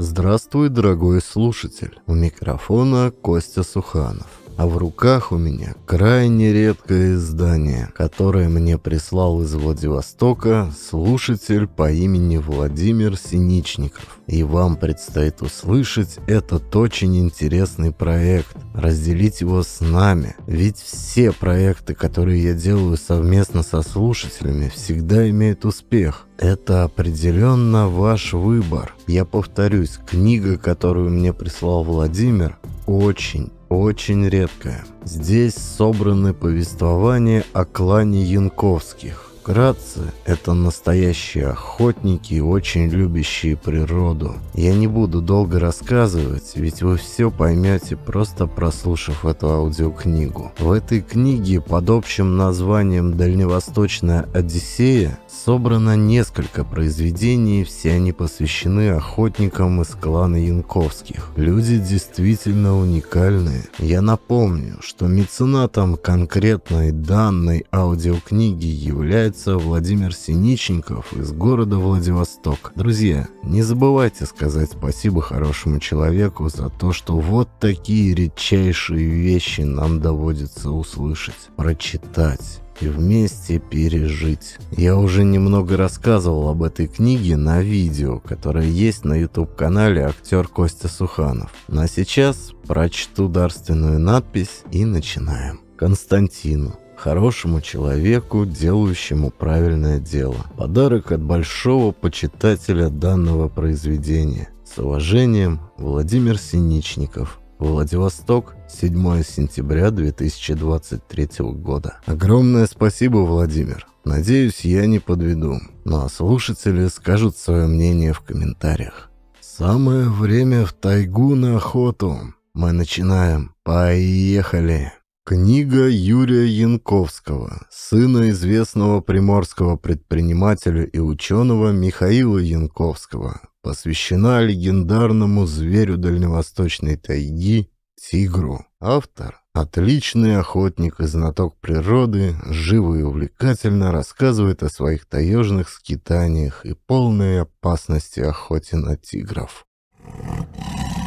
Здравствуй, дорогой слушатель. У микрофона Костя Суханов. А в руках у меня крайне редкое издание, которое мне прислал из Владивостока слушатель по имени Владимир Синичников. И вам предстоит услышать этот очень интересный проект, разделить его с нами. Ведь все проекты, которые я делаю совместно со слушателями, всегда имеют успех. Это определенно ваш выбор. Я повторюсь, книга, которую мне прислал Владимир, очень очень редкое. Здесь собраны повествования о клане Янковских, Вкратце, это настоящие охотники, очень любящие природу. Я не буду долго рассказывать, ведь вы все поймете, просто прослушав эту аудиокнигу. В этой книге под общим названием «Дальневосточная Одиссея» собрано несколько произведений, все они посвящены охотникам из клана Янковских. Люди действительно уникальные. Я напомню, что меценатом конкретной данной аудиокниги является делится Владимир Синичников из города Владивосток. Друзья, не забывайте сказать спасибо хорошему человеку за то, что вот такие редчайшие вещи нам доводится услышать, прочитать и вместе пережить. Я уже немного рассказывал об этой книге на видео, которое есть на YouTube-канале актер Костя Суханов. Ну а сейчас прочту дарственную надпись и начинаем. Константину хорошему человеку, делающему правильное дело. Подарок от большого почитателя данного произведения. С уважением, Владимир Синичников. Владивосток, 7 сентября 2023 года. Огромное спасибо, Владимир. Надеюсь, я не подведу. Ну а слушатели скажут свое мнение в комментариях. Самое время в тайгу на охоту. Мы начинаем. Поехали! Книга Юрия Янковского, сына известного приморского предпринимателя и ученого Михаила Янковского, посвящена легендарному зверю дальневосточной тайги тигру. Автор – отличный охотник и знаток природы, живо и увлекательно рассказывает о своих таежных скитаниях и полной опасности охоте на тигров. Thank you.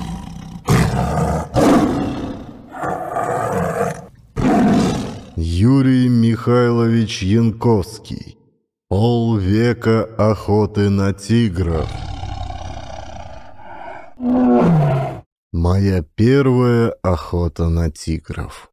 Юрий Михайлович Янковский. Полвека охоты на тигров. Моя первая охота на тигров.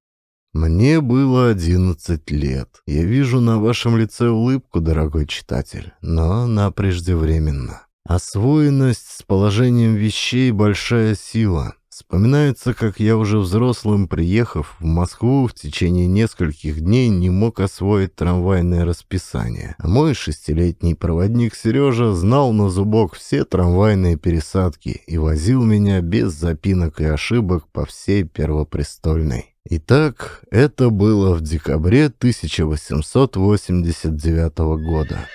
Мне было 11 лет. Я вижу на вашем лице улыбку, дорогой читатель, но она преждевременна. Освоенность с положением вещей – большая сила. Вспоминается, как я уже взрослым, приехав в Москву, в течение нескольких дней не мог освоить трамвайное расписание. А мой шестилетний проводник Сережа знал на зубок все трамвайные пересадки и возил меня без запинок и ошибок по всей Первопрестольной. Итак, это было в декабре 1889 года.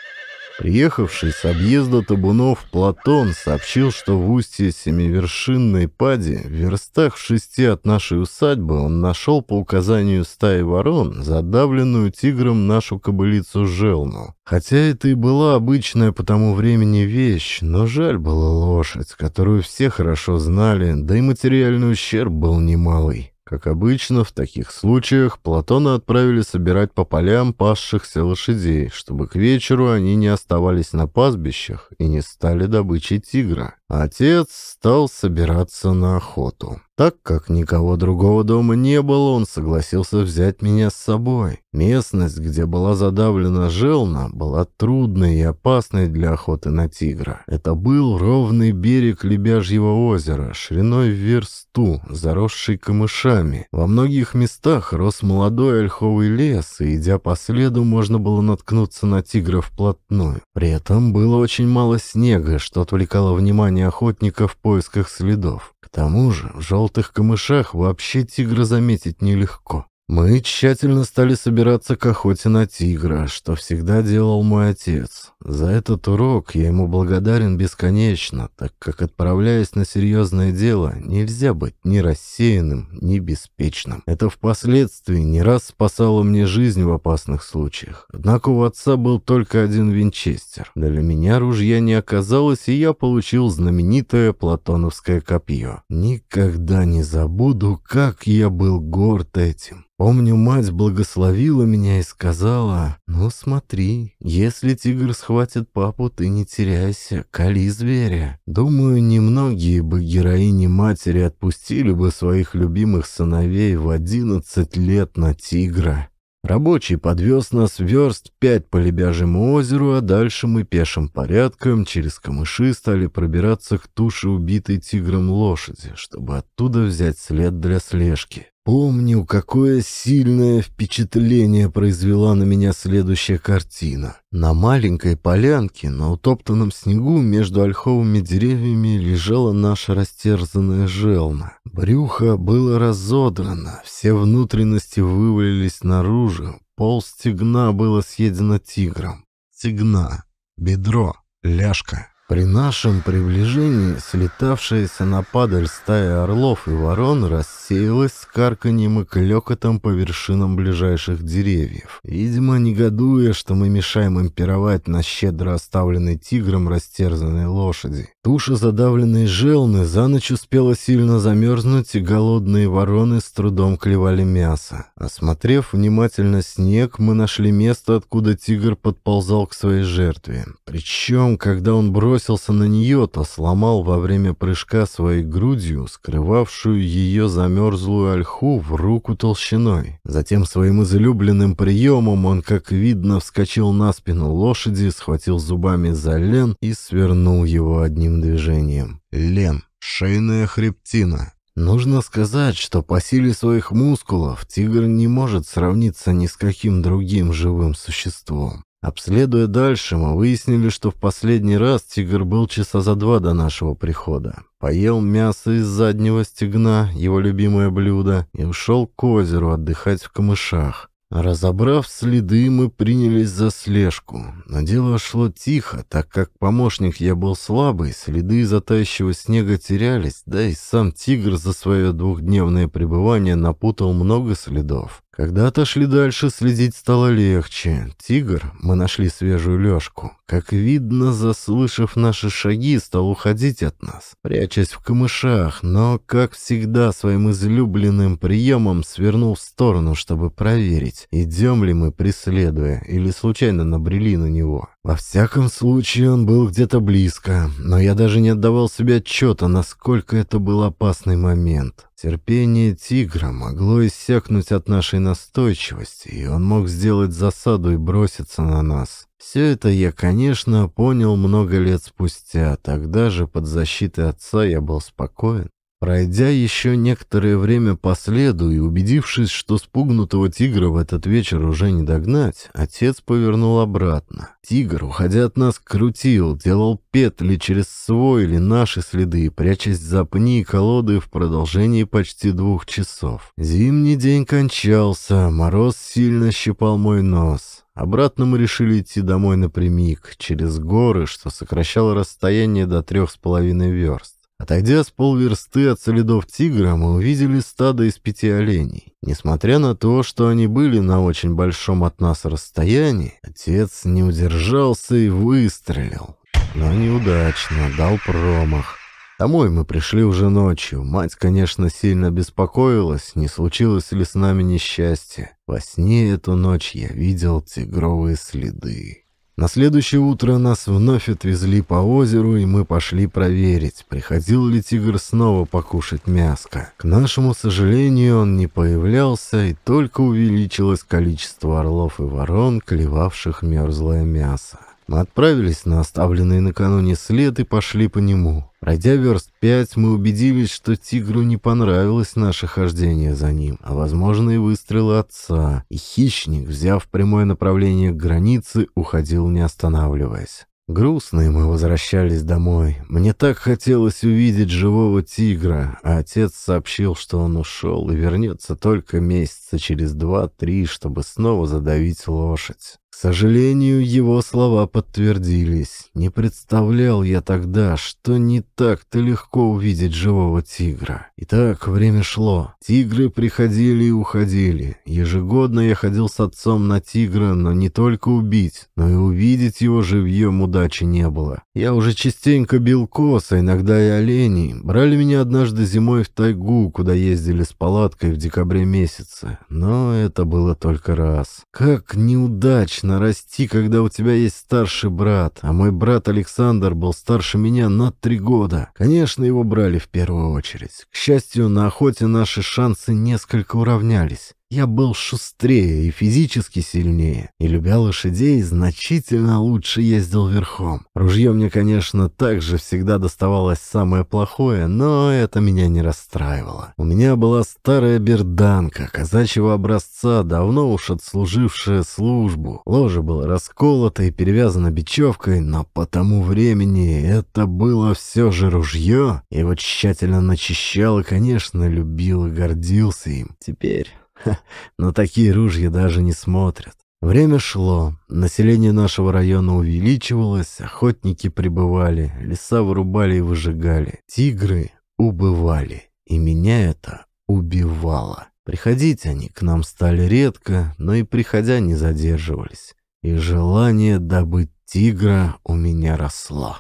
Приехавший с объезда табунов Платон сообщил, что в устье Семивершинной Пади, в верстах в шести от нашей усадьбы, он нашел по указанию стаи ворон, задавленную тигром нашу кобылицу Желну. Хотя это и была обычная по тому времени вещь, но жаль было лошадь, которую все хорошо знали, да и материальный ущерб был немалый. Как обычно, в таких случаях Платона отправили собирать по полям пасшихся лошадей, чтобы к вечеру они не оставались на пастбищах и не стали добычей тигра. Отец стал собираться на охоту. Так как никого другого дома не было, он согласился взять меня с собой. Местность, где была задавлена желна, была трудной и опасной для охоты на тигра. Это был ровный берег Лебяжьего озера, шириной в версту, заросший камышами. Во многих местах рос молодой ольховый лес, и, идя по следу, можно было наткнуться на тигра вплотную. При этом было очень мало снега, что отвлекало внимание внимание охотника в поисках следов. К тому же в желтых камышах вообще тигра заметить нелегко. Мы тщательно стали собираться к охоте на тигра, что всегда делал мой отец. За этот урок я ему благодарен бесконечно, так как, отправляясь на серьезное дело, нельзя быть ни рассеянным, ни беспечным. Это впоследствии не раз спасало мне жизнь в опасных случаях. Однако у отца был только один винчестер. Для меня ружья не оказалось, и я получил знаменитое платоновское копье. Никогда не забуду, как я был горд этим. Помню, мать благословила меня и сказала, «Ну смотри, если тигр схватит папу, ты не теряйся, кали зверя». Думаю, немногие бы героини-матери отпустили бы своих любимых сыновей в одиннадцать лет на тигра. Рабочий подвез нас верст пять по Лебяжьему озеру, а дальше мы пешим порядком через камыши стали пробираться к туше убитой тигром лошади, чтобы оттуда взять след для слежки. Помню, какое сильное впечатление произвела на меня следующая картина. На маленькой полянке на утоптанном снегу между ольховыми деревьями лежала наша растерзанная желна. Брюхо было разодрано, все внутренности вывалились наружу, пол стегна было съедено тигром. Стегна, бедро, ляжка. При нашем приближении слетавшаяся на падаль стая орлов и ворон рассеялась с карканьем и клёкотом по вершинам ближайших деревьев, видимо, негодуя, что мы мешаем им пировать на щедро оставленной тигром растерзанной лошади. Туша задавленной желны за ночь успела сильно замерзнуть, и голодные вороны с трудом клевали мясо. Осмотрев внимательно снег, мы нашли место, откуда тигр подползал к своей жертве. Причем, когда он бросился на нее, то сломал во время прыжка своей грудью, скрывавшую ее замерзлую ольху в руку толщиной. Затем своим излюбленным приемом он, как видно, вскочил на спину лошади, схватил зубами за лен и свернул его одним одним движением. Лен, шейная хребтина. Нужно сказать, что по силе своих мускулов тигр не может сравниться ни с каким другим живым существом. Обследуя дальше, мы выяснили, что в последний раз тигр был часа за два до нашего прихода. Поел мясо из заднего стегна, его любимое блюдо, и ушел к озеру отдыхать в камышах. Разобрав следы, мы принялись за слежку, но дело шло тихо, так как помощник я был слабый, следы затающего снега терялись, да и сам тигр за свое двухдневное пребывание напутал много следов. Когда отошли дальше, следить стало легче. Тигр, мы нашли свежую лёжку, как видно, заслышав наши шаги, стал уходить от нас, прячась в камышах, но, как всегда, своим излюбленным приемом свернул в сторону, чтобы проверить, идем ли мы, преследуя, или случайно набрели на него. Во всяком случае, он был где-то близко, но я даже не отдавал себе отчета, насколько это был опасный момент. Терпение тигра могло иссякнуть от нашей настойчивости, и он мог сделать засаду и броситься на нас. Все это я, конечно, понял много лет спустя, тогда же под защитой отца я был спокоен. Пройдя еще некоторое время по следу и убедившись, что спугнутого тигра в этот вечер уже не догнать, отец повернул обратно. Тигр, уходя от нас, крутил, делал петли через свой или наши следы, прячась за пни и колоды в продолжении почти двух часов. Зимний день кончался, мороз сильно щипал мой нос. Обратно мы решили идти домой напрямик, через горы, что сокращало расстояние до трех с половиной верст. Отойдя с полверсты от следов тигра, мы увидели стадо из пяти оленей. Несмотря на то, что они были на очень большом от нас расстоянии, отец не удержался и выстрелил. Но неудачно, дал промах. Домой мы пришли уже ночью. Мать, конечно, сильно беспокоилась, не случилось ли с нами несчастье. Во сне эту ночь я видел тигровые следы. На следующее утро нас вновь отвезли по озеру, и мы пошли проверить, приходил ли тигр снова покушать мяско. К нашему сожалению, он не появлялся, и только увеличилось количество орлов и ворон, клевавших мерзлое мясо. Мы отправились на оставленный накануне след и пошли по нему. Пройдя верст пять, мы убедились, что тигру не понравилось наше хождение за ним, а возможно и выстрелы отца, и хищник, взяв прямое направление к границе, уходил не останавливаясь. Грустные мы возвращались домой. Мне так хотелось увидеть живого тигра, а отец сообщил, что он ушел и вернется только месяца через два-три, чтобы снова задавить лошадь. К сожалению, его слова подтвердились. Не представлял я тогда, что не так-то легко увидеть живого тигра. И так время шло. Тигры приходили и уходили. Ежегодно я ходил с отцом на тигра, но не только убить, но и увидеть его живьем удачи не было. Я уже частенько бил коса, иногда и оленей. Брали меня однажды зимой в тайгу, куда ездили с палаткой в декабре месяце. Но это было только раз. Как неудачно! логично расти, когда у тебя есть старший брат, а мой брат Александр был старше меня на три года. Конечно, его брали в первую очередь. К счастью, на охоте наши шансы несколько уравнялись. Я был шустрее и физически сильнее, и, любя лошадей, значительно лучше ездил верхом. Ружье мне, конечно, также всегда доставалось самое плохое, но это меня не расстраивало. У меня была старая берданка, казачьего образца, давно уж отслужившая службу. Ложе было расколото и перевязано бечевкой, но по тому времени это было все же ружье. Его тщательно начищал и, конечно, любил и гордился им. Теперь... Ха, на такие ружья даже не смотрят. Время шло, население нашего района увеличивалось, охотники прибывали, леса вырубали и выжигали, тигры убывали, и меня это убивало. Приходить они к нам стали редко, но и приходя не задерживались. И желание добыть тигра у меня росло.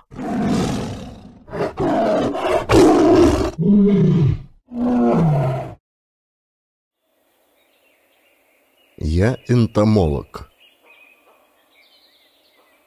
mm Я энтомолог.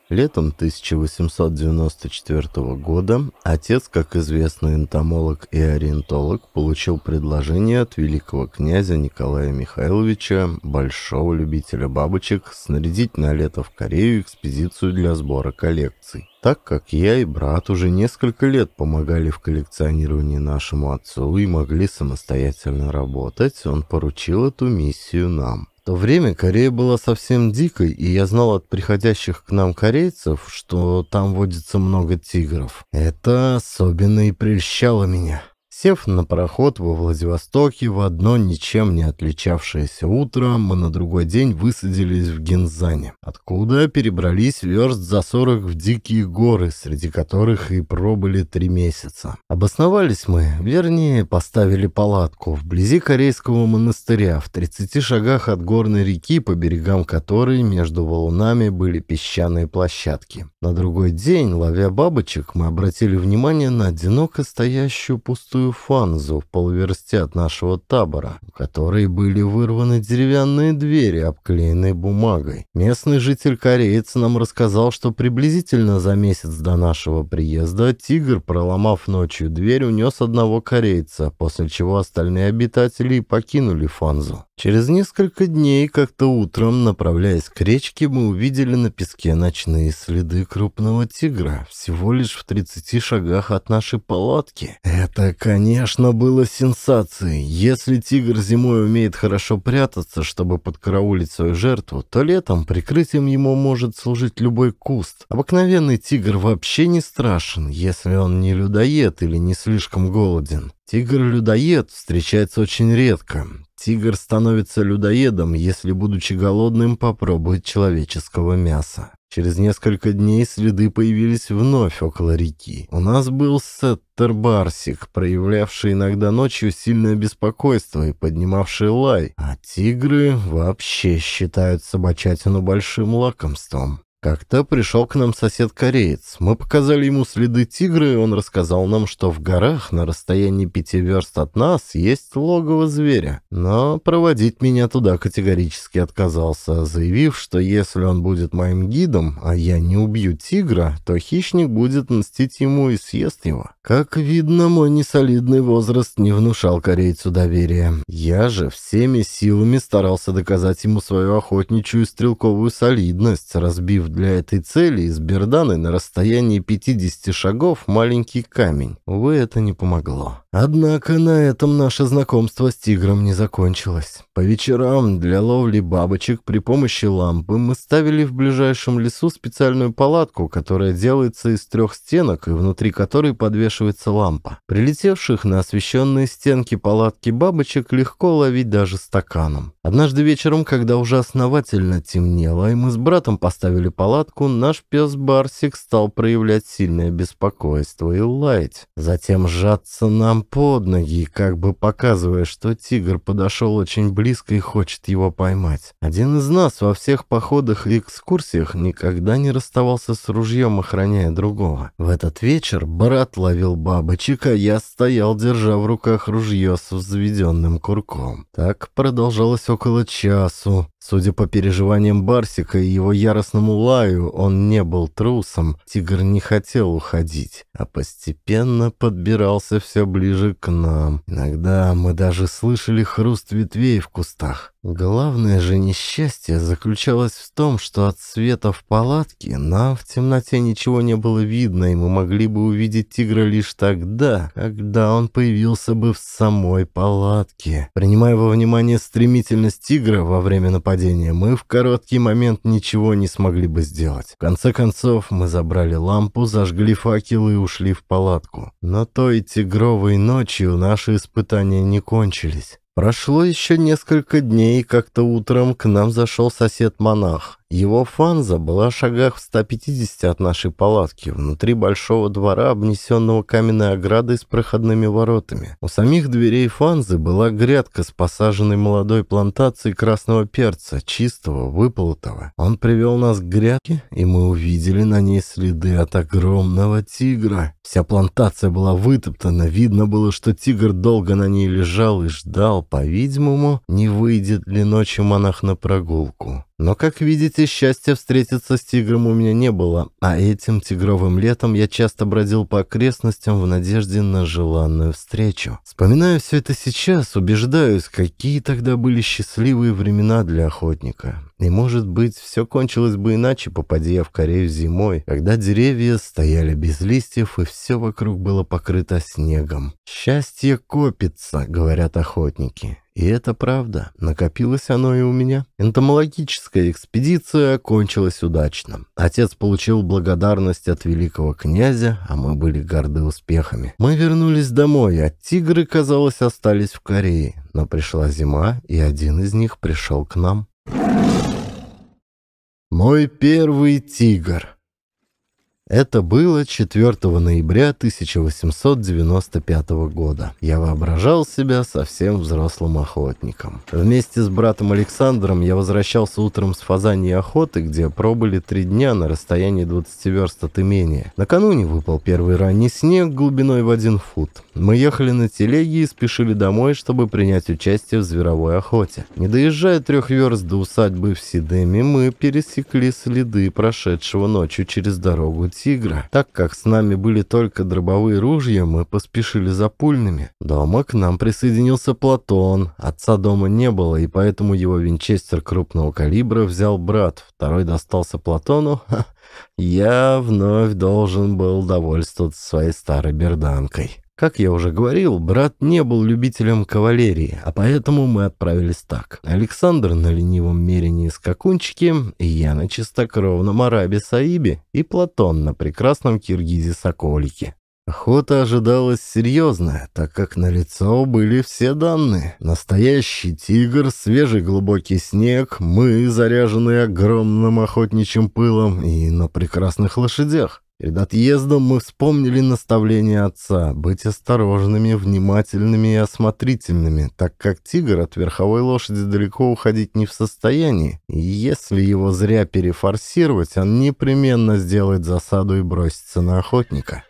Летом 1894 года отец, как известный энтомолог и ориентолог, получил предложение от великого князя Николая Михайловича, большого любителя бабочек, снарядить на лето в Корею экспедицию для сбора коллекций. Так как я и брат уже несколько лет помогали в коллекционировании нашему отцу и могли самостоятельно работать, он поручил эту миссию нам то время Корея была совсем дикой, и я знал от приходящих к нам корейцев, что там водится много тигров. Это особенно и прельщало меня. Сев на пароход во Владивостоке в одно ничем не отличавшееся утро, мы на другой день высадились в Гензане, откуда перебрались верст за сорок в дикие горы, среди которых и пробыли три месяца. Обосновались мы, вернее, поставили палатку вблизи корейского монастыря, в 30 шагах от горной реки, по берегам которой между валунами были песчаные площадки. На другой день, ловя бабочек, мы обратили внимание на одиноко стоящую пустую небольшую фанзу в полуверсте от нашего табора, в которой были вырваны деревянные двери, обклеенные бумагой. Местный житель-кореец нам рассказал, что приблизительно за месяц до нашего приезда тигр, проломав ночью дверь, унес одного корейца, после чего остальные обитатели покинули фанзу. Через несколько дней, как-то утром, направляясь к речке, мы увидели на песке ночные следы крупного тигра, всего лишь в 30 шагах от нашей палатки. Это, конечно, было сенсацией. Если тигр зимой умеет хорошо прятаться, чтобы подкараулить свою жертву, то летом прикрытием ему может служить любой куст. Обыкновенный тигр вообще не страшен, если он не людоед или не слишком голоден. Тигр-людоед встречается очень редко. Тигр становится людоедом, если, будучи голодным, попробует человеческого мяса. Через несколько дней следы появились вновь около реки. У нас был Сеттер Барсик, проявлявший иногда ночью сильное беспокойство и поднимавший лай, а тигры вообще считают собачатину большим лакомством. Как-то пришел к нам сосед-кореец. Мы показали ему следы тигра, и он рассказал нам, что в горах на расстоянии пяти верст от нас есть логово зверя. Но проводить меня туда категорически отказался, заявив, что если он будет моим гидом, а я не убью тигра, то хищник будет мстить ему и съест его. Как видно, мой несолидный возраст не внушал корейцу доверия. Я же всеми силами старался доказать ему свою охотничью и стрелковую солидность, разбив Вытащив для этой цели из берданы на расстоянии 50 шагов маленький камень. Увы, это не помогло. Однако на этом наше знакомство с тигром не закончилось. По вечерам для ловли бабочек при помощи лампы мы ставили в ближайшем лесу специальную палатку, которая делается из трех стенок и внутри которой подвешивается лампа. Прилетевших на освещенные стенки палатки бабочек легко ловить даже стаканом. Однажды вечером, когда уже основательно темнело, и мы с братом поставили палатку, наш пес Барсик стал проявлять сильное беспокойство и лаять. Затем сжаться нам под ноги, как бы показывая, что тигр подошел очень близко и хочет его поймать. Один из нас во всех походах и экскурсиях никогда не расставался с ружьем, охраняя другого. В этот вечер брат ловил бабочек, а я стоял, держа в руках ружье с взведенным курком. Так продолжалось около часу. Судя по переживаниям Барсика и его яростному лаю, он не был трусом, тигр не хотел уходить, а постепенно подбирался все ближе к нам. Иногда мы даже слышали хруст ветвей в кустах. Главное же несчастье заключалось в том, что от света в палатке нам в темноте ничего не было видно, и мы могли бы увидеть тигра лишь тогда, когда он появился бы в самой палатке. Принимая во внимание стремительность тигра во время нападения, мы в короткий момент ничего не смогли бы сделать. В конце концов, мы забрали лампу, зажгли факел и ушли в палатку. Но той тигровой ночью наши испытания не кончились. Прошло еще несколько дней, и как-то утром к нам зашел сосед-монах его фанза была в шагах в 150 от нашей палатки, внутри большого двора, обнесенного каменной оградой с проходными воротами. У самих дверей фанзы была грядка с посаженной молодой плантацией красного перца, чистого, выполотого. Он привел нас к грядке, и мы увидели на ней следы от огромного тигра. Вся плантация была вытоптана, видно было, что тигр долго на ней лежал и ждал, по-видимому, не выйдет ли ночью монах на прогулку. Но, как видите, счастья встретиться с тигром у меня не было, а этим тигровым летом я часто бродил по окрестностям в надежде на желанную встречу. Вспоминаю все это сейчас, убеждаюсь, какие тогда были счастливые времена для охотника. И, может быть, все кончилось бы иначе, попадя в Корею зимой, когда деревья стояли без листьев, и все вокруг было покрыто снегом. «Счастье копится», — говорят охотники. И это правда. Накопилось оно и у меня. Энтомологическая экспедиция кончилась удачно. Отец получил благодарность от великого князя, а мы были горды успехами. Мы вернулись домой, а тигры, казалось, остались в Корее. Но пришла зима, и один из них пришел к нам. Мой первый тигр. Это было 4 ноября 1895 года. Я воображал себя совсем взрослым охотником. Вместе с братом Александром я возвращался утром с фазаньей охоты, где пробыли три дня на расстоянии 20 верст от имения. Накануне выпал первый ранний снег глубиной в один фут. Мы ехали на телеге и спешили домой, чтобы принять участие в зверовой охоте. Не доезжая трех верст до усадьбы в Сидеме, мы пересекли следы прошедшего ночью через дорогу тигра. Так как с нами были только дробовые ружья, мы поспешили за пульными. Дома к нам присоединился Платон. Отца дома не было, и поэтому его винчестер крупного калибра взял брат. Второй достался Платону. Ха, я вновь должен был довольствоваться своей старой берданкой. Как я уже говорил, брат не был любителем кавалерии, а поэтому мы отправились так. Александр на ленивом мерении скакунчике, я на чистокровном арабе Саибе и Платон на прекрасном киргизе Соколике. Охота ожидалась серьезная, так как на лицо были все данные. Настоящий тигр, свежий глубокий снег, мы, заряженные огромным охотничьим пылом и на прекрасных лошадях. Перед отъездом мы вспомнили наставление отца быть осторожными, внимательными и осмотрительными, так как тигр от верховой лошади далеко уходить не в состоянии, и если его зря перефорсировать, он непременно сделает засаду и бросится на охотника.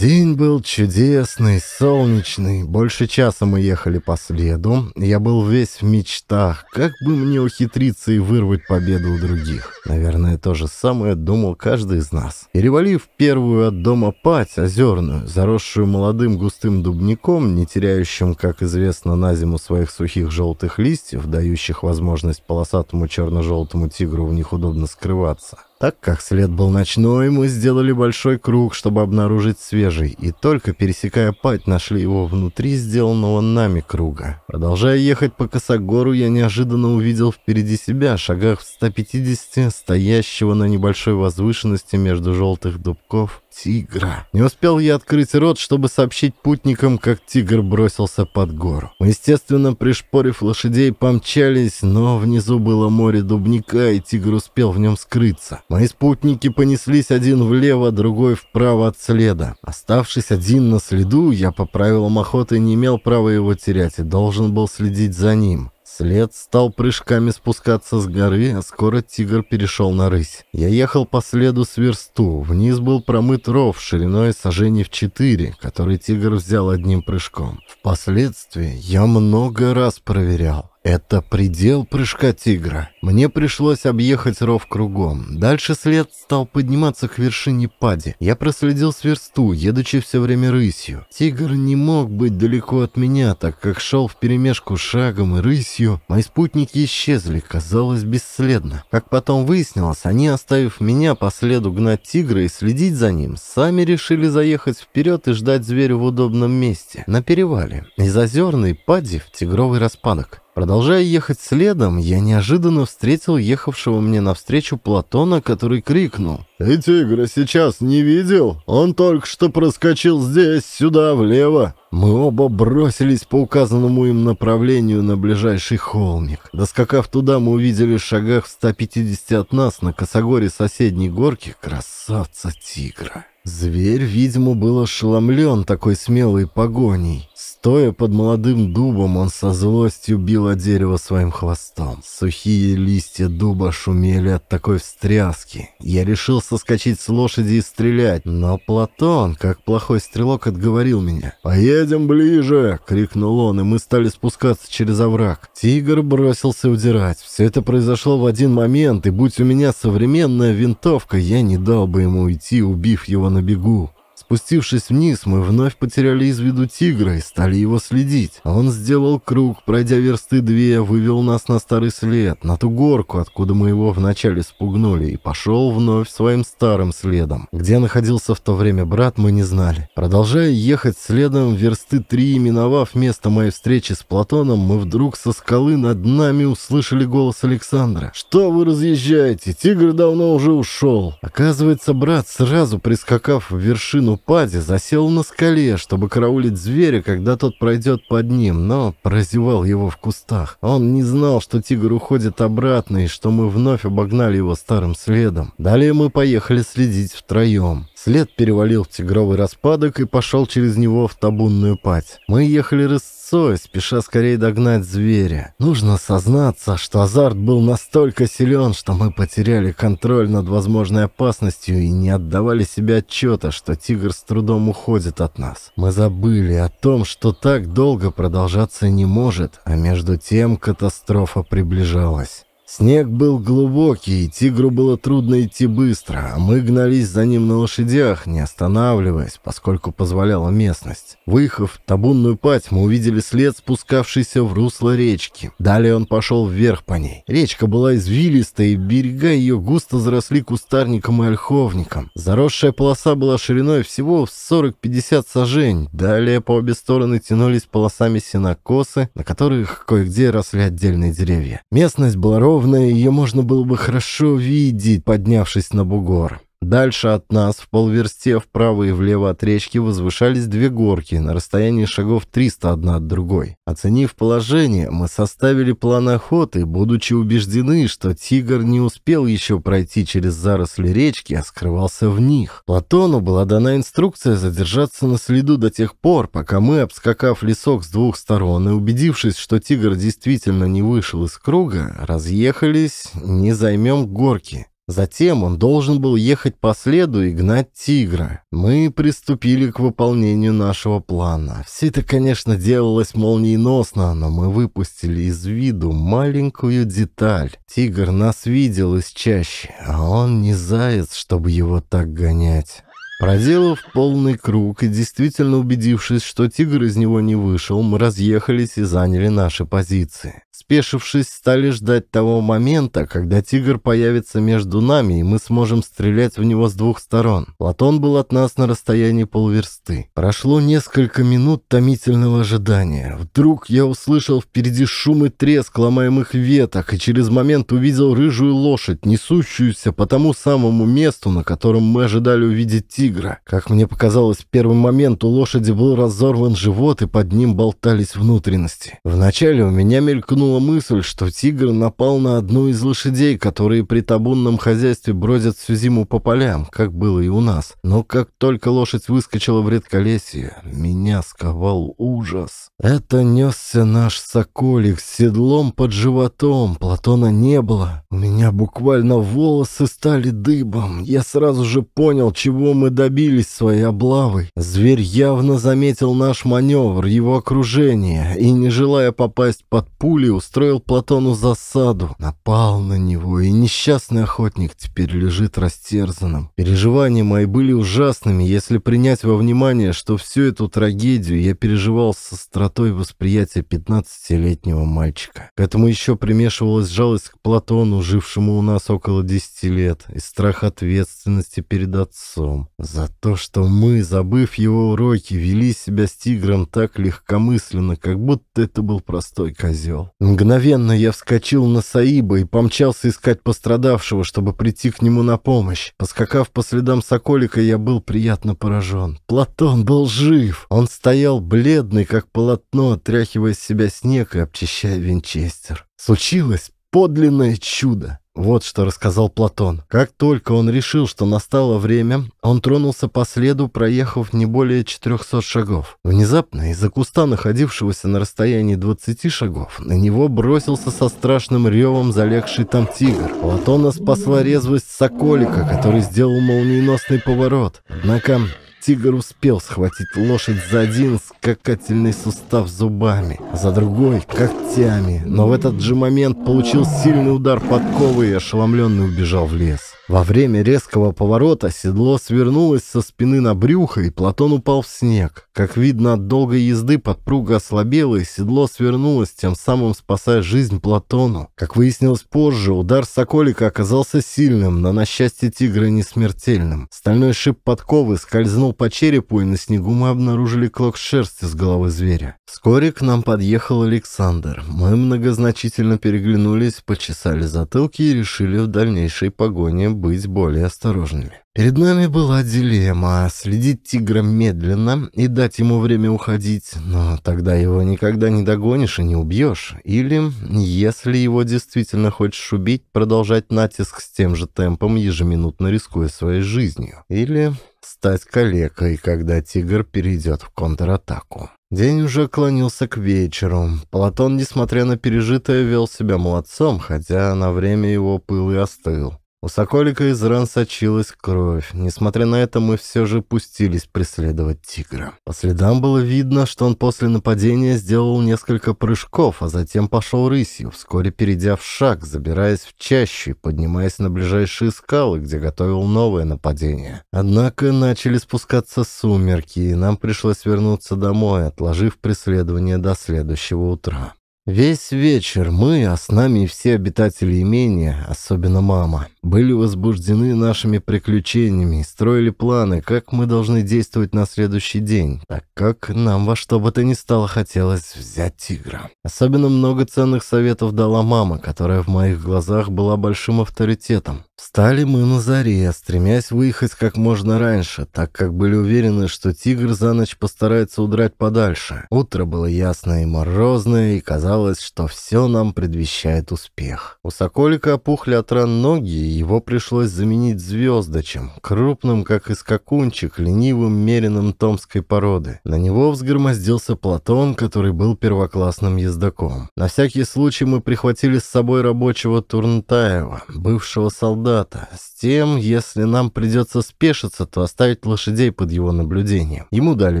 День был чудесный, солнечный. Больше часа мы ехали по следу. Я был весь в мечтах. Как бы мне ухитриться и вырвать победу у других? Наверное, то же самое думал каждый из нас. Перевалив первую от дома пать, озерную, заросшую молодым густым дубником, не теряющим, как известно, на зиму своих сухих желтых листьев, дающих возможность полосатому черно-желтому тигру в них удобно скрываться, так как след был ночной, мы сделали большой круг, чтобы обнаружить свежий, и только пересекая пать, нашли его внутри сделанного нами круга. Продолжая ехать по косогору, я неожиданно увидел впереди себя, в шагах в 150, стоящего на небольшой возвышенности между желтых дубков, тигра. Не успел я открыть рот, чтобы сообщить путникам, как тигр бросился под гору. Мы, естественно, пришпорив лошадей, помчались, но внизу было море дубника, и тигр успел в нем скрыться. Мои спутники понеслись один влево, другой вправо от следа. Оставшись один на следу, я по правилам охоты не имел права его терять и должен был следить за ним. След стал прыжками спускаться с горы, а скоро тигр перешел на рысь. Я ехал по следу с версту. Вниз был промыт ров шириной сажений в четыре, который тигр взял одним прыжком. Впоследствии я много раз проверял. Это предел прыжка тигра. Мне пришлось объехать ров кругом. Дальше след стал подниматься к вершине пади. Я проследил сверсту, едучи все время рысью. Тигр не мог быть далеко от меня, так как шел вперемешку шагом и рысью. Мои спутники исчезли, казалось, бесследно. Как потом выяснилось, они, оставив меня по следу гнать тигра и следить за ним, сами решили заехать вперед и ждать зверя в удобном месте, на перевале, из озерной пади в тигровый распадок. Продолжая ехать следом, я неожиданно встретил ехавшего мне навстречу Платона, который крикнул. «Ты тигра сейчас не видел? Он только что проскочил здесь, сюда, влево!» Мы оба бросились по указанному им направлению на ближайший холмик. Доскакав туда, мы увидели в шагах в 150 от нас на косогоре соседней горки красавца-тигра. Зверь, видимо, был ошеломлен такой смелой погоней. Стоя под молодым дубом, он со злостью бил о дерево своим хвостом. Сухие листья дуба шумели от такой встряски. Я решил соскочить с лошади и стрелять, но Платон, как плохой стрелок, отговорил меня. «Поехали!» едем ближе!» — крикнул он, и мы стали спускаться через овраг. Тигр бросился удирать. Все это произошло в один момент, и будь у меня современная винтовка, я не дал бы ему уйти, убив его на бегу. Спустившись вниз, мы вновь потеряли из виду тигра и стали его следить. Он сделал круг, пройдя версты две, вывел нас на старый след, на ту горку, откуда мы его вначале спугнули, и пошел вновь своим старым следом. Где находился в то время брат, мы не знали. Продолжая ехать следом версты три, миновав место моей встречи с Платоном, мы вдруг со скалы над нами услышали голос Александра. «Что вы разъезжаете? Тигр давно уже ушел!» Оказывается, брат, сразу прискакав в вершину Пади засел на скале, чтобы караулить зверя, когда тот пройдет под ним, но прозевал его в кустах. Он не знал, что тигр уходит обратно и что мы вновь обогнали его старым следом. Далее мы поехали следить втроем. След перевалил в тигровый распадок и пошел через него в табунную пать. Мы ехали рысцой, спеша скорее догнать зверя. Нужно сознаться, что азарт был настолько силен, что мы потеряли контроль над возможной опасностью и не отдавали себе отчета, что тигр с трудом уходит от нас. Мы забыли о том, что так долго продолжаться не может, а между тем катастрофа приближалась. Снег был глубокий, и тигру было трудно идти быстро, а мы гнались за ним на лошадях, не останавливаясь, поскольку позволяла местность. Выехав в табунную пать, мы увидели след, спускавшийся в русло речки. Далее он пошел вверх по ней. Речка была извилистая, и берега ее густо заросли кустарником и ольховником. Заросшая полоса была шириной всего в 40-50 сажень. Далее по обе стороны тянулись полосами сенокосы, на которых кое-где росли отдельные деревья. Местность была ровная, Ровно ее можно было бы хорошо видеть, поднявшись на бугор. Дальше от нас, в полверсте вправо и влево от речки, возвышались две горки на расстоянии шагов 300 одна от другой. Оценив положение, мы составили план охоты, будучи убеждены, что тигр не успел еще пройти через заросли речки, а скрывался в них. Платону была дана инструкция задержаться на следу до тех пор, пока мы, обскакав лесок с двух сторон и убедившись, что тигр действительно не вышел из круга, разъехались, не займем горки. Затем он должен был ехать по следу и гнать тигра. Мы приступили к выполнению нашего плана. Все это, конечно, делалось молниеносно, но мы выпустили из виду маленькую деталь. Тигр нас видел из чаще, а он не заяц, чтобы его так гонять. Проделав полный круг и действительно убедившись, что тигр из него не вышел, мы разъехались и заняли наши позиции. Спешившись, стали ждать того момента, когда тигр появится между нами, и мы сможем стрелять в него с двух сторон. Платон был от нас на расстоянии полверсты. Прошло несколько минут томительного ожидания. Вдруг я услышал впереди шум и треск ломаемых веток, и через момент увидел рыжую лошадь, несущуюся по тому самому месту, на котором мы ожидали увидеть тигра тигра. Как мне показалось, в первый момент у лошади был разорван живот, и под ним болтались внутренности. Вначале у меня мелькнула мысль, что тигр напал на одну из лошадей, которые при табунном хозяйстве бродят всю зиму по полям, как было и у нас. Но как только лошадь выскочила в редколесье, меня сковал ужас. Это несся наш соколик с седлом под животом, Платона не было. У меня буквально волосы стали дыбом. Я сразу же понял, чего мы добились своей облавы, зверь явно заметил наш маневр, его окружение, и, не желая попасть под пули, устроил Платону засаду, напал на него, и несчастный охотник теперь лежит растерзанным. Переживания мои были ужасными, если принять во внимание, что всю эту трагедию я переживал с остротой восприятия 15-летнего мальчика. К этому еще примешивалась жалость к Платону, жившему у нас около 10 лет, и страх ответственности перед отцом. За то, что мы, забыв его уроки, вели себя с тигром так легкомысленно, как будто это был простой козел. Мгновенно я вскочил на Саиба и помчался искать пострадавшего, чтобы прийти к нему на помощь. Поскакав по следам Соколика, я был приятно поражен. Платон был жив! Он стоял бледный, как полотно, отряхивая с себя снег и обчищая винчестер. Случилось подлинное чудо. Вот что рассказал Платон. Как только он решил, что настало время, он тронулся по следу, проехав не более 400 шагов. Внезапно из-за куста, находившегося на расстоянии 20 шагов, на него бросился со страшным ревом залегший там тигр. Платона спасла резвость соколика, который сделал молниеносный поворот. Однако Тигр успел схватить лошадь за один скакательный сустав зубами, за другой — когтями. Но в этот же момент получил сильный удар подковы и ошеломленно убежал в лес. Во время резкого поворота седло свернулось со спины на брюхо, и Платон упал в снег. Как видно, от долгой езды подпруга ослабела, и седло свернулось, тем самым спасая жизнь Платону. Как выяснилось позже, удар соколика оказался сильным, но на счастье тигра не смертельным. Стальной шип подковы скользнул резанул по черепу, и на снегу мы обнаружили клок шерсти с головы зверя. Вскоре к нам подъехал Александр. Мы многозначительно переглянулись, почесали затылки и решили в дальнейшей погоне быть более осторожными. Перед нами была дилемма – следить тигра медленно и дать ему время уходить, но тогда его никогда не догонишь и не убьешь. Или, если его действительно хочешь убить, продолжать натиск с тем же темпом, ежеминутно рискуя своей жизнью. Или стать калекой, когда тигр перейдет в контратаку. День уже клонился к вечеру. Платон, несмотря на пережитое, вел себя молодцом, хотя на время его пыл и остыл. У Соколика из ран сочилась кровь. Несмотря на это, мы все же пустились преследовать тигра. По следам было видно, что он после нападения сделал несколько прыжков, а затем пошел рысью, вскоре перейдя в шаг, забираясь в чащу и поднимаясь на ближайшие скалы, где готовил новое нападение. Однако начали спускаться сумерки, и нам пришлось вернуться домой, отложив преследование до следующего утра. Весь вечер мы, а с нами и все обитатели имения, особенно мама, были возбуждены нашими приключениями и строили планы, как мы должны действовать на следующий день, так как нам во что бы то ни стало хотелось взять тигра. Особенно много ценных советов дала мама, которая в моих глазах была большим авторитетом. Встали мы на заре, стремясь выехать как можно раньше, так как были уверены, что тигр за ночь постарается удрать подальше. Утро было ясное и морозное, и казалось, что все нам предвещает успех. У соколика опухли от ран ноги, и его пришлось заменить звездочем, крупным, как искакунчик, ленивым меренным томской породы. На него взгромоздился Платон, который был первоклассным ездаком. На всякий случай мы прихватили с собой рабочего Турнтаева, бывшего солдата, солдата, тем, если нам придется спешиться, то оставить лошадей под его наблюдением. Ему дали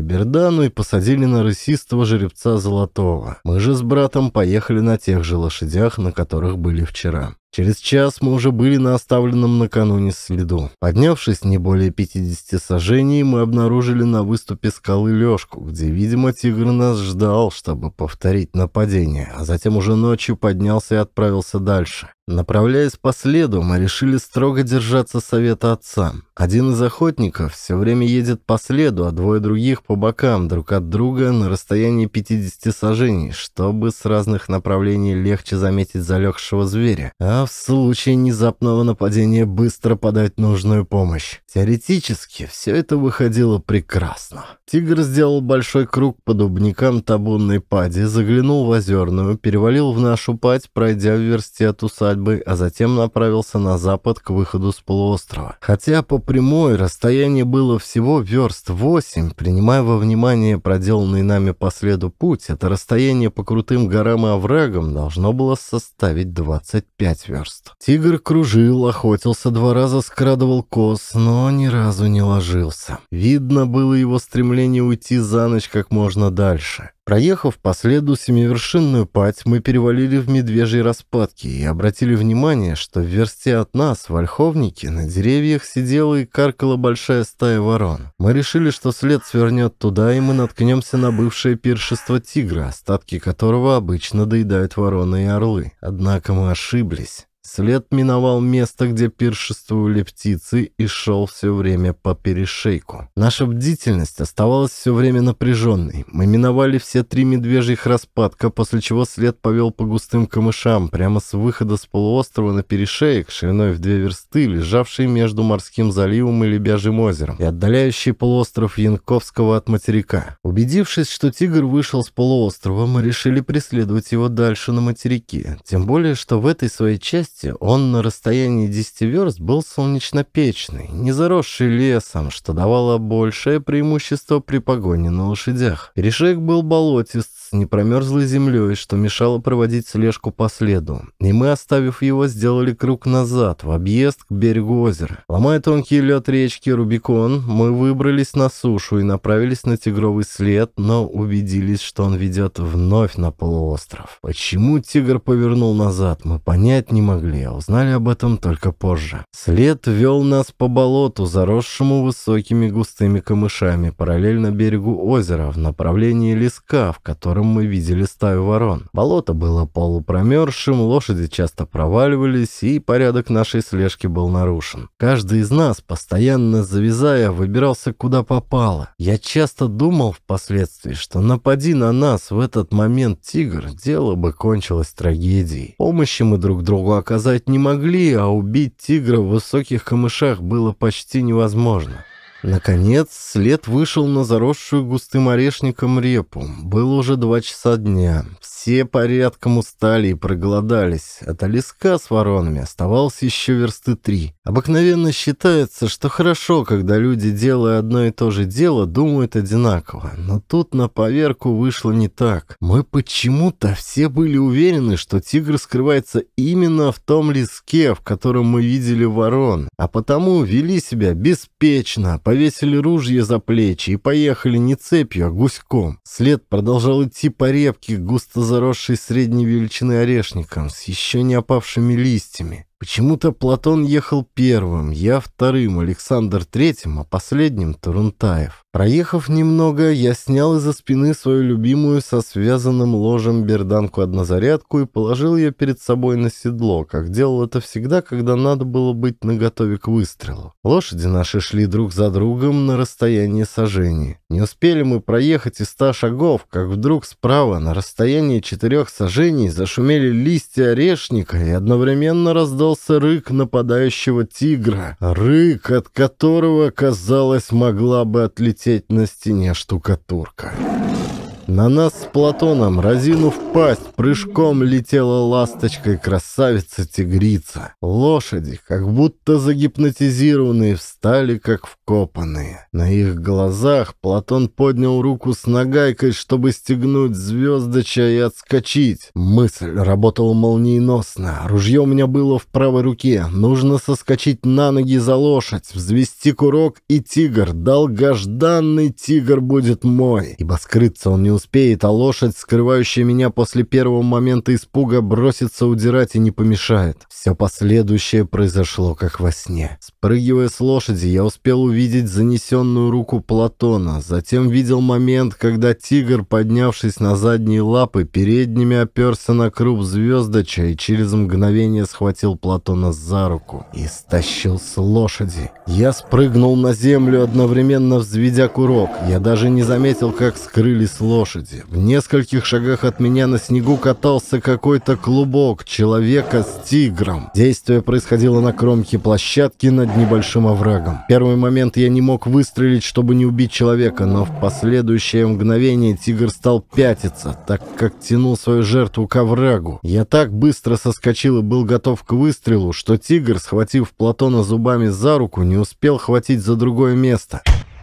бердану и посадили на рысистого жеребца Золотого. Мы же с братом поехали на тех же лошадях, на которых были вчера. Через час мы уже были на оставленном накануне следу. Поднявшись не более 50 сажений, мы обнаружили на выступе скалы лёжку, где, видимо, тигр нас ждал, чтобы повторить нападение, а затем уже ночью поднялся и отправился дальше. Направляясь по следу, мы решили строго держать держаться совета отца. Один из охотников все время едет по следу, а двое других по бокам друг от друга на расстоянии 50 сажений, чтобы с разных направлений легче заметить залегшего зверя, а в случае внезапного нападения быстро подать нужную помощь. Теоретически все это выходило прекрасно. Тигр сделал большой круг по дубникам табунной пади, заглянул в озерную, перевалил в нашу падь, пройдя в версте от усадьбы, а затем направился на запад к выходу с с полуострова. Хотя по прямой расстояние было всего верст 8, принимая во внимание проделанный нами по следу путь, это расстояние по крутым горам и оврагам должно было составить 25 верст. Тигр кружил, охотился два раза, скрадывал кос, но ни разу не ложился. Видно было его стремление уйти за ночь как можно дальше. Проехав по следу семивершинную пать, мы перевалили в медвежьи распадки и обратили внимание, что в версте от нас, в Ольховнике, на деревьях сидела и каркала большая стая ворон. Мы решили, что след свернет туда, и мы наткнемся на бывшее пиршество тигра, остатки которого обычно доедают вороны и орлы. Однако мы ошиблись. След миновал место, где пиршествовали птицы, и шел все время по перешейку. Наша бдительность оставалась все время напряженной. Мы миновали все три медвежьих распадка, после чего след повел по густым камышам, прямо с выхода с полуострова на перешеек, шириной в две версты, лежавший между морским заливом и Лебяжьим озером, и отдаляющий полуостров Янковского от материка. Убедившись, что тигр вышел с полуострова, мы решили преследовать его дальше на материке. Тем более, что в этой своей части месте он на расстоянии 10 верст был солнечно-печный, не заросший лесом, что давало большее преимущество при погоне на лошадях. Решек был болотист, с непромерзлой землей, что мешало проводить слежку по следу. И мы, оставив его, сделали круг назад, в объезд к берегу озера. Ломая тонкий лед речки Рубикон, мы выбрались на сушу и направились на тигровый след, но убедились, что он ведет вновь на полуостров. Почему тигр повернул назад, мы понять не могли, а узнали об этом только позже. След вел нас по болоту, заросшему высокими густыми камышами, параллельно берегу озера, в направлении леска, в котором которым мы видели стаю ворон. Болото было полупромерзшим, лошади часто проваливались, и порядок нашей слежки был нарушен. Каждый из нас, постоянно завязая, выбирался куда попало. Я часто думал впоследствии, что напади на нас в этот момент тигр, дело бы кончилось трагедией. Помощи мы друг другу оказать не могли, а убить тигра в высоких камышах было почти невозможно. Наконец, след вышел на заросшую густым орешником репу. Было уже два часа дня. Все порядком устали и проголодались. От леска с воронами оставалось еще версты три. Обыкновенно считается, что хорошо, когда люди, делая одно и то же дело, думают одинаково. Но тут на поверку вышло не так. Мы почему-то все были уверены, что тигр скрывается именно в том леске, в котором мы видели ворон. А потому вели себя беспечно, повесили ружье за плечи и поехали не цепью, а гуськом. След продолжал идти по репке густо заросший средней величины орешником с еще не опавшими листьями. Почему-то Платон ехал первым, я вторым, Александр третьим, а последним — Турунтаев. Проехав немного, я снял из-за спины свою любимую со связанным ложем берданку-однозарядку и положил ее перед собой на седло, как делал это всегда, когда надо было быть наготове к выстрелу. Лошади наши шли друг за другом на расстоянии сажений. Не успели мы проехать и ста шагов, как вдруг справа на расстоянии четырех сажений зашумели листья орешника и одновременно раздал раздался рык нападающего тигра, рык, от которого, казалось, могла бы отлететь на стене штукатурка. На нас с Платоном, разинув пасть, прыжком летела ласточкой красавица-тигрица. Лошади, как будто загипнотизированные, встали как вкопанные. На их глазах Платон поднял руку с нагайкой, чтобы стегнуть звездоча и отскочить. Мысль работала молниеносно. Ружье у меня было в правой руке. Нужно соскочить на ноги за лошадь, взвести курок, и тигр, долгожданный тигр будет мой. Ибо скрыться он не успел успеет, а лошадь, скрывающая меня после первого момента испуга, бросится удирать и не помешает. Все последующее произошло как во сне. Спрыгивая с лошади, я успел увидеть занесенную руку Платона, затем видел момент, когда тигр, поднявшись на задние лапы, передними оперся на круп звездоча и через мгновение схватил Платона за руку и стащил с лошади. Я спрыгнул на землю, одновременно взведя курок. Я даже не заметил, как скрылись лошади. В нескольких шагах от меня на снегу катался какой-то клубок человека с тигром ветром. Действие происходило на кромке площадки над небольшим оврагом. В первый момент я не мог выстрелить, чтобы не убить человека, но в последующее мгновение тигр стал пятиться, так как тянул свою жертву к оврагу. Я так быстро соскочил и был готов к выстрелу, что тигр, схватив Платона зубами за руку, не успел хватить за другое место.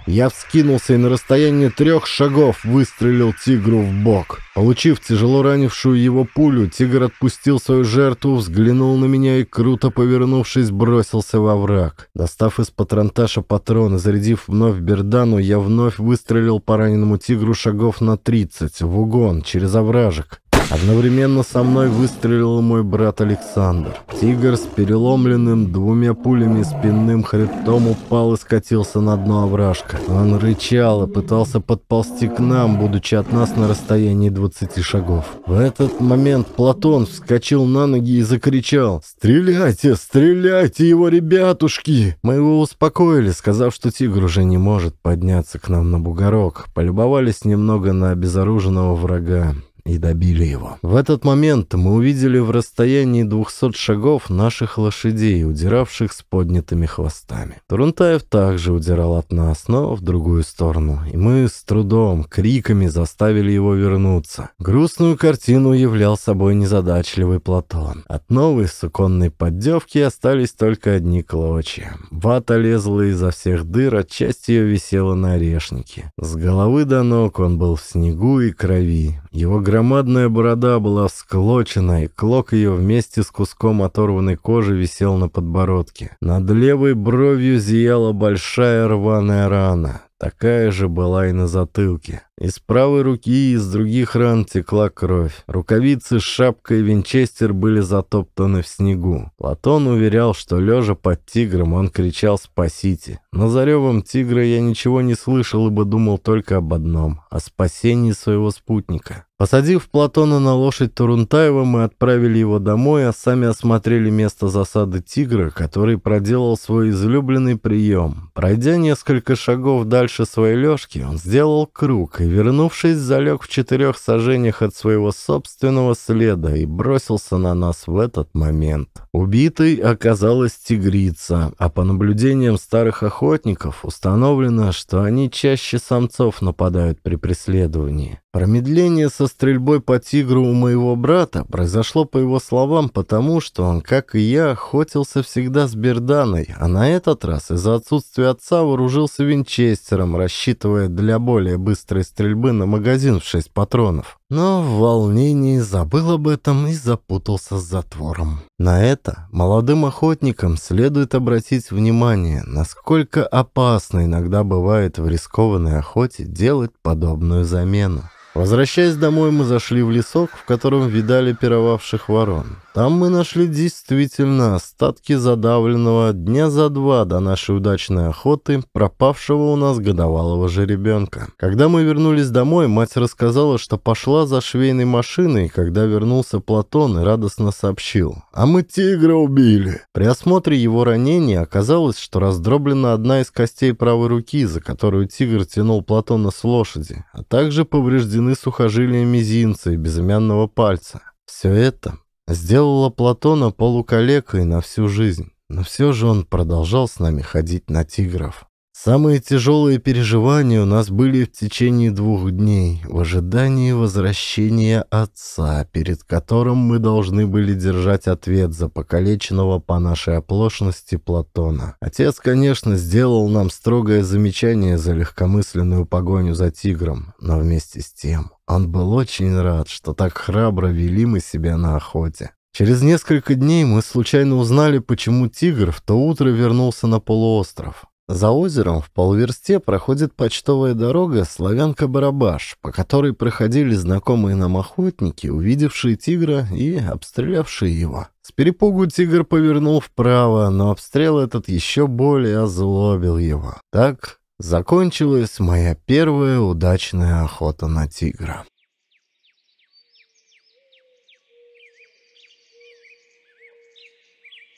Я вскинулся и на расстоянии трех шагов выстрелил тигру в бок. Получив тяжело ранившую его пулю, тигр отпустил свою жертву, взглянул на меня и, круто повернувшись, бросился во враг. Достав из патронташа патрон и зарядив вновь бердану, я вновь выстрелил по раненому тигру шагов на 30, в угон, через овражек. Одновременно со мной выстрелил мой брат Александр. Тигр с переломленным двумя пулями спинным хребтом упал и скатился на дно овражка. Он рычал и пытался подползти к нам, будучи от нас на расстоянии 20 шагов. В этот момент Платон вскочил на ноги и закричал «Стреляйте! Стреляйте его, ребятушки!» Мы его успокоили, сказав, что тигр уже не может подняться к нам на бугорок. Полюбовались немного на обезоруженного врага и добили его. В этот момент мы увидели в расстоянии 200 шагов наших лошадей, удиравших с поднятыми хвостами. Турунтаев также удирал от нас, но в другую сторону, и мы с трудом, криками заставили его вернуться. Грустную картину являл собой незадачливый Платон. От новой суконной поддевки остались только одни клочья. Вата лезла изо всех дыр, отчасти ее висела на орешнике. С головы до ног он был в снегу и крови, его громадная борода была склочена, и клок ее вместе с куском оторванной кожи висел на подбородке. Над левой бровью зияла большая рваная рана. Такая же была и на затылке. Из правой руки и из других ран текла кровь. Рукавицы, с шапкой винчестер были затоптаны в снегу. Платон уверял, что лежа под тигром он кричал «Спасите!». На за ревом тигра я ничего не слышал, ибо думал только об одном – о спасении своего спутника. Посадив Платона на лошадь Турунтаева, мы отправили его домой, а сами осмотрели место засады тигра, который проделал свой излюбленный прием. Пройдя несколько шагов дальше своей лёжки, он сделал круг и вернувшись, залег в четырех сажениях от своего собственного следа и бросился на нас в этот момент. Убитой оказалась тигрица, а по наблюдениям старых охотников установлено, что они чаще самцов нападают при преследовании. Промедление со стрельбой по тигру у моего брата произошло, по его словам, потому что он, как и я, охотился всегда с Берданой, а на этот раз из-за отсутствия отца вооружился винчестером, рассчитывая для более быстрой стрельбы на магазин в шесть патронов. Но в волнении забыл об этом и запутался с затвором. На это молодым охотникам следует обратить внимание, насколько опасно иногда бывает в рискованной охоте делать подобную замену. Возвращаясь домой, мы зашли в лесок, в котором видали пировавших ворон. Там мы нашли действительно остатки задавленного дня за два до нашей удачной охоты пропавшего у нас годовалого жеребенка. Когда мы вернулись домой, мать рассказала, что пошла за швейной машиной, когда вернулся Платон и радостно сообщил. «А мы тигра убили!» При осмотре его ранения оказалось, что раздроблена одна из костей правой руки, за которую тигр тянул Платона с лошади, а также повреждены длины сухожилия мизинца и безымянного пальца. Все это сделало Платона полукалекой на всю жизнь, но все же он продолжал с нами ходить на тигров. Самые тяжелые переживания у нас были в течение двух дней, в ожидании возвращения отца, перед которым мы должны были держать ответ за покалеченного по нашей оплошности Платона. Отец, конечно, сделал нам строгое замечание за легкомысленную погоню за тигром, но вместе с тем он был очень рад, что так храбро вели мы себя на охоте. Через несколько дней мы случайно узнали, почему тигр в то утро вернулся на полуостров. За озером в полверсте проходит почтовая дорога Славянка-Барабаш, по которой проходили знакомые нам охотники, увидевшие тигра и обстрелявшие его. С перепугу тигр повернул вправо, но обстрел этот еще более озлобил его. Так закончилась моя первая удачная охота на тигра.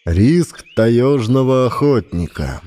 Риск таежного охотника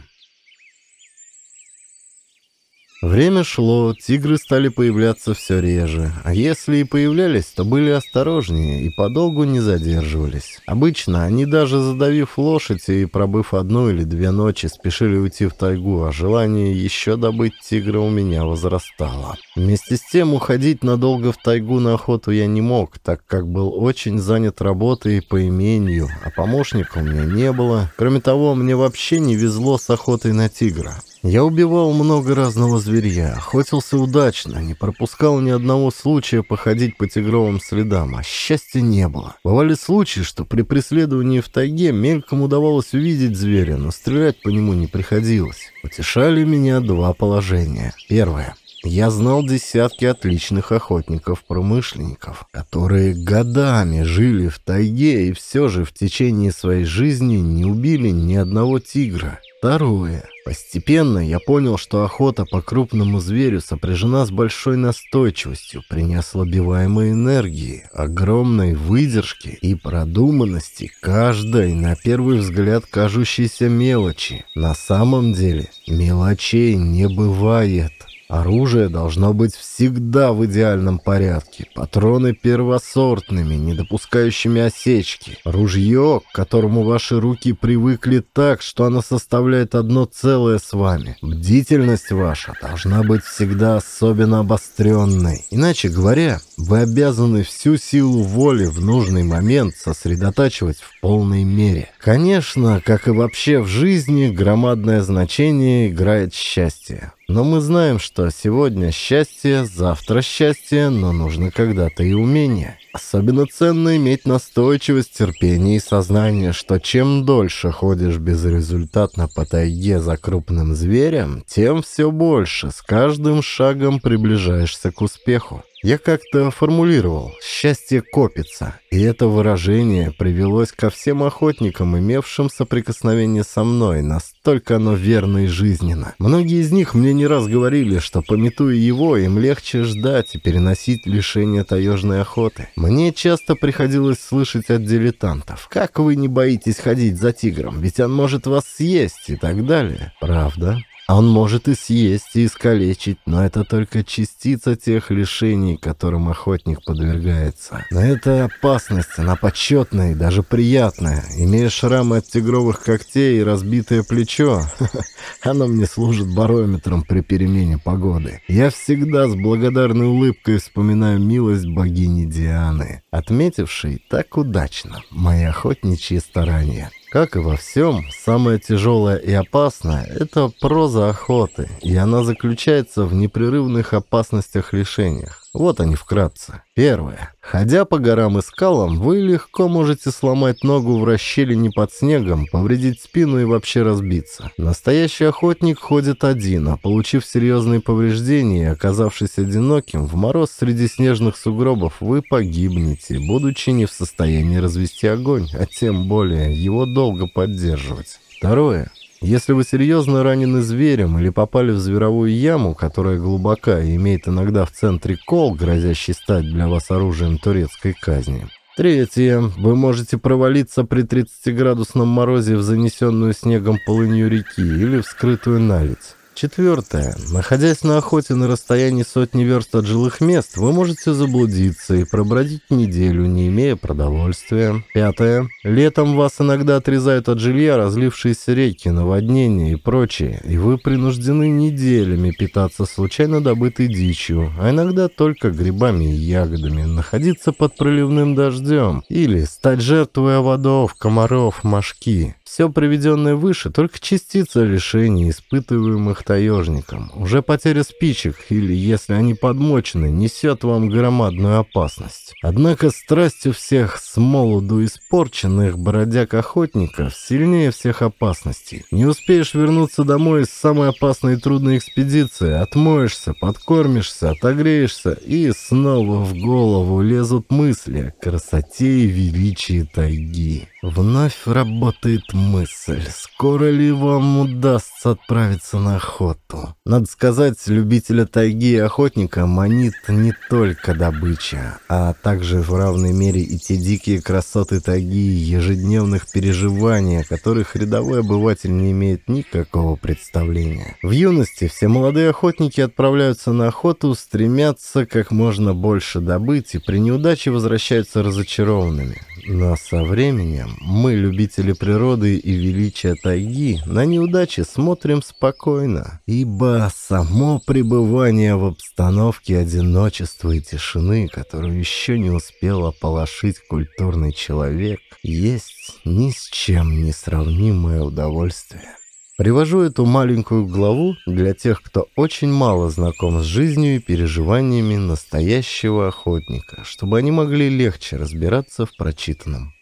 Время шло, тигры стали появляться все реже, а если и появлялись, то были осторожнее и подолгу не задерживались. Обычно они, даже задавив лошадь и пробыв одну или две ночи, спешили уйти в тайгу, а желание еще добыть тигра у меня возрастало. Вместе с тем, уходить надолго в тайгу на охоту я не мог, так как был очень занят работой по имению, а помощника у меня не было. Кроме того, мне вообще не везло с охотой на тигра. Я убивал много разного зверья, охотился удачно, не пропускал ни одного случая походить по тигровым следам, а счастья не было. Бывали случаи, что при преследовании в тайге мельком удавалось увидеть зверя, но стрелять по нему не приходилось. Утешали меня два положения. Первое. Я знал десятки отличных охотников-промышленников, которые годами жили в тайге и все же в течение своей жизни не убили ни одного тигра. Второе. Постепенно я понял, что охота по крупному зверю сопряжена с большой настойчивостью при неослабеваемой энергии, огромной выдержке и продуманности каждой, на первый взгляд, кажущейся мелочи. На самом деле мелочей не бывает. Оружие должно быть всегда в идеальном порядке, патроны первосортными, не допускающими осечки, ружье, к которому ваши руки привыкли так, что оно составляет одно целое с вами. Бдительность ваша должна быть всегда особенно обостренной. Иначе говоря, вы обязаны всю силу воли в нужный момент сосредотачивать в полной мере. Конечно, как и вообще в жизни, громадное значение играет счастье. Но мы знаем, что сегодня счастье, завтра счастье, но нужно когда-то и умение. Особенно ценно иметь настойчивость, терпение и сознание, что чем дольше ходишь безрезультатно по тайге за крупным зверем, тем все больше с каждым шагом приближаешься к успеху. Я как-то формулировал «счастье копится», и это выражение привелось ко всем охотникам, имевшим соприкосновение со мной, настолько оно верно и жизненно. Многие из них мне не раз говорили, что, пометуя его, им легче ждать и переносить лишение таежной охоты. Мне часто приходилось слышать от дилетантов «Как вы не боитесь ходить за тигром, ведь он может вас съесть» и так далее. Правда, а он может и съесть, и искалечить, но это только частица тех лишений, которым охотник подвергается. Но это опасность, она почетная и даже приятная. Имея шрамы от тигровых когтей и разбитое плечо, оно мне служит барометром при перемене погоды. Я всегда с благодарной улыбкой вспоминаю милость богини Дианы, отметившей так удачно мои охотничьи старания. Как и во всем, самое тяжелое и опасное – это проза охоты, и она заключается в непрерывных опасностях лишениях. Вот они вкратце. Первое. Ходя по горам и скалам, вы легко можете сломать ногу в расщелине под снегом, повредить спину и вообще разбиться. Настоящий охотник ходит один, а получив серьезные повреждения и оказавшись одиноким, в мороз среди снежных сугробов вы погибнете, будучи не в состоянии развести огонь, а тем более его долго поддерживать. Второе. Если вы серьезно ранены зверем или попали в зверовую яму, которая глубока и имеет иногда в центре кол, грозящий стать для вас оружием турецкой казни. Третье. Вы можете провалиться при 30-градусном морозе в занесенную снегом полынью реки или вскрытую налицу. Четвертое. Находясь на охоте на расстоянии сотни верст от жилых мест, вы можете заблудиться и пробродить неделю, не имея продовольствия. Пятое. Летом вас иногда отрезают от жилья разлившиеся реки, наводнения и прочее, и вы принуждены неделями питаться случайно добытой дичью, а иногда только грибами и ягодами, находиться под проливным дождем или стать жертвой водов, комаров, мошки. Все приведенное выше — только частица лишений, испытываемых таежником. Уже потеря спичек, или, если они подмочены, несет вам громадную опасность. Однако страсть у всех с молоду испорченных бродяг-охотников сильнее всех опасностей. Не успеешь вернуться домой из самой опасной и трудной экспедиции, отмоешься, подкормишься, отогреешься, и снова в голову лезут мысли о красоте и величии тайги. Вновь работает мысль, скоро ли вам удастся отправиться на охоту? Надо сказать, любителя тайги и охотника манит не только добыча, а также в равной мере и те дикие красоты тайги ежедневных переживаний, о которых рядовой обыватель не имеет никакого представления. В юности все молодые охотники отправляются на охоту, стремятся как можно больше добыть и при неудаче возвращаются разочарованными. Но со временем мы, любители природы и величия тайги, на неудачи смотрим спокойно, ибо само пребывание в обстановке одиночества и тишины, которую еще не успел ополошить культурный человек, есть ни с чем не сравнимое удовольствие. Привожу эту маленькую главу для тех, кто очень мало знаком с жизнью и переживаниями настоящего охотника, чтобы они могли легче разбираться в прочитанном.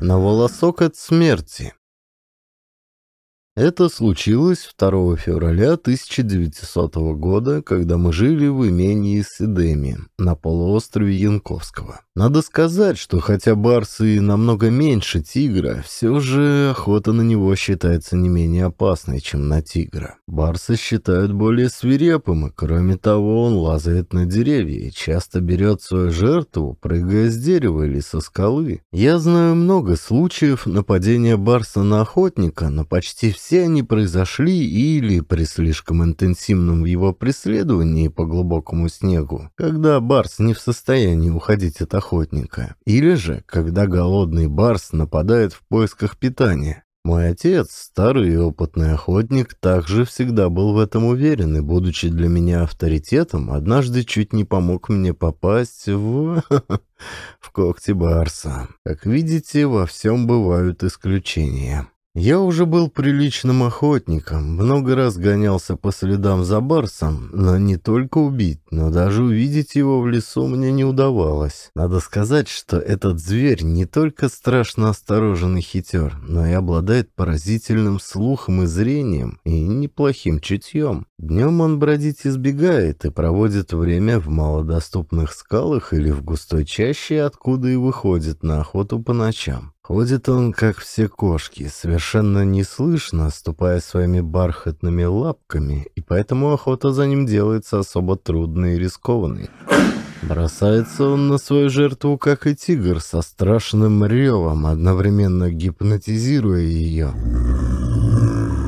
На волосок от смерти. Это случилось 2 февраля 1900 года, когда мы жили в имении Седеми на полуострове Янковского. Надо сказать, что хотя барс и намного меньше тигра, все же охота на него считается не менее опасной, чем на тигра. Барса считают более свирепым, и кроме того он лазает на деревья и часто берет свою жертву, прыгая с дерева или со скалы. Я знаю много случаев нападения барса на охотника но почти все все они произошли или при слишком интенсивном его преследовании по глубокому снегу, когда Барс не в состоянии уходить от охотника, или же, когда голодный Барс нападает в поисках питания. Мой отец, старый и опытный охотник, также всегда был в этом уверен и, будучи для меня авторитетом, однажды чуть не помог мне попасть в... в когти Барса. Как видите, во всем бывают исключения. Я уже был приличным охотником, много раз гонялся по следам за барсом, но не только убить, но даже увидеть его в лесу мне не удавалось. Надо сказать, что этот зверь не только страшно осторожен и хитер, но и обладает поразительным слухом и зрением, и неплохим чутьем. Днем он бродить избегает и проводит время в малодоступных скалах или в густой чаще, откуда и выходит на охоту по ночам. Ходит он, как все кошки, совершенно неслышно, ступая своими бархатными лапками, и поэтому охота за ним делается особо трудной и рискованной. Бросается он на свою жертву, как и тигр, со страшным ревом, одновременно гипнотизируя ее.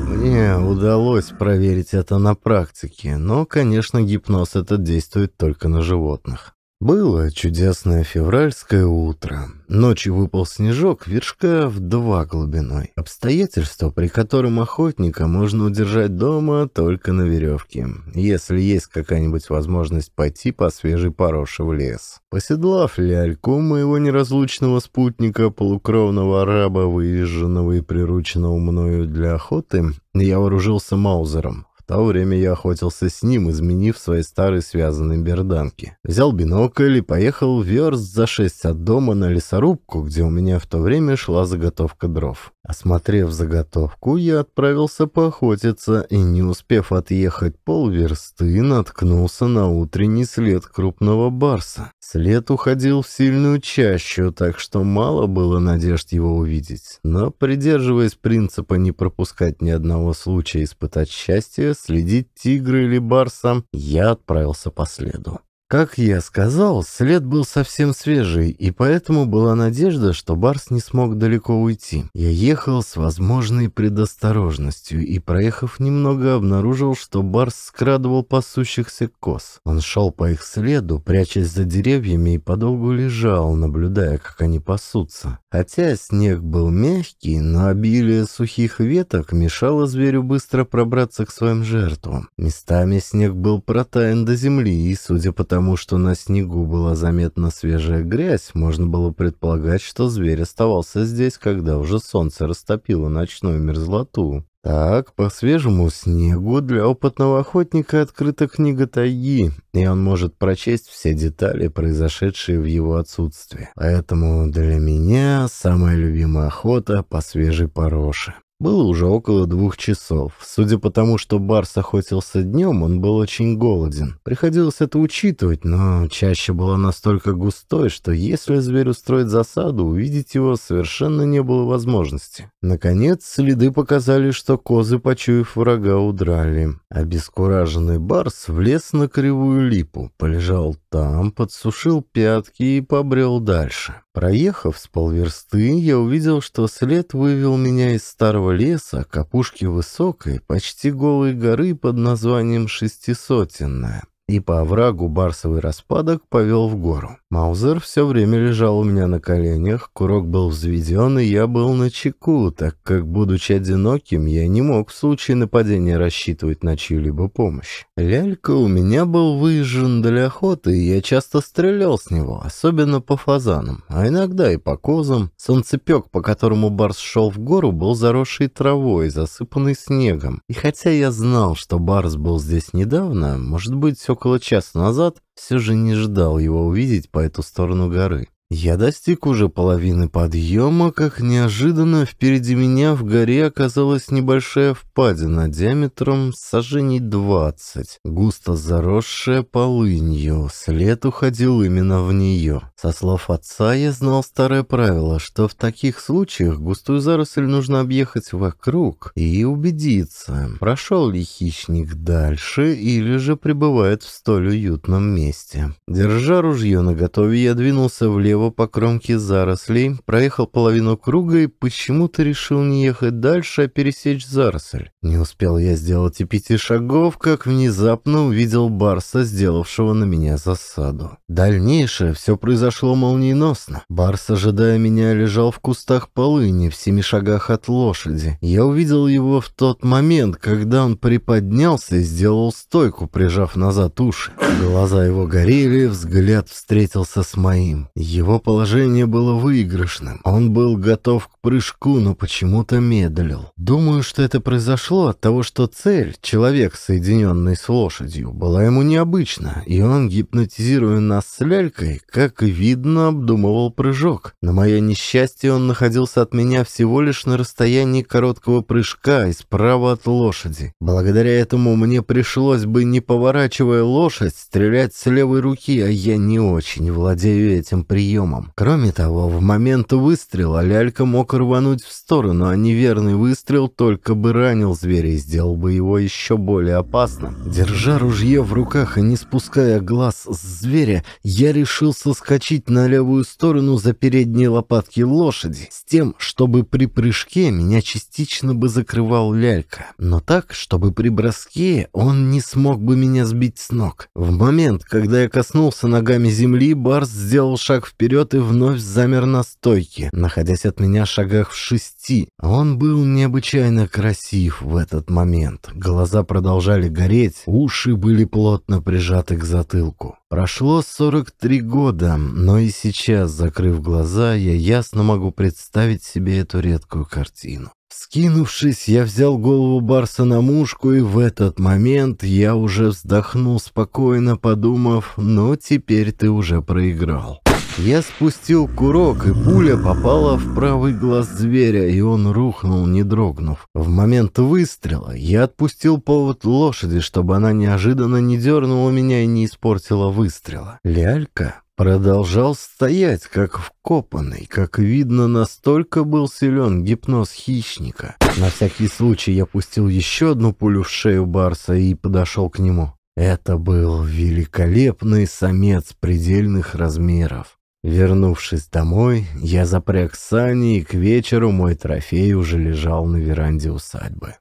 Мне удалось проверить это на практике, но, конечно, гипноз этот действует только на животных. Было чудесное февральское утро. Ночью выпал снежок вершка в два глубиной. Обстоятельство, при котором охотника можно удержать дома только на веревке, если есть какая-нибудь возможность пойти по свежей пороше в лес. Поседлав ляльку моего неразлучного спутника, полукровного араба, выезженного и прирученного мною для охоты, я вооружился маузером, то время я охотился с ним, изменив свои старые связанные берданки. Взял бинокль и поехал в верст за шесть от дома на лесорубку, где у меня в то время шла заготовка дров. Осмотрев заготовку, я отправился поохотиться и, не успев отъехать полверсты, наткнулся на утренний след крупного барса. След уходил в сильную чащу, так что мало было надежд его увидеть. Но, придерживаясь принципа не пропускать ни одного случая испытать счастье, следить тигра или барса, я отправился по следу. Как я сказал, след был совсем свежий, и поэтому была надежда, что Барс не смог далеко уйти. Я ехал с возможной предосторожностью и, проехав немного, обнаружил, что Барс скрадывал пасущихся коз. Он шел по их следу, прячась за деревьями, и подолгу лежал, наблюдая, как они пасутся. Хотя снег был мягкий, но обилие сухих веток мешало зверю быстро пробраться к своим жертвам. Местами снег был протаян до земли, и, судя по тому, потому что на снегу была заметна свежая грязь, можно было предполагать, что зверь оставался здесь, когда уже солнце растопило ночную мерзлоту. Так, по свежему снегу для опытного охотника открыта книга тайги, и он может прочесть все детали, произошедшие в его отсутствии. Поэтому для меня самая любимая охота по свежей пороше. Было уже около двух часов. Судя по тому, что Барс охотился днем, он был очень голоден. Приходилось это учитывать, но чаще была настолько густой, что если зверь устроит засаду, увидеть его совершенно не было возможности. Наконец, следы показали, что козы, почуяв врага, удрали. Обескураженный Барс влез на кривую липу, полежал там, подсушил пятки и побрел дальше. Проехав с полверсты, я увидел, что след вывел меня из старого леса к опушке высокой, почти голой горы под названием Шестисотенная, и по оврагу Барсовый распадок повел в гору. Маузер все время лежал у меня на коленях, курок был взведен, и я был на чеку, так как, будучи одиноким, я не мог в случае нападения рассчитывать на чью-либо помощь. Лялька у меня был выезжен для охоты, и я часто стрелял с него, особенно по фазанам, а иногда и по козам. Солнцепек, по которому Барс шел в гору, был заросший травой, засыпанный снегом. И хотя я знал, что Барс был здесь недавно, может быть, около часа назад, все же не ждал его увидеть по эту сторону горы. Я достиг уже половины подъема, как неожиданно впереди меня в горе оказалась небольшая впадина диаметром сажений двадцать, густо заросшая полынью, след уходил именно в нее. Со слов отца я знал старое правило, что в таких случаях густую заросль нужно объехать вокруг и убедиться, прошел ли хищник дальше или же пребывает в столь уютном месте. Держа ружье наготове, я двинулся влево его по кромке зарослей, проехал половину круга и почему-то решил не ехать дальше, а пересечь заросль. Не успел я сделать и пяти шагов, как внезапно увидел Барса, сделавшего на меня засаду. Дальнейшее все произошло молниеносно. Барс, ожидая меня, лежал в кустах полыни в семи шагах от лошади. Я увидел его в тот момент, когда он приподнялся и сделал стойку, прижав назад уши. Глаза его горели, взгляд встретился с моим. Его его положение было выигрышным. Он был готов к прыжку, но почему-то медлил. Думаю, что это произошло от того, что цель, человек, соединенный с лошадью, была ему необычна, и он, гипнотизируя нас с лялькой, как видно, обдумывал прыжок. На мое несчастье он находился от меня всего лишь на расстоянии короткого прыжка и справа от лошади. Благодаря этому мне пришлось бы, не поворачивая лошадь, стрелять с левой руки, а я не очень владею этим приемом объемом. Кроме того, в момент выстрела лялька мог рвануть в сторону, а неверный выстрел только бы ранил зверя и сделал бы его еще более опасным. Держа ружье в руках и не спуская глаз с зверя, я решил соскочить на левую сторону за передние лопатки лошади, с тем, чтобы при прыжке меня частично бы закрывал лялька, но так, чтобы при броске он не смог бы меня сбить с ног. В момент, когда я коснулся ногами земли, Барс сделал шаг вперед, вперед и вновь замер на стойке, находясь от меня в шагах в шести. Он был необычайно красив в этот момент. Глаза продолжали гореть, уши были плотно прижаты к затылку. Прошло 43 года, но и сейчас, закрыв глаза, я ясно могу представить себе эту редкую картину. Скинувшись, я взял голову Барса на мушку, и в этот момент я уже вздохнул спокойно, подумав, «Ну, теперь ты уже проиграл». Я спустил курок, и пуля попала в правый глаз зверя, и он рухнул, не дрогнув. В момент выстрела я отпустил повод лошади, чтобы она неожиданно не дернула меня и не испортила выстрела. Лялька продолжал стоять, как вкопанный, как видно, настолько был силен гипноз хищника. На всякий случай я пустил еще одну пулю в шею барса и подошел к нему. Это был великолепный самец предельных размеров. Вернувшись домой, я запряг сани, и к вечеру мой трофей уже лежал на веранде усадьбы.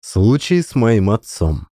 Случай с моим отцом.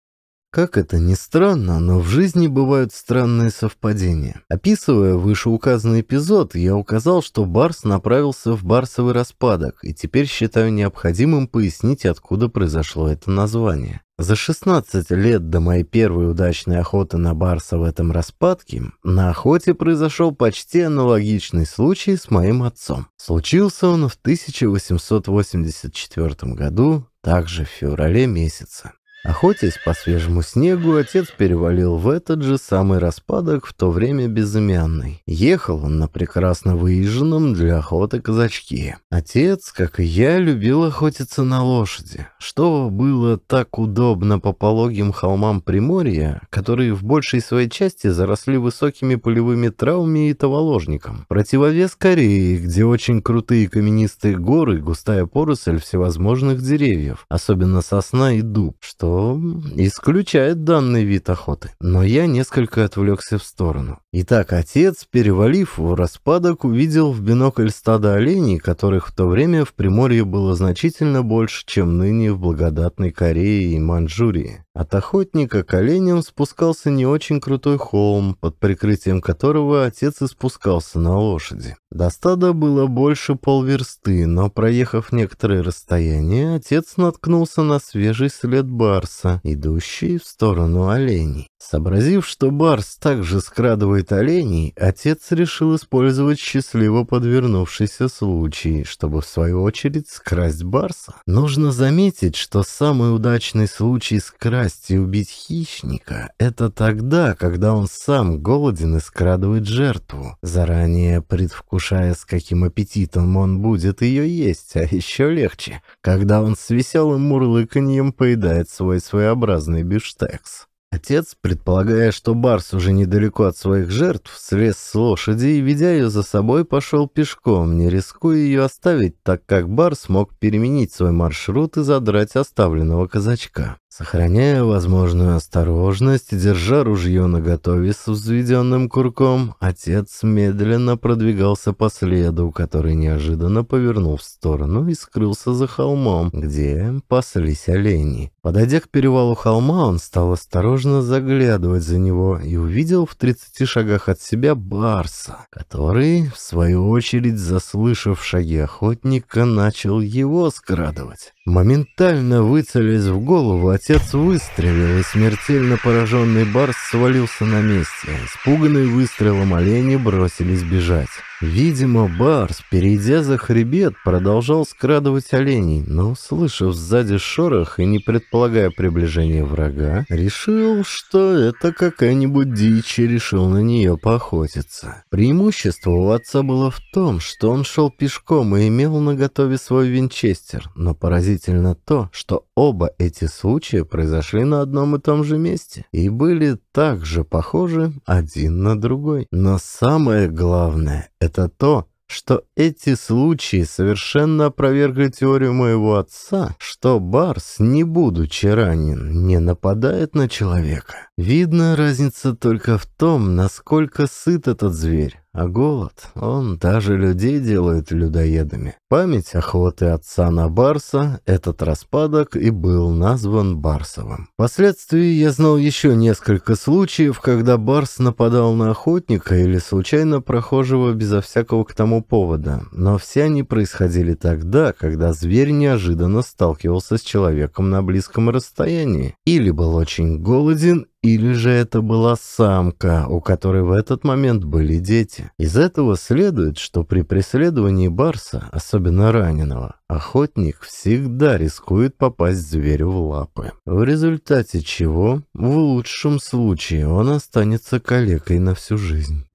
Как это ни странно, но в жизни бывают странные совпадения. Описывая вышеуказанный эпизод, я указал, что Барс направился в барсовый распадок, и теперь считаю необходимым пояснить, откуда произошло это название. За 16 лет до моей первой удачной охоты на барса в этом распадке, на охоте произошел почти аналогичный случай с моим отцом. Случился он в 1884 году, также в феврале месяце. Охотясь по свежему снегу, отец перевалил в этот же самый распадок, в то время безымянный. Ехал он на прекрасно выезженном для охоты казачке. Отец, как и я, любил охотиться на лошади, что было так удобно по пологим холмам Приморья, которые в большей своей части заросли высокими полевыми травами и таволожником. Противовес Корее, где очень крутые каменистые горы, густая поросль всевозможных деревьев, особенно сосна и дуб, что что исключает данный вид охоты. Но я несколько отвлекся в сторону. Итак, отец, перевалив в распадок, увидел в бинокль стадо оленей, которых в то время в Приморье было значительно больше, чем ныне в благодатной Корее и Манчжурии. От охотника к оленям спускался не очень крутой холм, под прикрытием которого отец и спускался на лошади. До стада было больше полверсты, но, проехав некоторое расстояние, отец наткнулся на свежий след бар Барса, идущие в сторону оленей. Сообразив, что Барс также скрадывает оленей, отец решил использовать счастливо подвернувшийся случай, чтобы в свою очередь скрасть Барса. Нужно заметить, что самый удачный случай скрасть и убить хищника – это тогда, когда он сам голоден и скрадывает жертву, заранее предвкушая, с каким аппетитом он будет ее есть, а еще легче, когда он с веселым мурлыканьем поедает свой доедывая своеобразный бифштекс. Отец, предполагая, что Барс уже недалеко от своих жертв, слез с лошади и, ведя ее за собой, пошел пешком, не рискуя ее оставить, так как Барс мог переменить свой маршрут и задрать оставленного казачка. Сохраняя возможную осторожность, держа ружье наготове с взведенным курком, отец медленно продвигался по следу, который неожиданно повернул в сторону и скрылся за холмом, где паслись олени. Подойдя к перевалу холма, он стал осторожно заглядывать за него и увидел в 30 шагах от себя барса, который, в свою очередь, заслышав шаги охотника, начал его скрадывать. Моментально выцелясь в голову, отец выстрелил, и смертельно пораженный барс свалился на месте. Испуганные выстрелом олени бросились бежать. Видимо, Барс, перейдя за хребет, продолжал скрадывать оленей, но, слышав сзади шорох и не предполагая приближения врага, решил, что это какая-нибудь дичь и решил на нее поохотиться. Преимущество у отца было в том, что он шел пешком и имел на готове свой винчестер, но поразительно то, что оба эти случая произошли на одном и том же месте и были также похожи один на другой. Но самое главное — это то, что эти случаи совершенно опровергли теорию моего отца, что Барс, не будучи ранен, не нападает на человека. Видно, разница только в том, насколько сыт этот зверь. А голод, он даже людей делает людоедами. Память охоты отца на Барса, этот распадок и был назван Барсовым. Впоследствии я знал еще несколько случаев, когда Барс нападал на охотника или случайно прохожего безо всякого к тому повода, но все они происходили тогда, когда зверь неожиданно сталкивался с человеком на близком расстоянии, или был очень голоден, или же это была самка, у которой в этот момент были дети. Из этого следует, что при преследовании барса, особенно раненого, охотник всегда рискует попасть зверю в лапы. В результате чего, в лучшем случае, он останется калекой на всю жизнь.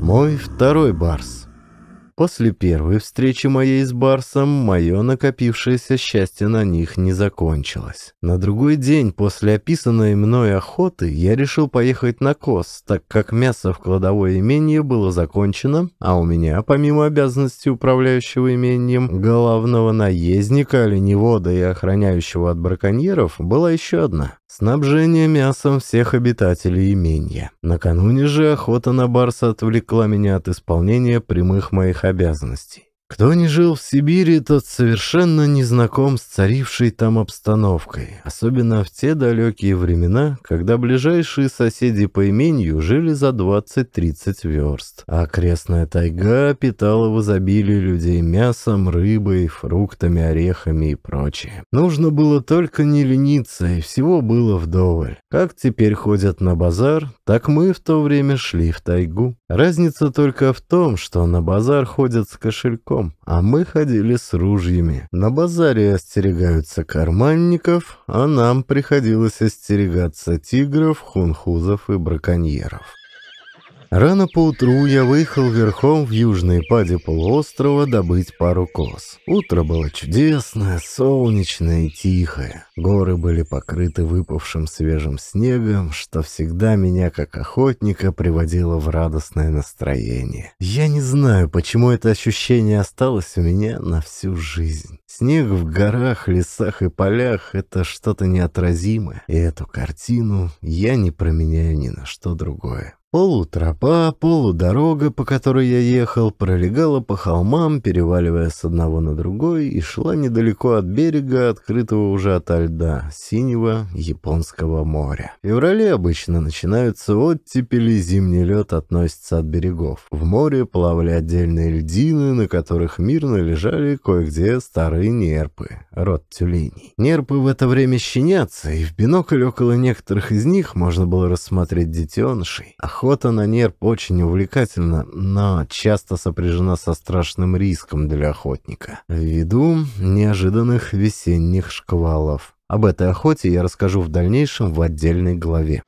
Мой второй барс. После первой встречи моей с Барсом мое накопившееся счастье на них не закончилось. На другой день после описанной мной охоты я решил поехать на Кос, так как мясо в кладовое имение было закончено, а у меня, помимо обязанности управляющего имением, главного наездника, оленевода и охраняющего от браконьеров, была еще одна. Снабжение мясом всех обитателей имения. Накануне же охота на барса отвлекла меня от исполнения прямых моих обязанностей. Кто не жил в Сибири, тот совершенно не знаком с царившей там обстановкой, особенно в те далекие времена, когда ближайшие соседи по имению жили за 20-30 верст, а окрестная тайга питала в изобилии людей мясом, рыбой, фруктами, орехами и прочее. Нужно было только не лениться, и всего было вдоволь. Как теперь ходят на базар, так мы в то время шли в тайгу. Разница только в том, что на базар ходят с кошельком, пешком, а мы ходили с ружьями. На базаре остерегаются карманников, а нам приходилось остерегаться тигров, хунхузов и браконьеров. Рано поутру я выехал верхом в южные пади полуострова добыть пару коз. Утро было чудесное, солнечное и тихое. Горы были покрыты выпавшим свежим снегом, что всегда меня, как охотника, приводило в радостное настроение. Я не знаю, почему это ощущение осталось у меня на всю жизнь. Снег в горах, лесах и полях — это что-то неотразимое, и эту картину я не променяю ни на что другое. Полутропа, полудорога, по которой я ехал, пролегала по холмам, переваливая с одного на другой, и шла недалеко от берега, открытого уже ото льда, синего Японского моря. В феврале обычно начинаются оттепели, зимний лед относится от берегов. В море плавали отдельные льдины, на которых мирно лежали кое-где старые нерпы, род тюленей. Нерпы в это время щенятся, и в бинокль около некоторых из них можно было рассмотреть детенышей. Охота на нерп очень увлекательна, но часто сопряжена со страшным риском для охотника, ввиду неожиданных весенних шквалов. Об этой охоте я расскажу в дальнейшем в отдельной главе.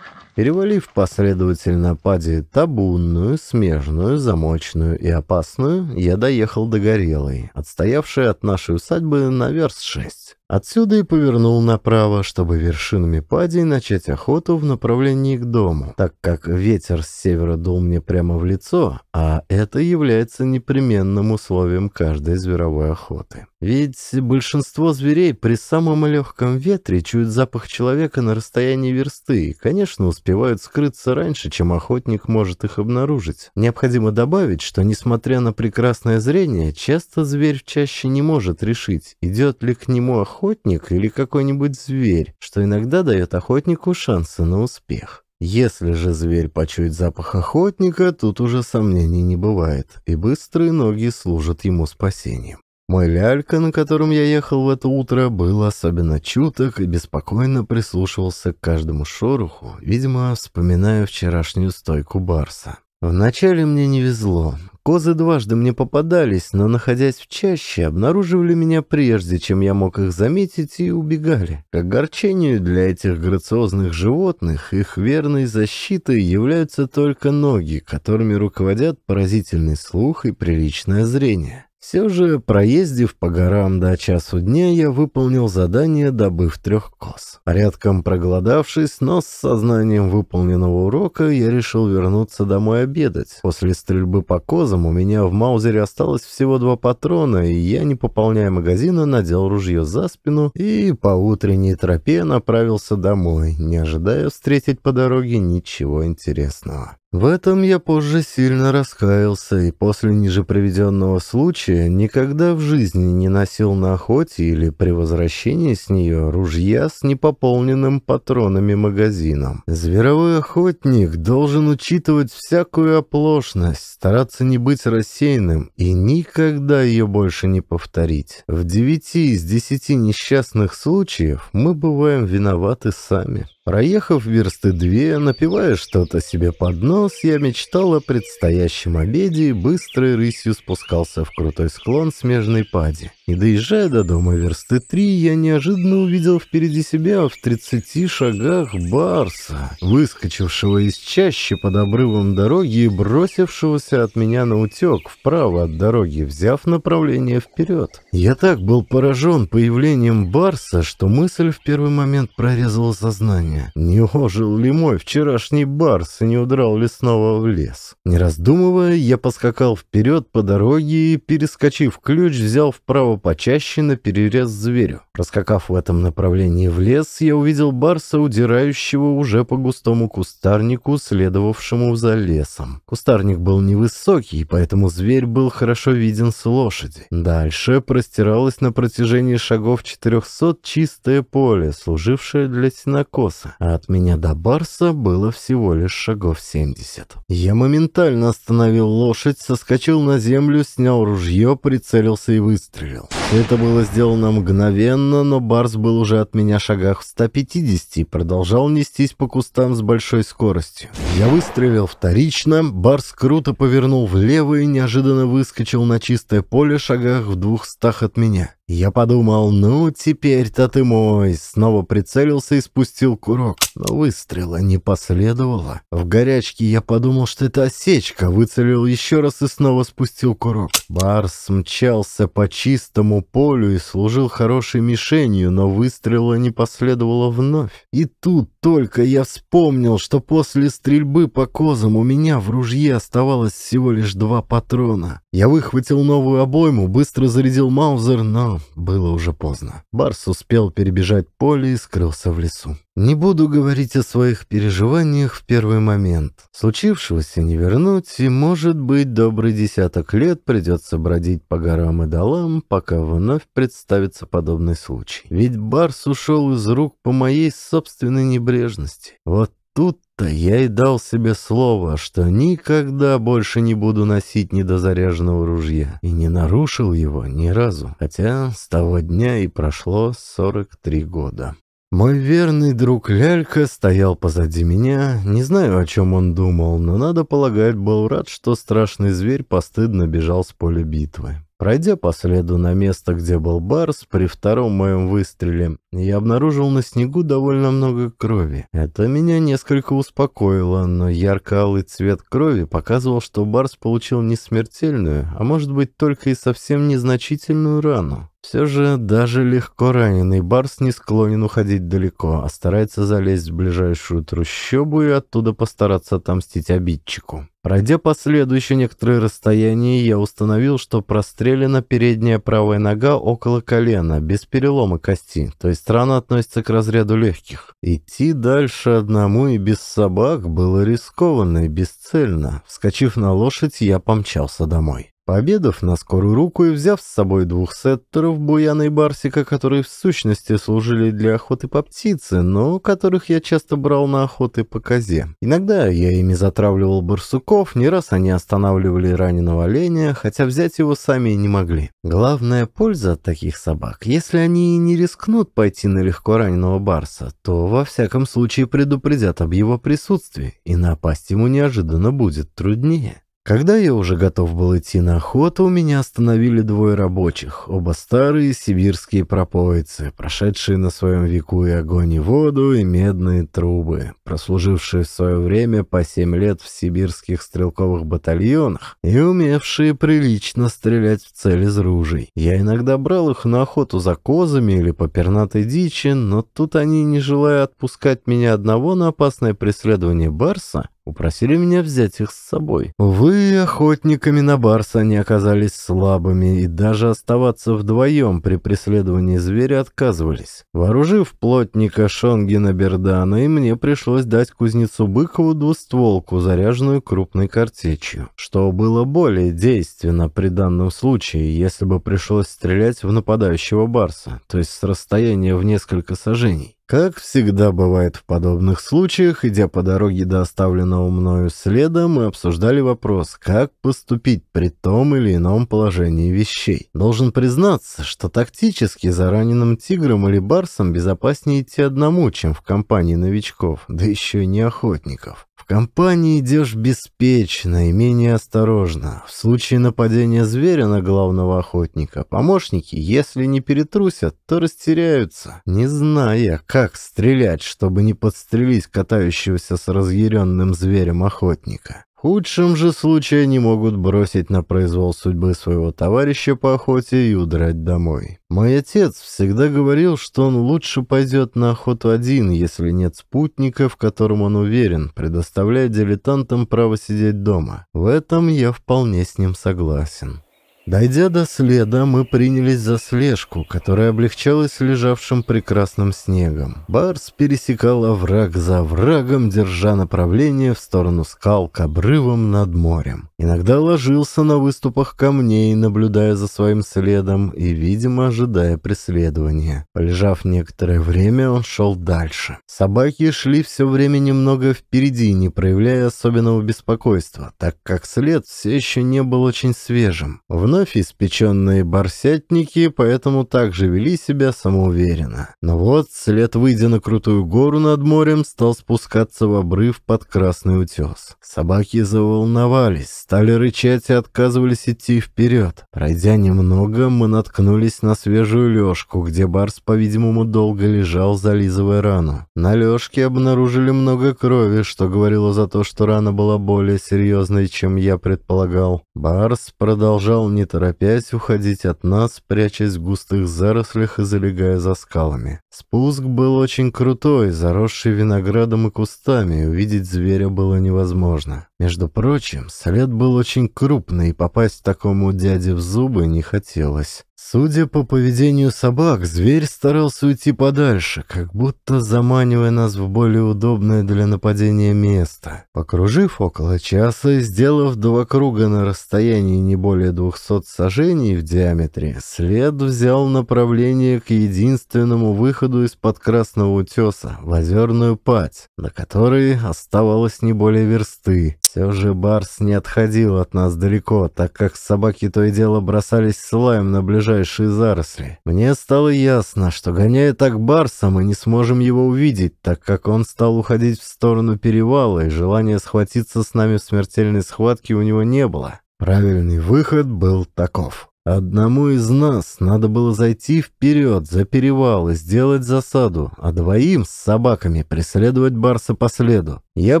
Перевалив последовательно пади табунную, смежную, замочную и опасную, я доехал до Горелой, отстоявшей от нашей усадьбы на верст шесть. Отсюда и повернул направо, чтобы вершинами падей начать охоту в направлении к дому, так как ветер с севера дул мне прямо в лицо, а это является непременным условием каждой зверовой охоты. Ведь большинство зверей при самом легком ветре чуют запах человека на расстоянии версты и, конечно, успевают скрыться раньше, чем охотник может их обнаружить. Необходимо добавить, что, несмотря на прекрасное зрение, часто зверь чаще не может решить, идет ли к нему охота охотник или какой-нибудь зверь, что иногда дает охотнику шансы на успех. Если же зверь почует запах охотника, тут уже сомнений не бывает, и быстрые ноги служат ему спасением. Мой лялька, на котором я ехал в это утро, был особенно чуток и беспокойно прислушивался к каждому шороху, видимо, вспоминая вчерашнюю стойку барса. Вначале мне не везло. Козы дважды мне попадались, но, находясь в чаще, обнаруживали меня прежде, чем я мог их заметить, и убегали. К огорчению для этих грациозных животных их верной защитой являются только ноги, которыми руководят поразительный слух и приличное зрение. Все же, проездив по горам до часу дня, я выполнил задание, добыв трех коз. Порядком проголодавшись, но с сознанием выполненного урока, я решил вернуться домой обедать. После стрельбы по козам у меня в маузере осталось всего два патрона, и я, не пополняя магазина, надел ружье за спину и по утренней тропе направился домой, не ожидая встретить по дороге ничего интересного. В этом я позже сильно раскаялся и после ниже приведенного случая никогда в жизни не носил на охоте или при возвращении с нее ружья с непополненным патронами магазином. Зверовой охотник должен учитывать всякую оплошность, стараться не быть рассеянным и никогда ее больше не повторить. В девяти из десяти несчастных случаев мы бываем виноваты сами. Проехав версты две, напивая что-то себе под нос, Нос я мечтал о предстоящем обеде и быстрой рысью спускался в крутой склон смежной пади. Не доезжая до дома версты три, я неожиданно увидел впереди себя в тридцати шагах барса, выскочившего из чащи под обрывом дороги и бросившегося от меня на утек вправо от дороги, взяв направление вперед. Я так был поражен появлением барса, что мысль в первый момент прорезала сознание. Не ожил ли мой вчерашний барс и не удрал ли снова в лес? Не раздумывая, я поскакал вперед по дороге и, перескочив ключ, взял вправо которого почаще на перерез зверю. Проскакав в этом направлении в лес, я увидел барса, удирающего уже по густому кустарнику, следовавшему за лесом. Кустарник был невысокий, поэтому зверь был хорошо виден с лошади. Дальше простиралось на протяжении шагов 400 чистое поле, служившее для сенокоса, а от меня до барса было всего лишь шагов 70. Я моментально остановил лошадь, соскочил на землю, снял ружье, прицелился и выстрелил. Israel. Это было сделано мгновенно, но Барс был уже от меня шагах в 150 и продолжал нестись по кустам с большой скоростью. Я выстрелил вторично, Барс круто повернул влево и неожиданно выскочил на чистое поле шагах в двухстах от меня. Я подумал, ну теперь-то ты мой, снова прицелился и спустил курок, но выстрела не последовало. В горячке я подумал, что это осечка, выцелил еще раз и снова спустил курок. Барс мчался по чистому полю и служил хорошей мишенью, но выстрела не последовало вновь. И тут только я вспомнил, что после стрельбы по козам у меня в ружье оставалось всего лишь два патрона. Я выхватил новую обойму, быстро зарядил маузер, но было уже поздно. Барс успел перебежать поле и скрылся в лесу. Не буду говорить о своих переживаниях в первый момент. Случившегося не вернуть, и, может быть, добрый десяток лет придется бродить по горам и долам, пока вновь представится подобный случай. Ведь Барс ушел из рук по моей собственной небрежности небрежности. Вот тут-то я и дал себе слово, что никогда больше не буду носить недозаряженного ружья. И не нарушил его ни разу. Хотя с того дня и прошло 43 года. Мой верный друг Лялька стоял позади меня. Не знаю, о чем он думал, но, надо полагать, был рад, что страшный зверь постыдно бежал с поля битвы. Пройдя по следу на место, где был Барс, при втором моем выстреле, я обнаружил на снегу довольно много крови. Это меня несколько успокоило, но ярко-алый цвет крови показывал, что Барс получил не смертельную, а может быть только и совсем незначительную рану. Все же даже легко раненый Барс не склонен уходить далеко, а старается залезть в ближайшую трущобу и оттуда постараться отомстить обидчику. Пройдя последующие некоторые расстояния, я установил, что прострелена передняя правая нога около колена, без перелома кости, то есть рана относится к разряду легких. Идти дальше одному и без собак было рискованно и бесцельно. Вскочив на лошадь, я помчался домой. Пообедав на скорую руку и взяв с собой двух сеттеров, Буяна и Барсика, которые в сущности служили для охоты по птице, но которых я часто брал на охоты по козе. Иногда я ими затравливал барсуков, не раз они останавливали раненого оленя, хотя взять его сами не могли. Главная польза от таких собак, если они не рискнут пойти на легко раненого барса, то во всяком случае предупредят об его присутствии, и напасть ему неожиданно будет труднее. Когда я уже готов был идти на охоту, меня остановили двое рабочих, оба старые сибирские пропойцы, прошедшие на своем веку и огонь и воду, и медные трубы, прослужившие в свое время по семь лет в сибирских стрелковых батальонах и умевшие прилично стрелять в цель из ружей. Я иногда брал их на охоту за козами или по пернатой дичи, но тут они, не желая отпускать меня одного на опасное преследование барса, Упросили меня взять их с собой. Вы охотниками на барса не оказались слабыми, и даже оставаться вдвоем при преследовании зверя отказывались. Вооружив плотника Шонгина Бердана, и мне пришлось дать кузнецу Быкову двустволку, заряженную крупной картечью, что было более действенно при данном случае, если бы пришлось стрелять в нападающего барса, то есть с расстояния в несколько сажений. Как всегда бывает в подобных случаях, идя по дороге до оставленного мною следа, мы обсуждали вопрос, как поступить при том или ином положении вещей. Должен признаться, что тактически за раненым тигром или барсом безопаснее идти одному, чем в компании новичков, да еще и не охотников. В компании идешь беспечно и менее осторожно. В случае нападения зверя на главного охотника, помощники, если не перетрусят, то растеряются, не зная, как стрелять, чтобы не подстрелить катающегося с разъяренным зверем охотника худшем же случае они могут бросить на произвол судьбы своего товарища по охоте и удрать домой. Мой отец всегда говорил, что он лучше пойдет на охоту один, если нет спутника, в котором он уверен, предоставляя дилетантам право сидеть дома. В этом я вполне с ним согласен. Дойдя до следа, мы принялись за слежку, которая облегчалась лежавшим прекрасным снегом. Барс пересекал овраг за оврагом, держа направление в сторону скал к обрывам над морем. Иногда ложился на выступах камней, наблюдая за своим следом и, видимо, ожидая преследования. Полежав некоторое время, он шел дальше. Собаки шли все время немного впереди, не проявляя особенного беспокойства, так как след все еще не был очень свежим. Вновь Вновь испеченные барсятники поэтому также вели себя самоуверенно. Но вот, след выйдя на крутую гору над морем, стал спускаться в обрыв под красный утес. Собаки заволновались, стали рычать и отказывались идти вперед. Пройдя немного, мы наткнулись на свежую лёжку, где барс, по-видимому, долго лежал, зализывая рану. На лёжке обнаружили много крови, что говорило за то, что рана была более серьезной, чем я предполагал. Барс продолжал не не торопясь уходить от нас, прячась в густых зарослях и залегая за скалами. Спуск был очень крутой, заросший виноградом и кустами, и увидеть зверя было невозможно. Между прочим, след был очень крупный, и попасть такому дяде в зубы не хотелось. Судя по поведению собак, зверь старался уйти подальше, как будто заманивая нас в более удобное для нападения место. Покружив около часа и сделав два круга на расстоянии не более 200 сажений в диаметре, след взял направление к единственному выходу из-под красного утеса в озерную пать, на которой оставалось не более версты. Все же Барс не отходил от нас далеко, так как собаки то и дело бросались с лаем на ближайшее ближайшие заросли. Мне стало ясно, что гоняя так Барса, мы не сможем его увидеть, так как он стал уходить в сторону перевала, и желания схватиться с нами в смертельной схватке у него не было. Правильный выход был таков. Одному из нас надо было зайти вперед, за перевал и сделать засаду, а двоим с собаками преследовать Барса по следу. Я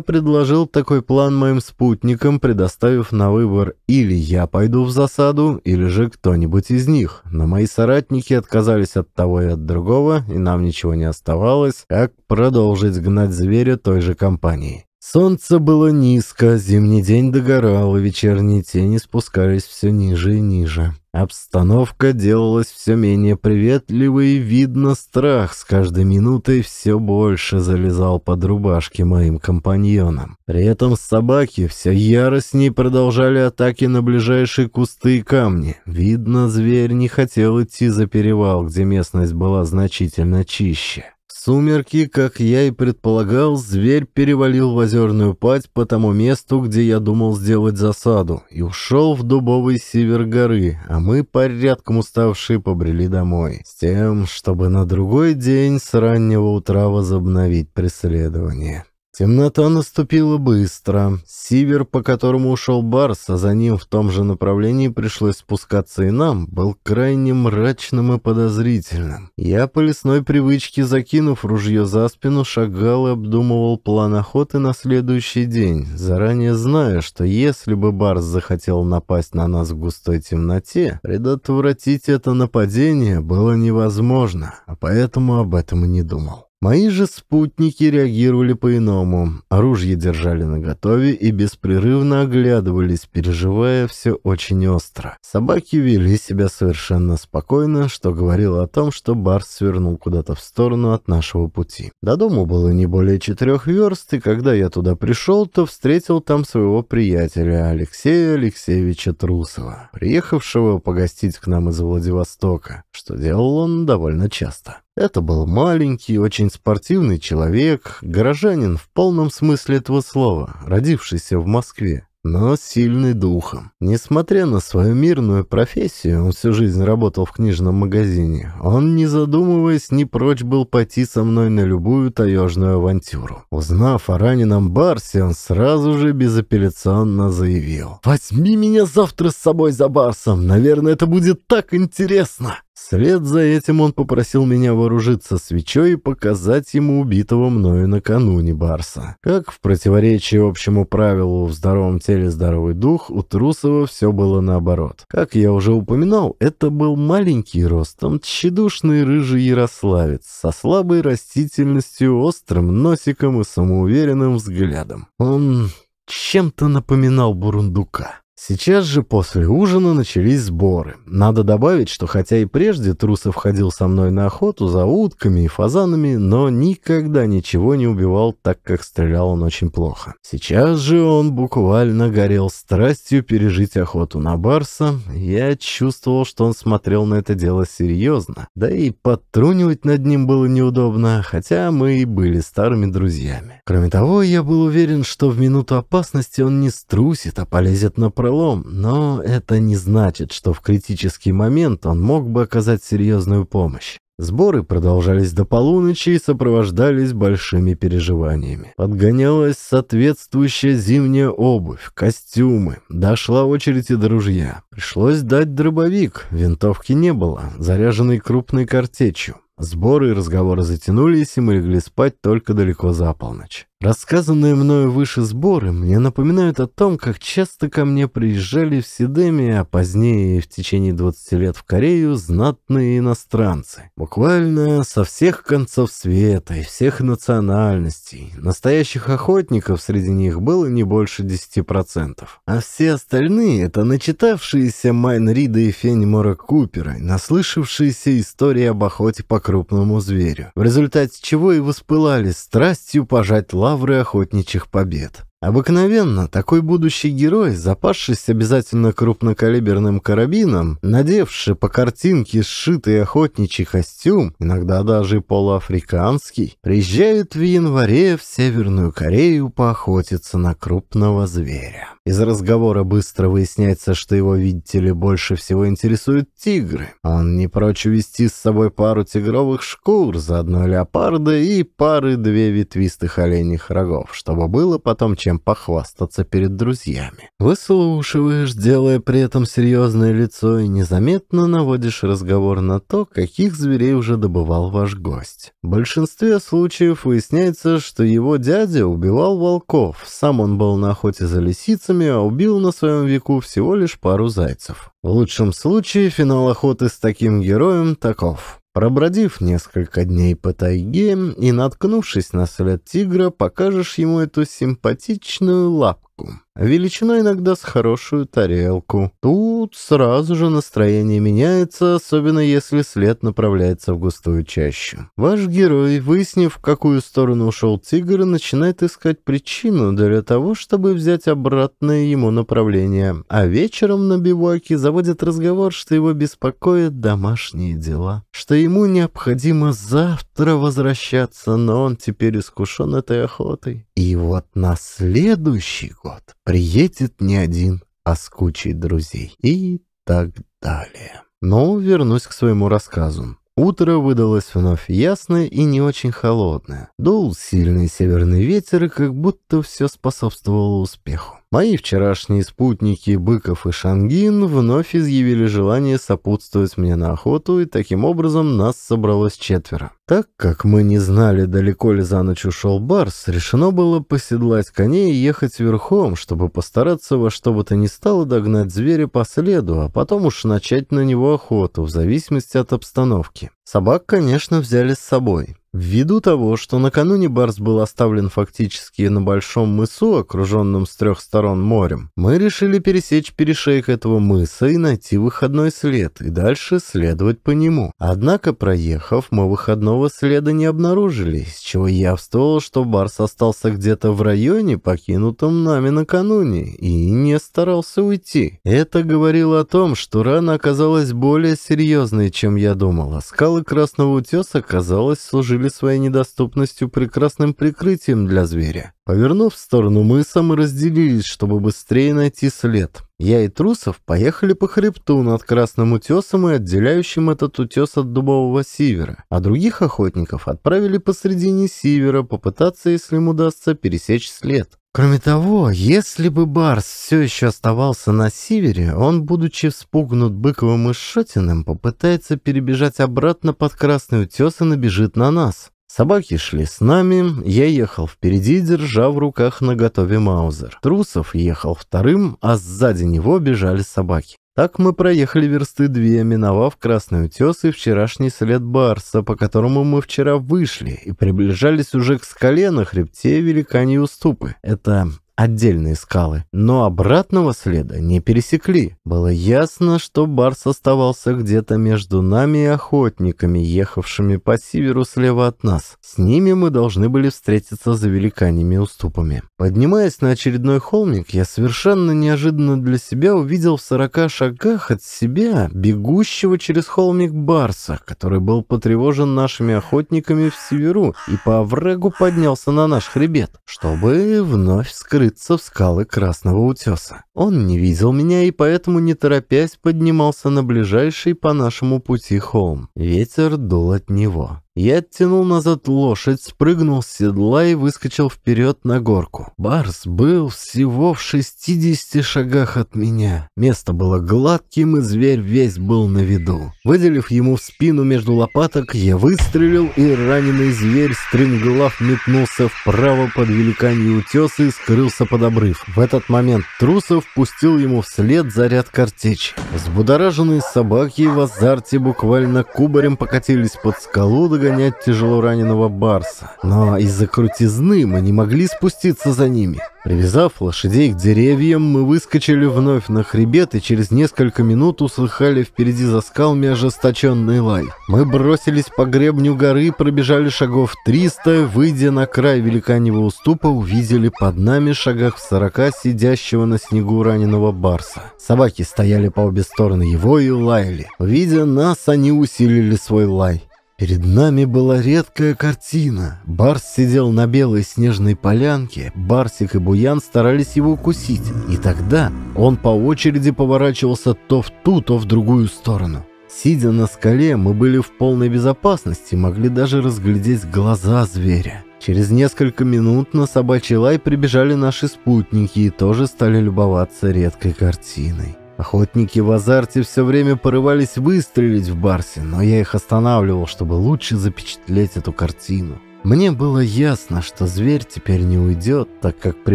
предложил такой план моим спутникам, предоставив на выбор или я пойду в засаду, или же кто-нибудь из них. Но мои соратники отказались от того и от другого, и нам ничего не оставалось, как продолжить гнать зверя той же компании. Солнце было низко, зимний день догорал, и вечерние тени спускались все ниже и ниже. Обстановка делалась все менее приветливой, и видно страх. С каждой минутой все больше залезал под рубашки моим компаньонам. При этом собаки все яростней продолжали атаки на ближайшие кусты и камни. Видно, зверь не хотел идти за перевал, где местность была значительно чище сумерки, как я и предполагал, зверь перевалил в озерную пать по тому месту, где я думал сделать засаду, и ушел в дубовый север горы, а мы, порядком уставшие, побрели домой, с тем, чтобы на другой день с раннего утра возобновить преследование. Темнота наступила быстро. Сивер, по которому ушел Барс, а за ним в том же направлении пришлось спускаться и нам, был крайне мрачным и подозрительным. Я по лесной привычке, закинув ружье за спину, шагал и обдумывал план охоты на следующий день, заранее зная, что если бы Барс захотел напасть на нас в густой темноте, предотвратить это нападение было невозможно, а поэтому об этом и не думал. Мои же спутники реагировали по-иному. Оружие держали наготове и беспрерывно оглядывались, переживая все очень остро. Собаки вели себя совершенно спокойно, что говорило о том, что Барс свернул куда-то в сторону от нашего пути. До дома было не более четырех верст, и когда я туда пришел, то встретил там своего приятеля Алексея Алексеевича Трусова, приехавшего погостить к нам из Владивостока, что делал он довольно часто. Это был маленький, очень спортивный человек, горожанин в полном смысле этого слова, родившийся в Москве, но сильный духом. Несмотря на свою мирную профессию, он всю жизнь работал в книжном магазине, он, не задумываясь, не прочь был пойти со мной на любую таежную авантюру. Узнав о раненом Барсе, он сразу же безапелляционно заявил. «Возьми меня завтра с собой за Барсом, наверное, это будет так интересно!» Вслед за этим он попросил меня вооружиться свечой и показать ему убитого мною накануне Барса. Как в противоречии общему правилу «в здоровом теле здоровый дух», у Трусова все было наоборот. Как я уже упоминал, это был маленький ростом, тщедушный рыжий ярославец, со слабой растительностью, острым носиком и самоуверенным взглядом. Он чем-то напоминал бурундука. Сейчас же после ужина начались сборы. Надо добавить, что хотя и прежде Трусов ходил со мной на охоту за утками и фазанами, но никогда ничего не убивал, так как стрелял он очень плохо. Сейчас же он буквально горел страстью пережить охоту на Барса. Я чувствовал, что он смотрел на это дело серьезно. Да и подтрунивать над ним было неудобно, хотя мы и были старыми друзьями. Кроме того, я был уверен, что в минуту опасности он не струсит, а полезет на провод крыло, но это не значит, что в критический момент он мог бы оказать серьезную помощь. Сборы продолжались до полуночи и сопровождались большими переживаниями. Подгонялась соответствующая зимняя обувь, костюмы. Дошла очередь и до ружья. Пришлось дать дробовик, винтовки не было, заряженный крупной картечью. Сборы и разговоры затянулись, и мы легли спать только далеко за полночь. Рассказанные мною выше сборы мне напоминают о том, как часто ко мне приезжали в Сидеме, а позднее в течение 20 лет в Корею знатные иностранцы. Буквально со всех концов света и всех национальностей. Настоящих охотников среди них было не больше 10%. А все остальные — это начитавшиеся Майн Рида и Фенни Фенемора Купера, наслышавшиеся истории об охоте по кругу крупному зверю, в результате чего и воспылали страстью пожать лавры охотничьих побед. Обыкновенно такой будущий герой, запасшись обязательно крупнокалиберным карабином, надевший по картинке сшитый охотничий костюм, иногда даже полуафриканский, приезжает в январе в Северную Корею поохотиться на крупного зверя. Из разговора быстро выясняется, что его, видите ли, больше всего интересуют тигры. Он не прочь увести с собой пару тигровых шкур, заодно леопарда и пары-две ветвистых оленьих рогов, чтобы было потом чем чем похвастаться перед друзьями. Выслушиваешь, делая при этом серьезное лицо, и незаметно наводишь разговор на то, каких зверей уже добывал ваш гость. В большинстве случаев выясняется, что его дядя убивал волков, сам он был на охоте за лисицами, а убил на своем веку всего лишь пару зайцев. В лучшем случае финал охоты с таким героем таков. Пробродив несколько дней по тайге и наткнувшись на след тигра, покажешь ему эту симпатичную лапку. Величина иногда с хорошую тарелку. Тут сразу же настроение меняется, особенно если след направляется в густую чащу. Ваш герой, выяснив, в какую сторону ушел тигр, начинает искать причину для того, чтобы взять обратное ему направление. А вечером на бивуаке заводит разговор, что его беспокоят домашние дела. Что ему необходимо завтра возвращаться, но он теперь искушен этой охотой. И вот на следующий год Приедет не один, а с кучей друзей. И так далее. Но вернусь к своему рассказу. Утро выдалось вновь ясное и не очень холодное. Дул сильный северный ветер, и как будто все способствовало успеху. Мои вчерашние спутники Быков и Шангин вновь изъявили желание сопутствовать мне на охоту, и таким образом нас собралось четверо. Так как мы не знали, далеко ли за ночь ушел Барс, решено было поседлать коней и ехать верхом, чтобы постараться во что бы то ни стало догнать зверя по следу, а потом уж начать на него охоту, в зависимости от обстановки. Собак, конечно, взяли с собой. Ввиду того, что накануне Барс был оставлен фактически на большом мысу, окруженном с трех сторон морем, мы решили пересечь перешейк этого мыса и найти выходной след, и дальше следовать по нему. Однако, проехав, мы выходного следа не обнаружили, с чего я явствовал, что Барс остался где-то в районе, покинутом нами накануне, и не старался уйти. Это говорило о том, что рана оказалась более серьезной, чем я думала. Скалы Красного Утеса, казалось, служили служили своей недоступностью прекрасным прикрытием для зверя. Повернув в сторону мыса, мы разделились, чтобы быстрее найти след. Я и Трусов поехали по хребту над Красным утесом и отделяющим этот утес от Дубового Сивера, а других охотников отправили посредине Сивера попытаться, если им удастся, пересечь след. Кроме того, если бы Барс все еще оставался на севере, он, будучи вспугнут Быковым и Шотиным, попытается перебежать обратно под Красный утес и набежит на нас. Собаки шли с нами, я ехал впереди, держа в руках наготове маузер. Трусов ехал вторым, а сзади него бежали собаки. Так мы проехали версты две, миновав Красный Утес и вчерашний след Барса, по которому мы вчера вышли и приближались уже к скале на хребте Великаньи Уступы. Это отдельные скалы, но обратного следа не пересекли. Было ясно, что Барс оставался где-то между нами и охотниками, ехавшими по северу слева от нас. С ними мы должны были встретиться за великаньими уступами. Поднимаясь на очередной холмик, я совершенно неожиданно для себя увидел в сорока шагах от себя бегущего через холмик Барса, который был потревожен нашими охотниками в северу и по оврагу поднялся на наш хребет, чтобы вновь скрыть зарыться в скалы Красного Утеса. Он не видел меня и поэтому, не торопясь, поднимался на ближайший по нашему пути холм. Ветер дул от него. Я оттянул назад лошадь, спрыгнул с седла и выскочил вперед на горку. Барс был всего в 60 шагах от меня. Место было гладким, и зверь весь был на виду. Выделив ему в спину между лопаток, я выстрелил, и раненый зверь стремглав метнулся вправо под великанье утесы и скрылся под обрыв. В этот момент Трусов пустил ему вслед заряд картечи. Взбудораженные собаки в азарте буквально кубарем покатились под скалу, догонять тяжело раненого барса, но из-за крутизны мы не могли спуститься за ними. Привязав лошадей к деревьям, мы выскочили вновь на хребет и через несколько минут услыхали впереди за скалами ожесточенный лай. Мы бросились по гребню горы, пробежали шагов 300, выйдя на край великаньего уступа, увидели под нами шагах в 40 сидящего на снегу раненого барса. Собаки стояли по обе стороны его и лаяли. Видя нас, они усилили свой лай. Перед нами была редкая картина. Барс сидел на белой снежной полянке, Барсик и Буян старались его укусить, и тогда он по очереди поворачивался то в ту, то в другую сторону. Сидя на скале, мы были в полной безопасности, могли даже разглядеть глаза зверя. Через несколько минут на собачий лай прибежали наши спутники и тоже стали любоваться редкой картиной. Охотники в азарте все время порывались выстрелить в Барсе, но я их останавливал, чтобы лучше запечатлеть эту картину. Мне было ясно, что зверь теперь не уйдет, так как при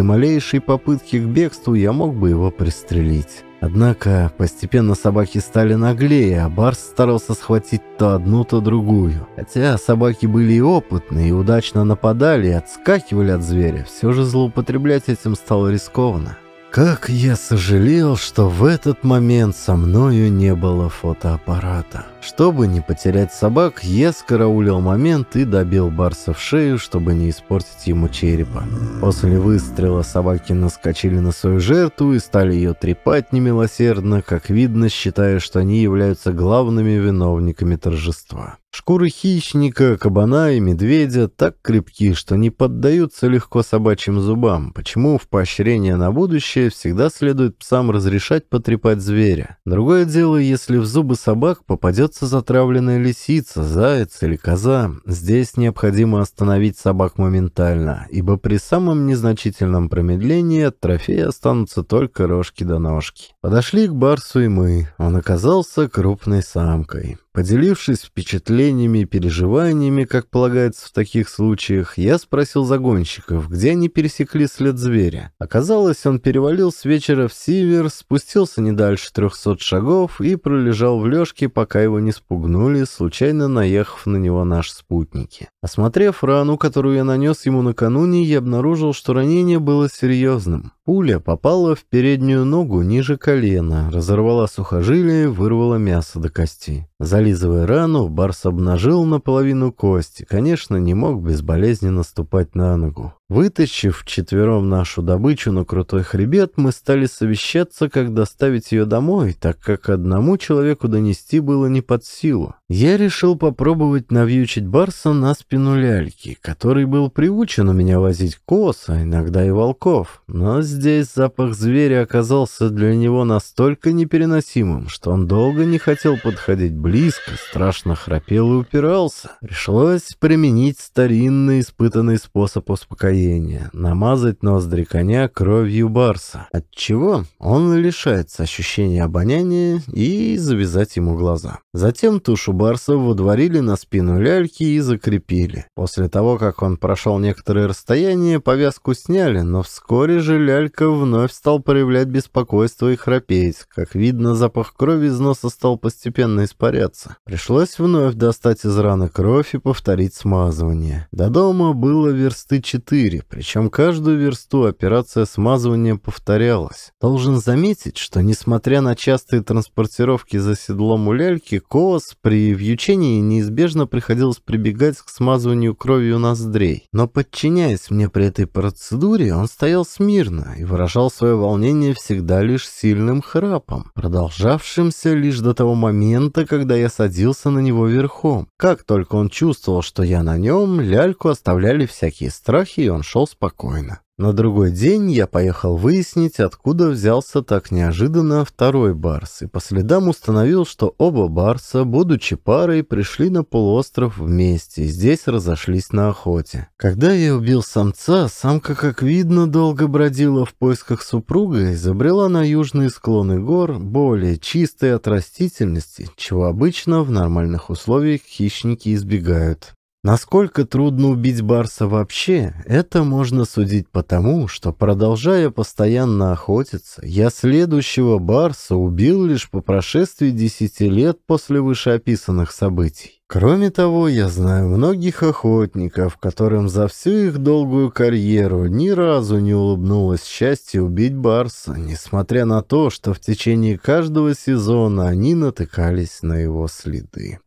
малейшей попытке к бегству я мог бы его пристрелить. Однако постепенно собаки стали наглее, а Барс старался схватить то одну, то другую. Хотя собаки были и опытные, и удачно нападали, и отскакивали от зверя, все же злоупотреблять этим стало рискованно. Как я сожалел, что в этот момент со мною не было фотоаппарата. Чтобы не потерять собак, я скараулил момент и добил Барса в шею, чтобы не испортить ему черепа. После выстрела собаки наскочили на свою жертву и стали ее трепать немилосердно, как видно, считая, что они являются главными виновниками торжества. Шкуры хищника, кабана и медведя так крепки, что не поддаются легко собачьим зубам, почему в поощрение на будущее всегда следует псам разрешать потрепать зверя. Другое дело, если в зубы собак попадется затравленная лисица, заяц или коза. Здесь необходимо остановить собак моментально, ибо при самом незначительном промедлении от трофея останутся только рожки до да ножки. Подошли к Барсу и мы. Он оказался крупной самкой. Поделившись впечатлениями и переживаниями, как полагается в таких случаях, я спросил загонщиков, где они пересекли след зверя. Оказалось, он перевалил с вечера в север, спустился не дальше трехсот шагов и пролежал в лёжке, пока его не спугнули, случайно наехав на него наши спутники. Осмотрев рану, которую я нанес ему накануне, я обнаружил, что ранение было серьезным. Пуля попала в переднюю ногу ниже колена, разорвала сухожилие и вырвала мясо до кости. Зализывая рану, Барс обнажил наполовину кости, конечно, не мог безболезненно ступать на ногу. Вытащив четвером нашу добычу на крутой хребет, мы стали совещаться, как доставить ее домой, так как одному человеку донести было не под силу. Я решил попробовать навьючить Барса на спину ляльки, который был приучен у меня возить коса, иногда и волков, но здесь здесь запах зверя оказался для него настолько непереносимым, что он долго не хотел подходить близко, страшно храпел и упирался. Пришлось применить старинный испытанный способ успокоения — намазать ноздри коня кровью барса, от чего он лишается ощущения обоняния и завязать ему глаза. Затем тушу барса водворили на спину ляльки и закрепили. После того, как он прошел некоторое расстояние, повязку сняли, но вскоре же лялька Калька вновь стал проявлять беспокойство и храпеть. Как видно, запах крови из носа стал постепенно испаряться. Пришлось вновь достать из раны кровь и повторить смазывание. До дома было версты четыре, причем каждую версту операция смазывания повторялась. Должен заметить, что несмотря на частые транспортировки за седлом у ляльки, Коос при вьючении неизбежно приходилось прибегать к смазыванию кровью ноздрей. Но подчиняясь мне при этой процедуре, он стоял смирно, и выражал свое волнение всегда лишь сильным храпом, продолжавшимся лишь до того момента, когда я садился на него верхом. Как только он чувствовал, что я на нем, ляльку оставляли всякие страхи, и он шел спокойно. На другой день я поехал выяснить, откуда взялся так неожиданно второй барс, и по следам установил, что оба барса, будучи парой, пришли на полуостров вместе и здесь разошлись на охоте. Когда я убил самца, самка, как видно, долго бродила в поисках супруга и забрела на южные склоны гор, более чистые от растительности, чего обычно в нормальных условиях хищники избегают. Насколько трудно убить барса вообще, это можно судить потому, что, продолжая постоянно охотиться, я следующего барса убил лишь по прошествии десяти лет после вышеописанных событий. Кроме того, я знаю многих охотников, которым за всю их долгую карьеру ни разу не улыбнулось счастье убить барса, несмотря на то, что в течение каждого сезона они натыкались на его следы.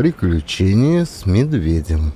Приключения с медведем.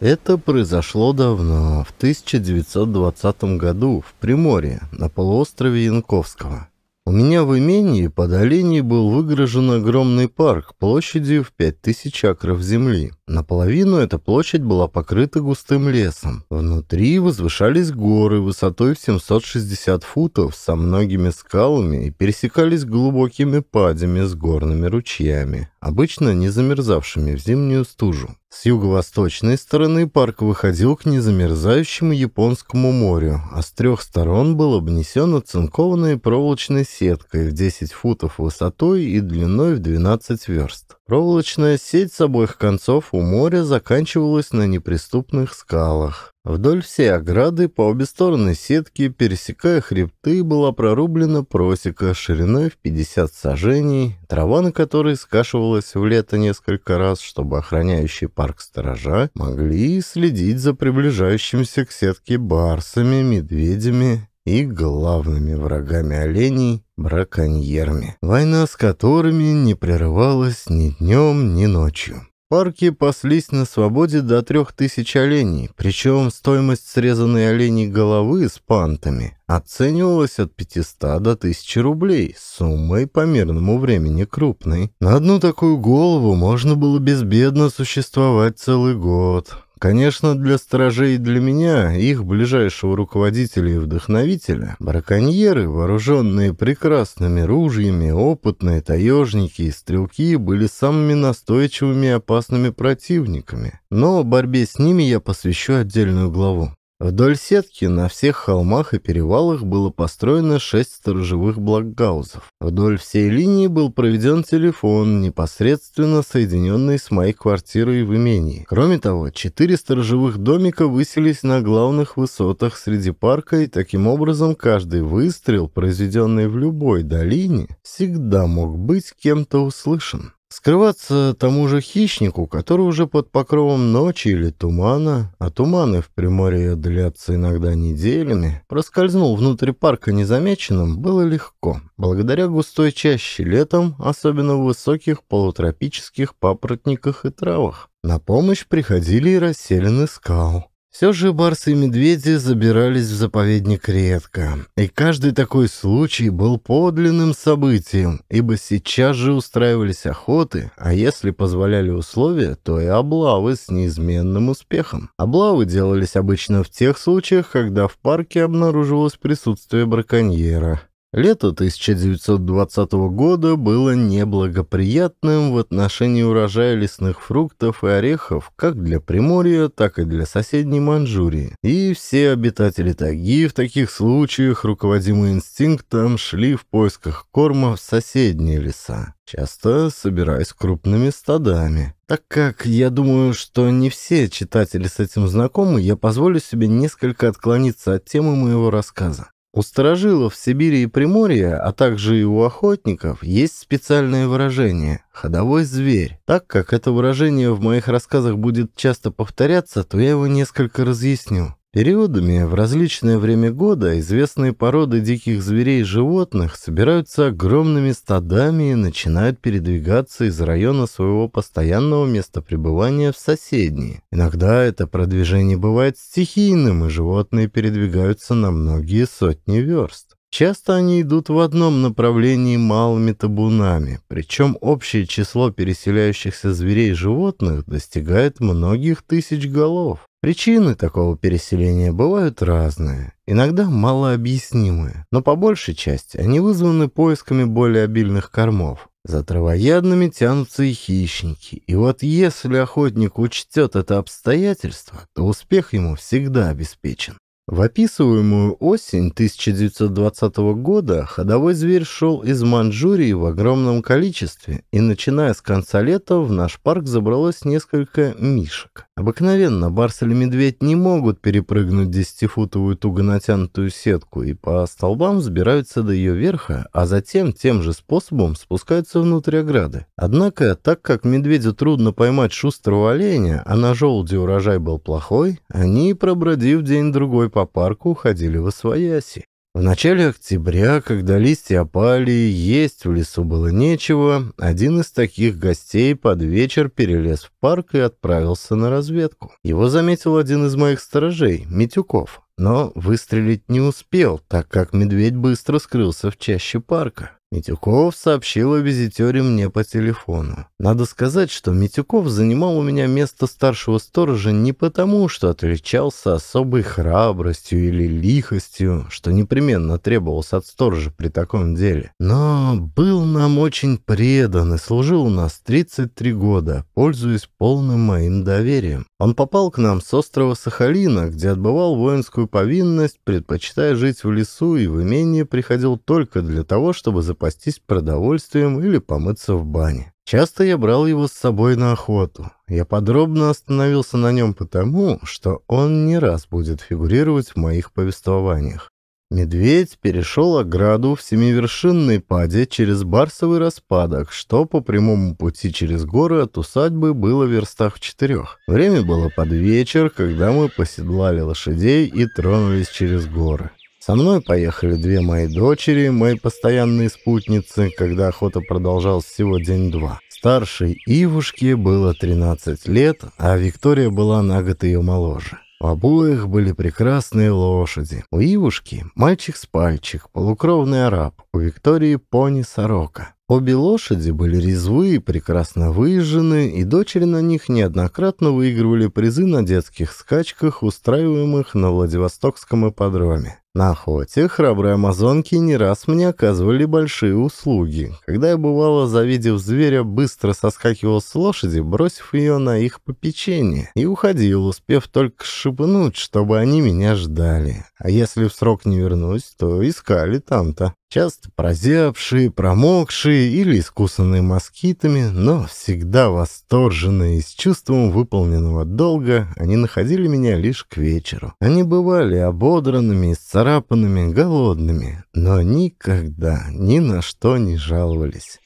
Это произошло давно, в 1920 году, в Приморье, на полуострове Янковского. У меня в имении под оленей был выгражен огромный парк площадью в 5000 акров земли. Наполовину эта площадь была покрыта густым лесом. Внутри возвышались горы высотой в 760 футов со многими скалами и пересекались глубокими падями с горными ручьями, обычно не замерзавшими в зимнюю стужу. С юго-восточной стороны парк выходил к незамерзающему Японскому морю, а с трех сторон был обнесен оцинкованной проволочной сеткой в 10 футов высотой и длиной в 12 верст. Проволочная сеть с обоих концов у моря заканчивалась на неприступных скалах. Вдоль всей ограды по обе стороны сетки, пересекая хребты, была прорублена просека шириной в 50 сажений, трава на которой скашивалась в лето несколько раз, чтобы охраняющие парк сторожа могли следить за приближающимися к сетке барсами, медведями и главными врагами оленей – браконьерами, война с которыми не прерывалась ни днем, ни ночью парке паслись на свободе до трех тысяч оленей, причем стоимость срезанной оленей головы с пантами оценивалась от 500 до 1000 рублей, суммой по мирному времени крупной. На одну такую голову можно было безбедно существовать целый год. Конечно, для сторожей и для меня, их ближайшего руководителя и вдохновителя, браконьеры, вооруженные прекрасными ружьями, опытные таежники и стрелки были самыми настойчивыми и опасными противниками. Но борьбе с ними я посвящу отдельную главу. Вдоль сетки на всех холмах и перевалах было построено шесть сторожевых блокгаузов. Вдоль всей линии был проведен телефон, непосредственно соединенный с моей квартирой в имении. Кроме того, четыре сторожевых домика высились на главных высотах среди парка, и таким образом каждый выстрел, произведенный в любой долине, всегда мог быть кем-то услышан. Скрываться тому же хищнику, который уже под покровом ночи или тумана, а туманы в Приморье длятся иногда неделями, проскользнул внутрь парка незамеченным, было легко, благодаря густой чаще летом, особенно в высоких полутропических папоротниках и травах. На помощь приходили и расселены скал. Все же барсы и медведи забирались в заповедник редко, и каждый такой случай был подлинным событием, ибо сейчас же устраивались охоты, а если позволяли условия, то и облавы с неизменным успехом. Облавы делались обычно в тех случаях, когда в парке обнаружилось присутствие браконьера. Лето 1920 года было неблагоприятным в отношении урожая лесных фруктов и орехов как для Приморья, так и для соседней Манчжурии. И все обитатели таги в таких случаях, руководимые инстинктом, шли в поисках корма в соседние леса, часто собираясь крупными стадами. Так как я думаю, что не все читатели с этим знакомы, я позволю себе несколько отклониться от темы моего рассказа. У старожилов Сибири и Приморья, а также и у охотников, есть специальное выражение «ходовой зверь». Так как это выражение в моих рассказах будет часто повторяться, то я его несколько разъясню. Периодами в различное время года известные породы диких зверей и животных собираются огромными стадами и начинают передвигаться из района своего постоянного места пребывания в соседние. Иногда это продвижение бывает стихийным, и животные передвигаются на многие сотни верст. Часто они идут в одном направлении малыми табунами, причем общее число переселяющихся зверей и животных достигает многих тысяч голов. Причины такого переселения бывают разные, иногда малообъяснимые, но по большей части они вызваны поисками более обильных кормов. За травоядными тянутся и хищники, и вот если охотник учтет это обстоятельство, то успех ему всегда обеспечен. В описываемую осень 1920 года ходовой зверь шел из Манчжурии в огромном количестве, и начиная с конца лета в наш парк забралось несколько мишек. Обыкновенно барс или медведь не могут перепрыгнуть десятифутовую туго натянутую сетку и по столбам взбираются до ее верха, а затем тем же способом спускаются внутрь ограды. Однако, так как медведю трудно поймать шустрого оленя, а на желуде урожай был плохой, они, пробродив день-другой по парку, уходили во свои оси. В начале октября, когда листья опали, есть в лесу было нечего, один из таких гостей под вечер перелез в парк и отправился на разведку. Его заметил один из моих сторожей, Митюков, но выстрелить не успел, так как медведь быстро скрылся в чаще парка. Митюков сообщил о визитере мне по телефону. Надо сказать, что Митюков занимал у меня место старшего сторожа не потому, что отличался особой храбростью или лихостью, что непременно требовалось от сторожа при таком деле, но был нам очень предан и служил у нас 33 года, пользуясь полным моим доверием. Он попал к нам с острова Сахалина, где отбывал воинскую повинность, предпочитая жить в лесу и в имении приходил только для того, чтобы заплатить запастись продовольствием или помыться в бане. Часто я брал его с собой на охоту. Я подробно остановился на нем потому, что он не раз будет фигурировать в моих повествованиях. Медведь перешел ограду в семивершинной паде через Барсовый распадок, что по прямому пути через горы от усадьбы было в верстах в четырех. Время было под вечер, когда мы поседлали лошадей и тронулись через горы. Со мной поехали две мои дочери, мои постоянные спутницы, когда охота продолжалась всего день-два. Старшей Ивушке было 13 лет, а Виктория была на год ее моложе. У обоих были прекрасные лошади. У Ивушки мальчик с пальчик, полукровный араб, у Виктории пони-сорока. Обе лошади были резвые, прекрасно выжжены, и дочери на них неоднократно выигрывали призы на детских скачках, устраиваемых на Владивостокском ипподроме. На охоте храбрые амазонки не раз мне оказывали большие услуги. Когда я бывало, завидев зверя, быстро соскакивал с лошади, бросив ее на их попечение, и уходил, успев только шепнуть, чтобы они меня ждали. А если в срок не вернусь, то искали там-то. Часто прозябшие, промокшие или искусанные москитами, но всегда восторженные и с чувством выполненного долга, они находили меня лишь к вечеру. Они бывали ободранными и расцарапанными, голодными, но никогда ни на что не жаловались.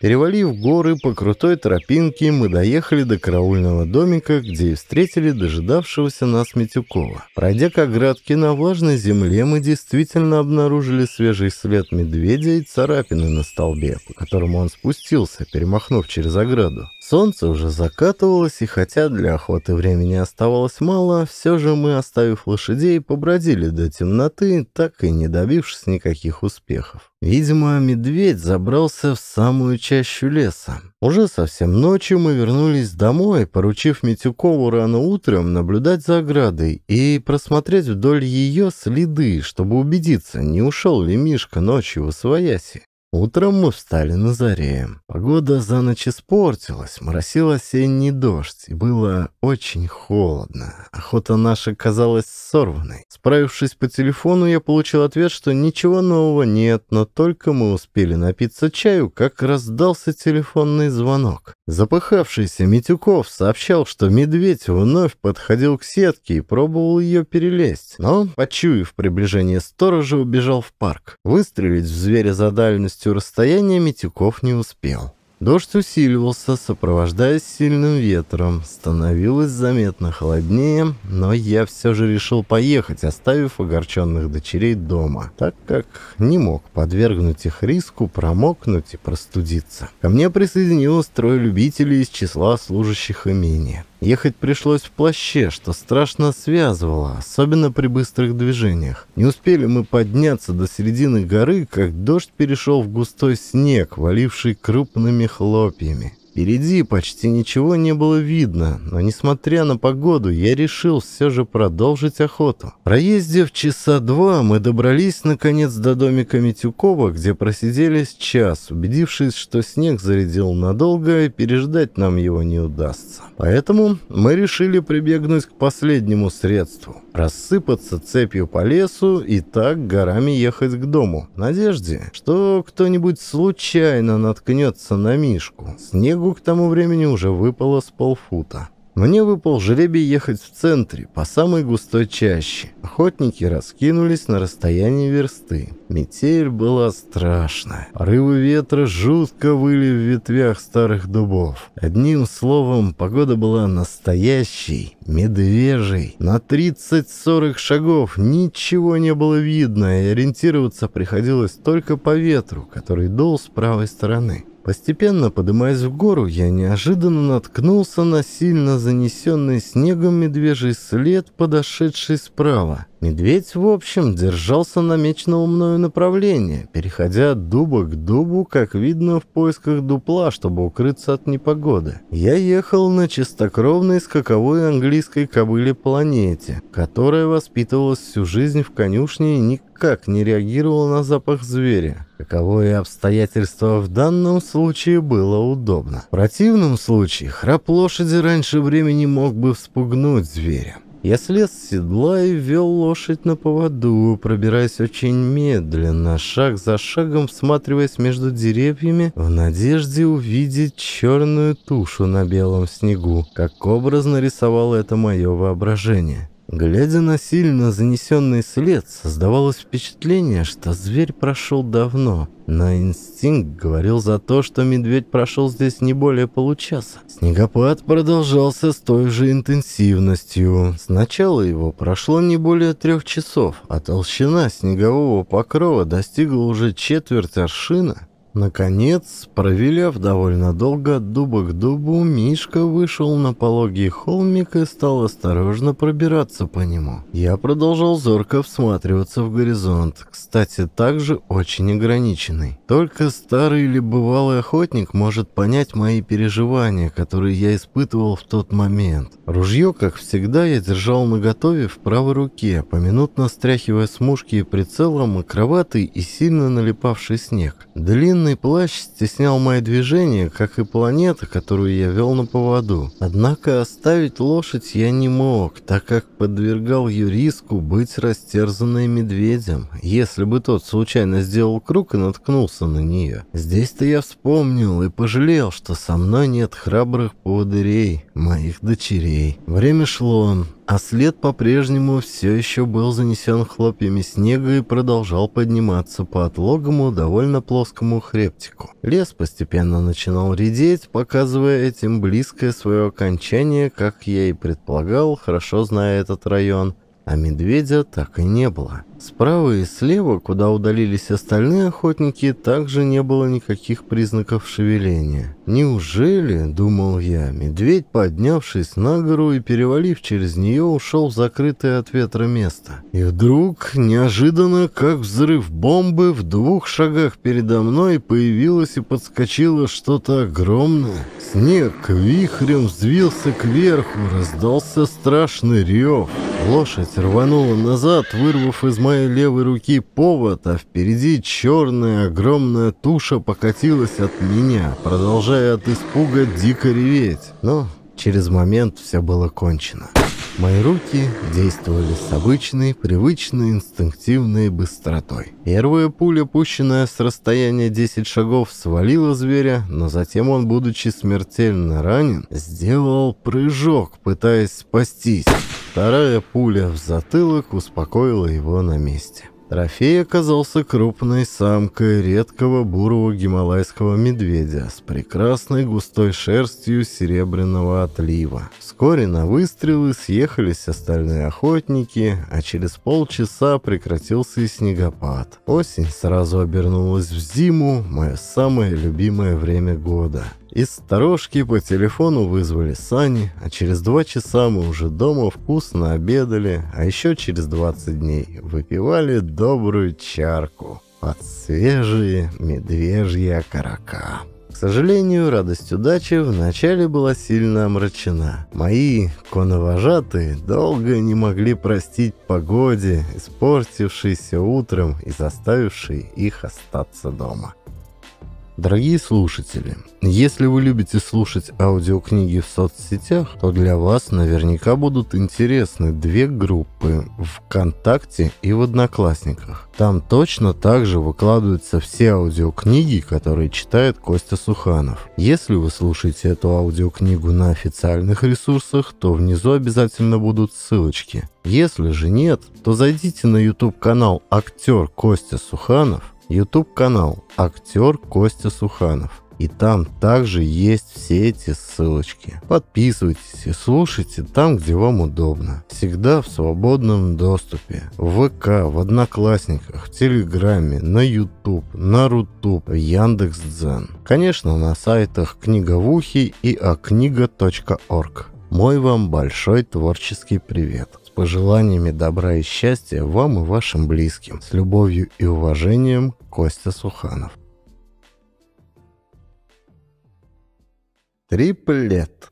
Перевалив горы по крутой тропинке, мы доехали до караульного домика, где и встретили дожидавшегося нас Митюкова. Пройдя к оградке на влажной земле, мы действительно обнаружили свежий след медведя и царапины на столбе, по которому он спустился, перемахнув через ограду. Солнце уже закатывалось, и хотя для охоты времени оставалось мало, все же мы, оставив лошадей, побродили до темноты, так и не добившись никаких успехов. Видимо, медведь забрался в самую чащу леса. Уже совсем ночью мы вернулись домой, поручив Митюкову рано утром наблюдать за оградой и просмотреть вдоль ее следы, чтобы убедиться, не ушел ли Мишка ночью в Освояси. Утром мы встали на заре. Погода за ночь испортилась, моросил осенний дождь, и было очень холодно. Охота наша казалась сорванной. Справившись по телефону, я получил ответ, что ничего нового нет, но только мы успели напиться чаю, как раздался телефонный звонок. Запыхавшийся Митюков сообщал, что медведь вновь подходил к сетке и пробовал ее перелезть, но, почуяв приближение сторожа, убежал в парк. Выстрелить в зверя за дальностью скоростью расстояния Митюков не успел. Дождь усиливался, сопровождаясь сильным ветром. Становилось заметно холоднее, но я все же решил поехать, оставив огорченных дочерей дома, так как не мог подвергнуть их риску промокнуть и простудиться. Ко мне присоединилось трое любителей из числа служащих имения. Ехать пришлось в плаще, что страшно связывало, особенно при быстрых движениях. Не успели мы подняться до середины горы, как дождь перешел в густой снег, валивший крупными хлопьями. Впереди почти ничего не было видно, но, несмотря на погоду, я решил все же продолжить охоту. Проездив часа два, мы добрались, наконец, до домика Митюкова, где просидели с час, убедившись, что снег зарядил надолго и переждать нам его не удастся. Поэтому мы решили прибегнуть к последнему средству – рассыпаться цепью по лесу и так горами ехать к дому, в надежде, что кто-нибудь случайно наткнется на Мишку. Снег снегу к тому времени уже выпало с полфута. Мне выпал жребий ехать в центре, по самой густой чаще. Охотники раскинулись на расстоянии версты. Метель была страшная. рывы ветра жутко выли в ветвях старых дубов. Одним словом, погода была настоящей, медвежьей. На 30-40 шагов ничего не было видно, и ориентироваться приходилось только по ветру, который дул с правой стороны. Постепенно, поднимаясь в гору, я неожиданно наткнулся на сильно занесенный снегом медвежий след, подошедший справа. Медведь, в общем, держался намеченного мною направления, переходя от дуба к дубу, как видно, в поисках дупла, чтобы укрыться от непогоды. Я ехал на чистокровной скаковой английской кобыле планете, которая воспитывалась всю жизнь в конюшне и никак никак не реагировал на запах зверя, каковое обстоятельство в данном случае было удобно. В противном случае храп лошади раньше времени мог бы вспугнуть зверя. Я слез с седла и вел лошадь на поводу, пробираясь очень медленно, шаг за шагом всматриваясь между деревьями, в надежде увидеть черную тушу на белом снегу, как образно рисовало это мое воображение. Глядя на сильно занесенный след, создавалось впечатление, что зверь прошел давно, но инстинкт говорил за то, что медведь прошел здесь не более получаса. Снегопад продолжался с той же интенсивностью. Сначала его прошло не более трех часов, а толщина снегового покрова достигла уже четверть аршина. Наконец, провелев довольно долго от дуба к дубу, Мишка вышел на пологий холмик и стал осторожно пробираться по нему. Я продолжал зорко всматриваться в горизонт, кстати, также очень ограниченный. Только старый или бывалый охотник может понять мои переживания, которые я испытывал в тот момент. Ружье, как всегда, я держал наготове в правой руке, поминутно стряхивая с мушки и прицелом и и сильно налипавший снег. Длинный Длинный плащ стеснял мои движения, как и планета, которую я вел на поводу. Однако оставить лошадь я не мог, так как подвергал ее риску быть растерзанной медведем, если бы тот случайно сделал круг и наткнулся на нее. Здесь-то я вспомнил и пожалел, что со мной нет храбрых поводырей, моих дочерей. Время шло, а след по-прежнему все еще был занесен хлопьями снега и продолжал подниматься по отлогому, довольно плоскому хребтику. Лес постепенно начинал редеть, показывая этим близкое свое окончание, как я и предполагал, хорошо зная этот район, а медведя так и не было. Справа и слева, куда удалились остальные охотники, также не было никаких признаков шевеления. «Неужели, — думал я, — медведь, поднявшись на гору и перевалив через нее, ушел в закрытое от ветра место? И вдруг, неожиданно, как взрыв бомбы, в двух шагах передо мной появилось и подскочило что-то огромное. Снег вихрем взвился кверху, раздался страшный рев. Лошадь рванула назад, вырвав из моей моей левой руки повод, а впереди черная огромная туша покатилась от меня, продолжая от испуга дико реветь. Но через момент все было кончено. Мои руки действовали с обычной, привычной, инстинктивной быстротой. Первая пуля, пущенная с расстояния 10 шагов, свалила зверя, но затем он, будучи смертельно ранен, сделал прыжок, пытаясь спастись. Вторая пуля в затылок успокоила его на месте. Рафей оказался крупной самкой редкого бурого гималайского медведя с прекрасной густой шерстью серебряного отлива. Вскоре на выстрелы съехались остальные охотники, а через полчаса прекратился и снегопад. Осень сразу обернулась в зиму, мое самое любимое время года. Из сторожки по телефону вызвали Сани, а через два часа мы уже дома вкусно обедали, а еще через 20 дней выпивали добрую чарку под свежие медвежьи окорока. К сожалению, радость удачи вначале была сильно омрачена. Мои коновожатые долго не могли простить погоде, испортившейся утром и заставившей их остаться дома. Дорогие слушатели, если вы любите слушать аудиокниги в соцсетях, то для вас наверняка будут интересны две группы в ВКонтакте и в Одноклассниках. Там точно так же выкладываются все аудиокниги, которые читает Костя Суханов. Если вы слушаете эту аудиокнигу на официальных ресурсах, то внизу обязательно будут ссылочки. Если же нет, то зайдите на YouTube-канал «Актер Костя Суханов» YouTube-канал «Актер Костя Суханов». И там также есть все эти ссылочки. Подписывайтесь и слушайте там, где вам удобно. Всегда в свободном доступе. В ВК, в Одноклассниках, в Телеграме, на YouTube, на Рутуб, в Яндекс.Дзен. Конечно, на сайтах Книговухи и окнига.орг. Мой вам большой творческий привет пожеланиями добра и счастья вам и вашим близким. С любовью и уважением, Костя Суханов. Триплет.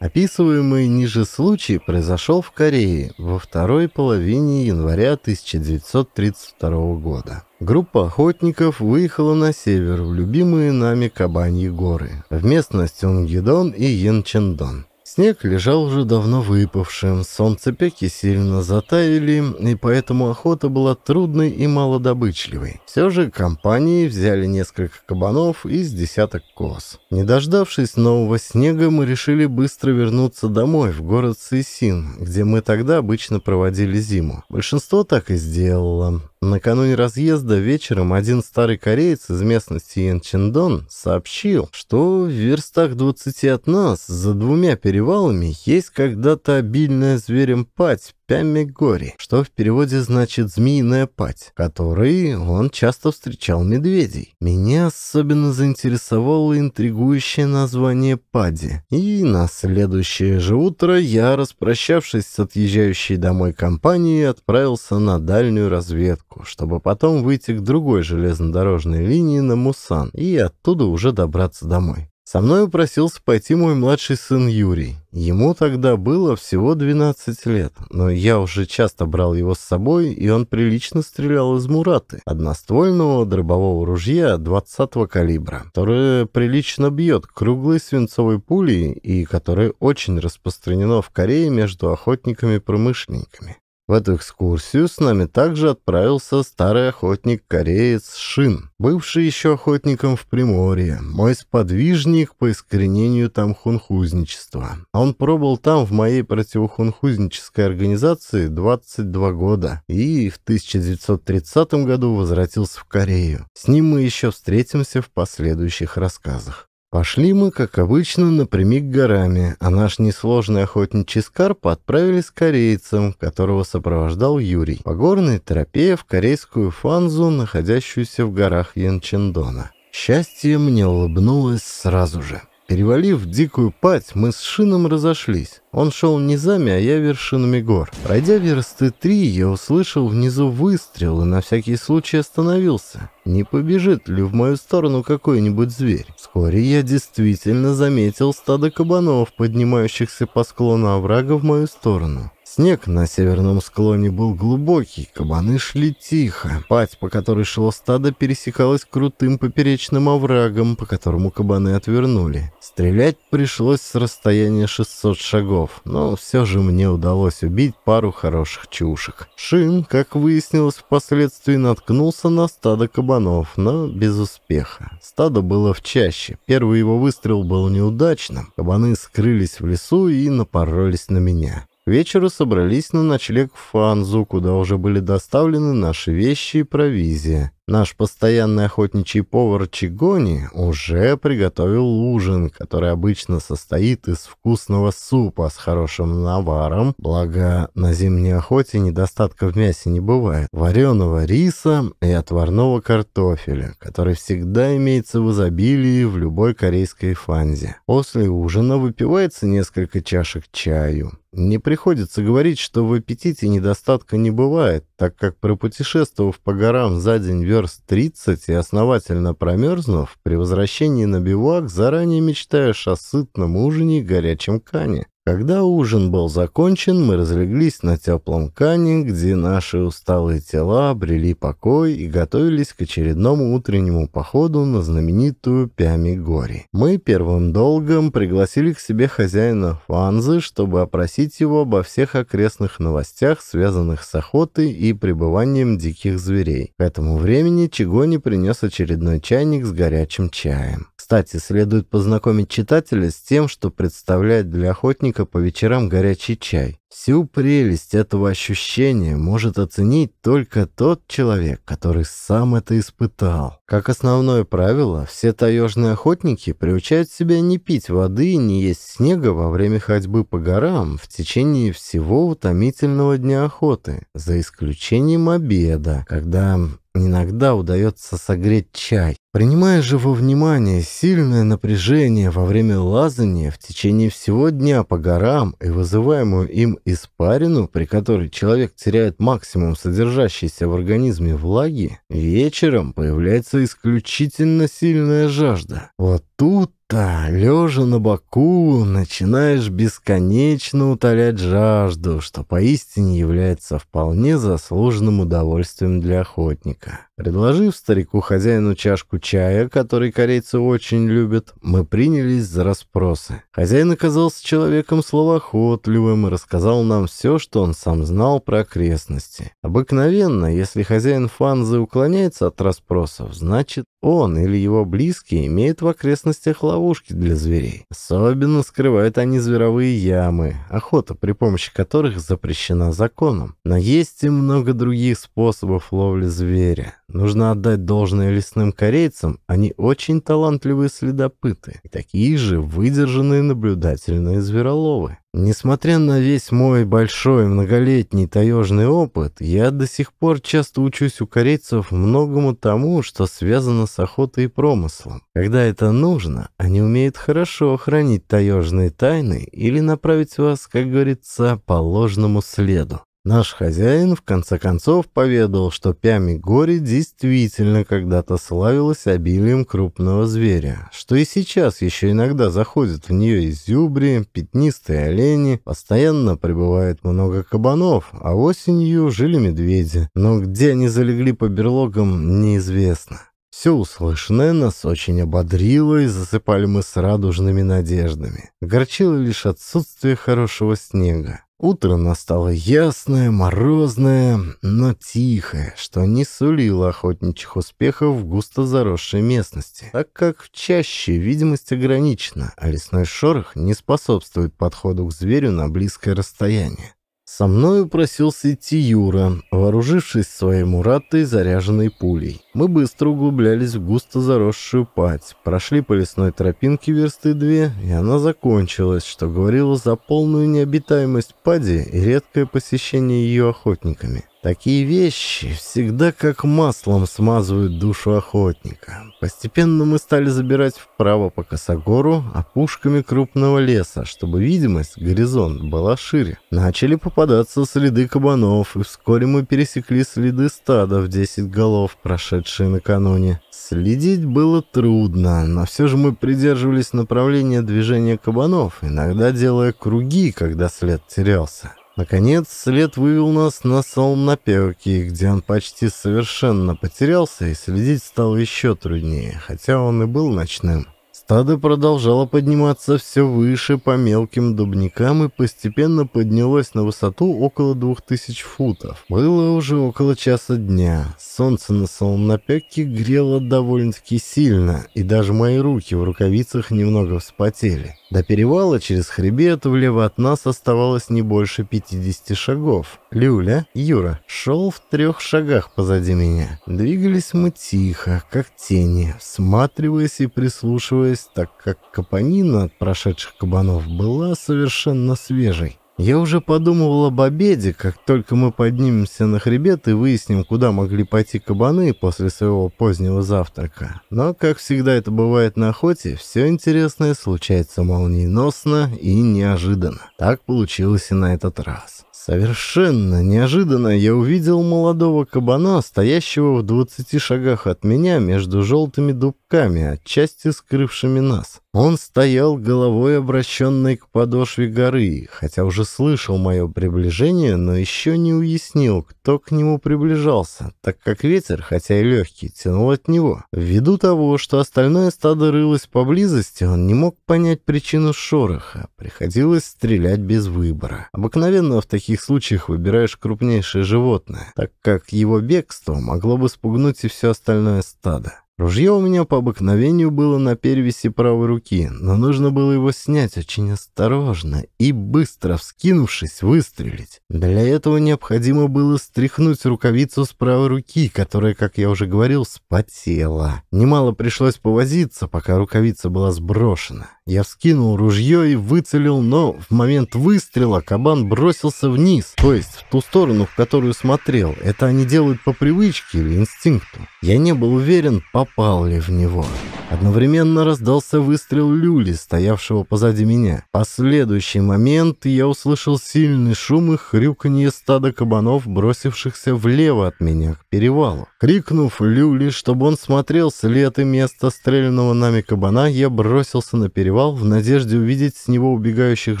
Описываемый ниже случай произошел в Корее во второй половине января 1932 года. Группа охотников выехала на север в любимые нами Кабаньи горы, в местность Унгидон и Янчендон. Снег лежал уже давно выпавшим, солнцепеки сильно затаяли, и поэтому охота была трудной и малодобычливой. Все же компании взяли несколько кабанов из десяток коз. Не дождавшись нового снега, мы решили быстро вернуться домой, в город Сысин, где мы тогда обычно проводили зиму. Большинство так и сделало. Накануне разъезда вечером один старый кореец из местности Янчендон сообщил, что в верстах 20 от нас за двумя перевалами есть когда-то обильная зверем пать, Пяммигори, что в переводе значит «змеиная пать», который он часто встречал медведей. Меня особенно заинтересовало интригующее название «пади». И на следующее же утро я, распрощавшись с отъезжающей домой компанией, отправился на дальнюю разведку, чтобы потом выйти к другой железнодорожной линии на Мусан и оттуда уже добраться домой. Со мной упросился пойти мой младший сын Юрий. Ему тогда было всего 12 лет, но я уже часто брал его с собой, и он прилично стрелял из мураты, одноствольного дробового ружья 20-го калибра, которое прилично бьет круглой свинцовой пулей и которое очень распространено в Корее между охотниками-промышленниками. В эту экскурсию с нами также отправился старый охотник-кореец Шин, бывший еще охотником в Приморье, мой сподвижник по искоренению там хунхузничества. Он пробыл там в моей противохунхузнической организации 22 года и в 1930 году возвратился в Корею. С ним мы еще встретимся в последующих рассказах. Пошли мы, как обычно, напрямик горами, а наш несложный охотничий скарп отправили с корейцем, которого сопровождал Юрий, по горной тропе в корейскую фанзу, находящуюся в горах Янчендона. Счастье мне улыбнулось сразу же. Перевалив дикую пать, мы с Шином разошлись. Он шел низами, а я вершинами гор. Пройдя версты три, я услышал внизу выстрел и на всякий случай остановился. Не побежит ли в мою сторону какой-нибудь зверь? Вскоре я действительно заметил стадо кабанов, поднимающихся по склону оврага в мою сторону. Снег на северном склоне был глубокий, кабаны шли тихо. Пать, по которой шло стадо, пересекалась крутым поперечным оврагом, по которому кабаны отвернули. Стрелять пришлось с расстояния 600 шагов, но все же мне удалось убить пару хороших чушек. Шин, как выяснилось впоследствии, наткнулся на стадо кабанов, но без успеха. Стадо было в чаще. Первый его выстрел был неудачным. Кабаны скрылись в лесу и напоролись на меня вечеру собрались на ночлег в Фанзу, куда уже были доставлены наши вещи и провизия. Наш постоянный охотничий повар Чигони уже приготовил ужин, который обычно состоит из вкусного супа с хорошим наваром, благо на зимней охоте недостатка в мясе не бывает, вареного риса и отварного картофеля, который всегда имеется в изобилии в любой корейской фанзе. После ужина выпивается несколько чашек чаю. Не приходится говорить, что в аппетите недостатка не бывает, так как пропутешествовав по горам за день вверх верст 30 и основательно промерзнув, при возвращении на бивак заранее мечтаешь о сытном ужине и горячем кане. Когда ужин был закончен, мы разлеглись на теплом кане, где наши усталые тела обрели покой и готовились к очередному утреннему походу на знаменитую Пями-Гори. Мы первым долгом пригласили к себе хозяина Фанзы, чтобы опросить его обо всех окрестных новостях, связанных с охотой и пребыванием диких зверей. К этому времени Чигони принес очередной чайник с горячим чаем. Кстати, следует познакомить читателя с тем, что представляет для охотников полковника по вечерам горячий чай. Всю прелесть этого ощущения может оценить только тот человек, который сам это испытал. Как основное правило, все таежные охотники приучают себя не пить воды и не есть снега во время ходьбы по горам в течение всего утомительного дня охоты, за исключением обеда, когда Иногда удается согреть чай, принимая же во внимание сильное напряжение во время лазания в течение всего дня по горам и вызываемую им испарину, при которой человек теряет максимум содержащейся в организме влаги, вечером появляется исключительно сильная жажда. Вот тут живота, лежа на боку, начинаешь бесконечно утолять жажду, что поистине является вполне заслуженным удовольствием для охотника. Предложив старику-хозяину чашку чая, который корейцы очень любят, мы принялись за расспросы. Хозяин оказался человеком словоохотливым и рассказал нам все, что он сам знал про окрестности. Обыкновенно, если хозяин Фанзы уклоняется от расспросов, значит, он или его близкие имеют в окрестностях ловушку ловушки для зверей. Особенно скрывают они зверовые ямы, охота при помощи которых запрещена законом. Но есть и много других способов ловли зверя. Нужно отдать должное лесным корейцам, они очень талантливые следопыты и такие же выдержанные наблюдательные звероловы. Несмотря на весь мой большой многолетний таежный опыт, я до сих пор часто учусь у корейцев многому тому, что связано с охотой и промыслом. Когда это нужно, они умеют хорошо хранить таежные тайны или направить вас, как говорится, по ложному следу. Наш хозяин в конце концов поведал, что Пями-горе действительно когда-то славилось обилием крупного зверя, что и сейчас еще иногда заходят в нее изюбри, пятнистые олени, постоянно прибывает много кабанов, а осенью жили медведи, но где они залегли по берлогам, неизвестно. Все услышанное нас очень ободрило, и засыпали мы с радужными надеждами. Горчило лишь отсутствие хорошего снега. Утро настало ясное, морозное, но тихое, что не сулило охотничьих успехов в густо заросшей местности, так как в чаще видимость ограничена, а лесной шорох не способствует подходу к зверю на близкое расстояние. Со мною просился идти Юра, вооружившись своей муратой, заряженной пулей. Мы быстро углублялись в густо заросшую пать, прошли по лесной тропинке версты две, и она закончилась, что говорило за полную необитаемость пади и редкое посещение ее охотниками. Такие вещи всегда как маслом смазывают душу охотника. Постепенно мы стали забирать вправо по косогору опушками крупного леса, чтобы видимость, горизонт, была шире. Начали попадаться следы кабанов, и вскоре мы пересекли следы стада в 10 голов, прошедшие накануне. Следить было трудно, но все же мы придерживались направления движения кабанов, иногда делая круги, когда след терялся. Наконец, след вывел нас на Солнопеке, где он почти совершенно потерялся, и следить стало еще труднее, хотя он и был ночным. Стадо продолжало подниматься все выше по мелким дубникам и постепенно поднялось на высоту около двух тысяч футов. Было уже около часа дня. Солнце на солнопеке грело довольно-таки сильно, и даже мои руки в рукавицах немного вспотели. До перевала через хребет влево от нас оставалось не больше 50 шагов. Люля, Юра, шел в трех шагах позади меня. Двигались мы тихо, как тени, всматриваясь и прислушиваясь, так как капонина от прошедших кабанов была совершенно свежей. Я уже подумывал об обеде, как только мы поднимемся на хребет и выясним, куда могли пойти кабаны после своего позднего завтрака. Но, как всегда это бывает на охоте, все интересное случается молниеносно и неожиданно. Так получилось и на этот раз. Совершенно неожиданно я увидел молодого кабана, стоящего в 20 шагах от меня между желтыми дуб руками, отчасти скрывшими нас. Он стоял головой, обращенной к подошве горы, хотя уже слышал мое приближение, но еще не уяснил, кто к нему приближался, так как ветер, хотя и легкий, тянул от него. Ввиду того, что остальное стадо рылось поблизости, он не мог понять причину шороха. Приходилось стрелять без выбора. Обыкновенно в таких случаях выбираешь крупнейшее животное, так как его бегство могло бы спугнуть и все остальное стадо. Ружье у меня по обыкновению было на перевесе правой руки, но нужно было его снять очень осторожно и, быстро вскинувшись, выстрелить. Для этого необходимо было стряхнуть рукавицу с правой руки, которая, как я уже говорил, спотела. Немало пришлось повозиться, пока рукавица была сброшена. Я вскинул ружье и выцелил, но в момент выстрела кабан бросился вниз, то есть в ту сторону, в которую смотрел. Это они делают по привычке или инстинкту. Я не был уверен, попал попал ли в него. Одновременно раздался выстрел люли, стоявшего позади меня. В последующий момент я услышал сильный шум и хрюканье стада кабанов, бросившихся влево от меня к перевалу. Крикнув Люли, чтобы он смотрел след и место стрельного нами кабана, я бросился на перевал в надежде увидеть с него убегающих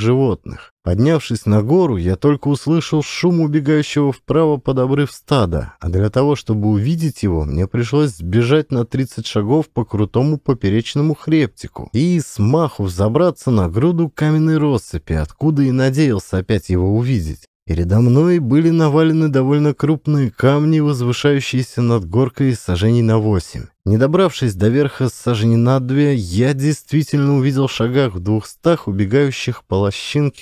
животных. Поднявшись на гору, я только услышал шум убегающего вправо под обрыв стада, а для того, чтобы увидеть его, мне пришлось сбежать на 30 шагов по крутому поперечному хребтику и с маху забраться на груду каменной россыпи, откуда и надеялся опять его увидеть. Передо мной были навалены довольно крупные камни, возвышающиеся над горкой сажений на восемь. Не добравшись до верха сажени на две, я действительно увидел в шагах в двухстах убегающих по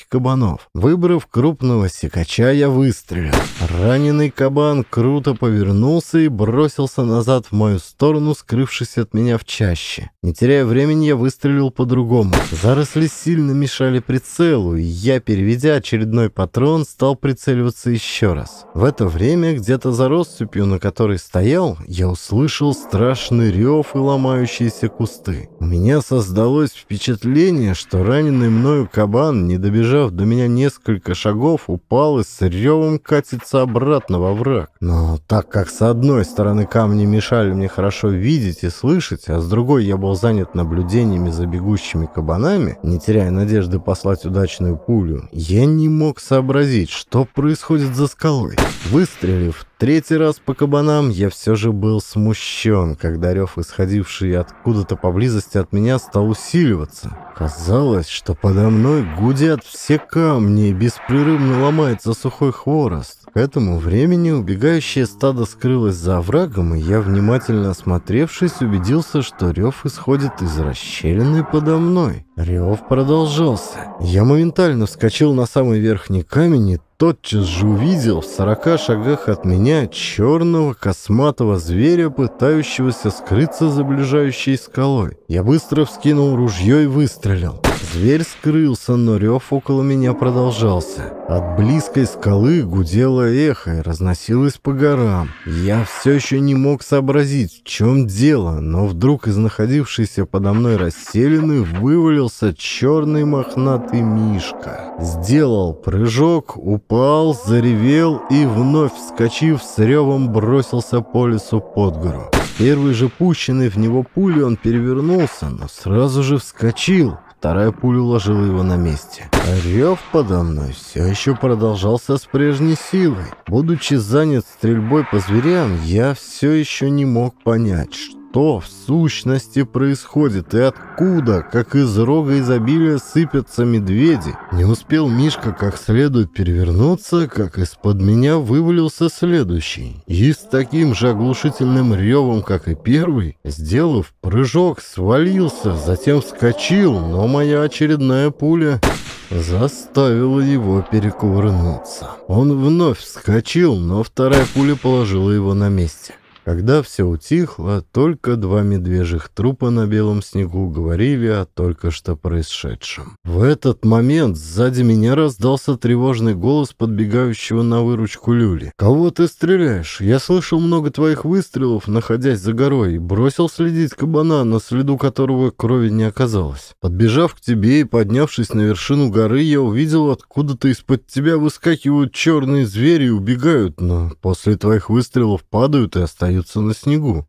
кабанов. Выбрав крупного секача, я выстрелил. Раненый кабан круто повернулся и бросился назад в мою сторону, скрывшись от меня в чаще. Не теряя времени, я выстрелил по-другому. Заросли сильно мешали прицелу, и я, переведя очередной патрон, стал прицеливаться еще раз. В это время где-то за россыпью, на которой стоял, я услышал страшный истошный рев и ломающиеся кусты. У меня создалось впечатление, что раненый мною кабан, не добежав до меня несколько шагов, упал и с ревом катится обратно во враг. Но так как с одной стороны камни мешали мне хорошо видеть и слышать, а с другой я был занят наблюдениями за бегущими кабанами, не теряя надежды послать удачную пулю, я не мог сообразить, что происходит за скалой. Выстрелив Третий раз по кабанам я все же был смущен, когда рев, исходивший откуда-то поблизости от меня, стал усиливаться. Казалось, что подо мной гудят все камни и беспрерывно ломается сухой хворост. К этому времени убегающее стадо скрылось за оврагом, и я, внимательно осмотревшись, убедился, что рев исходит из расщелины подо мной. Рев продолжался. Я моментально вскочил на самый верхний камень и тотчас же увидел в сорока шагах от меня черного косматого зверя, пытающегося скрыться за ближайшей скалой. Я быстро вскинул ружье и выстрелил. Зверь скрылся, но рев около меня продолжался. От близкой скалы гудело эхо и разносилось по горам. Я все еще не мог сообразить, в чем дело, но вдруг из находившейся подо мной расселены вывалился черный мохнатый мишка. Сделал прыжок, упал упал, заревел и, вновь вскочив, с ревом бросился по лесу под гору. Первый же пущенный в него пули он перевернулся, но сразу же вскочил. Вторая пуля уложила его на месте. А рев подо мной все еще продолжался с прежней силой. Будучи занят стрельбой по зверям, я все еще не мог понять, что что в сущности происходит и откуда, как из рога изобилия сыпятся медведи. Не успел Мишка как следует перевернуться, как из-под меня вывалился следующий. И с таким же оглушительным ревом, как и первый, сделав прыжок, свалился, затем вскочил, но моя очередная пуля заставила его перекувырнуться. Он вновь вскочил, но вторая пуля положила его на месте. Когда все утихло, только два медвежьих трупа на белом снегу говорили о только что происшедшем. В этот момент сзади меня раздался тревожный голос подбегающего на выручку Люли. «Кого ты стреляешь? Я слышал много твоих выстрелов, находясь за горой, и бросил следить кабана, на следу которого крови не оказалось. Подбежав к тебе и поднявшись на вершину горы, я увидел, откуда-то из-под тебя выскакивают черные звери и убегают, но после твоих выстрелов падают и остаются остается на снегу.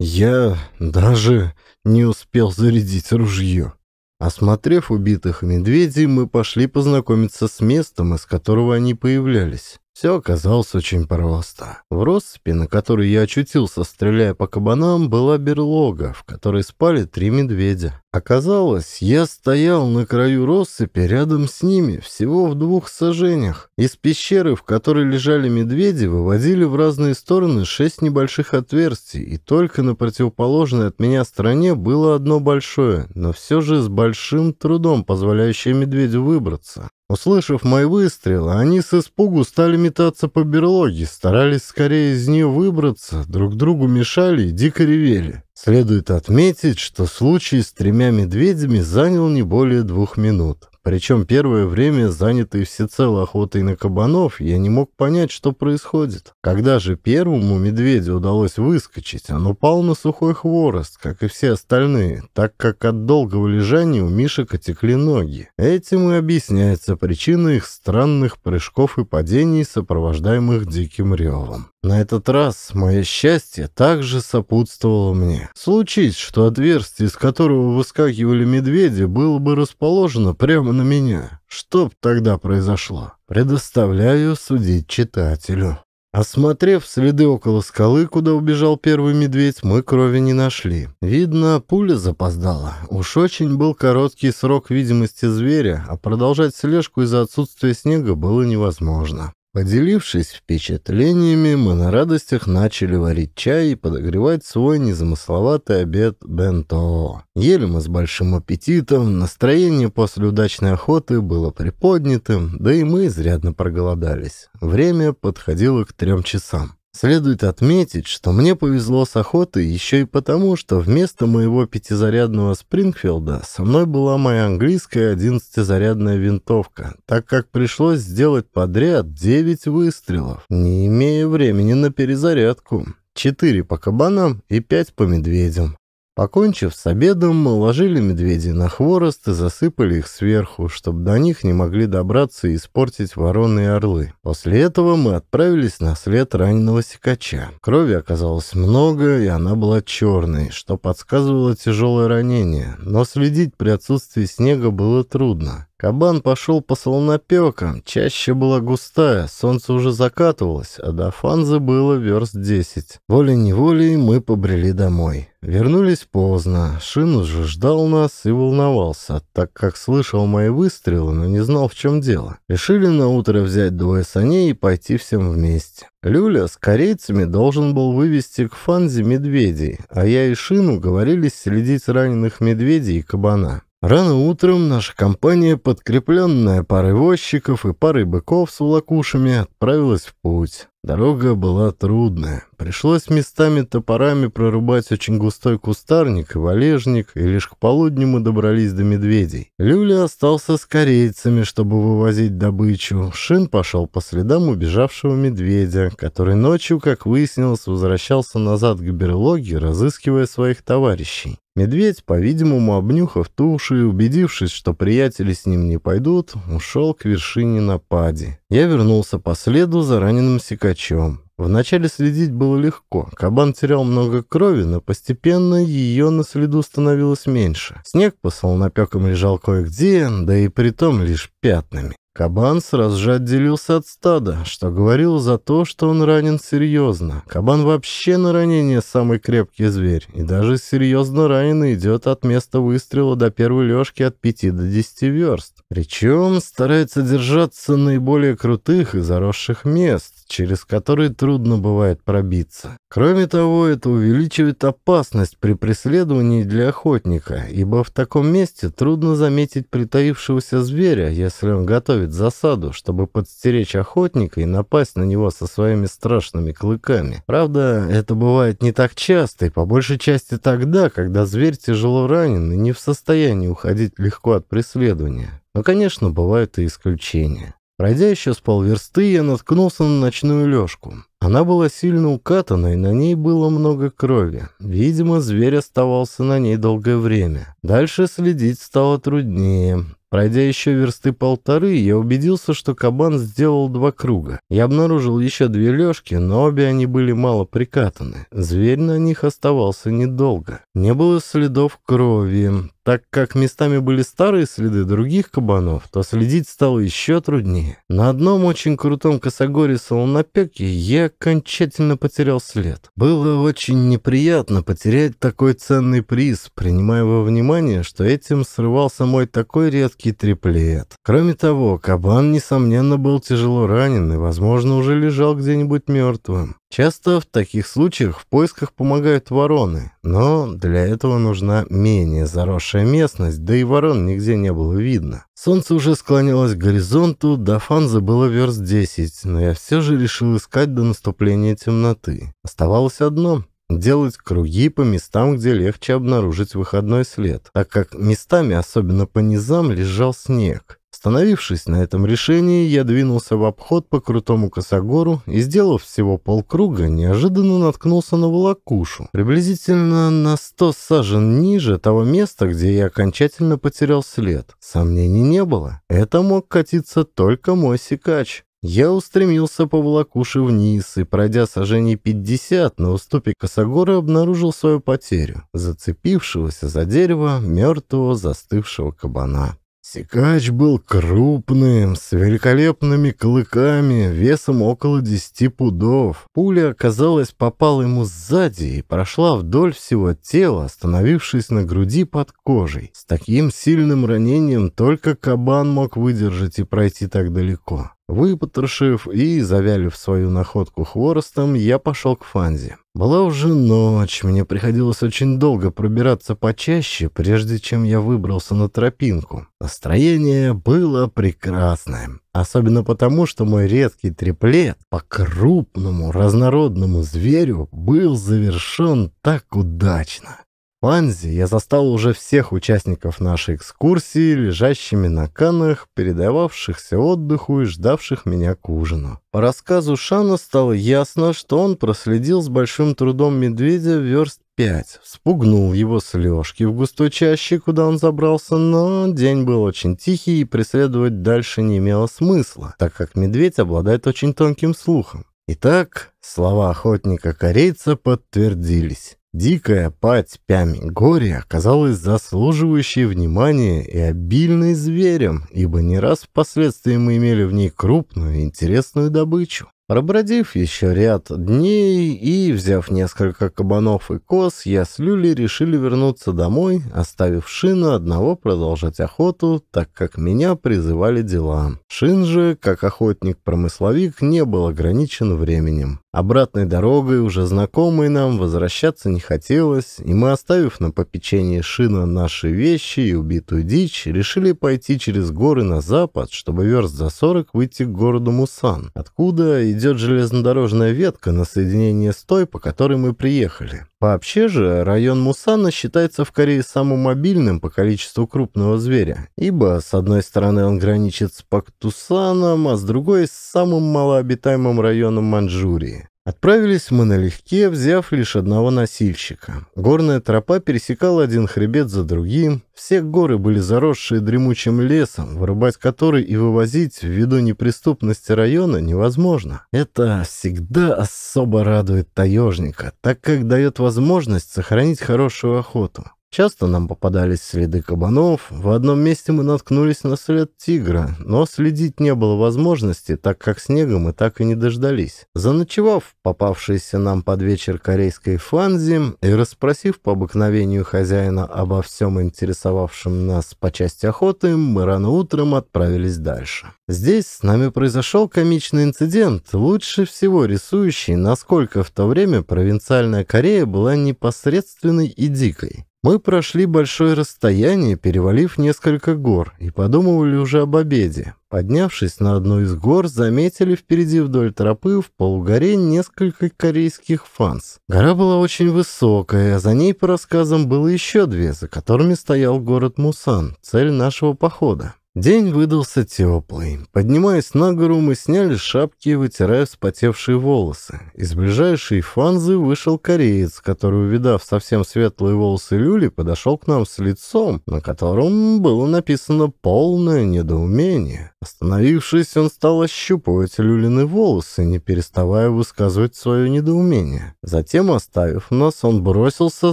Я даже не успел зарядить ружье. Осмотрев убитых медведей, мы пошли познакомиться с местом, из которого они появлялись. Все оказалось очень просто. В россыпи, на которой я очутился, стреляя по кабанам, была берлога, в которой спали три медведя. Оказалось, я стоял на краю россыпи рядом с ними, всего в двух сажениях. Из пещеры, в которой лежали медведи, выводили в разные стороны шесть небольших отверстий, и только на противоположной от меня стороне было одно большое, но все же с большим трудом позволяющее медведю выбраться. Услышав мой выстрел, они с испугу стали метаться по берлоге, старались скорее из нее выбраться, друг другу мешали и дико ревели. Следует отметить, что случай с тремя медведями занял не более двух минут. Причем первое время, занятый всецело охотой на кабанов, я не мог понять, что происходит. Когда же первому медведю удалось выскочить, он упал на сухой хворост, как и все остальные, так как от долгого лежания у Мишек отекли ноги. Этим и объясняется причина их странных прыжков и падений, сопровождаемых диким ревом. На этот раз мое счастье также сопутствовало мне. Случись, что отверстие, из которого выскакивали медведи, было бы расположено прямо на меня. Что б тогда произошло? Предоставляю судить читателю. Осмотрев следы около скалы, куда убежал первый медведь, мы крови не нашли. Видно, пуля запоздала. Уж очень был короткий срок видимости зверя, а продолжать слежку из-за отсутствия снега было невозможно. Поделившись впечатлениями, мы на радостях начали варить чай и подогревать свой незамысловатый обед бенто. Ели мы с большим аппетитом, настроение после удачной охоты было приподнятым, да и мы изрядно проголодались. Время подходило к трем часам. Следует отметить, что мне повезло с охотой еще и потому, что вместо моего пятизарядного Спрингфилда со мной была моя английская одиннадцатизарядная винтовка, так как пришлось сделать подряд 9 выстрелов, не имея времени на перезарядку. Четыре по кабанам и пять по медведям. Покончив с обедом, мы уложили медведей на хворост и засыпали их сверху, чтобы до них не могли добраться и испортить вороны и орлы. После этого мы отправились на след раненого сикача. Крови оказалось много, и она была черной, что подсказывало тяжелое ранение, но следить при отсутствии снега было трудно. Кабан пошел по солнопекам, чаще была густая, солнце уже закатывалось, а до Фанзы было верст десять. Волей-неволей мы побрели домой. Вернулись поздно, Шин уже ждал нас и волновался, так как слышал мои выстрелы, но не знал, в чем дело. Решили на утро взять двое саней и пойти всем вместе. Люля с корейцами должен был вывести к Фанзе медведей, а я и Шину говорили следить раненых медведей и кабана. Рано утром наша компания, подкрепленная парой возчиков и парой быков с волокушами, отправилась в путь. Дорога была трудная. Пришлось местами топорами прорубать очень густой кустарник и валежник, и лишь к полудню мы добрались до медведей. Люля остался с корейцами, чтобы вывозить добычу. Шин пошел по следам убежавшего медведя, который ночью, как выяснилось, возвращался назад к берлоге, разыскивая своих товарищей. Медведь, по-видимому, обнюхав туши и убедившись, что приятели с ним не пойдут, ушел к вершине напади. Я вернулся по следу за раненым секачом. Вначале следить было легко. Кабан терял много крови, но постепенно ее на следу становилось меньше. Снег по солнопекам лежал кое-где, да и притом лишь пятнами. Кабан сразу же отделился от стада, что говорил за то, что он ранен серьезно. Кабан вообще на ранение самый крепкий зверь, и даже серьезно раненый идет от места выстрела до первой лёжки от 5 до 10 верст. Причем старается держаться наиболее крутых и заросших мест, через который трудно бывает пробиться. Кроме того, это увеличивает опасность при преследовании для охотника, ибо в таком месте трудно заметить притаившегося зверя, если он готовит засаду, чтобы подстеречь охотника и напасть на него со своими страшными клыками. Правда, это бывает не так часто и по большей части тогда, когда зверь тяжело ранен и не в состоянии уходить легко от преследования. Но, конечно, бывают и исключения. Пройдя еще с полверсты, я наткнулся на ночную лёжку. Она была сильно укатанной, на ней было много крови. Видимо, зверь оставался на ней долгое время. Дальше следить стало труднее. Пройдя еще версты полторы, я убедился, что кабан сделал два круга. Я обнаружил еще две лежки, но обе они были мало прикатаны. Зверь на них оставался недолго. Не было следов крови. Так как местами были старые следы других кабанов, то следить стало еще труднее. На одном очень крутом косогоре Солонопеке я окончательно потерял след. Было очень неприятно потерять такой ценный приз, принимая во внимание, что этим срывался мой такой редкий триплет. Кроме того, кабан, несомненно, был тяжело ранен и, возможно, уже лежал где-нибудь мертвым. Часто в таких случаях в поисках помогают вороны, но для этого нужна менее заросшая местность, да и ворон нигде не было видно. Солнце уже склонялось к горизонту, до Фанза было верст 10, но я все же решил искать до наступления темноты. Оставалось одно делать круги по местам, где легче обнаружить выходной след, так как местами, особенно по низам, лежал снег. Становившись на этом решении, я двинулся в обход по крутому косогору и, сделав всего полкруга, неожиданно наткнулся на волокушу, приблизительно на сто сажен ниже того места, где я окончательно потерял след. Сомнений не было. Это мог катиться только мой сикач. Я устремился по волокуше вниз и, пройдя сажений 50, на уступе косогора обнаружил свою потерю, зацепившегося за дерево мертвого застывшего кабана. Секач был крупным, с великолепными клыками, весом около 10 пудов. Пуля, казалось, попала ему сзади и прошла вдоль всего тела, остановившись на груди под кожей. С таким сильным ранением только кабан мог выдержать и пройти так далеко. Выпотрошив и завялив свою находку хворостом, я пошел к Фанзе. Была уже ночь, мне приходилось очень долго пробираться почаще, прежде чем я выбрался на тропинку. Настроение было прекрасное, особенно потому, что мой редкий триплет по крупному разнородному зверю был завершен так удачно. Панзи я застал уже всех участников нашей экскурсии, лежащими на канах, передававшихся отдыху и ждавших меня к ужину. По рассказу Шана стало ясно, что он проследил с большим трудом медведя верст пять, спугнул его с лёжки в густой чаще, куда он забрался, но день был очень тихий и преследовать дальше не имело смысла, так как медведь обладает очень тонким слухом. Итак, слова охотника-корейца подтвердились. Дикая пать пями горе оказалась заслуживающей внимания и обильной зверем, ибо не раз впоследствии мы имели в ней крупную интересную добычу. Пробродив еще ряд дней и взяв несколько кабанов и коз, я с Люли решили вернуться домой, оставив Шина одного продолжать охоту, так как меня призывали дела. Шин же, как охотник-промысловик, не был ограничен временем. Обратной дорогой, уже знакомой нам, возвращаться не хотелось, и мы, оставив на попечении шина наши вещи и убитую дичь, решили пойти через горы на запад, чтобы верст за 40 выйти к городу Мусан, откуда идет железнодорожная ветка на соединение с той, по которой мы приехали. Вообще же, район Мусана считается в Корее самым мобильным по количеству крупного зверя, ибо с одной стороны он граничит с Пактусаном, а с другой — с самым малообитаемым районом Манчжурии. Отправились мы налегке, взяв лишь одного носильщика. Горная тропа пересекала один хребет за другим. Все горы были заросшие дремучим лесом, вырубать который и вывозить ввиду неприступности района невозможно. Это всегда особо радует таежника, так как дает возможность сохранить хорошую охоту. Часто нам попадались следы кабанов, в одном месте мы наткнулись на след тигра, но следить не было возможности, так как снега мы так и не дождались. Заночевав попавшейся нам под вечер корейской фанзи и расспросив по обыкновению хозяина обо всем интересовавшем нас по части охоты, мы рано утром отправились дальше. Здесь с нами произошел комичный инцидент, лучше всего рисующий, насколько в то время провинциальная Корея была непосредственной и дикой. Мы прошли большое расстояние, перевалив несколько гор, и подумывали уже об обеде. Поднявшись на одну из гор, заметили впереди вдоль тропы в полугоре несколько корейских фанс. Гора была очень высокая, а за ней, по рассказам, было еще две, за которыми стоял город Мусан, цель нашего похода. День выдался теплый. Поднимаясь на гору, мы сняли шапки, вытирая вспотевшие волосы. Из ближайшей фанзы вышел кореец, который, увидав совсем светлые волосы люли, подошел к нам с лицом, на котором было написано полное недоумение. Остановившись, он стал ощупывать люлины волосы, не переставая высказывать свое недоумение. Затем, оставив нас, он бросился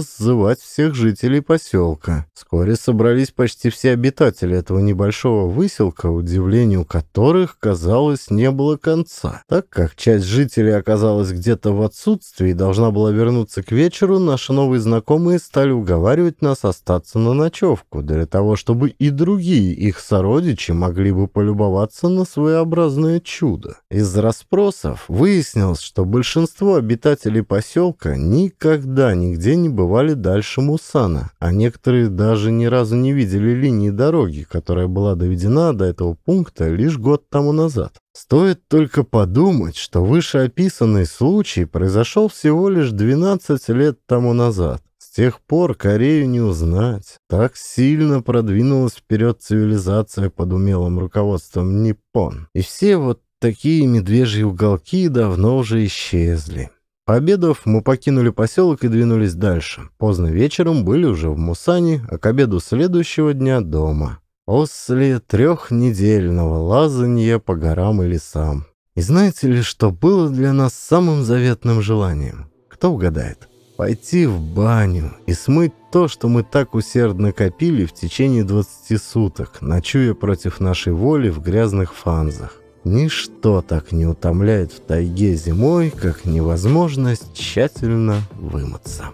сзывать всех жителей поселка. Вскоре собрались почти все обитатели этого небольшого первого выселка, удивлению которых, казалось, не было конца. Так как часть жителей оказалась где-то в отсутствии и должна была вернуться к вечеру, наши новые знакомые стали уговаривать нас остаться на ночевку, для того, чтобы и другие их сородичи могли бы полюбоваться на своеобразное чудо. Из расспросов выяснилось, что большинство обитателей поселка никогда нигде не бывали дальше Мусана, а некоторые даже ни разу не видели линии дороги, которая была до доведена до этого пункта лишь год тому назад. Стоит только подумать, что вышеописанный случай произошел всего лишь 12 лет тому назад. С тех пор Корею не узнать. Так сильно продвинулась вперед цивилизация под умелым руководством Ниппон. И все вот такие медвежьи уголки давно уже исчезли. Пообедав, мы покинули поселок и двинулись дальше. Поздно вечером были уже в Мусане, а к обеду следующего дня дома после трехнедельного лазанья по горам и лесам. И знаете ли, что было для нас самым заветным желанием? Кто угадает? Пойти в баню и смыть то, что мы так усердно копили в течение 20 суток, ночуя против нашей воли в грязных фанзах. Ничто так не утомляет в тайге зимой, как невозможность тщательно вымыться.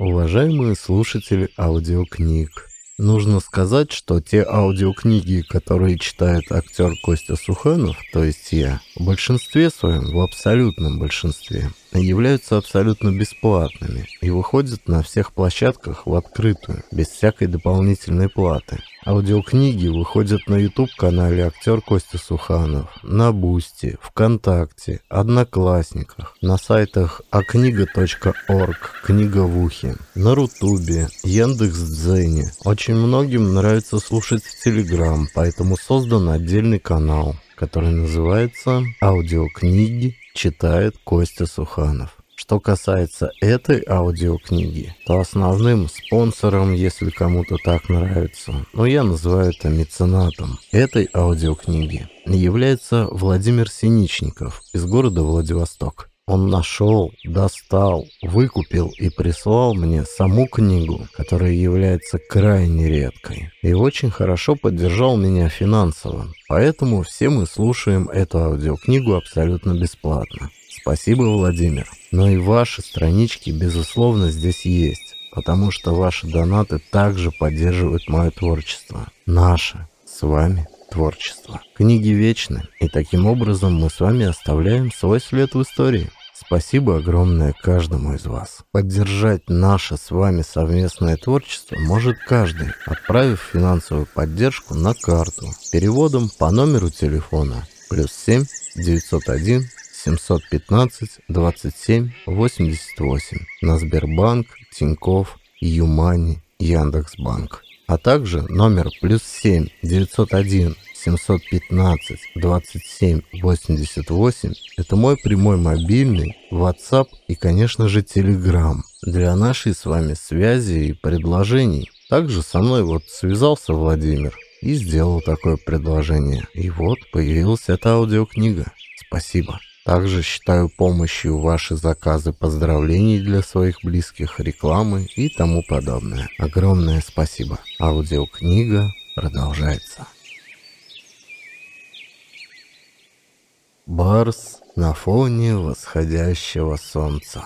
Уважаемые слушатели аудиокниг, нужно сказать, что те аудиокниги, которые читает актер Костя Суханов, то есть я, в большинстве своем, в абсолютном большинстве, являются абсолютно бесплатными и выходят на всех площадках в открытую, без всякой дополнительной платы. Аудиокниги выходят на YouTube-канале «Актер Костя Суханов», на Бусти, ВКонтакте, Одноклассниках, на сайтах окнига.орг, книга в ухе, на Рутубе, Яндекс.Дзене. Очень многим нравится слушать в Телеграм, поэтому создан отдельный канал, который называется «Аудиокниги читает Костя Суханов». Что касается этой аудиокниги, то основным спонсором, если кому-то так нравится, но ну, я называю это меценатом, этой аудиокниги является Владимир Синичников из города Владивосток. Он нашел, достал, выкупил и прислал мне саму книгу, которая является крайне редкой. И очень хорошо поддержал меня финансово. Поэтому все мы слушаем эту аудиокнигу абсолютно бесплатно. Спасибо, Владимир. Но и ваши странички, безусловно, здесь есть, потому что ваши донаты также поддерживают мое творчество. Наше. С вами творчество. Книги вечны, и таким образом мы с вами оставляем свой след в истории. Спасибо огромное каждому из вас. Поддержать наше с вами совместное творчество может каждый, отправив финансовую поддержку на карту переводом по номеру телефона плюс 7 901 715 27 88 на Сбербанк, Тинькофф, Юмани, Яндекс.Банк, а также номер плюс 7 901 715 27 88 – это мой прямой мобильный, WhatsApp и, конечно же, Telegram для нашей с вами связи и предложений. Также со мной вот связался Владимир и сделал такое предложение. И вот появилась эта аудиокнига. Спасибо. Также считаю помощью ваши заказы поздравлений для своих близких, рекламы и тому подобное. Огромное спасибо. Аудиокнига продолжается. Барс на фоне восходящего солнца.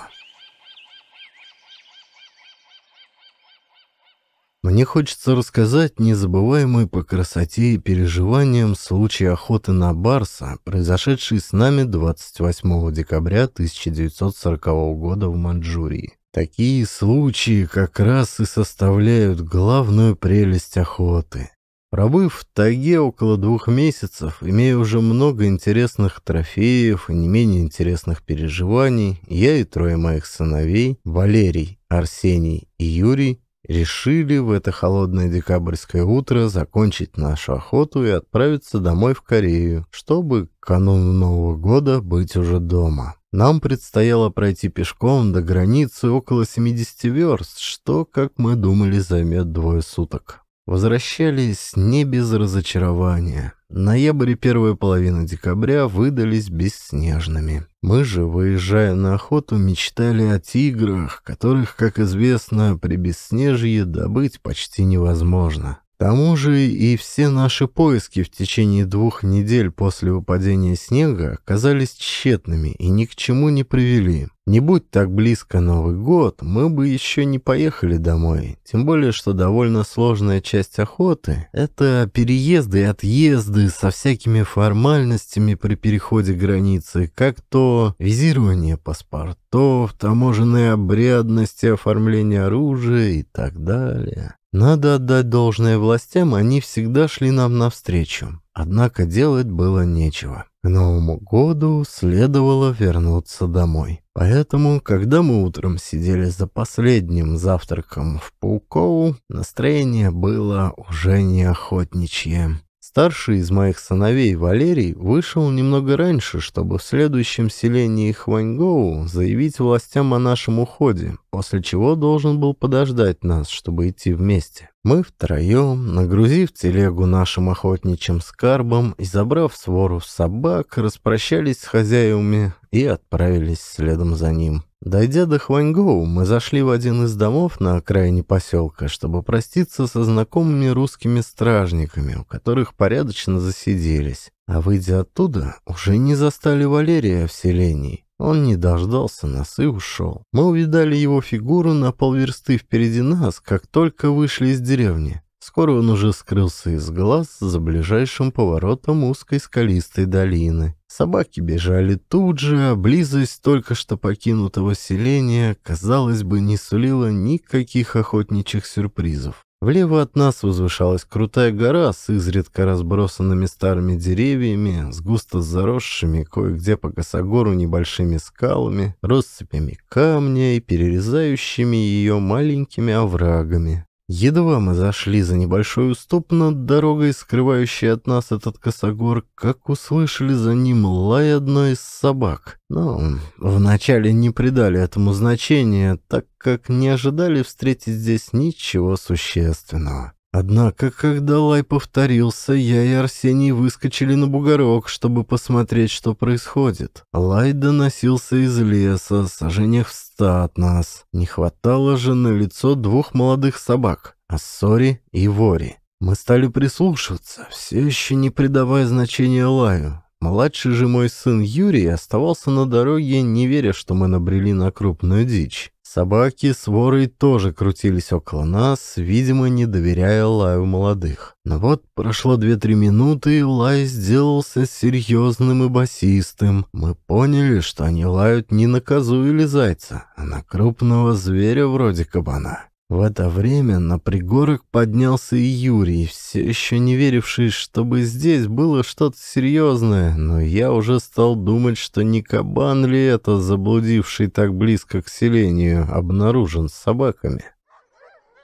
Мне хочется рассказать незабываемый по красоте и переживаниям случай охоты на Барса, произошедший с нами 28 декабря 1940 года в Маньчжурии. Такие случаи как раз и составляют главную прелесть охоты. Пробыв в тайге около двух месяцев, имея уже много интересных трофеев и не менее интересных переживаний, я и трое моих сыновей, Валерий, Арсений и Юрий, решили в это холодное декабрьское утро закончить нашу охоту и отправиться домой в Корею, чтобы к кануну Нового года быть уже дома. Нам предстояло пройти пешком до границы около 70 верст, что, как мы думали, займет двое суток. Возвращались не без разочарования. Ноябрь и первая половина декабря выдались бесснежными. Мы же, выезжая на охоту, мечтали о тиграх, которых, как известно, при бесснежье добыть почти невозможно. К тому же и все наши поиски в течение двух недель после выпадения снега оказались тщетными и ни к чему не привели. Не будь так близко Новый год, мы бы еще не поехали домой. Тем более, что довольно сложная часть охоты — это переезды и отъезды со всякими формальностями при переходе границы, как то визирование паспортов, таможенные обрядности, оформление оружия и так далее. Надо отдать должное властям, они всегда шли нам навстречу. Однако делать было нечего. К Новому году следовало вернуться домой. Поэтому, когда мы утром сидели за последним завтраком в Паукову, настроение было уже не охотничье. Старший из моих сыновей, Валерий, вышел немного раньше, чтобы в следующем селении Хваньгоу заявить властям о нашем уходе, после чего должен был подождать нас, чтобы идти вместе. Мы втроем, нагрузив телегу нашим охотничьим скарбом и забрав свору собак, распрощались с хозяевами и отправились следом за ним. Дойдя до Хваньгоу, мы зашли в один из домов на окраине поселка, чтобы проститься со знакомыми русскими стражниками, у которых порядочно засиделись. А выйдя оттуда, уже не застали Валерия в селении. Он не дождался нас и ушел. Мы увидали его фигуру на полверсты впереди нас, как только вышли из деревни. Скоро он уже скрылся из глаз за ближайшим поворотом узкой скалистой долины. Собаки бежали тут же, а близость только что покинутого селения, казалось бы, не сулила никаких охотничьих сюрпризов. Влево от нас возвышалась крутая гора с изредка разбросанными старыми деревьями, с густо заросшими кое-где по косогору небольшими скалами, россыпями камня и перерезающими ее маленькими оврагами. Едва мы зашли за небольшой уступ над дорогой, скрывающей от нас этот косогор, как услышали за ним лай одной из собак. Но вначале не придали этому значения, так как не ожидали встретить здесь ничего существенного. Однако, когда лай повторился, я и Арсений выскочили на бугорок, чтобы посмотреть, что происходит. Лай доносился из леса, сожжениях в верста от нас. Не хватало же на лицо двух молодых собак, Ассори и Вори. Мы стали прислушиваться, все еще не придавая значения лаю. Младший же мой сын Юрий оставался на дороге, не веря, что мы набрели на крупную дичь. Собаки с ворой тоже крутились около нас, видимо, не доверяя лаю молодых. Но вот прошло 2-3 минуты, и лай сделался серьезным и басистым. Мы поняли, что они лают не на козу или зайца, а на крупного зверя вроде кабана. В это время на пригорок поднялся и Юрий, все еще не веривший, чтобы здесь было что-то серьезное, но я уже стал думать, что не кабан ли это, заблудивший так близко к селению, обнаружен с собаками.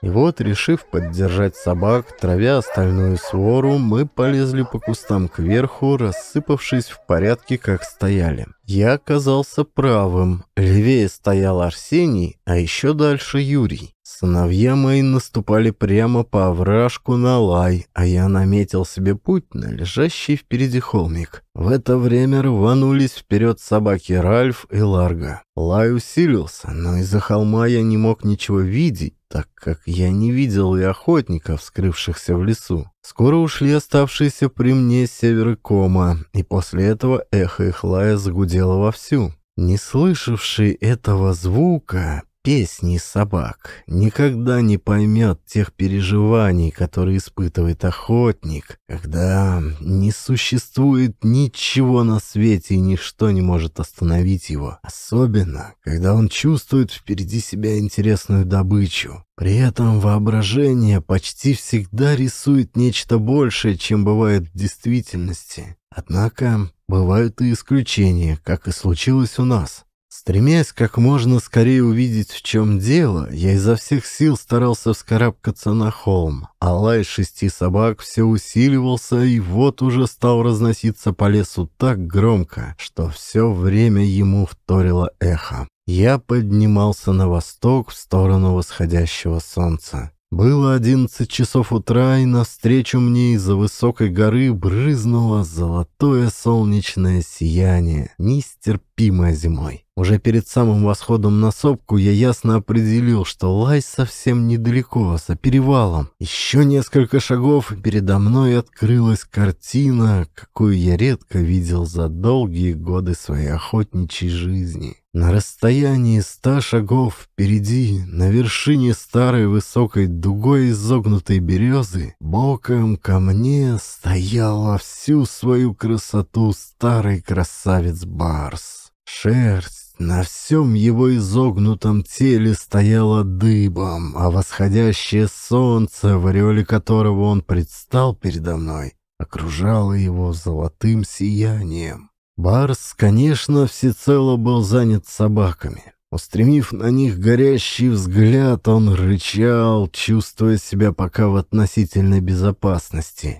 И вот, решив поддержать собак, травя остальную свору, мы полезли по кустам кверху, рассыпавшись в порядке, как стояли. Я оказался правым. Левее стоял Арсений, а еще дальше Юрий. Сыновья мои наступали прямо по овражку на лай, а я наметил себе путь на лежащий впереди холмик. В это время рванулись вперед собаки Ральф и Ларго. Лай усилился, но из-за холма я не мог ничего видеть, так как я не видел и охотников, скрывшихся в лесу. Скоро ушли оставшиеся при мне северы кома, и после этого эхо их лая загудело вовсю. Не слышавший этого звука, песни собак никогда не поймет тех переживаний, которые испытывает охотник, когда не существует ничего на свете и ничто не может остановить его, особенно когда он чувствует впереди себя интересную добычу. При этом воображение почти всегда рисует нечто большее, чем бывает в действительности. Однако бывают и исключения, как и случилось у нас – Стремясь как можно скорее увидеть, в чем дело, я изо всех сил старался вскарабкаться на холм, а лай шести собак все усиливался и вот уже стал разноситься по лесу так громко, что все время ему вторило эхо. Я поднимался на восток в сторону восходящего солнца. Было одиннадцать часов утра, и навстречу мне из-за высокой горы брызнуло золотое солнечное сияние, нестерпимое зимой. Уже перед самым восходом на сопку я ясно определил, что лай совсем недалеко, за перевалом. Еще несколько шагов, и передо мной открылась картина, какую я редко видел за долгие годы своей охотничьей жизни. На расстоянии ста шагов впереди, на вершине старой высокой дугой изогнутой березы, боком ко мне стоял во всю свою красоту старый красавец Барс. Шерсть, на всем его изогнутом теле стояло дыбом, а восходящее солнце, в ореоле которого он предстал передо мной, окружало его золотым сиянием. Барс, конечно, всецело был занят собаками. Устремив на них горящий взгляд, он рычал, чувствуя себя пока в относительной безопасности.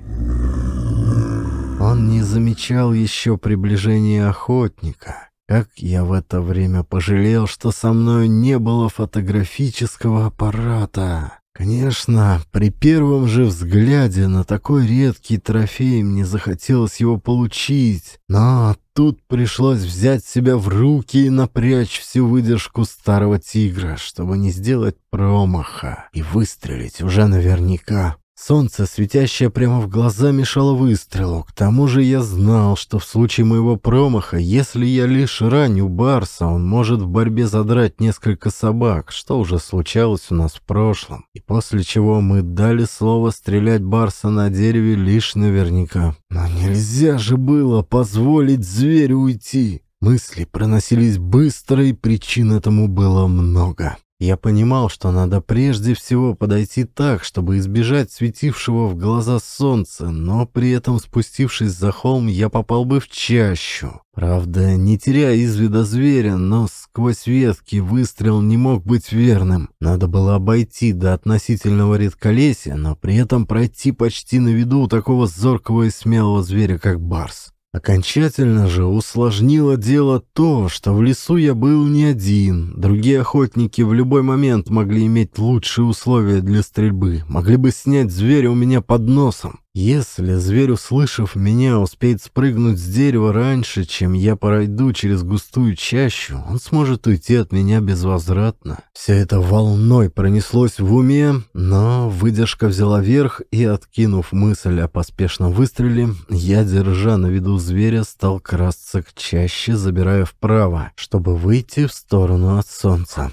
Он не замечал еще приближения охотника. Как я в это время пожалел, что со мной не было фотографического аппарата. Конечно, при первом же взгляде на такой редкий трофей мне захотелось его получить, но тут пришлось взять себя в руки и напрячь всю выдержку старого тигра, чтобы не сделать промаха и выстрелить уже наверняка. Солнце, светящее прямо в глаза, мешало выстрелу. К тому же я знал, что в случае моего промаха, если я лишь раню Барса, он может в борьбе задрать несколько собак, что уже случалось у нас в прошлом. И после чего мы дали слово стрелять Барса на дереве лишь наверняка. Но нельзя же было позволить зверю уйти. Мысли проносились быстро, и причин этому было много. Я понимал, что надо прежде всего подойти так, чтобы избежать светившего в глаза солнца, но при этом, спустившись за холм, я попал бы в чащу. Правда, не теряя из вида зверя, но сквозь ветки выстрел не мог быть верным. Надо было обойти до относительного редколесия, но при этом пройти почти на виду у такого зоркого и смелого зверя, как барс. Окончательно же усложнило дело то, что в лесу я был не один. Другие охотники в любой момент могли иметь лучшие условия для стрельбы, могли бы снять зверя у меня под носом. Если зверь, услышав меня, успеет спрыгнуть с дерева раньше, чем я пройду через густую чащу, он сможет уйти от меня безвозвратно. Все это волной пронеслось в уме, но выдержка взяла верх, и, откинув мысль о поспешном выстреле, я, держа на виду зверя, стал красться к чаще, забирая вправо, чтобы выйти в сторону от солнца.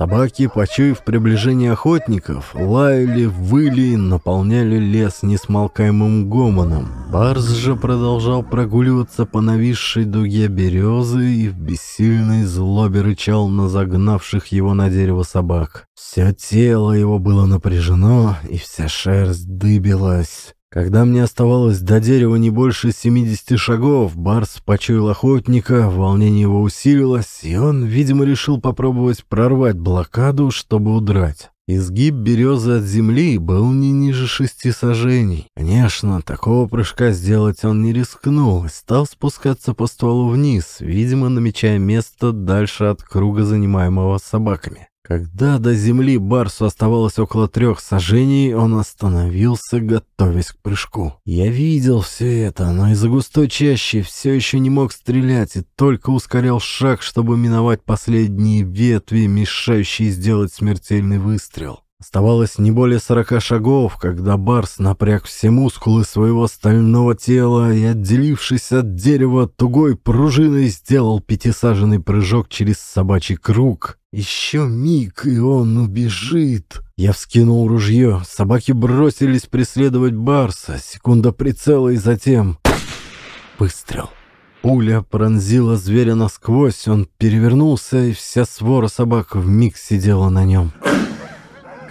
Собаки, почуяв приближение охотников, лаяли, выли, наполняли лес несмолкаемым гомоном. Барс же продолжал прогуливаться по нависшей дуге березы и в бессильной злобе рычал на загнавших его на дерево собак. Все тело его было напряжено, и вся шерсть дыбилась. Когда мне оставалось до дерева не больше 70 шагов, Барс почуял охотника, волнение его усилилось, и он, видимо, решил попробовать прорвать блокаду, чтобы удрать. Изгиб березы от земли был не ниже шести сажений. Конечно, такого прыжка сделать он не рискнул и стал спускаться по стволу вниз, видимо, намечая место дальше от круга, занимаемого собаками. Когда до земли Барсу оставалось около трех сажений, он остановился, готовясь к прыжку. Я видел все это, но из-за густой чащи все еще не мог стрелять и только ускорял шаг, чтобы миновать последние ветви, мешающие сделать смертельный выстрел. Оставалось не более сорока шагов, когда Барс напряг все мускулы своего стального тела и, отделившись от дерева, тугой пружиной сделал пятисаженный прыжок через собачий круг — еще миг, и он убежит. Я вскинул ружье. Собаки бросились преследовать Барса. Секунда прицела и затем... Выстрел. Пуля пронзила зверя насквозь. Он перевернулся, и вся свора собак вмиг сидела на нем.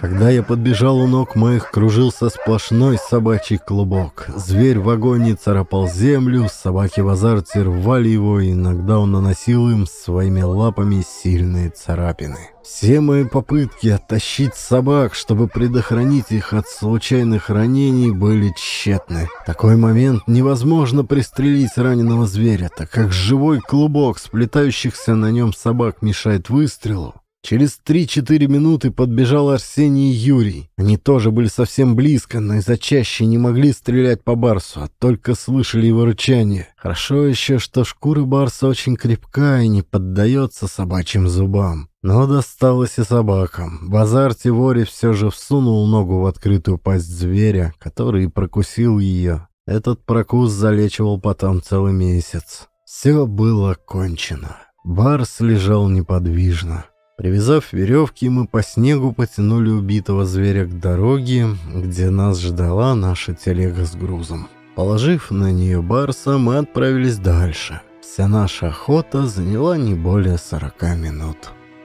Когда я подбежал у ног моих, кружился сплошной собачий клубок. Зверь в агонии царапал землю, собаки в азарте рвали его, и иногда он наносил им своими лапами сильные царапины. Все мои попытки оттащить собак, чтобы предохранить их от случайных ранений, были тщетны. В такой момент невозможно пристрелить раненого зверя, так как живой клубок сплетающихся на нем собак мешает выстрелу. Через 3-4 минуты подбежал Арсений и Юрий. Они тоже были совсем близко, но из-за чаще не могли стрелять по барсу, а только слышали его рычание. Хорошо еще, что шкура барса очень крепкая и не поддается собачьим зубам. Но досталось и собакам. Базар Тивори все же всунул ногу в открытую пасть зверя, который и прокусил ее. Этот прокус залечивал потом целый месяц. Все было кончено. Барс лежал неподвижно. Привязав веревки, мы по снегу потянули убитого зверя к дороге, где нас ждала наша телега с грузом. Положив на нее барса, мы отправились дальше. Вся наша охота заняла не более 40 минут.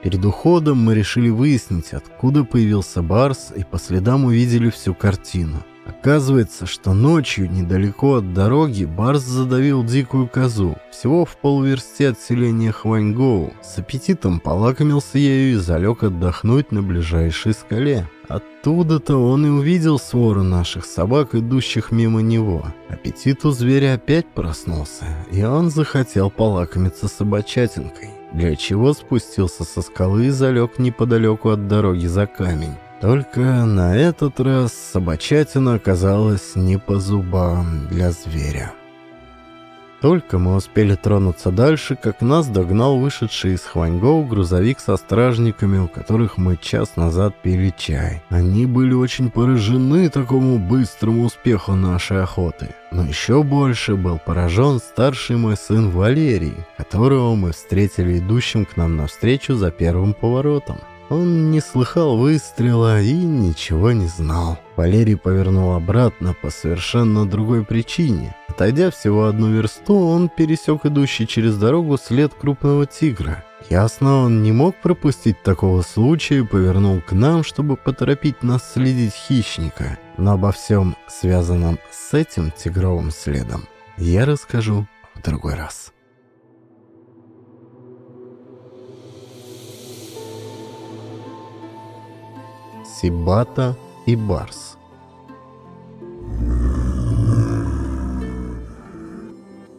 Перед уходом мы решили выяснить, откуда появился барс, и по следам увидели всю картину – Оказывается, что ночью недалеко от дороги Барс задавил дикую козу, всего в полверсти от селения Хваньгоу. С аппетитом полакомился ею и залег отдохнуть на ближайшей скале. Оттуда-то он и увидел свору наших собак, идущих мимо него. Аппетит у зверя опять проснулся, и он захотел полакомиться собачатинкой, для чего спустился со скалы и залег неподалеку от дороги за камень. Только на этот раз собачатина оказалась не по зубам для зверя. Только мы успели тронуться дальше, как нас догнал вышедший из Хваньгоу грузовик со стражниками, у которых мы час назад пили чай. Они были очень поражены такому быстрому успеху нашей охоты. Но еще больше был поражен старший мой сын Валерий, которого мы встретили идущим к нам навстречу за первым поворотом. Он не слыхал выстрела и ничего не знал. Валерий повернул обратно по совершенно другой причине. Отойдя всего одну версту, он пересек идущий через дорогу след крупного тигра. Ясно, он не мог пропустить такого случая и повернул к нам, чтобы поторопить нас следить хищника. Но обо всем связанном с этим тигровым следом я расскажу в другой раз. Сибата и Барс.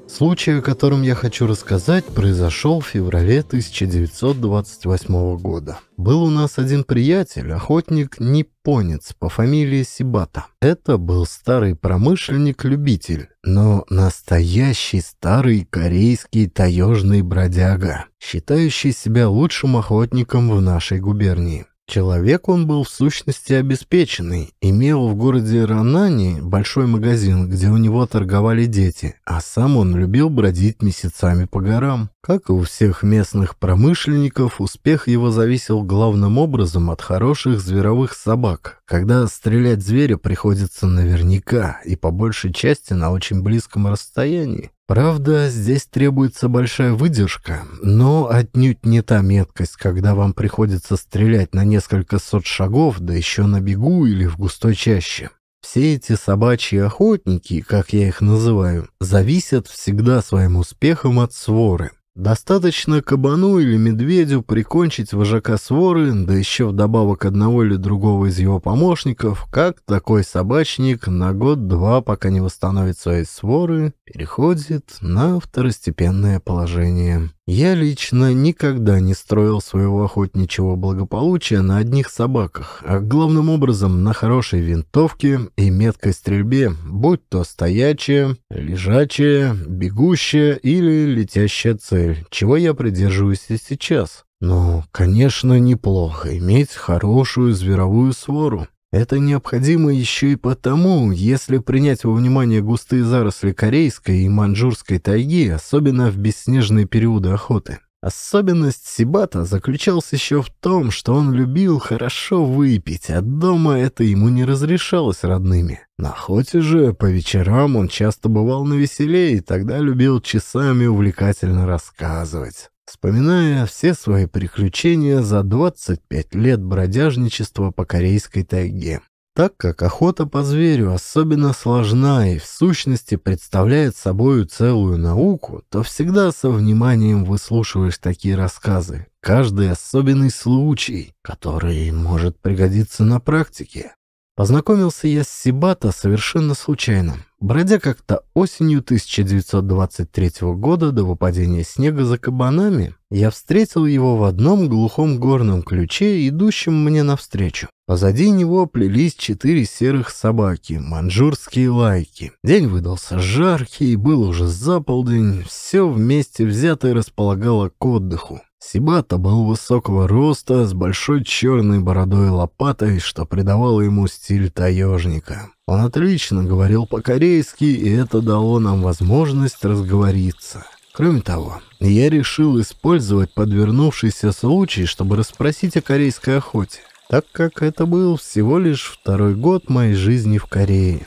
Случай, о котором я хочу рассказать, произошел в феврале 1928 года. Был у нас один приятель, охотник непонец по фамилии Сибата. Это был старый промышленник-любитель, но настоящий старый корейский таежный бродяга, считающий себя лучшим охотником в нашей губернии. Человек он был в сущности обеспеченный, имел в городе Ранани большой магазин, где у него торговали дети, а сам он любил бродить месяцами по горам. Как и у всех местных промышленников, успех его зависел главным образом от хороших зверовых собак, когда стрелять зверя приходится наверняка и по большей части на очень близком расстоянии. Правда, здесь требуется большая выдержка, но отнюдь не та меткость, когда вам приходится стрелять на несколько сот шагов, да еще на бегу или в густой чаще. Все эти собачьи охотники, как я их называю, зависят всегда своим успехом от своры. Достаточно кабану или медведю прикончить вожака своры, да еще вдобавок одного или другого из его помощников, как такой собачник на год-два, пока не восстановит свои своры, переходит на второстепенное положение. Я лично никогда не строил своего охотничьего благополучия на одних собаках, а главным образом на хорошей винтовке и меткой стрельбе, будь то стоячая, лежачая, бегущая или летящая цель, чего я придерживаюсь и сейчас. Но, конечно, неплохо иметь хорошую зверовую свору. Это необходимо еще и потому, если принять во внимание густые заросли корейской и маньчжурской тайги, особенно в бесснежные периоды охоты. Особенность Сибата заключалась еще в том, что он любил хорошо выпить, а дома это ему не разрешалось родными. На охоте же по вечерам он часто бывал на веселе и тогда любил часами увлекательно рассказывать вспоминая все свои приключения за 25 лет бродяжничества по корейской тайге. Так как охота по зверю особенно сложна и в сущности представляет собою целую науку, то всегда со вниманием выслушиваешь такие рассказы, каждый особенный случай, который может пригодиться на практике. Познакомился я с Сибата совершенно случайно, бродя как-то осенью 1923 года до выпадения снега за кабанами, я встретил его в одном глухом горном ключе, идущем мне навстречу. Позади него плелись четыре серых собаки, манжурские лайки. День выдался жаркий, был уже заполдень, все вместе взятое располагало к отдыху. Сибата был высокого роста, с большой черной бородой и лопатой, что придавало ему стиль таежника. Он отлично говорил по-корейски, и это дало нам возможность разговориться. Кроме того, я решил использовать подвернувшийся случай, чтобы расспросить о корейской охоте, так как это был всего лишь второй год моей жизни в Корее.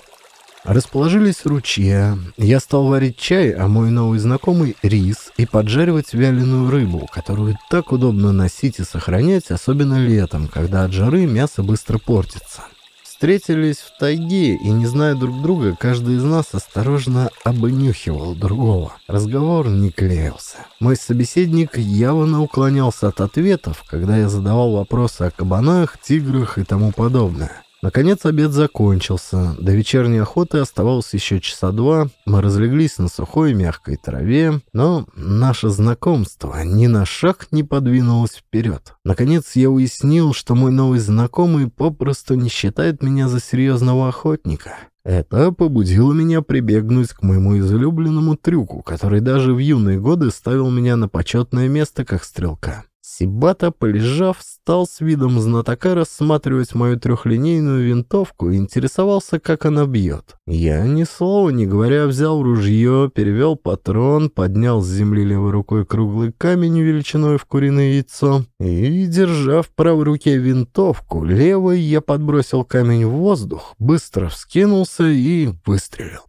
Расположились ручья. Я стал варить чай, а мой новый знакомый — рис, и поджаривать вяленую рыбу, которую так удобно носить и сохранять, особенно летом, когда от жары мясо быстро портится. Встретились в тайге, и, не зная друг друга, каждый из нас осторожно обнюхивал другого. Разговор не клеился. Мой собеседник явно уклонялся от ответов, когда я задавал вопросы о кабанах, тиграх и тому подобное. Наконец обед закончился. До вечерней охоты оставалось еще часа два. Мы разлеглись на сухой мягкой траве, но наше знакомство ни на шаг не подвинулось вперед. Наконец я уяснил, что мой новый знакомый попросту не считает меня за серьезного охотника. Это побудило меня прибегнуть к моему излюбленному трюку, который даже в юные годы ставил меня на почетное место как стрелка. Сибата, полежав, стал с видом знатока рассматривать мою трехлинейную винтовку и интересовался, как она бьет. Я, ни слова не говоря, взял ружье, перевел патрон, поднял с земли левой рукой круглый камень величиной в куриное яйцо и, держа в правой руке винтовку, левой я подбросил камень в воздух, быстро вскинулся и выстрелил.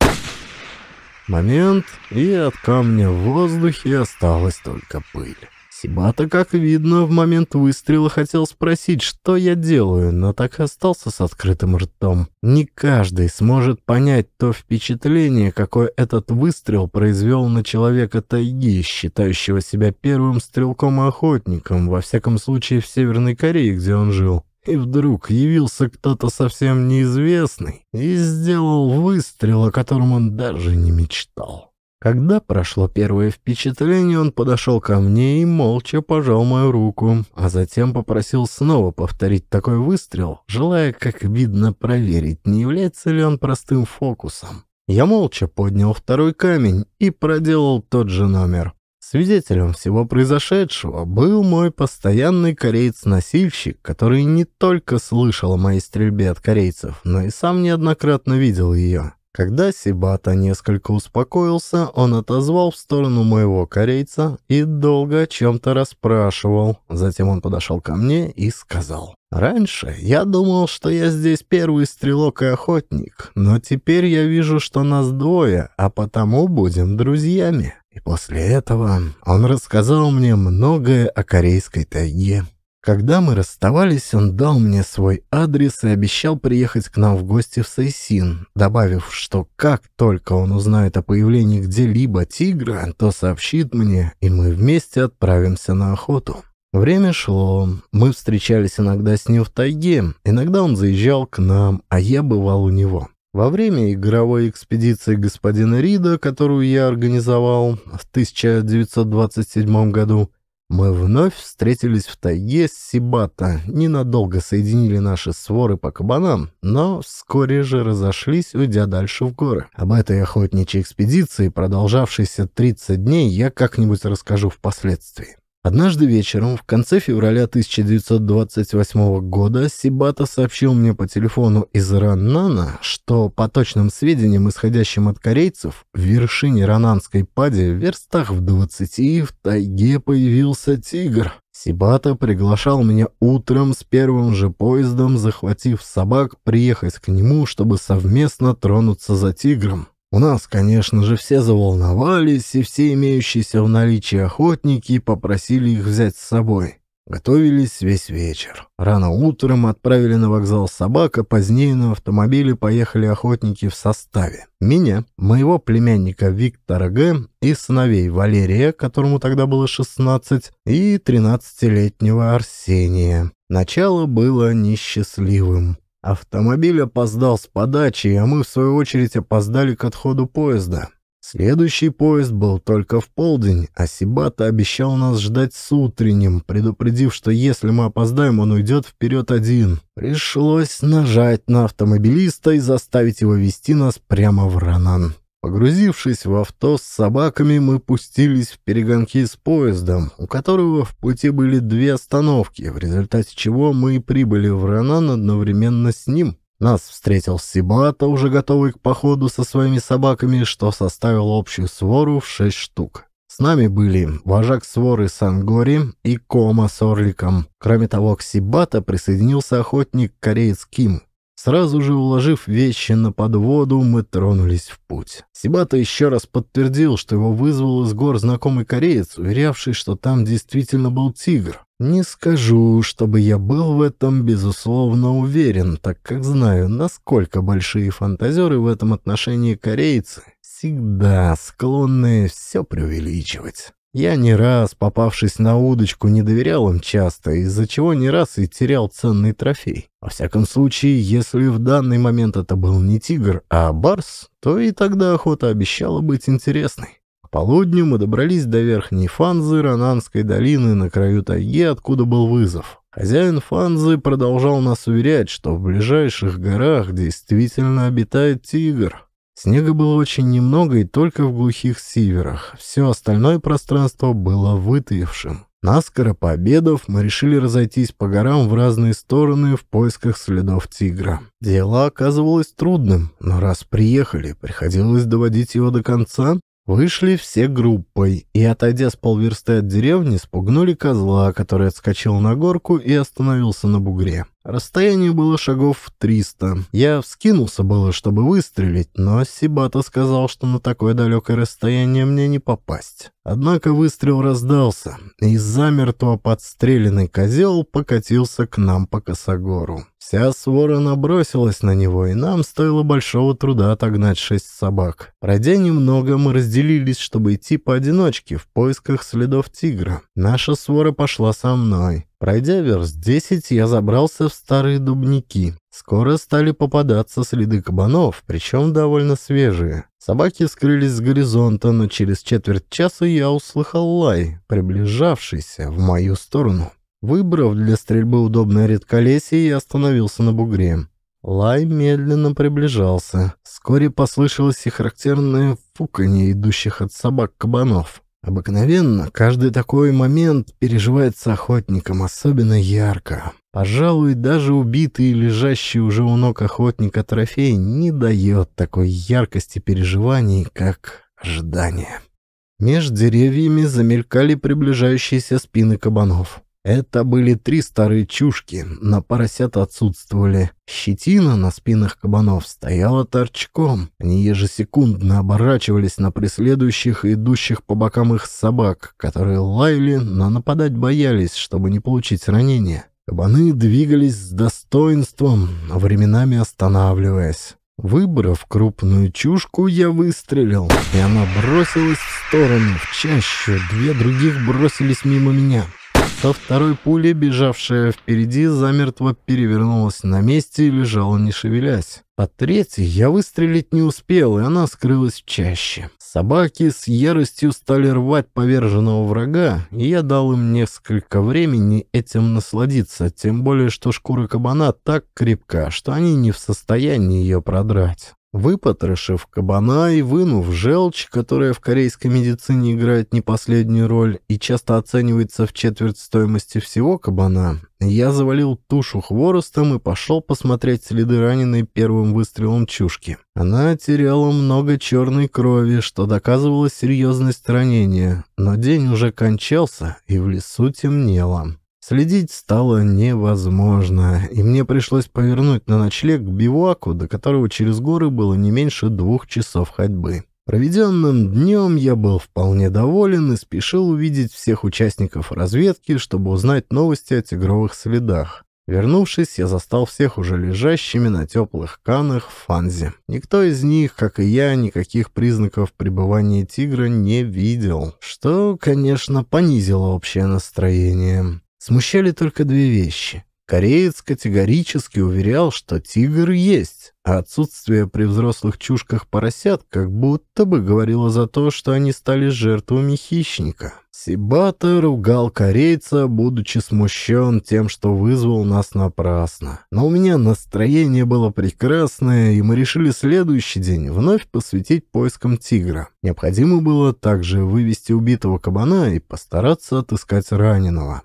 Момент, и от камня в воздухе осталась только пыль. Сибата, как видно, в момент выстрела хотел спросить, что я делаю, но так и остался с открытым ртом. Не каждый сможет понять то впечатление, какое этот выстрел произвел на человека тайги, считающего себя первым стрелком охотником, во всяком случае в Северной Корее, где он жил. И вдруг явился кто-то совсем неизвестный и сделал выстрел, о котором он даже не мечтал. Когда прошло первое впечатление, он подошел ко мне и молча пожал мою руку, а затем попросил снова повторить такой выстрел, желая, как видно, проверить, не является ли он простым фокусом. Я молча поднял второй камень и проделал тот же номер. Свидетелем всего произошедшего был мой постоянный кореец-носильщик, который не только слышал о моей стрельбе от корейцев, но и сам неоднократно видел ее. Когда Сибата несколько успокоился, он отозвал в сторону моего корейца и долго о чем-то расспрашивал. Затем он подошел ко мне и сказал. «Раньше я думал, что я здесь первый стрелок и охотник, но теперь я вижу, что нас двое, а потому будем друзьями». И после этого он рассказал мне многое о корейской тайге. Когда мы расставались, он дал мне свой адрес и обещал приехать к нам в гости в Сейсин, добавив, что как только он узнает о появлении где-либо тигра, то сообщит мне, и мы вместе отправимся на охоту. Время шло. Мы встречались иногда с ним в тайге, иногда он заезжал к нам, а я бывал у него. Во время игровой экспедиции господина Рида, которую я организовал в 1927 году, мы вновь встретились в тайге с Сибата, ненадолго соединили наши своры по кабанам, но вскоре же разошлись, уйдя дальше в горы. Об этой охотничьей экспедиции, продолжавшейся 30 дней, я как-нибудь расскажу впоследствии. Однажды вечером, в конце февраля 1928 года, Сибата сообщил мне по телефону из Раннана, что, по точным сведениям, исходящим от корейцев, в вершине Рананской пади, в верстах в 20, в тайге появился тигр. Сибата приглашал меня утром с первым же поездом, захватив собак, приехать к нему, чтобы совместно тронуться за тигром. У нас, конечно же, все заволновались, и все имеющиеся в наличии охотники попросили их взять с собой. Готовились весь вечер. Рано утром отправили на вокзал собака, позднее на автомобиле поехали охотники в составе. Меня, моего племянника Виктора Г. и сыновей Валерия, которому тогда было 16, и 13-летнего Арсения. Начало было несчастливым. Автомобиль опоздал с подачи, а мы, в свою очередь, опоздали к отходу поезда. Следующий поезд был только в полдень, а Сибата обещал нас ждать с утренним, предупредив, что если мы опоздаем, он уйдет вперед один. Пришлось нажать на автомобилиста и заставить его вести нас прямо в Ранан. Погрузившись в авто с собаками, мы пустились в перегонки с поездом, у которого в пути были две остановки, в результате чего мы прибыли в Ранан одновременно с ним. Нас встретил Сибата, уже готовый к походу со своими собаками, что составил общую свору в шесть штук. С нами были вожак своры Сангори и Кома с Орликом. Кроме того, к Сибата присоединился охотник-кореец Ким — Сразу же уложив вещи на подводу, мы тронулись в путь. Сибата еще раз подтвердил, что его вызвал из гор знакомый кореец, уверявший, что там действительно был тигр. Не скажу, чтобы я был в этом безусловно уверен, так как знаю, насколько большие фантазеры в этом отношении корейцы, всегда склонны все преувеличивать. Я не раз, попавшись на удочку, не доверял им часто, из-за чего не раз и терял ценный трофей. Во всяком случае, если в данный момент это был не тигр, а барс, то и тогда охота обещала быть интересной. К полудню мы добрались до верхней фанзы Рананской долины на краю тайги, откуда был вызов. Хозяин фанзы продолжал нас уверять, что в ближайших горах действительно обитает тигр. Снега было очень немного и только в глухих северах. Все остальное пространство было вытаившим. Наскоро пообедав, мы решили разойтись по горам в разные стороны в поисках следов тигра. Дело оказывалось трудным, но раз приехали, приходилось доводить его до конца. Вышли все группой и, отойдя с полверсты от деревни, спугнули козла, который отскочил на горку и остановился на бугре. Расстояние было шагов 300. Я вскинулся было, чтобы выстрелить, но Сибата сказал, что на такое далекое расстояние мне не попасть. Однако выстрел раздался, и замертво подстреленный козел покатился к нам по косогору. Вся свора набросилась на него, и нам стоило большого труда отогнать шесть собак. Пройдя немного, мы разделились, чтобы идти поодиночке в поисках следов тигра. Наша свора пошла со мной. Пройдя верст десять, я забрался в старые дубники. Скоро стали попадаться следы кабанов, причем довольно свежие. Собаки скрылись с горизонта, но через четверть часа я услыхал лай, приближавшийся в мою сторону. Выбрав для стрельбы удобное редколесье, я остановился на бугре. Лай медленно приближался. Вскоре послышалось и характерное фуканье идущих от собак кабанов. Обыкновенно каждый такой момент переживается охотником особенно ярко. Пожалуй, даже убитый и лежащий уже у ног охотника трофей не дает такой яркости переживаний, как ожидание. Между деревьями замелькали приближающиеся спины кабанов. Это были три старые чушки, на поросят отсутствовали. Щетина на спинах кабанов стояла торчком. Они ежесекундно оборачивались на преследующих и идущих по бокам их собак, которые лаяли, но нападать боялись, чтобы не получить ранения. Кабаны двигались с достоинством, временами останавливаясь. Выбрав крупную чушку, я выстрелил, и она бросилась в сторону, в чащу. Две других бросились мимо меня. Со второй пули, бежавшая впереди, замертво перевернулась на месте и лежала, не шевелясь. По третьей я выстрелить не успел, и она скрылась в чаще. Собаки с яростью стали рвать поверженного врага, и я дал им несколько времени этим насладиться, тем более, что шкура кабана так крепка, что они не в состоянии ее продрать. Выпотрошив кабана и вынув желчь, которая в корейской медицине играет не последнюю роль и часто оценивается в четверть стоимости всего кабана, я завалил тушу хворостом и пошел посмотреть следы раненой первым выстрелом чушки. Она теряла много черной крови, что доказывало серьезность ранения, но день уже кончался и в лесу темнело. Следить стало невозможно, и мне пришлось повернуть на ночлег к бивуаку, до которого через горы было не меньше двух часов ходьбы. Проведенным днем я был вполне доволен и спешил увидеть всех участников разведки, чтобы узнать новости о тигровых следах. Вернувшись, я застал всех уже лежащими на теплых канах в фанзе. Никто из них, как и я, никаких признаков пребывания тигра не видел, что, конечно, понизило общее настроение. Смущали только две вещи. Кореец категорически уверял, что тигр есть, а отсутствие при взрослых чушках поросят как будто бы говорило за то, что они стали жертвами хищника. Сибата ругал корейца, будучи смущен тем, что вызвал нас напрасно. Но у меня настроение было прекрасное, и мы решили следующий день вновь посвятить поискам тигра. Необходимо было также вывести убитого кабана и постараться отыскать раненого.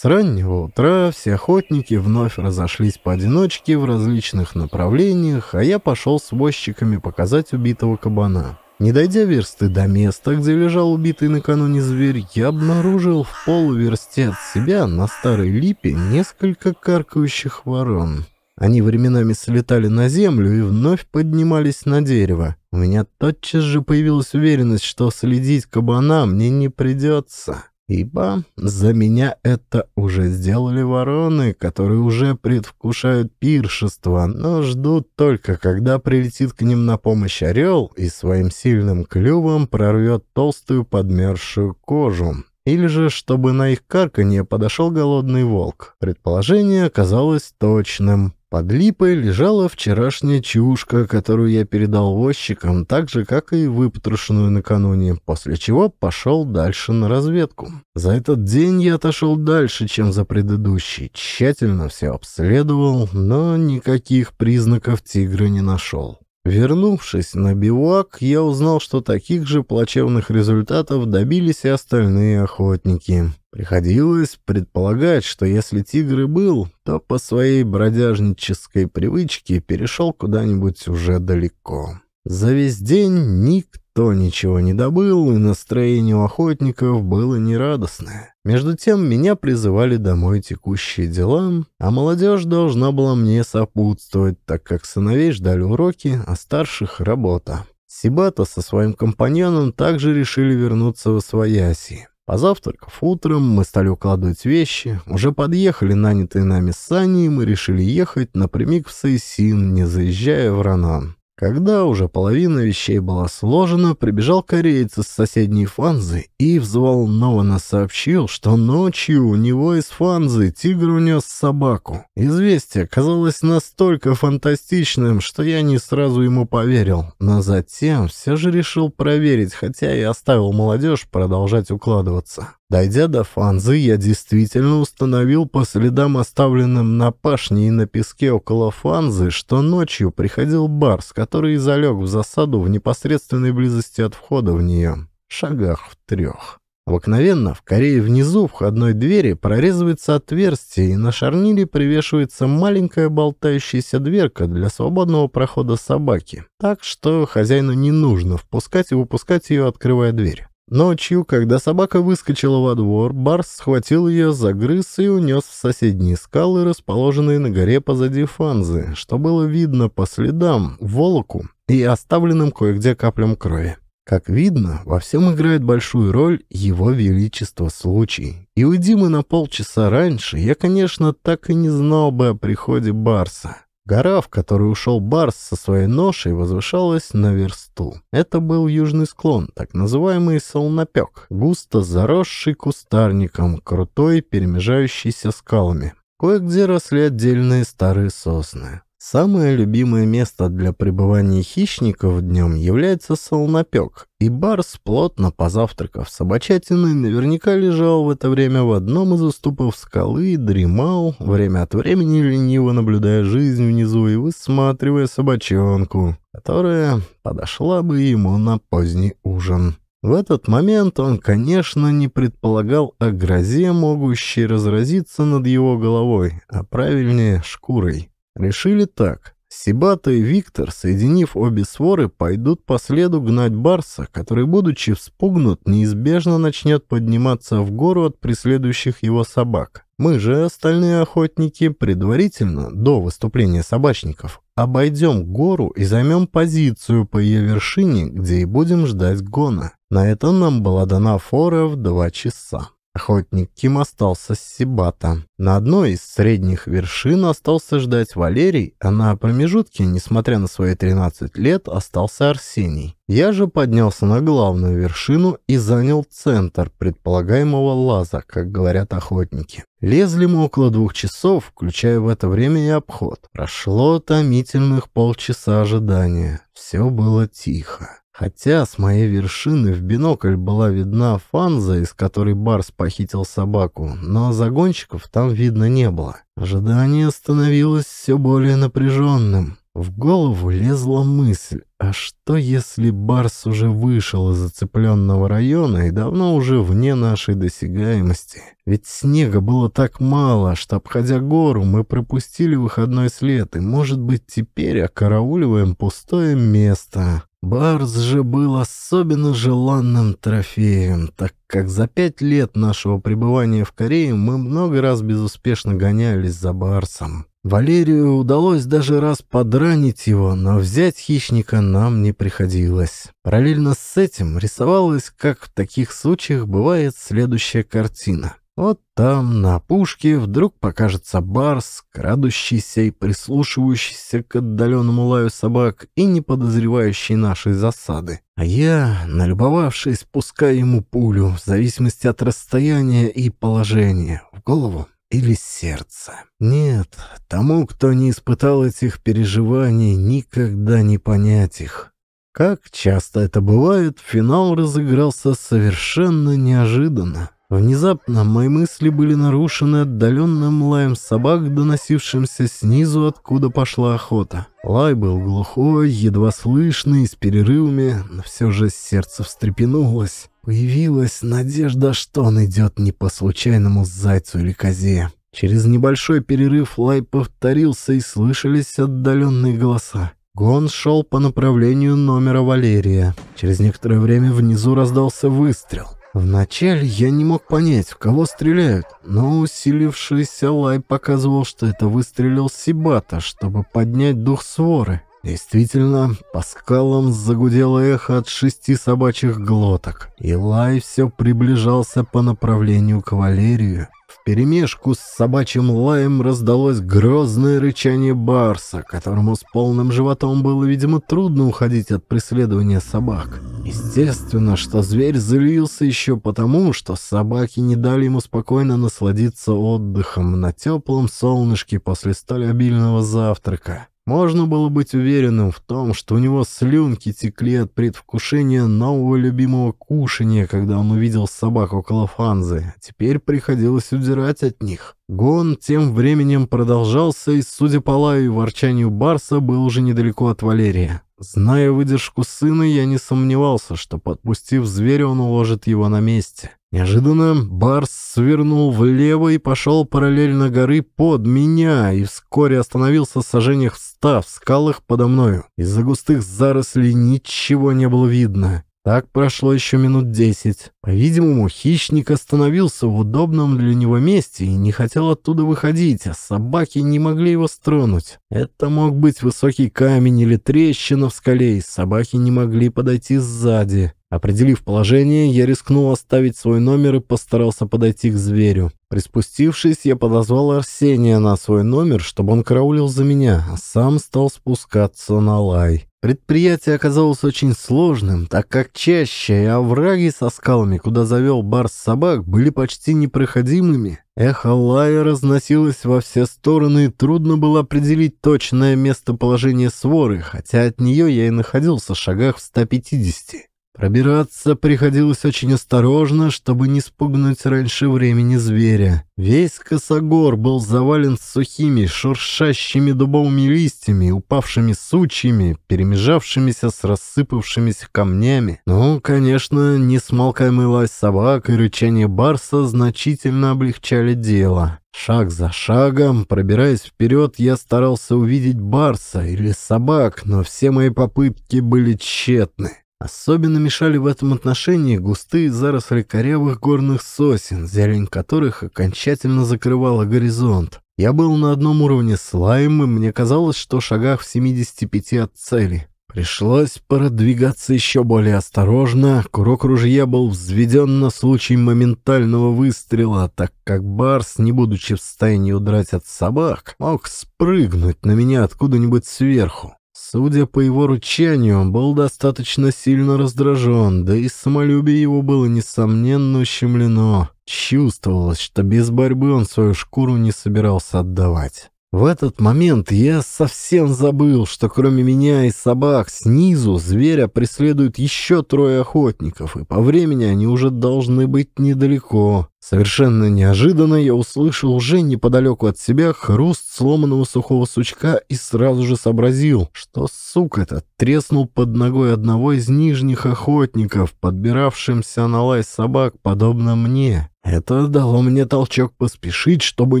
С раннего утра все охотники вновь разошлись поодиночке в различных направлениях, а я пошел с возчиками показать убитого кабана. Не дойдя версты до места, где лежал убитый накануне зверь, я обнаружил в полуверсте от себя на старой липе несколько каркающих ворон. Они временами слетали на землю и вновь поднимались на дерево. У меня тотчас же появилась уверенность, что следить кабана мне не придется. Ибо за меня это уже сделали вороны, которые уже предвкушают пиршество, но ждут только, когда прилетит к ним на помощь орел и своим сильным клювом прорвет толстую подмерзшую кожу. Или же, чтобы на их карканье подошел голодный волк. Предположение оказалось точным. Под липой лежала вчерашняя чушка, которую я передал возчикам, так же, как и выпотрошенную накануне, после чего пошел дальше на разведку. За этот день я отошел дальше, чем за предыдущий, тщательно все обследовал, но никаких признаков тигра не нашел. Вернувшись на бивак, я узнал, что таких же плачевных результатов добились и остальные охотники. Приходилось предполагать, что если тигр и был, то по своей бродяжнической привычке перешел куда-нибудь уже далеко. За весь день никто ничего не добыл, и настроение у охотников было нерадостное. Между тем меня призывали домой текущие дела, а молодежь должна была мне сопутствовать, так как сыновей ждали уроки, а старших — работа. Сибата со своим компаньоном также решили вернуться в Освояси. Позавтракав утром, мы стали укладывать вещи, уже подъехали нанятые нами сани, и мы решили ехать напрямик в Сейсин, не заезжая в Ранан. Когда уже половина вещей была сложена, прибежал кореец из соседней фанзы и взволнованно сообщил, что ночью у него из фанзы тигр унес собаку. Известие казалось настолько фантастичным, что я не сразу ему поверил, но затем все же решил проверить, хотя и оставил молодежь продолжать укладываться. Дойдя до Фанзы, я действительно установил по следам, оставленным на пашне и на песке около Фанзы, что ночью приходил Барс, который залег в засаду в непосредственной близости от входа в нее, шагах в трех. Обыкновенно в Корее внизу входной двери прорезывается отверстие, и на шарнире привешивается маленькая болтающаяся дверка для свободного прохода собаки, так что хозяину не нужно впускать и выпускать ее, открывая дверь. Ночью, когда собака выскочила во двор, Барс схватил ее, загрыз и унес в соседние скалы, расположенные на горе позади Фанзы, что было видно по следам, волоку и оставленным кое-где каплям крови. Как видно, во всем играет большую роль его величество случай. И уйди мы на полчаса раньше, я, конечно, так и не знал бы о приходе Барса. Гора, в которую ушел Барс со своей ношей, возвышалась на версту. Это был южный склон, так называемый солнопек, густо заросший кустарником, крутой, перемежающийся скалами. Кое-где росли отдельные старые сосны. Самое любимое место для пребывания хищников днем является солнопек, и Барс, плотно позавтракав собачатиной, наверняка лежал в это время в одном из уступов скалы и дремал, время от времени лениво наблюдая жизнь внизу и высматривая собачонку, которая подошла бы ему на поздний ужин. В этот момент он, конечно, не предполагал о грозе, могущей разразиться над его головой, а правильнее — шкурой. Решили так. Сибата и Виктор, соединив обе своры, пойдут по следу гнать Барса, который, будучи вспугнут, неизбежно начнет подниматься в гору от преследующих его собак. Мы же, остальные охотники, предварительно, до выступления собачников, обойдем гору и займем позицию по ее вершине, где и будем ждать гона. На это нам была дана фора в два часа. Охотник Ким остался с Сибата. На одной из средних вершин остался ждать Валерий, а на промежутке, несмотря на свои 13 лет, остался Арсений. Я же поднялся на главную вершину и занял центр предполагаемого лаза, как говорят охотники. Лезли мы около двух часов, включая в это время и обход. Прошло томительных полчаса ожидания. Все было тихо. Хотя с моей вершины в бинокль была видна фанза, из которой Барс похитил собаку, но загонщиков там видно не было. Ожидание становилось все более напряженным. В голову лезла мысль, а что если Барс уже вышел из зацепленного района и давно уже вне нашей досягаемости? Ведь снега было так мало, что, обходя гору, мы пропустили выходной след, и, может быть, теперь окарауливаем пустое место. Барс же был особенно желанным трофеем, так как за пять лет нашего пребывания в Корее мы много раз безуспешно гонялись за Барсом. Валерию удалось даже раз подранить его, но взять хищника нам не приходилось. Параллельно с этим рисовалась, как в таких случаях бывает, следующая картина. Вот там, на пушке вдруг покажется барс, крадущийся и прислушивающийся к отдаленному лаю собак и не подозревающий нашей засады. А я, налюбовавшись, пускаю ему пулю, в зависимости от расстояния и положения, в голову или сердце. Нет, тому, кто не испытал этих переживаний, никогда не понять их. Как часто это бывает, финал разыгрался совершенно неожиданно. Внезапно мои мысли были нарушены отдаленным лаем собак, доносившимся снизу, откуда пошла охота. Лай был глухой, едва слышный, с перерывами, но все же сердце встрепенулось. Появилась надежда, что он идет не по случайному зайцу или козе. Через небольшой перерыв лай повторился и слышались отдаленные голоса. Гон шел по направлению номера Валерия. Через некоторое время внизу раздался выстрел. Вначале я не мог понять, в кого стреляют, но усилившийся лай показывал, что это выстрелил Сибата, чтобы поднять дух своры. Действительно, по скалам загудело эхо от шести собачьих глоток, и лай все приближался по направлению к Валерию. Вперемешку с собачьим лаем раздалось грозное рычание барса, которому с полным животом было, видимо, трудно уходить от преследования собак. Естественно, что зверь злился еще потому, что собаки не дали ему спокойно насладиться отдыхом на теплом солнышке после столь обильного завтрака. Можно было быть уверенным в том, что у него слюнки текли от предвкушения нового любимого кушания, когда он увидел собак около Фанзы. Теперь приходилось удирать от них. Гон тем временем продолжался, и, судя по лаю и ворчанию Барса, был уже недалеко от Валерия. Зная выдержку сына, я не сомневался, что, подпустив зверя, он уложит его на месте. Неожиданно Барс свернул влево и пошел параллельно горы под меня и вскоре остановился в сажениях в ста в скалах подо мною. Из-за густых зарослей ничего не было видно. Так прошло еще минут десять. По-видимому, хищник остановился в удобном для него месте и не хотел оттуда выходить, а собаки не могли его стронуть. Это мог быть высокий камень или трещина в скале, и собаки не могли подойти сзади. Определив положение, я рискнул оставить свой номер и постарался подойти к зверю. Приспустившись, я подозвал Арсения на свой номер, чтобы он караулил за меня, а сам стал спускаться на лай. Предприятие оказалось очень сложным, так как чаще и овраги со скалами, куда завел барс собак, были почти непроходимыми. Эхо лая разносилось во все стороны, и трудно было определить точное местоположение своры, хотя от нее я и находился в шагах в 150. Пробираться приходилось очень осторожно, чтобы не спугнуть раньше времени зверя. Весь косогор был завален сухими, шуршащими дубовыми листьями, упавшими сучьями, перемежавшимися с рассыпавшимися камнями. Ну, конечно, несмолкаемый лай собак и рычание барса значительно облегчали дело. Шаг за шагом, пробираясь вперед, я старался увидеть барса или собак, но все мои попытки были тщетны. Особенно мешали в этом отношении густые заросли корявых горных сосен, зелень которых окончательно закрывала горизонт. Я был на одном уровне с Лайм, и мне казалось, что в шагах в 75 от цели. Пришлось продвигаться еще более осторожно. Курок ружья был взведен на случай моментального выстрела, так как Барс, не будучи в состоянии удрать от собак, мог спрыгнуть на меня откуда-нибудь сверху. Судя по его ручанию, он был достаточно сильно раздражен, да и самолюбие его было несомненно ущемлено. Чувствовалось, что без борьбы он свою шкуру не собирался отдавать. В этот момент я совсем забыл, что кроме меня и собак снизу зверя преследуют еще трое охотников, и по времени они уже должны быть недалеко. Совершенно неожиданно я услышал уже неподалеку от себя хруст сломанного сухого сучка и сразу же сообразил, что сук этот треснул под ногой одного из нижних охотников, подбиравшимся на лай собак, подобно мне. Это дало мне толчок поспешить, чтобы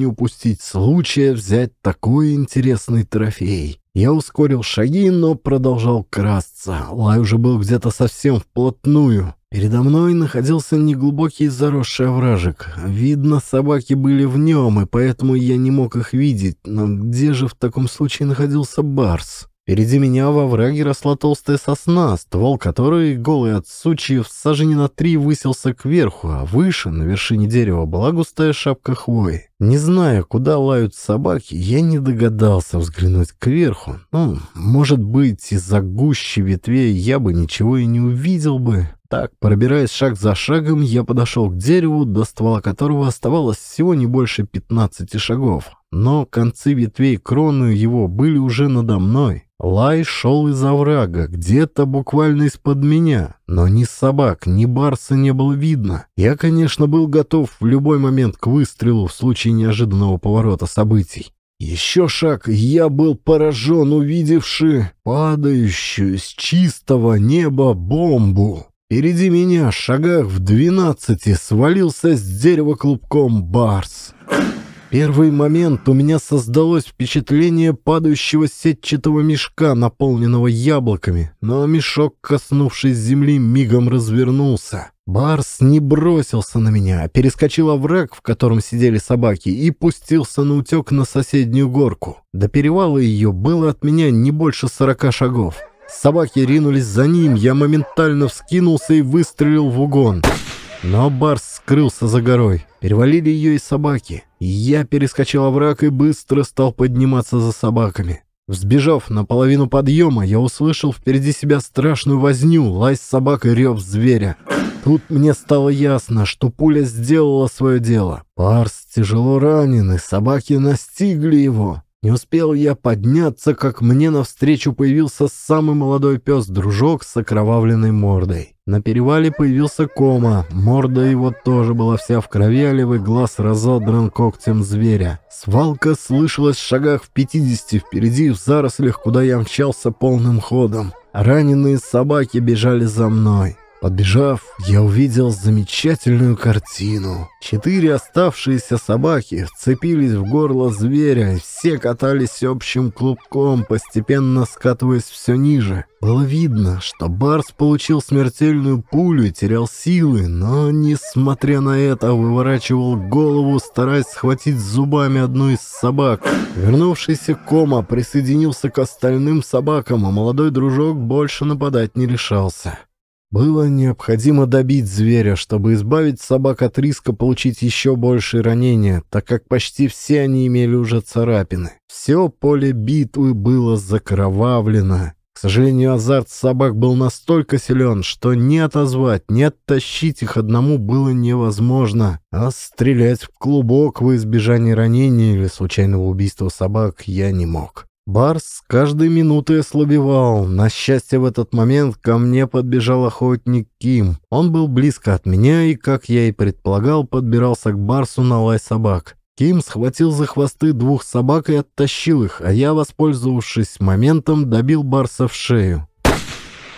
не упустить случая взять такой интересный трофей. Я ускорил шаги, но продолжал красться. Лай уже был где-то совсем вплотную. Передо мной находился неглубокий заросший овражек. Видно, собаки были в нем, и поэтому я не мог их видеть. Но где же в таком случае находился Барс? Впереди меня во враге росла толстая сосна, ствол которой, голый от сучьев, сажени на три высился кверху, а выше, на вершине дерева, была густая шапка хвои. Не зная, куда лают собаки, я не догадался взглянуть кверху. Ну, может быть, из-за гущи ветвей я бы ничего и не увидел бы так. Пробираясь шаг за шагом, я подошел к дереву, до ствола которого оставалось всего не больше 15 шагов. Но концы ветвей кроны его были уже надо мной. Лай шел из оврага, где-то буквально из-под меня, но ни собак, ни барса не было видно. Я, конечно, был готов в любой момент к выстрелу в случае неожиданного поворота событий. Еще шаг, я был поражен, увидевши падающую с чистого неба бомбу. Впереди меня, шагах в двенадцати, свалился с дерева клубком барс. Первый момент у меня создалось впечатление падающего сетчатого мешка, наполненного яблоками, но мешок, коснувшись земли, мигом развернулся. Барс не бросился на меня, а перескочил овраг, в котором сидели собаки, и пустился на утек на соседнюю горку. До перевала ее было от меня не больше сорока шагов. Собаки ринулись за ним, я моментально вскинулся и выстрелил в угон. Но Барс скрылся за горой. Перевалили ее и собаки. Я перескочил овраг и быстро стал подниматься за собаками. Взбежав наполовину подъема, я услышал впереди себя страшную возню, лай собак и рев зверя. Тут мне стало ясно, что пуля сделала свое дело. Парс тяжело ранен, и собаки настигли его. Не успел я подняться, как мне навстречу появился самый молодой пес-дружок с окровавленной мордой. На перевале появился кома, морда его тоже была вся в крови, а левый глаз разодран когтем зверя. Свалка слышалась в шагах в 50 впереди, в зарослях, куда я мчался полным ходом. Раненые собаки бежали за мной. Подбежав, я увидел замечательную картину. Четыре оставшиеся собаки вцепились в горло зверя, и все катались общим клубком, постепенно скатываясь все ниже. Было видно, что Барс получил смертельную пулю и терял силы, но, несмотря на это, выворачивал голову, стараясь схватить зубами одну из собак. Вернувшийся Кома присоединился к остальным собакам, а молодой дружок больше нападать не решался. Было необходимо добить зверя, чтобы избавить собак от риска получить еще большие ранения, так как почти все они имели уже царапины. Все поле битвы было закровавлено. К сожалению, азарт собак был настолько силен, что не отозвать, не оттащить их одному было невозможно, а стрелять в клубок во избежание ранения или случайного убийства собак я не мог. Барс с каждой минуты ослабевал. На счастье, в этот момент ко мне подбежал охотник Ким. Он был близко от меня и, как я и предполагал, подбирался к Барсу на лай собак. Ким схватил за хвосты двух собак и оттащил их, а я, воспользовавшись моментом, добил Барса в шею.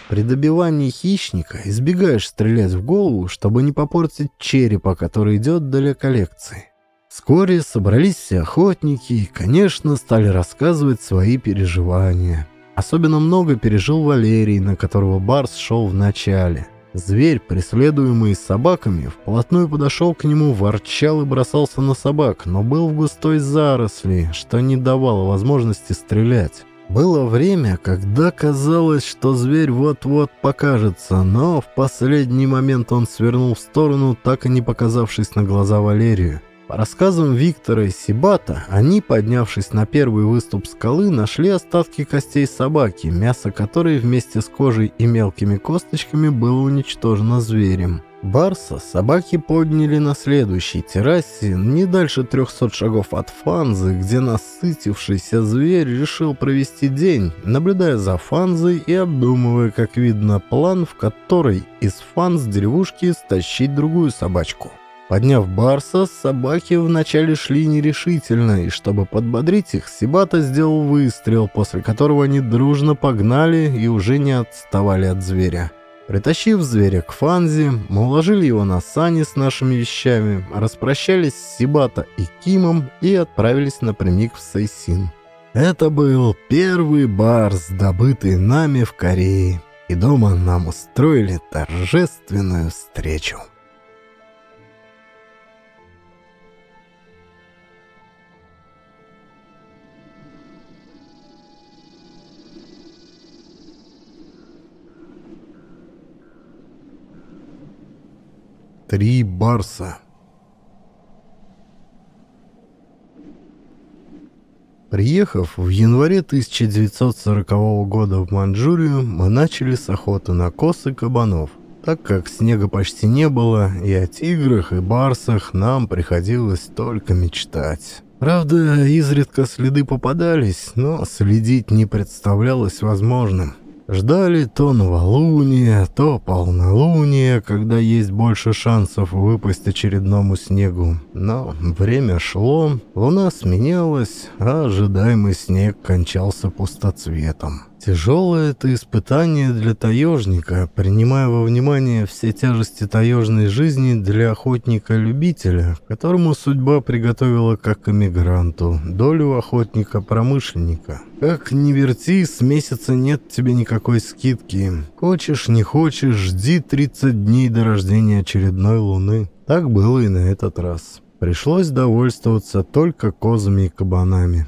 При добивании хищника избегаешь стрелять в голову, чтобы не попортить черепа, который идет для коллекции. Вскоре собрались все охотники и, конечно, стали рассказывать свои переживания. Особенно много пережил Валерий, на которого Барс шел в начале. Зверь, преследуемый собаками, вплотную подошел к нему, ворчал и бросался на собак, но был в густой заросли, что не давало возможности стрелять. Было время, когда казалось, что зверь вот-вот покажется, но в последний момент он свернул в сторону, так и не показавшись на глаза Валерию. По рассказам Виктора и Сибата, они, поднявшись на первый выступ скалы, нашли остатки костей собаки, мясо которой вместе с кожей и мелкими косточками было уничтожено зверем. Барса собаки подняли на следующей террасе, не дальше 300 шагов от Фанзы, где насытившийся зверь решил провести день, наблюдая за Фанзой и обдумывая, как видно, план, в который из Фанз деревушки стащить другую собачку. Подняв барса, собаки вначале шли нерешительно, и чтобы подбодрить их, Сибата сделал выстрел, после которого они дружно погнали и уже не отставали от зверя. Притащив зверя к Фанзи, мы уложили его на сани с нашими вещами, распрощались с Сибата и Кимом и отправились напрямик в Сейсин. Это был первый барс, добытый нами в Корее, и дома нам устроили торжественную встречу. Три барса. Приехав в январе 1940 года в Манчжурию, мы начали с охоты на коз и кабанов, так как снега почти не было, и о тиграх и барсах нам приходилось только мечтать. Правда, изредка следы попадались, но следить не представлялось возможным. Ждали то новолуние, то полнолуние, когда есть больше шансов выпасть очередному снегу. Но время шло, луна сменялась, а ожидаемый снег кончался пустоцветом. Тяжелое это испытание для таежника, принимая во внимание все тяжести таежной жизни для охотника-любителя, которому судьба приготовила как эмигранту, долю охотника-промышленника. Как ни верти, с месяца нет тебе никакой скидки. Хочешь, не хочешь, жди 30 дней до рождения очередной луны. Так было и на этот раз. Пришлось довольствоваться только козами и кабанами.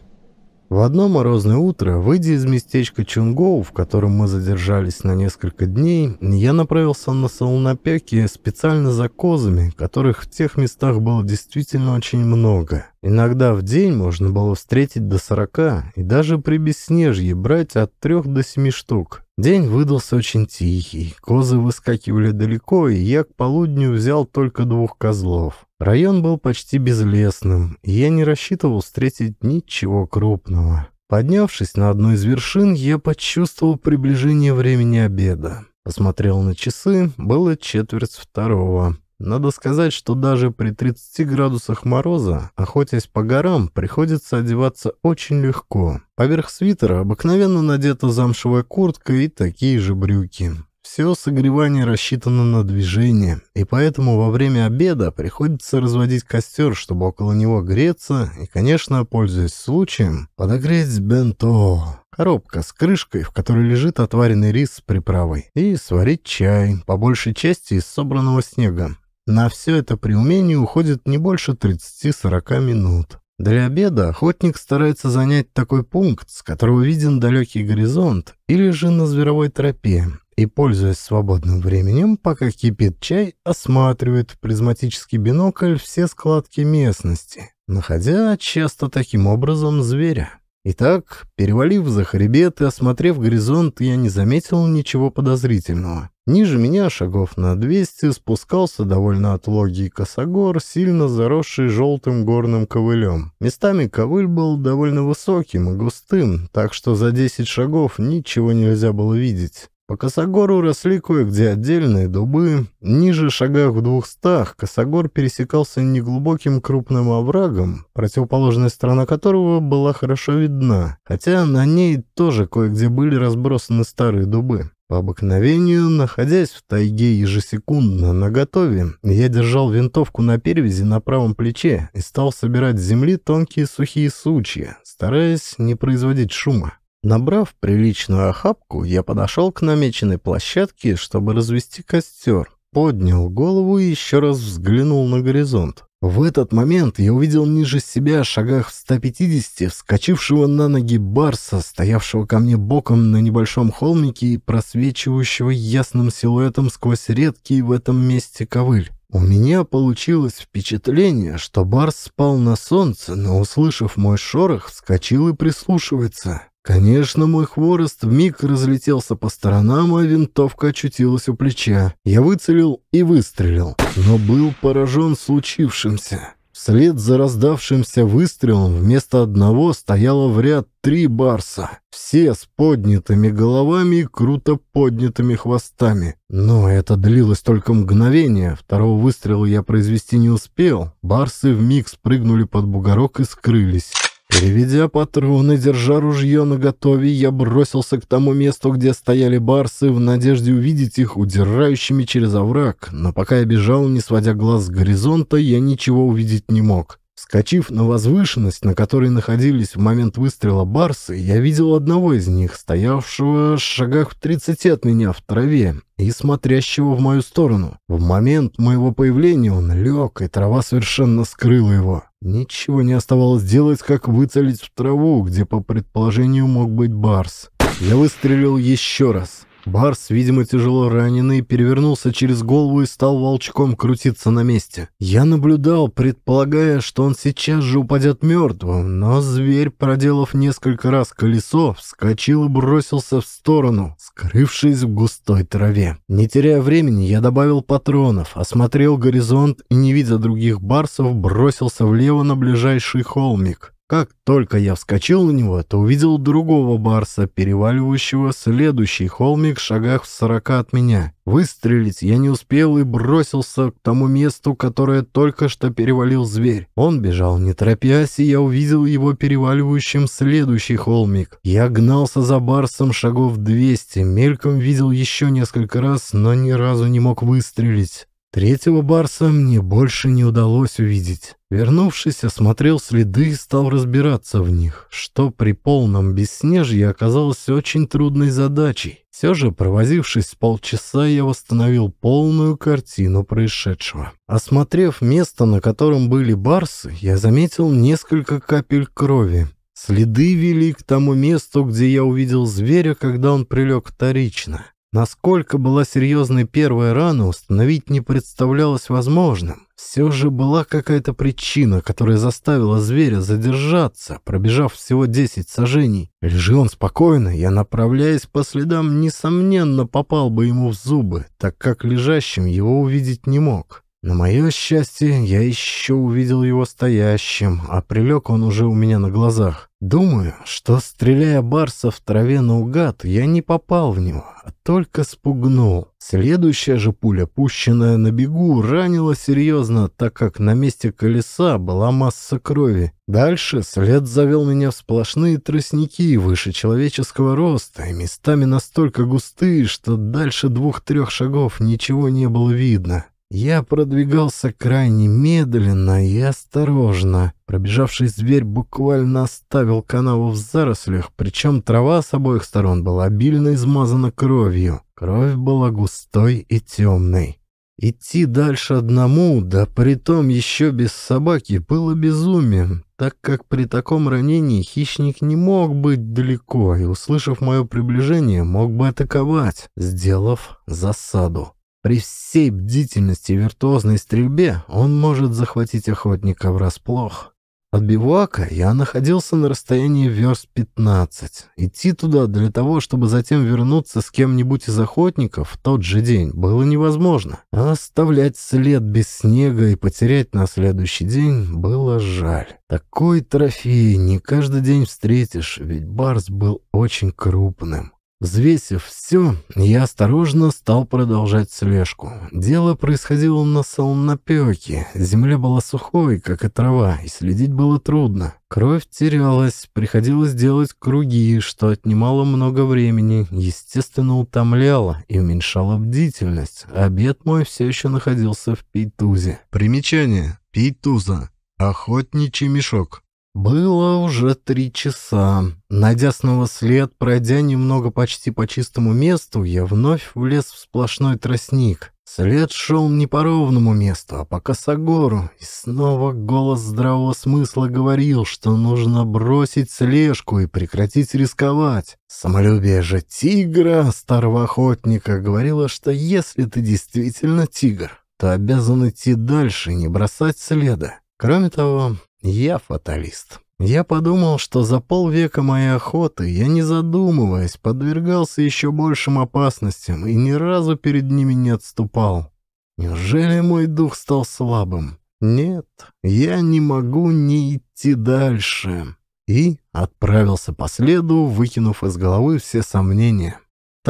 В одно морозное утро, выйдя из местечка Чунгоу, в котором мы задержались на несколько дней, я направился на Солнопеки специально за козами, которых в тех местах было действительно очень много. Иногда в день можно было встретить до сорока и даже при беснежье брать от трех до семи штук. День выдался очень тихий, козы выскакивали далеко, и я к полудню взял только двух козлов. Район был почти безлесным, и я не рассчитывал встретить ничего крупного. Поднявшись на одну из вершин, я почувствовал приближение времени обеда. Посмотрел на часы, было четверть второго. Надо сказать, что даже при 30 градусах мороза, охотясь по горам, приходится одеваться очень легко. Поверх свитера обыкновенно надета замшевая куртка и такие же брюки. Все согревание рассчитано на движение, и поэтому во время обеда приходится разводить костер, чтобы около него греться, и, конечно, пользуясь случаем, подогреть бенто. Коробка с крышкой, в которой лежит отваренный рис с приправой, и сварить чай, по большей части из собранного снега. На все это при умении уходит не больше 30-40 минут. Для обеда охотник старается занять такой пункт, с которого виден далекий горизонт, или же на зверовой тропе, и, пользуясь свободным временем, пока кипит чай, осматривает в призматический бинокль все складки местности, находя часто таким образом зверя. Итак, перевалив за хребет и осмотрев горизонт, я не заметил ничего подозрительного. Ниже меня, шагов на 200, спускался довольно отлогий косогор, сильно заросший желтым горным ковылем. Местами ковыль был довольно высоким и густым, так что за 10 шагов ничего нельзя было видеть. По косогору росли кое-где отдельные дубы. Ниже, шагах в двухстах, косогор пересекался неглубоким крупным оврагом, противоположная сторона которого была хорошо видна, хотя на ней тоже кое-где были разбросаны старые дубы. По обыкновению, находясь в тайге ежесекундно наготове, я держал винтовку на перевязи на правом плече и стал собирать с земли тонкие сухие сучья, стараясь не производить шума. Набрав приличную охапку, я подошел к намеченной площадке, чтобы развести костер. Поднял голову и еще раз взглянул на горизонт. В этот момент я увидел ниже себя, в шагах в 150, вскочившего на ноги барса, стоявшего ко мне боком на небольшом холмике и просвечивающего ясным силуэтом сквозь редкий в этом месте ковыль. У меня получилось впечатление, что Барс спал на солнце, но, услышав мой шорох, вскочил и прислушивается. Конечно, мой хворост вмиг разлетелся по сторонам, а винтовка очутилась у плеча. Я выцелил и выстрелил, но был поражен случившимся. Вслед за раздавшимся выстрелом вместо одного стояло в ряд три барса, все с поднятыми головами и круто поднятыми хвостами. Но это длилось только мгновение, второго выстрела я произвести не успел, барсы вмиг спрыгнули под бугорок и скрылись. Переведя патроны, держа ружье наготове, я бросился к тому месту, где стояли барсы, в надежде увидеть их удирающими через овраг, но пока я бежал, не сводя глаз с горизонта, я ничего увидеть не мог. Вскочив на возвышенность, на которой находились в момент выстрела барсы, я видел одного из них, стоявшего в шагах в тридцати от меня в траве и смотрящего в мою сторону. В момент моего появления он лег, и трава совершенно скрыла его. Ничего не оставалось делать, как выцелить в траву, где, по предположению, мог быть барс. Я выстрелил еще раз. Барс, видимо, тяжело раненый, перевернулся через голову и стал волчком крутиться на месте. Я наблюдал, предполагая, что он сейчас же упадет мертвым, но зверь, проделав несколько раз колесо, вскочил и бросился в сторону, скрывшись в густой траве. Не теряя времени, я добавил патронов, осмотрел горизонт и, не видя других барсов, бросился влево на ближайший холмик. Как только я вскочил на него, то увидел другого барса, переваливающего следующий холмик в шагах в сорока от меня. Выстрелить я не успел и бросился к тому месту, которое только что перевалил зверь. Он бежал не торопясь, и я увидел его переваливающим следующий холмик. Я гнался за барсом шагов 200, мельком видел еще несколько раз, но ни разу не мог выстрелить. Третьего барса мне больше не удалось увидеть. Вернувшись, осмотрел следы и стал разбираться в них, что при полном бесснежье оказалось очень трудной задачей. Все же, провозившись полчаса, я восстановил полную картину происшедшего. Осмотрев место, на котором были барсы, я заметил несколько капель крови. Следы вели к тому месту, где я увидел зверя, когда он прилег вторично. Насколько была серьезной первая рана, установить не представлялось возможным. Все же была какая-то причина, которая заставила зверя задержаться, пробежав всего 10 сажений. Или он спокойно, я, направляясь по следам, несомненно попал бы ему в зубы, так как лежащим его увидеть не мог. На мое счастье, я еще увидел его стоящим, а прилег он уже у меня на глазах. Думаю, что, стреляя барса в траве наугад, я не попал в него, а только спугнул. Следующая же пуля, пущенная на бегу, ранила серьезно, так как на месте колеса была масса крови. Дальше след завел меня в сплошные тростники выше человеческого роста и местами настолько густые, что дальше двух-трех шагов ничего не было видно. Я продвигался крайне медленно и осторожно. Пробежавший зверь буквально оставил канаву в зарослях, причем трава с обоих сторон была обильно измазана кровью. Кровь была густой и темной. Идти дальше одному, да притом еще без собаки, было безумием, так как при таком ранении хищник не мог быть далеко и, услышав мое приближение, мог бы атаковать, сделав засаду. При всей бдительности и виртуозной стрельбе он может захватить охотника врасплох. От бивуака я находился на расстоянии верст 15. Идти туда для того, чтобы затем вернуться с кем-нибудь из охотников в тот же день, было невозможно. А оставлять след без снега и потерять на следующий день было жаль. Такой трофей не каждый день встретишь, ведь барс был очень крупным. Взвесив все, я осторожно стал продолжать слежку. Дело происходило на солнопеке. Земля была сухой, как и трава, и следить было трудно. Кровь терялась, приходилось делать круги, что отнимало много времени, естественно, утомляло и уменьшало бдительность. Обед мой все еще находился в Пейтузе. Примечание. Пейтуза. Охотничий мешок. Было уже три часа. Найдя снова след, пройдя немного почти по чистому месту, я вновь влез в сплошной тростник. След шел не по ровному месту, а по косогору, и снова голос здравого смысла говорил, что нужно бросить слежку и прекратить рисковать. Самолюбие же тигра, старого охотника, говорило, что если ты действительно тигр, то обязан идти дальше и не бросать следа. Кроме того, я фаталист. Я подумал, что за полвека моей охоты я, не задумываясь, подвергался еще большим опасностям и ни разу перед ними не отступал. Неужели мой дух стал слабым? Нет, я не могу не идти дальше. И отправился по следу, выкинув из головы все сомнения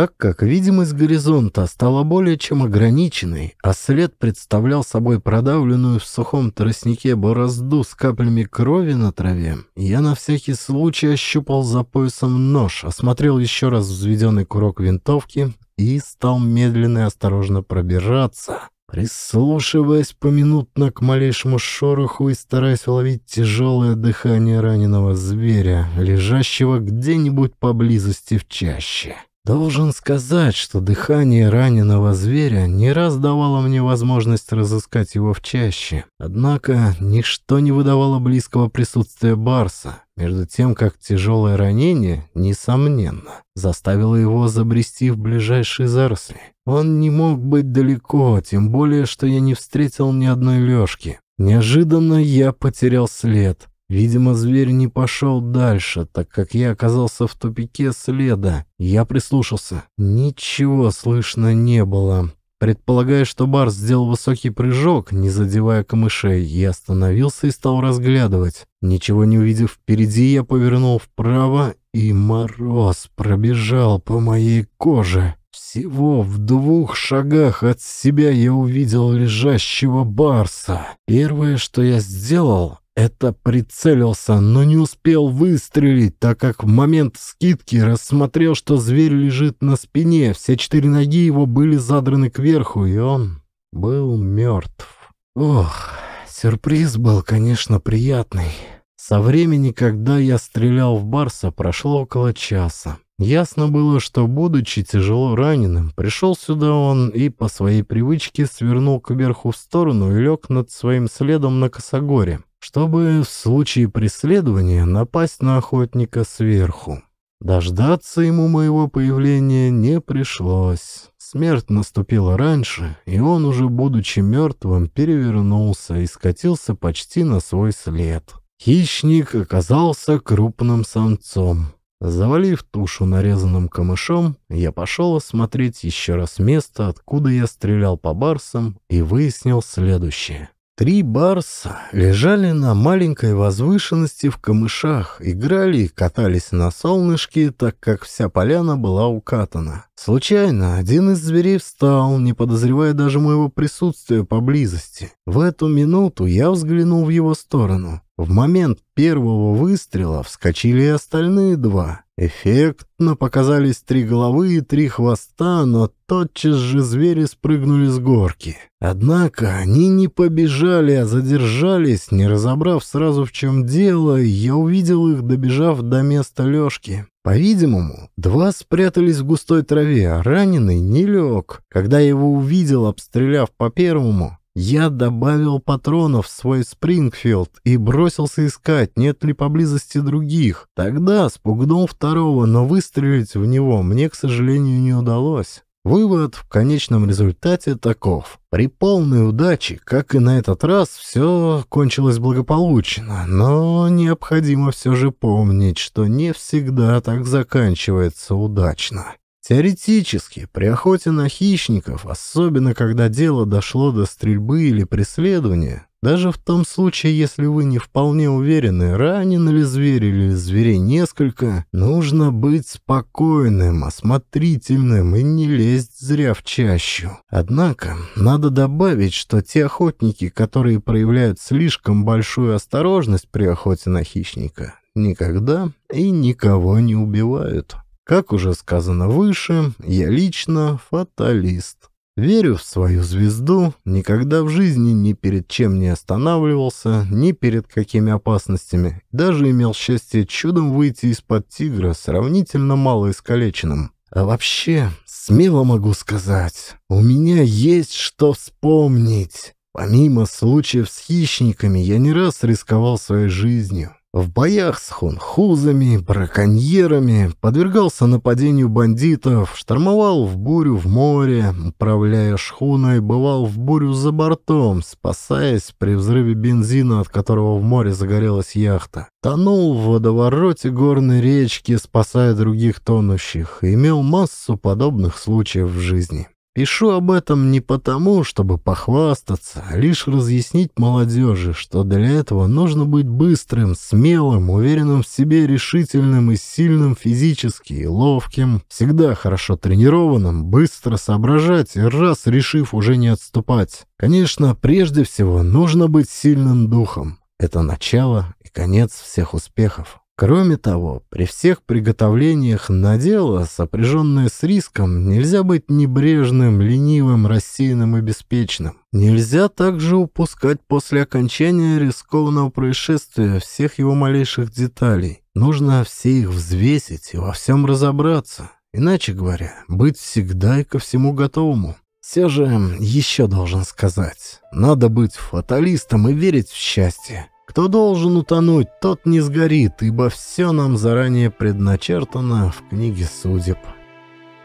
так как видимость горизонта стала более чем ограниченной, а след представлял собой продавленную в сухом тростнике борозду с каплями крови на траве, я на всякий случай ощупал за поясом нож, осмотрел еще раз взведенный курок винтовки и стал медленно и осторожно пробираться, прислушиваясь поминутно к малейшему шороху и стараясь уловить тяжелое дыхание раненого зверя, лежащего где-нибудь поблизости в чаще. Должен сказать, что дыхание раненого зверя не раз давало мне возможность разыскать его в чаще. Однако ничто не выдавало близкого присутствия Барса, между тем как тяжелое ранение, несомненно, заставило его забрести в ближайшие заросли. Он не мог быть далеко, тем более, что я не встретил ни одной лёжки. Неожиданно я потерял след. Видимо, зверь не пошел дальше, так как я оказался в тупике следа. Я прислушался. Ничего слышно не было. Предполагая, что Барс сделал высокий прыжок, не задевая камышей, я остановился и стал разглядывать. Ничего не увидев впереди, я повернул вправо, и мороз пробежал по моей коже. Всего в двух шагах от себя я увидел лежащего Барса. Первое, что я сделал, это прицелился, но не успел выстрелить, так как в момент скидки рассмотрел, что зверь лежит на спине, все четыре ноги его были задраны кверху, и он был мертв. Ох, сюрприз был, конечно, приятный. Со времени, когда я стрелял в Барса, прошло около часа. Ясно было, что, будучи тяжело раненым, пришел сюда он и по своей привычке свернул кверху в сторону и лег над своим следом на косогоре чтобы в случае преследования напасть на охотника сверху. Дождаться ему моего появления не пришлось. Смерть наступила раньше, и он уже, будучи мертвым, перевернулся и скатился почти на свой след. Хищник оказался крупным самцом. Завалив тушу нарезанным камышом, я пошел осмотреть еще раз место, откуда я стрелял по барсам, и выяснил следующее. Три барса лежали на маленькой возвышенности в камышах, играли и катались на солнышке, так как вся поляна была укатана. Случайно один из зверей встал, не подозревая даже моего присутствия поблизости. В эту минуту я взглянул в его сторону. В момент первого выстрела вскочили и остальные два. Эффектно показались три головы и три хвоста, но тотчас же звери спрыгнули с горки. Однако они не побежали, а задержались, не разобрав сразу в чем дело, я увидел их, добежав до места Лёшки. По-видимому, два спрятались в густой траве, а раненый не лег. Когда я его увидел, обстреляв по первому, я добавил патронов в свой Спрингфилд и бросился искать, нет ли поблизости других. Тогда спугнул второго, но выстрелить в него мне, к сожалению, не удалось. Вывод в конечном результате таков. При полной удаче, как и на этот раз, все кончилось благополучно, но необходимо все же помнить, что не всегда так заканчивается удачно. Теоретически, при охоте на хищников, особенно когда дело дошло до стрельбы или преследования, даже в том случае, если вы не вполне уверены, ранен ли зверь или зверей несколько, нужно быть спокойным, осмотрительным и не лезть зря в чащу. Однако, надо добавить, что те охотники, которые проявляют слишком большую осторожность при охоте на хищника, никогда и никого не убивают. Как уже сказано выше, я лично фаталист. Верю в свою звезду, никогда в жизни ни перед чем не останавливался, ни перед какими опасностями. Даже имел счастье чудом выйти из-под тигра, сравнительно мало искалеченным. А вообще, смело могу сказать, у меня есть что вспомнить. Помимо случаев с хищниками, я не раз рисковал своей жизнью. В боях с хонхузами, браконьерами, подвергался нападению бандитов, штормовал в бурю в море, управляя шхуной, бывал в бурю за бортом, спасаясь при взрыве бензина, от которого в море загорелась яхта. Тонул в водовороте горной речки, спасая других тонущих, имел массу подобных случаев в жизни. Пишу об этом не потому, чтобы похвастаться, а лишь разъяснить молодежи, что для этого нужно быть быстрым, смелым, уверенным в себе, решительным и сильным физически и ловким, всегда хорошо тренированным, быстро соображать и раз решив уже не отступать. Конечно, прежде всего нужно быть сильным духом. Это начало и конец всех успехов. Кроме того, при всех приготовлениях на дело, сопряженное с риском, нельзя быть небрежным, ленивым, рассеянным и беспечным. Нельзя также упускать после окончания рискованного происшествия всех его малейших деталей. Нужно все их взвесить и во всем разобраться. Иначе говоря, быть всегда и ко всему готовому. Все же еще должен сказать, надо быть фаталистом и верить в счастье. Кто должен утонуть, тот не сгорит, ибо все нам заранее предначертано в книге судеб.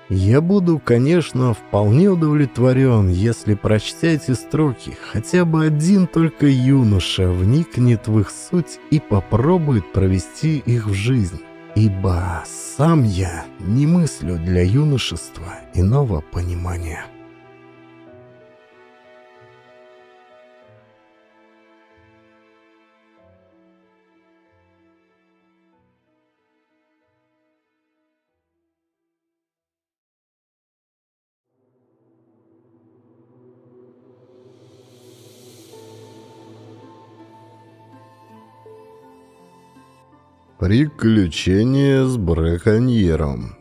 Я буду, конечно, вполне удовлетворен, если, прочтя эти строки, хотя бы один только юноша вникнет в их суть и попробует провести их в жизнь. Ибо сам я не мыслю для юношества иного понимания. Приключения с браконьером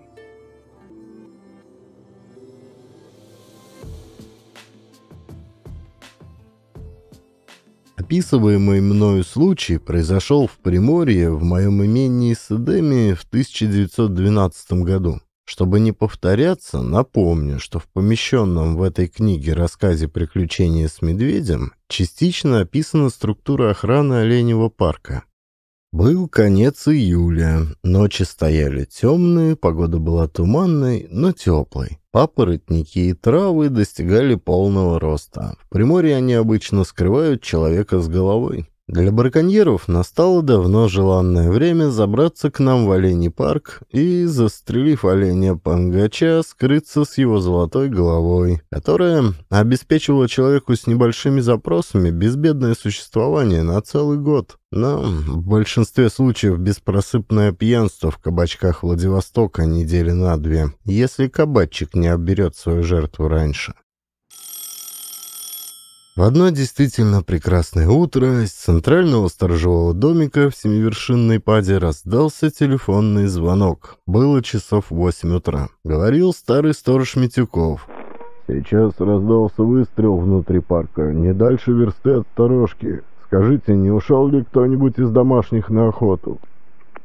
Описываемый мною случай произошел в Приморье в моем имении Седеми в 1912 году. Чтобы не повторяться, напомню, что в помещенном в этой книге рассказе «Приключения с медведем» частично описана структура охраны оленевого парка. Был конец июля. Ночи стояли темные, погода была туманной, но теплой. Папоротники и травы достигали полного роста. В Приморье они обычно скрывают человека с головой. Для браконьеров настало давно желанное время забраться к нам в Оленей парк и, застрелив оленя-пангача, скрыться с его золотой головой, которая обеспечивала человеку с небольшими запросами безбедное существование на целый год. Но в большинстве случаев беспросыпное пьянство в кабачках Владивостока недели на две, если кабачик не оберет свою жертву раньше. В одно действительно прекрасное утро из центрального сторожевого домика в Семивершинной паде раздался телефонный звонок. Было часов восемь утра. Говорил старый сторож Митюков. «Сейчас раздался выстрел внутри парка, не дальше версты от сторожки. Скажите, не ушел ли кто-нибудь из домашних на охоту?»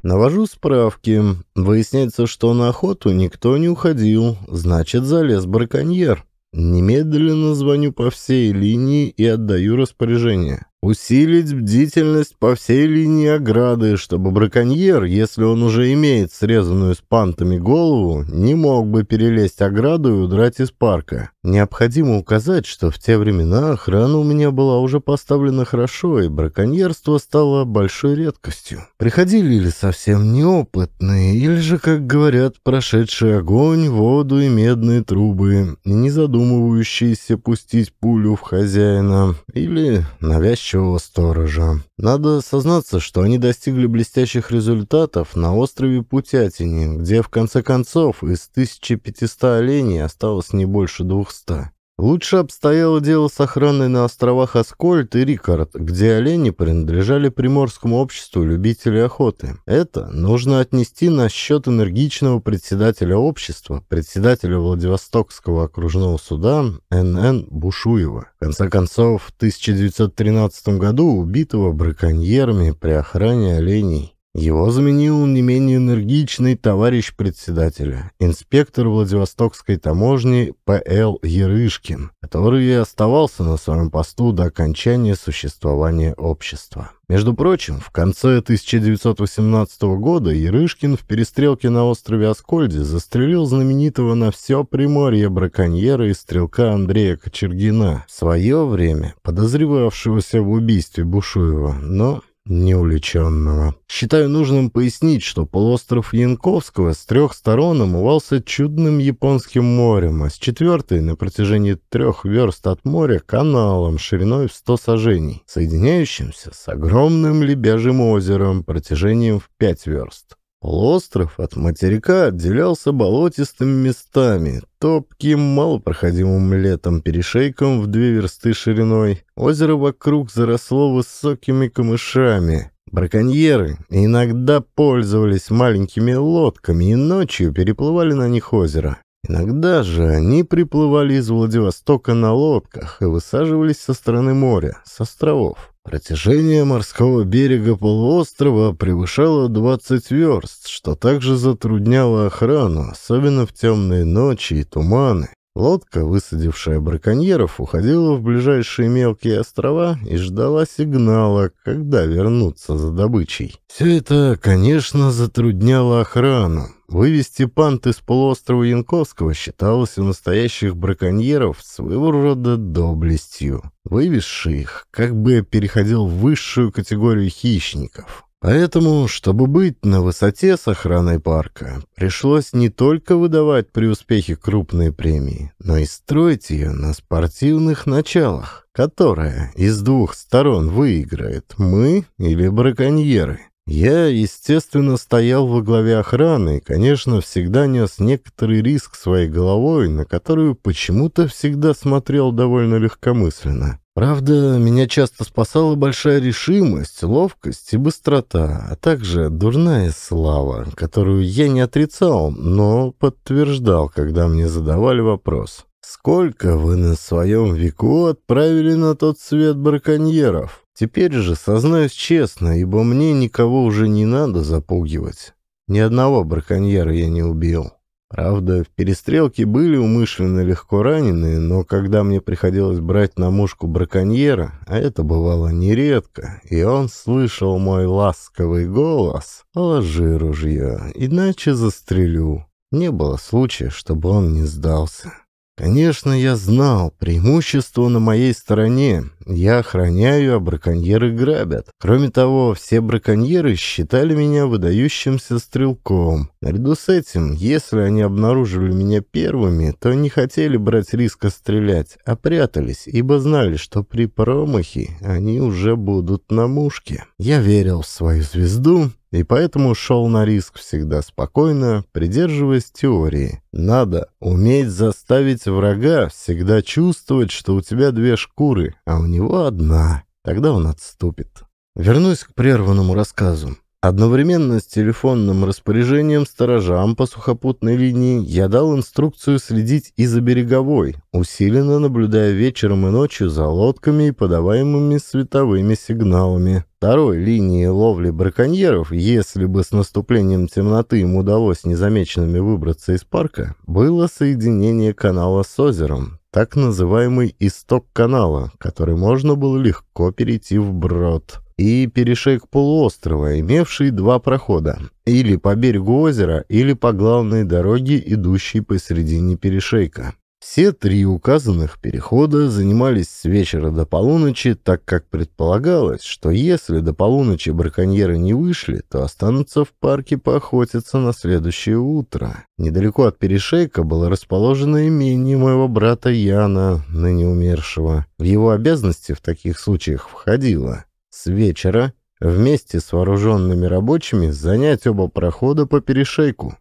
Навожу справки. Выясняется, что на охоту никто не уходил. Значит, залез браконьер. Немедленно звоню по всей линии и отдаю распоряжение. Усилить бдительность по всей линии ограды, чтобы браконьер, если он уже имеет срезанную с пантами голову, не мог бы перелезть ограду и удрать из парка. Необходимо указать, что в те времена охрана у меня была уже поставлена хорошо, и браконьерство стало большой редкостью. Приходили ли совсем неопытные, или же, как говорят, прошедшие огонь, воду и медные трубы, не задумывающиеся пустить пулю в хозяина, или навязчивые пищевого сторожа. Надо сознаться, что они достигли блестящих результатов на острове Путятини, где в конце концов из 1500 оленей осталось не больше 200. Лучше обстояло дело с охраной на островах Аскольд и Рикард, где олени принадлежали приморскому обществу любителей охоты. Это нужно отнести на счет энергичного председателя общества, председателя Владивостокского окружного суда Н.Н. Бушуева. В конце концов, в 1913 году убитого браконьерами при охране оленей. Его заменил не менее энергичный товарищ председателя, инспектор Владивостокской таможни П.Л. Ярышкин, который и оставался на своем посту до окончания существования общества. Между прочим, в конце 1918 года Ярышкин в перестрелке на острове Аскольде застрелил знаменитого на все Приморье браконьера и стрелка Андрея Кочергина, в свое время подозревавшегося в убийстве Бушуева, но неуличенного. Считаю нужным пояснить, что полуостров Янковского с трех сторон омывался чудным Японским морем, а с четвертой на протяжении трех верст от моря каналом шириной в сто сажений, соединяющимся с огромным Лебяжьим озером протяжением в пять верст. Остров от материка отделялся болотистыми местами, топким, малопроходимым летом перешейком в две версты шириной. Озеро вокруг заросло высокими камышами. Браконьеры иногда пользовались маленькими лодками и ночью переплывали на них озеро. Иногда же они приплывали из Владивостока на лодках и высаживались со стороны моря, с островов. Протяжение морского берега полуострова превышало 20 верст, что также затрудняло охрану, особенно в темные ночи и туманы. Лодка, высадившая браконьеров, уходила в ближайшие мелкие острова и ждала сигнала, когда вернуться за добычей. Все это, конечно, затрудняло охрану. Вывести пант из полуострова Янковского считалось у настоящих браконьеров своего рода доблестью. Вывезший их как бы переходил в высшую категорию хищников. Поэтому, чтобы быть на высоте с охраной парка, пришлось не только выдавать при успехе крупные премии, но и строить ее на спортивных началах, которая из двух сторон выиграет мы или браконьеры. Я, естественно, стоял во главе охраны и, конечно, всегда нес некоторый риск своей головой, на которую почему-то всегда смотрел довольно легкомысленно. Правда, меня часто спасала большая решимость, ловкость и быстрота, а также дурная слава, которую я не отрицал, но подтверждал, когда мне задавали вопрос. Сколько вы на своем веку отправили на тот свет браконьеров? Теперь же сознаюсь честно, ибо мне никого уже не надо запугивать. Ни одного браконьера я не убил. Правда, в перестрелке были умышленно легко раненые, но когда мне приходилось брать на мушку браконьера, а это бывало нередко, и он слышал мой ласковый голос положи ружье, иначе застрелю». Не было случая, чтобы он не сдался. Конечно, я знал, преимущество на моей стороне. Я охраняю, а браконьеры грабят. Кроме того, все браконьеры считали меня выдающимся стрелком. Наряду с этим, если они обнаружили меня первыми, то не хотели брать риска стрелять, а прятались, ибо знали, что при промахе они уже будут на мушке. Я верил в свою звезду и поэтому шел на риск всегда спокойно, придерживаясь теории. Надо уметь заставить врага всегда чувствовать, что у тебя две шкуры, а у него одна. Тогда он отступит. Вернусь к прерванному рассказу. Одновременно с телефонным распоряжением сторожам по сухопутной линии я дал инструкцию следить и за береговой, усиленно наблюдая вечером и ночью за лодками и подаваемыми световыми сигналами. Второй линии ловли браконьеров, если бы с наступлением темноты им удалось незамеченными выбраться из парка, было соединение канала с озером, так называемый исток канала, который можно было легко перейти вброд. брод и перешейк полуострова, имевший два прохода, или по берегу озера, или по главной дороге, идущей посередине перешейка. Все три указанных перехода занимались с вечера до полуночи, так как предполагалось, что если до полуночи браконьеры не вышли, то останутся в парке поохотиться на следующее утро. Недалеко от перешейка было расположено имение моего брата Яна, ныне умершего. В его обязанности в таких случаях входило с вечера вместе с вооруженными рабочими занять оба прохода по перешейку.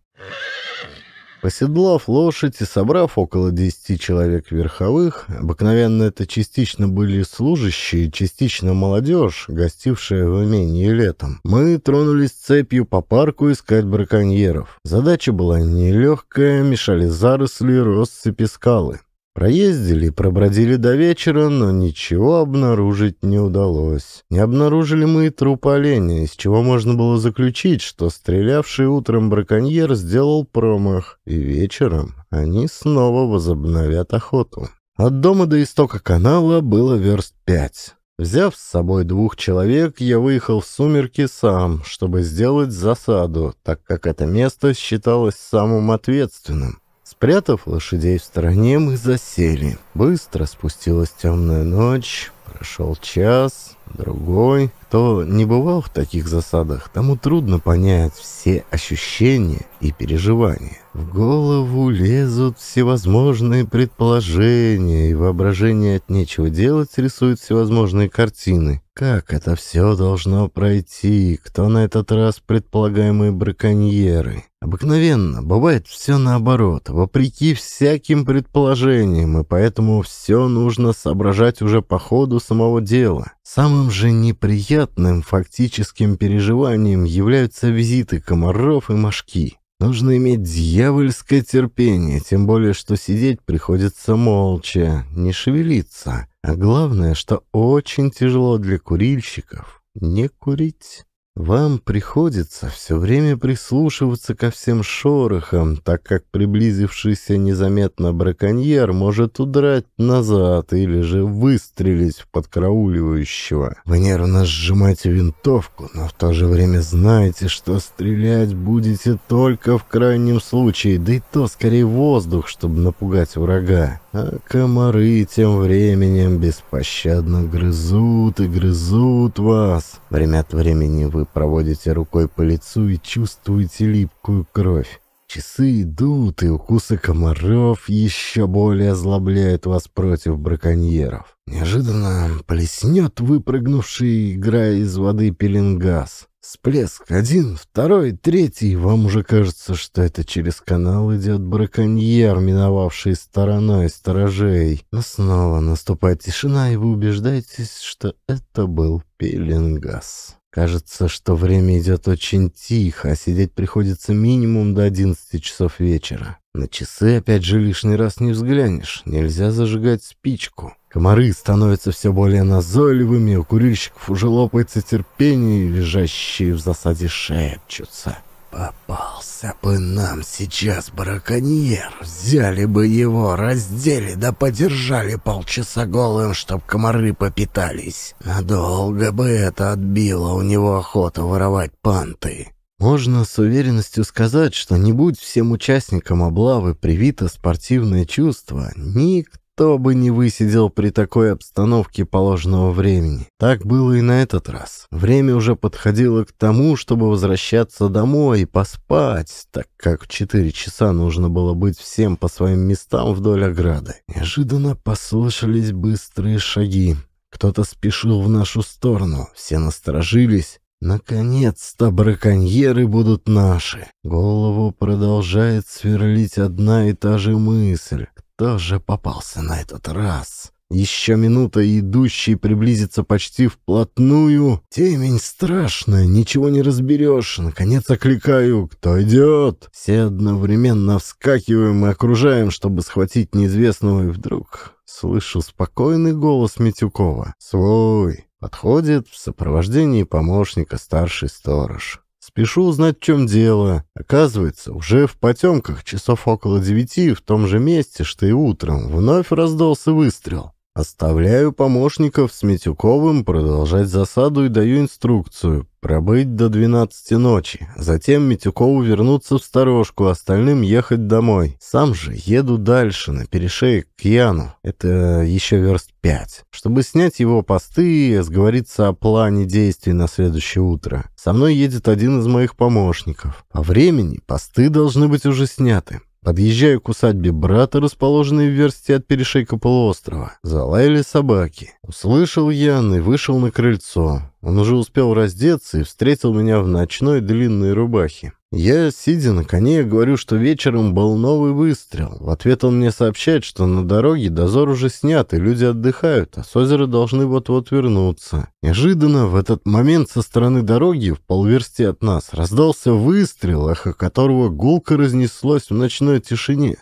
Поседлав лошадь и собрав около 10 человек верховых, обыкновенно это частично были служащие, частично молодежь, гостившая в имении летом, мы тронулись цепью по парку искать браконьеров. Задача была нелегкая, мешали заросли, россыпи скалы. Проездили, пробродили до вечера, но ничего обнаружить не удалось. Не обнаружили мы и труп оленя, из чего можно было заключить, что стрелявший утром браконьер сделал промах, и вечером они снова возобновят охоту. От дома до истока канала было верст пять. Взяв с собой двух человек, я выехал в сумерки сам, чтобы сделать засаду, так как это место считалось самым ответственным. Спрятав лошадей в стороне, мы засели. Быстро спустилась темная ночь, прошел час, другой. Кто не бывал в таких засадах, тому трудно понять все ощущения и переживания. В голову лезут всевозможные предположения, и воображение от нечего делать рисует всевозможные картины. Как это все должно пройти? Кто на этот раз предполагаемые браконьеры? Обыкновенно бывает все наоборот, вопреки всяким предположениям, и поэтому все нужно соображать уже по ходу самого дела. Самым же неприятным фактическим переживанием являются визиты комаров и мошки. Нужно иметь дьявольское терпение, тем более, что сидеть приходится молча, не шевелиться. А главное, что очень тяжело для курильщиков не курить. Вам приходится все время прислушиваться ко всем шорохам, так как приблизившийся незаметно браконьер может удрать назад или же выстрелить в подкрауливающего. Вы нервно сжимаете винтовку, но в то же время знаете, что стрелять будете только в крайнем случае, да и то скорее воздух, чтобы напугать врага. А комары тем временем беспощадно грызут и грызут вас. Время от времени вы проводите рукой по лицу и чувствуете липкую кровь. Часы идут, и укусы комаров еще более озлобляют вас против браконьеров. Неожиданно плеснет выпрыгнувший, играя из воды пеленгаз. Всплеск один, второй, третий. Вам уже кажется, что это через канал идет браконьер, миновавший стороной сторожей. Но снова наступает тишина, и вы убеждаетесь, что это был пеленгаз. Кажется, что время идет очень тихо, а сидеть приходится минимум до 11 часов вечера. На часы опять же лишний раз не взглянешь, нельзя зажигать спичку. Комары становятся все более назойливыми, у курильщиков уже лопается терпение, и лежащие в засаде шепчутся. «Попался бы нам сейчас браконьер, взяли бы его, раздели да подержали полчаса голым, чтоб комары попитались. Надолго бы это отбило у него охоту воровать панты». Можно с уверенностью сказать, что не будь всем участникам облавы привито спортивное чувство, никто кто бы не высидел при такой обстановке положенного времени. Так было и на этот раз. Время уже подходило к тому, чтобы возвращаться домой и поспать, так как в четыре часа нужно было быть всем по своим местам вдоль ограды. Неожиданно послышались быстрые шаги. Кто-то спешил в нашу сторону, все насторожились, Наконец-то браконьеры будут наши. Голову продолжает сверлить одна и та же мысль тоже попался на этот раз. Еще минута, и идущий приблизится почти вплотную. Темень страшная, ничего не разберешь. Наконец окликаю «Кто идет?» Все одновременно вскакиваем и окружаем, чтобы схватить неизвестного, и вдруг слышу спокойный голос Митюкова. «Свой!» Подходит в сопровождении помощника старший сторож. Спешу узнать, в чем дело. Оказывается, уже в потемках часов около девяти в том же месте, что и утром, вновь раздался выстрел. Оставляю помощников с Митюковым продолжать засаду и даю инструкцию. Пробыть до 12 ночи. Затем Митюкову вернуться в сторожку, остальным ехать домой. Сам же еду дальше, на перешейк к Яну. Это еще верст 5. Чтобы снять его посты и сговориться о плане действий на следующее утро. Со мной едет один из моих помощников. По времени посты должны быть уже сняты. Подъезжаю к усадьбе брата, расположенной в версте от перешейка полуострова. Залаяли собаки. Услышал Ян и вышел на крыльцо. Он уже успел раздеться и встретил меня в ночной длинной рубахе. Я, сидя на коне, говорю, что вечером был новый выстрел. В ответ он мне сообщает, что на дороге дозор уже снят, и люди отдыхают, а с озера должны вот-вот вернуться. Неожиданно в этот момент со стороны дороги, в полверсти от нас, раздался выстрел, эхо которого гулко разнеслось в ночной тишине.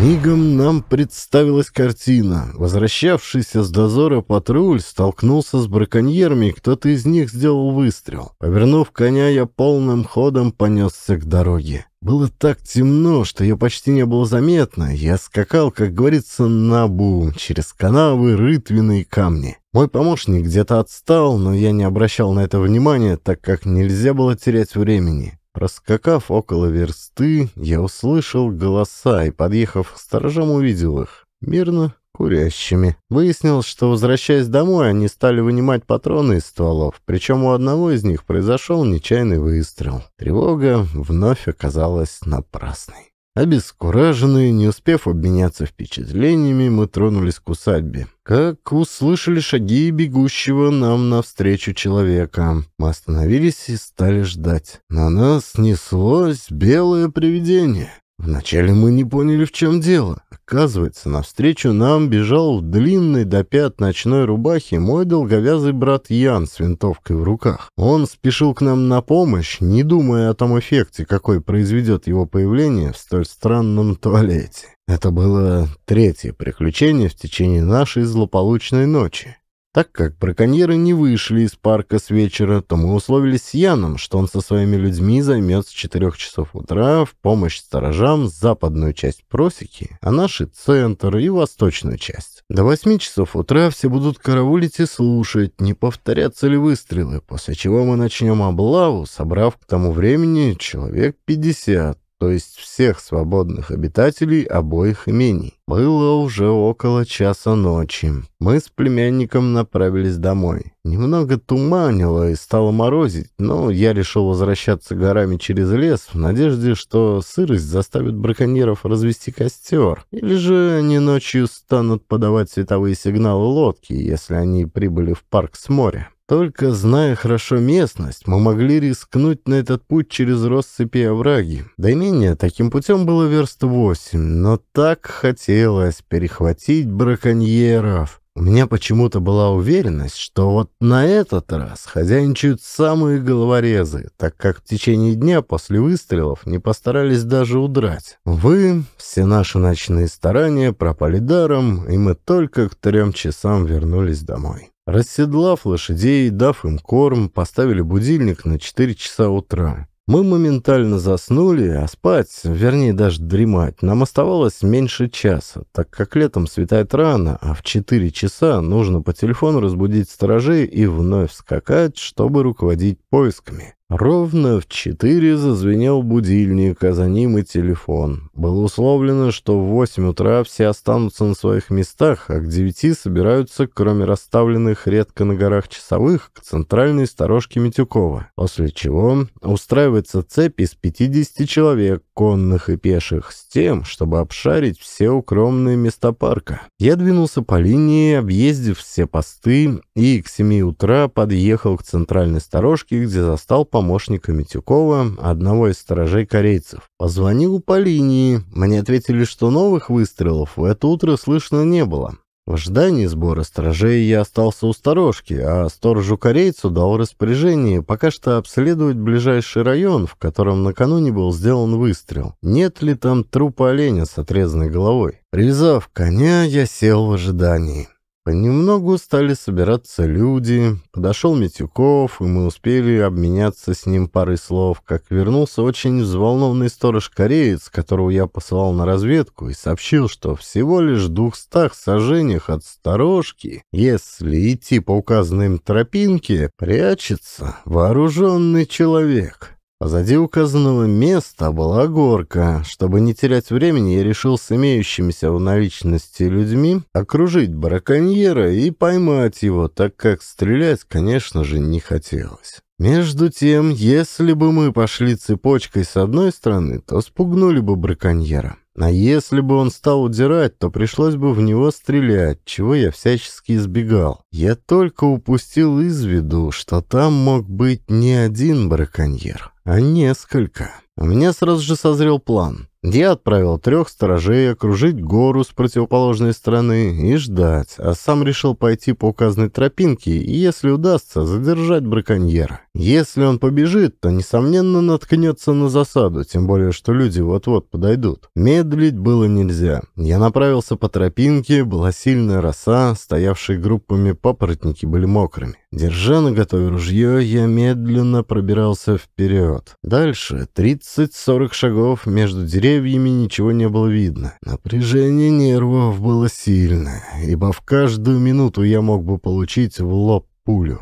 Мигом нам представилась картина. Возвращавшийся с дозора патруль столкнулся с браконьерами, кто-то из них сделал выстрел. Повернув коня, я полным ходом понесся к дороге. Было так темно, что ее почти не было заметно. Я скакал, как говорится, на бум, через канавы, рытвины и камни. Мой помощник где-то отстал, но я не обращал на это внимания, так как нельзя было терять времени. Проскакав около версты, я услышал голоса и, подъехав к сторожам, увидел их. Мирно курящими. Выяснилось, что, возвращаясь домой, они стали вынимать патроны из стволов, причем у одного из них произошел нечаянный выстрел. Тревога вновь оказалась напрасной. Обескураженные, не успев обменяться впечатлениями, мы тронулись к усадьбе. Как услышали шаги бегущего нам навстречу человека, мы остановились и стали ждать. На нас неслось белое привидение. Вначале мы не поняли, в чем дело. Оказывается, навстречу нам бежал в длинной до пят ночной рубахе мой долговязый брат Ян с винтовкой в руках. Он спешил к нам на помощь, не думая о том эффекте, какой произведет его появление в столь странном туалете. Это было третье приключение в течение нашей злополучной ночи. Так как браконьеры не вышли из парка с вечера, то мы условились с Яном, что он со своими людьми займет с 4 часов утра в помощь сторожам западную часть просеки, а наши — центр и восточную часть. До 8 часов утра все будут караулить и слушать, не повторятся ли выстрелы, после чего мы начнем облаву, собрав к тому времени человек 50, то есть всех свободных обитателей обоих имений. Было уже около часа ночи. Мы с племянником направились домой. Немного туманило и стало морозить, но я решил возвращаться горами через лес в надежде, что сырость заставит браконьеров развести костер, или же они ночью станут подавать световые сигналы лодки, если они прибыли в парк с моря. Только зная хорошо местность, мы могли рискнуть на этот путь через россыпи овраги. Да и менее, таким путем было верст восемь, но так хотелось перехватить браконьеров. У меня почему-то была уверенность, что вот на этот раз хозяйничают самые головорезы, так как в течение дня после выстрелов не постарались даже удрать. Вы, все наши ночные старания пропали даром, и мы только к трем часам вернулись домой. Расседлав лошадей, дав им корм, поставили будильник на 4 часа утра. Мы моментально заснули, а спать, вернее даже дремать, нам оставалось меньше часа, так как летом светает рано, а в 4 часа нужно по телефону разбудить сторожей и вновь скакать, чтобы руководить поисками. Ровно в четыре зазвенел будильник, а за ним и телефон. Было условлено, что в восемь утра все останутся на своих местах, а к девяти собираются, кроме расставленных редко на горах часовых, к центральной сторожке Митюкова. После чего устраивается цепь из 50 человек, конных и пеших, с тем, чтобы обшарить все укромные места парка. Я двинулся по линии, объездив все посты, и к семи утра подъехал к центральной сторожке, где застал помощника помощника Митюкова, одного из сторожей корейцев. Позвонил по линии. Мне ответили, что новых выстрелов в это утро слышно не было. В ожидании сбора сторожей я остался у сторожки, а сторожу-корейцу дал распоряжение пока что обследовать ближайший район, в котором накануне был сделан выстрел. Нет ли там трупа оленя с отрезанной головой? Привязав коня, я сел в ожидании. Понемногу стали собираться люди, подошел Митюков, и мы успели обменяться с ним парой слов, как вернулся очень взволнованный сторож-кореец, которого я посылал на разведку, и сообщил, что всего лишь в двухстах сажениях от сторожки, если идти по указанным тропинке, прячется вооруженный человек. Позади а указанного места была горка. Чтобы не терять времени, я решил с имеющимися у наличности людьми окружить браконьера и поймать его, так как стрелять, конечно же, не хотелось. Между тем, если бы мы пошли цепочкой с одной стороны, то спугнули бы браконьера. А если бы он стал удирать, то пришлось бы в него стрелять, чего я всячески избегал. Я только упустил из виду, что там мог быть не один браконьер, а несколько. У меня сразу же созрел план. Я отправил трех сторожей окружить гору с противоположной стороны и ждать, а сам решил пойти по указанной тропинке и, если удастся, задержать браконьера. Если он побежит, то, несомненно, наткнется на засаду, тем более, что люди вот-вот подойдут. Медлить было нельзя. Я направился по тропинке, была сильная роса, стоявшие группами папоротники были мокрыми. Держа на готове ружье, я медленно пробирался вперед. Дальше 30-40 шагов между деревьями ничего не было видно. Напряжение нервов было сильное, ибо в каждую минуту я мог бы получить в лоб пулю.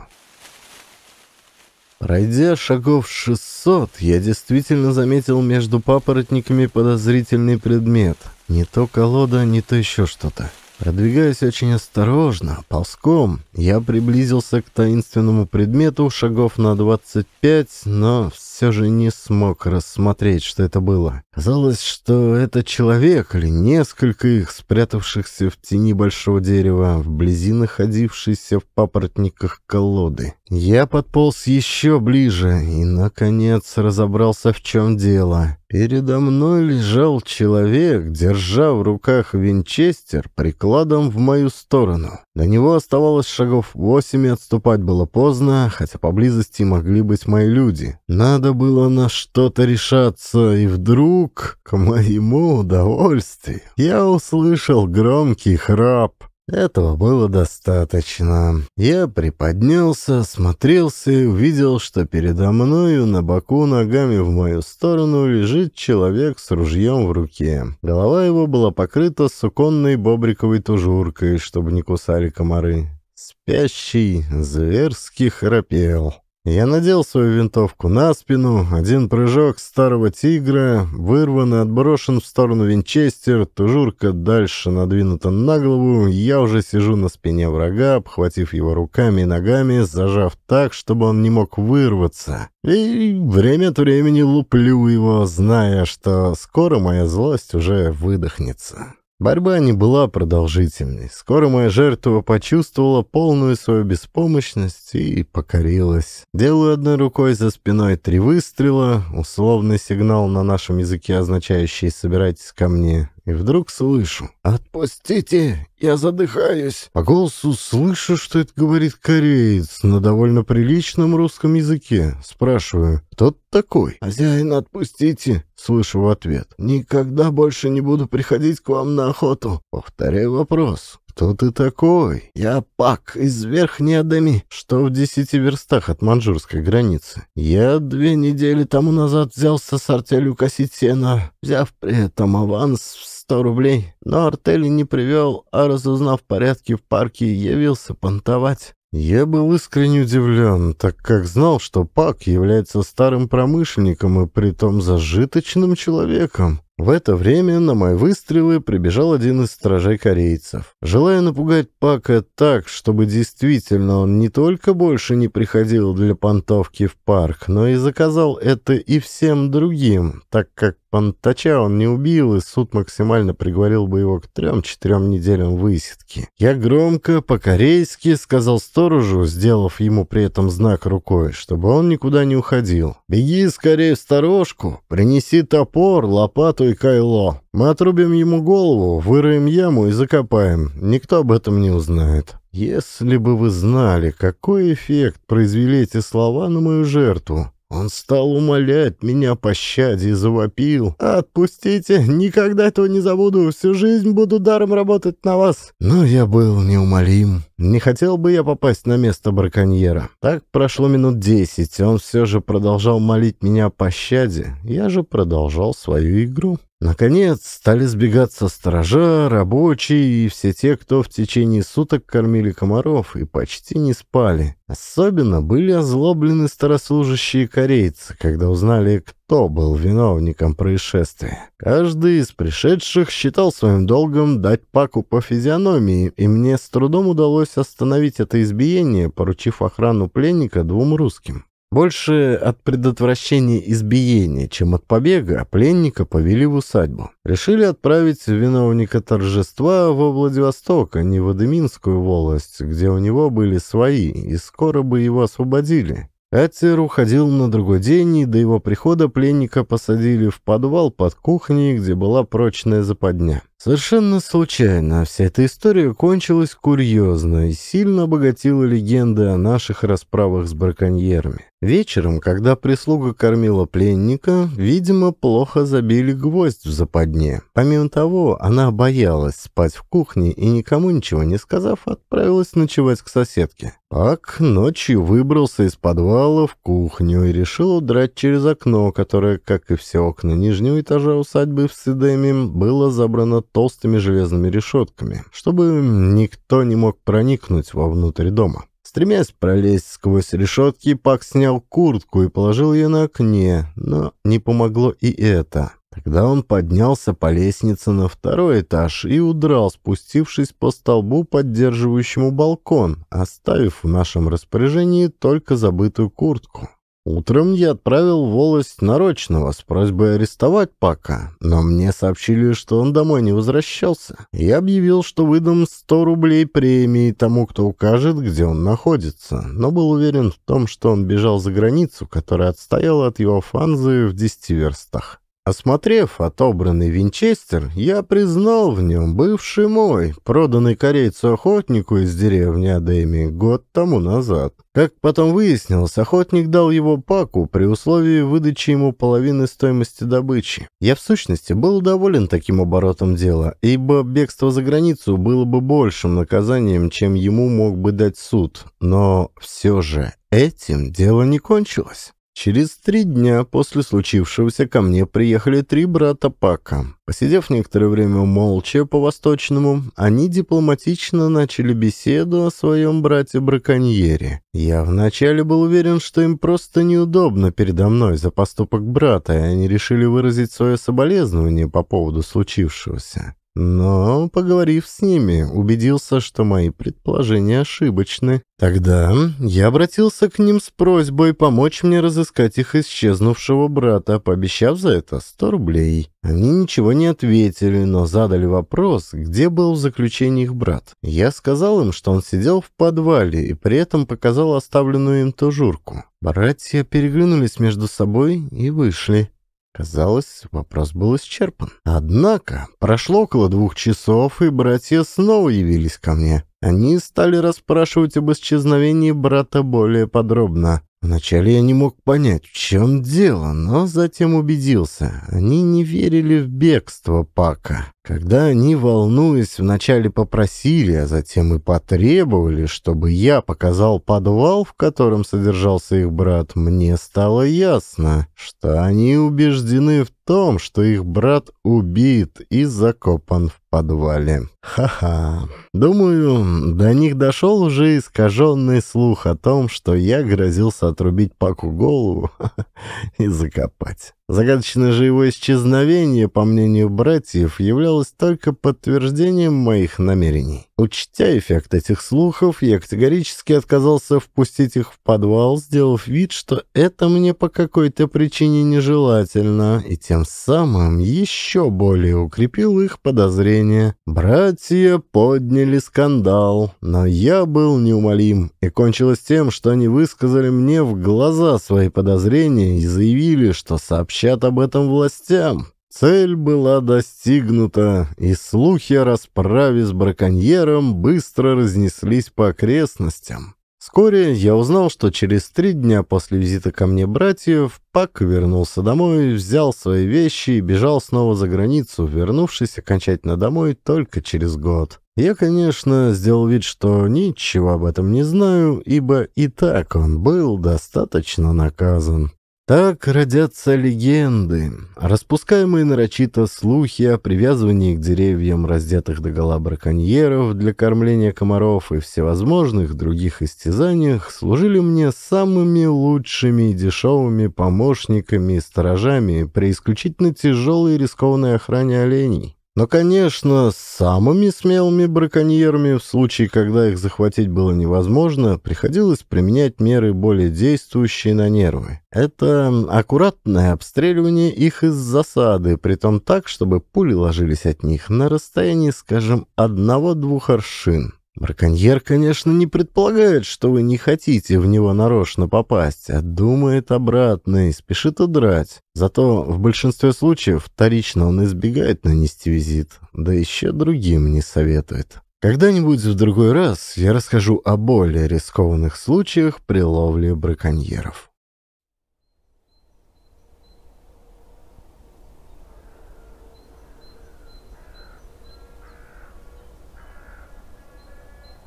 Пройдя шагов 600, я действительно заметил между папоротниками подозрительный предмет. Не то колода, не то еще что-то. Продвигаясь очень осторожно, ползком, я приблизился к таинственному предмету шагов на 25, но все же не смог рассмотреть, что это было. Казалось, что это человек или несколько их, спрятавшихся в тени большого дерева, вблизи находившейся в папоротниках колоды. Я подполз еще ближе и, наконец, разобрался, в чем дело. Передо мной лежал человек, держа в руках винчестер прикладом в мою сторону. На него оставалось шагов восемь, и отступать было поздно, хотя поблизости могли быть мои люди. Надо было на что-то решаться, и вдруг, к моему удовольствию, я услышал громкий храп. Этого было достаточно. Я приподнялся, осмотрелся, и увидел, что передо мною на боку ногами в мою сторону лежит человек с ружьем в руке. Голова его была покрыта суконной бобриковой тужуркой, чтобы не кусали комары. Спящий зверски храпел. Я надел свою винтовку на спину, один прыжок старого тигра, вырван и отброшен в сторону винчестер, тужурка дальше надвинута на голову, я уже сижу на спине врага, обхватив его руками и ногами, зажав так, чтобы он не мог вырваться. И время от времени луплю его, зная, что скоро моя злость уже выдохнется. Борьба не была продолжительной. Скоро моя жертва почувствовала полную свою беспомощность и покорилась. Делаю одной рукой за спиной три выстрела, условный сигнал на нашем языке, означающий «собирайтесь ко мне», и вдруг слышу «Отпустите! Я задыхаюсь!» По голосу слышу, что это говорит кореец на довольно приличном русском языке. Спрашиваю «Кто такой?» «Хозяин, отпустите!» Слышу в ответ «Никогда больше не буду приходить к вам на охоту!» Повторяю вопрос «Кто ты такой? Я Пак из Верхней Адами, что в десяти верстах от манжурской границы. Я две недели тому назад взялся с артелью косить сено, взяв при этом аванс в сто рублей, но артели не привел, а разузнав порядки в парке, явился понтовать». Я был искренне удивлен, так как знал, что Пак является старым промышленником и притом зажиточным человеком. В это время на мои выстрелы прибежал один из стражей корейцев. Желая напугать Пака так, чтобы действительно он не только больше не приходил для понтовки в парк, но и заказал это и всем другим, так как Пантача он не убил, и суд максимально приговорил бы его к трем-четырем неделям высидки. Я громко, по-корейски, сказал сторожу, сделав ему при этом знак рукой, чтобы он никуда не уходил. «Беги скорее в сторожку, принеси топор, лопату и кайло. Мы отрубим ему голову, выроем яму и закопаем. Никто об этом не узнает». Если бы вы знали, какой эффект произвели эти слова на мою жертву. Он стал умолять меня о пощаде и завопил. «Отпустите! Никогда этого не забуду! Всю жизнь буду даром работать на вас!» Но я был неумолим. Не хотел бы я попасть на место браконьера. Так прошло минут десять, он все же продолжал молить меня о пощаде. Я же продолжал свою игру. Наконец стали сбегаться сторожа, рабочие и все те, кто в течение суток кормили комаров и почти не спали. Особенно были озлоблены старослужащие корейцы, когда узнали, кто был виновником происшествия. Каждый из пришедших считал своим долгом дать паку по физиономии, и мне с трудом удалось остановить это избиение, поручив охрану пленника двум русским. Больше от предотвращения избиения, чем от побега, пленника повели в усадьбу. Решили отправить виновника торжества во Владивосток, а не в Адыминскую волость, где у него были свои, и скоро бы его освободили. Катер уходил на другой день, и до его прихода пленника посадили в подвал под кухней, где была прочная западня. Совершенно случайно вся эта история кончилась курьезно и сильно обогатила легенды о наших расправах с браконьерами. Вечером, когда прислуга кормила пленника, видимо, плохо забили гвоздь в западне. Помимо того, она боялась спать в кухне и, никому ничего не сказав, отправилась ночевать к соседке. Пак ночью выбрался из подвала в кухню и решил удрать через окно, которое, как и все окна нижнего этажа усадьбы в Сидеме, было забрано толстыми железными решетками, чтобы никто не мог проникнуть вовнутрь дома. Стремясь пролезть сквозь решетки, Пак снял куртку и положил ее на окне, но не помогло и это. Тогда он поднялся по лестнице на второй этаж и удрал, спустившись по столбу, поддерживающему балкон, оставив в нашем распоряжении только забытую куртку. Утром я отправил в волость нарочного с просьбой арестовать Пака, но мне сообщили, что он домой не возвращался. Я объявил, что выдам 100 рублей премии тому, кто укажет, где он находится, но был уверен в том, что он бежал за границу, которая отстояла от его фанзы в 10 верстах. Осмотрев отобранный винчестер, я признал в нем бывший мой, проданный корейцу-охотнику из деревни Адеми год тому назад. Как потом выяснилось, охотник дал его Паку при условии выдачи ему половины стоимости добычи. Я в сущности был доволен таким оборотом дела, ибо бегство за границу было бы большим наказанием, чем ему мог бы дать суд. Но все же этим дело не кончилось. Через три дня после случившегося ко мне приехали три брата Пака. Посидев некоторое время молча по-восточному, они дипломатично начали беседу о своем брате-браконьере. Я вначале был уверен, что им просто неудобно передо мной за поступок брата, и они решили выразить свое соболезнование по поводу случившегося. Но, поговорив с ними, убедился, что мои предположения ошибочны. Тогда я обратился к ним с просьбой помочь мне разыскать их исчезнувшего брата, пообещав за это 100 рублей. Они ничего не ответили, но задали вопрос, где был в заключении их брат. Я сказал им, что он сидел в подвале и при этом показал оставленную им тужурку. Братья переглянулись между собой и вышли. Казалось, вопрос был исчерпан. Однако прошло около двух часов, и братья снова явились ко мне. Они стали расспрашивать об исчезновении брата более подробно. Вначале я не мог понять, в чем дело, но затем убедился. Они не верили в бегство Пака. Когда они, волнуясь, вначале попросили, а затем и потребовали, чтобы я показал подвал, в котором содержался их брат, мне стало ясно, что они убеждены в том, что их брат убит и закопан в подвале. Ха-ха. Думаю, до них дошел уже искаженный слух о том, что я грозился отрубить Паку голову и закопать. Загадочное же его исчезновение, по мнению братьев, являлось только подтверждением моих намерений. Учтя эффект этих слухов, я категорически отказался впустить их в подвал, сделав вид, что это мне по какой-то причине нежелательно, и тем самым еще более укрепил их подозрения. Братья подняли скандал, но я был неумолим, и кончилось тем, что они высказали мне в глаза свои подозрения и заявили, что сообщат об этом властям. Цель была достигнута, и слухи о расправе с браконьером быстро разнеслись по окрестностям. Вскоре я узнал, что через три дня после визита ко мне братьев Пак вернулся домой, взял свои вещи и бежал снова за границу, вернувшись окончательно домой только через год. Я, конечно, сделал вид, что ничего об этом не знаю, ибо и так он был достаточно наказан. Так родятся легенды, распускаемые нарочито слухи о привязывании к деревьям раздетых до гола браконьеров для кормления комаров и всевозможных других истязаниях служили мне самыми лучшими и дешевыми помощниками и сторожами при исключительно тяжелой и рискованной охране оленей. Но, конечно, с самыми смелыми браконьерами, в случае, когда их захватить было невозможно, приходилось применять меры более действующие на нервы. Это аккуратное обстреливание их из засады, притом так, чтобы пули ложились от них на расстоянии, скажем, одного-двух аршин. Браконьер, конечно, не предполагает, что вы не хотите в него нарочно попасть, а думает обратно и спешит удрать. Зато в большинстве случаев вторично он избегает нанести визит, да еще другим не советует. Когда-нибудь в другой раз я расскажу о более рискованных случаях при ловле браконьеров.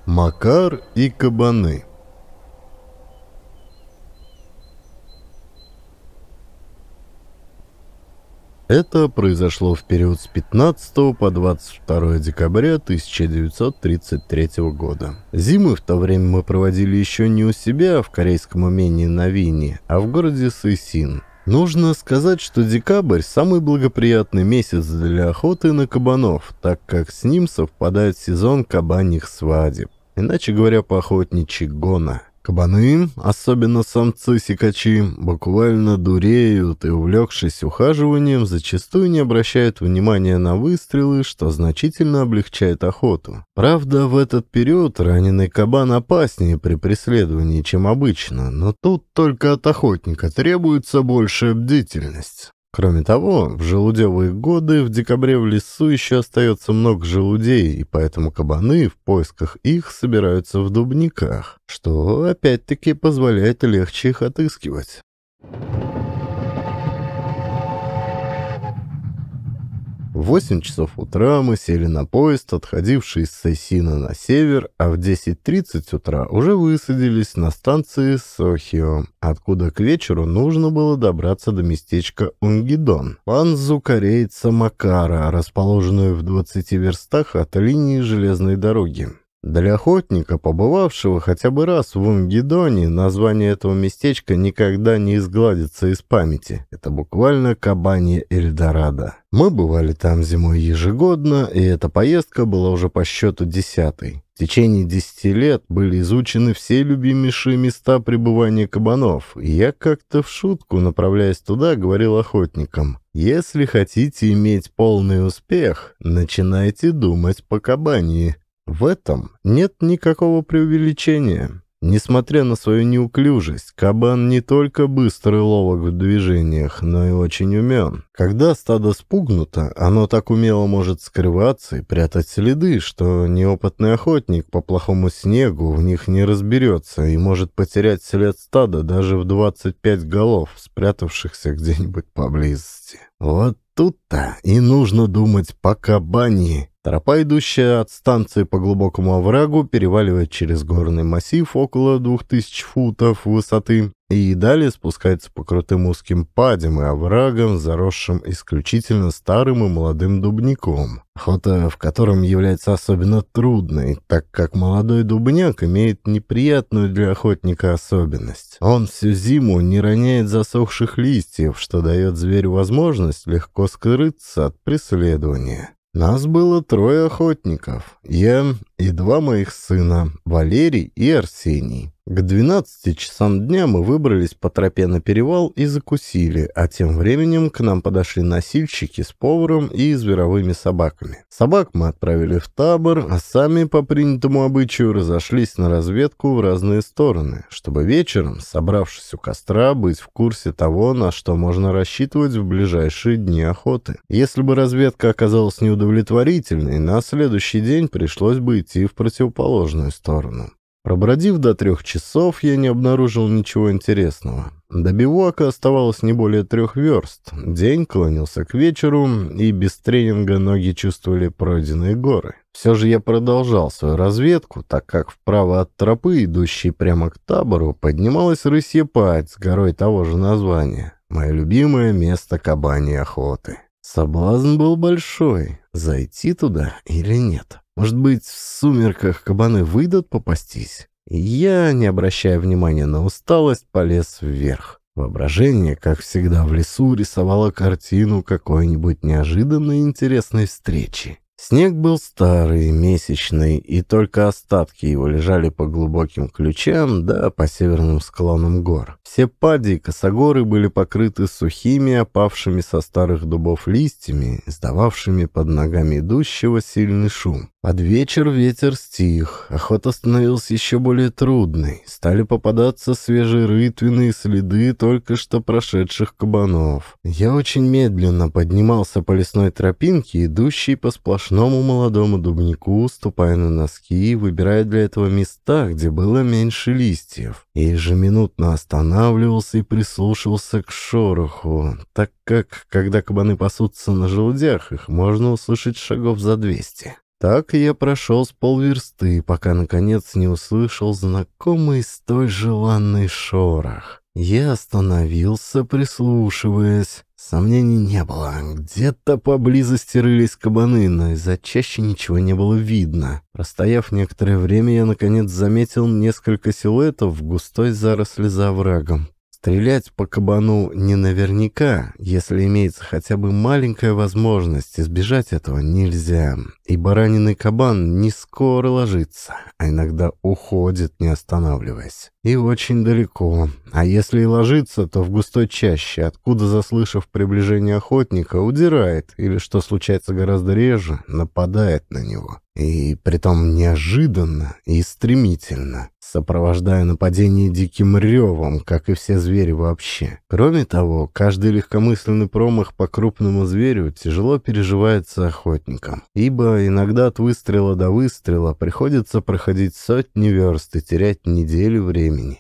Макар и кабаны Это произошло в период с 15 по 22 декабря 1933 года. Зимы в то время мы проводили еще не у себя а в корейском умении Навине, а в городе Сысин, Нужно сказать, что декабрь – самый благоприятный месяц для охоты на кабанов, так как с ним совпадает сезон кабаньих свадеб, иначе говоря, по охотничьи гона – Кабаны, особенно самцы-сикачи, буквально дуреют и, увлекшись ухаживанием, зачастую не обращают внимания на выстрелы, что значительно облегчает охоту. Правда, в этот период раненый кабан опаснее при преследовании, чем обычно, но тут только от охотника требуется большая бдительность. Кроме того, в желудевые годы в декабре в лесу еще остается много желудей, и поэтому кабаны в поисках их собираются в дубниках, что опять-таки позволяет легче их отыскивать. В 8 часов утра мы сели на поезд, отходивший из Сайсина на север, а в 10.30 утра уже высадились на станции Сохио, откуда к вечеру нужно было добраться до местечка Унгидон, панзу корейца Макара, расположенную в 20 верстах от линии железной дороги. Для охотника, побывавшего хотя бы раз в Унгедоне, название этого местечка никогда не изгладится из памяти. Это буквально кабанье Эльдорадо. Мы бывали там зимой ежегодно, и эта поездка была уже по счету десятой. В течение десяти лет были изучены все любимейшие места пребывания кабанов, и я как-то в шутку, направляясь туда, говорил охотникам, «Если хотите иметь полный успех, начинайте думать по кабании». В этом нет никакого преувеличения. Несмотря на свою неуклюжесть, кабан не только быстрый и ловок в движениях, но и очень умен. Когда стадо спугнуто, оно так умело может скрываться и прятать следы, что неопытный охотник по плохому снегу в них не разберется и может потерять след стада даже в 25 голов, спрятавшихся где-нибудь поблизости. Вот тут-то и нужно думать по кабани. Тропа, идущая от станции по глубокому оврагу, переваливает через горный массив около 2000 футов высоты и далее спускается по крутым узким падям и оврагам, заросшим исключительно старым и молодым дубником, охота в котором является особенно трудной, так как молодой дубняк имеет неприятную для охотника особенность. Он всю зиму не роняет засохших листьев, что дает зверю возможность легко скрыться от преследования. Нас было трое охотников. Я, и два моих сына, Валерий и Арсений. К 12 часам дня мы выбрались по тропе на перевал и закусили, а тем временем к нам подошли носильщики с поваром и зверовыми собаками. Собак мы отправили в табор, а сами по принятому обычаю разошлись на разведку в разные стороны, чтобы вечером, собравшись у костра, быть в курсе того, на что можно рассчитывать в ближайшие дни охоты. Если бы разведка оказалась неудовлетворительной, на следующий день пришлось бы идти идти в противоположную сторону. Пробродив до трех часов, я не обнаружил ничего интересного. До бивуака оставалось не более трех верст. День клонился к вечеру, и без тренинга ноги чувствовали пройденные горы. Все же я продолжал свою разведку, так как вправо от тропы, идущей прямо к табору, поднималась рысья пать с горой того же названия. Мое любимое место кабани охоты. Соблазн был большой, зайти туда или нет. Может быть, в сумерках кабаны выйдут попастись? Я, не обращая внимания на усталость, полез вверх. Воображение, как всегда в лесу, рисовало картину какой-нибудь неожиданной интересной встречи. Снег был старый, месячный, и только остатки его лежали по глубоким ключам, да по северным склонам гор. Все пади и косогоры были покрыты сухими, опавшими со старых дубов листьями, издававшими под ногами идущего сильный шум. Под вечер ветер стих, охота становилась еще более трудной. Стали попадаться свежие рытвенные следы только что прошедших кабанов. Я очень медленно поднимался по лесной тропинке, идущей по сплошной Сплошному молодому дубнику, ступая на носки, выбирая для этого места, где было меньше листьев. И ежеминутно останавливался и прислушивался к шороху, так как, когда кабаны пасутся на желудях, их можно услышать шагов за двести. Так я прошел с полверсты, пока, наконец, не услышал знакомый столь желанный шорох. Я остановился, прислушиваясь. Сомнений не было. Где-то поблизости рылись кабаны, но из-за чаще ничего не было видно. Простояв некоторое время, я наконец заметил несколько силуэтов в густой заросли за оврагом. Стрелять по кабану не наверняка, если имеется хотя бы маленькая возможность, избежать этого нельзя. И бараниный кабан не скоро ложится, а иногда уходит, не останавливаясь. И очень далеко. А если и ложится, то в густой чаще, откуда, заслышав приближение охотника, удирает, или, что случается гораздо реже, нападает на него. И притом неожиданно и стремительно сопровождая нападение диким ревом, как и все звери вообще. Кроме того, каждый легкомысленный промах по крупному зверю тяжело переживается охотникам, ибо иногда от выстрела до выстрела приходится проходить сотни верст и терять неделю времени.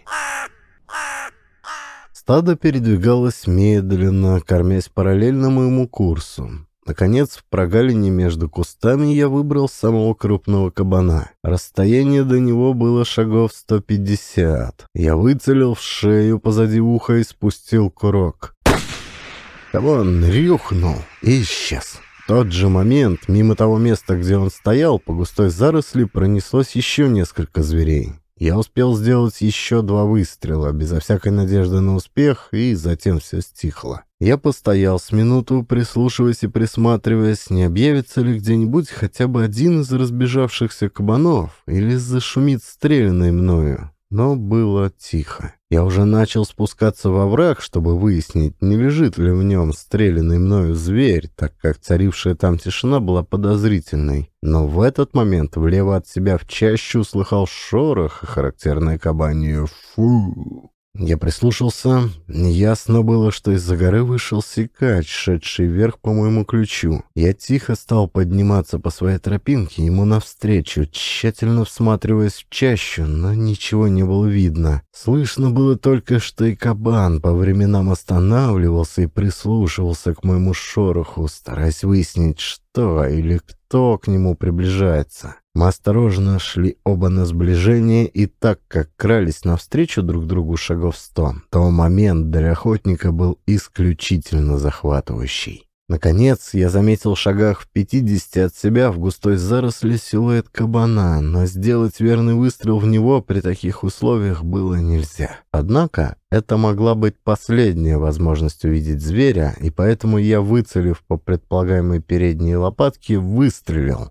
Стадо передвигалось медленно, кормясь параллельно моему курсу. Наконец, в прогалине между кустами я выбрал самого крупного кабана. Расстояние до него было шагов 150. Я выцелил в шею позади уха и спустил курок. Кабан рюхнул и исчез. В тот же момент, мимо того места, где он стоял, по густой заросли пронеслось еще несколько зверей. Я успел сделать еще два выстрела, безо всякой надежды на успех, и затем все стихло. Я постоял с минуту, прислушиваясь и присматриваясь, не объявится ли где-нибудь хотя бы один из разбежавшихся кабанов или зашумит стрелянный мною, но было тихо. Я уже начал спускаться во враг, чтобы выяснить, не лежит ли в нем стреляный мною зверь, так как царившая там тишина была подозрительной. Но в этот момент влево от себя в чащу услыхал шорох, и характерное кабанье «фу». Я прислушался. Ясно было, что из-за горы вышел сикач, шедший вверх по моему ключу. Я тихо стал подниматься по своей тропинке ему навстречу, тщательно всматриваясь в чащу, но ничего не было видно. Слышно было только, что и кабан по временам останавливался и прислушивался к моему шороху, стараясь выяснить, что или кто к нему приближается. Мы осторожно шли оба на сближение, и так как крались навстречу друг другу шагов сто, то момент для охотника был исключительно захватывающий. Наконец, я заметил в шагах в пятидесяти от себя в густой заросли силуэт кабана, но сделать верный выстрел в него при таких условиях было нельзя. Однако, это могла быть последняя возможность увидеть зверя, и поэтому я, выцелив по предполагаемой передней лопатке, выстрелил.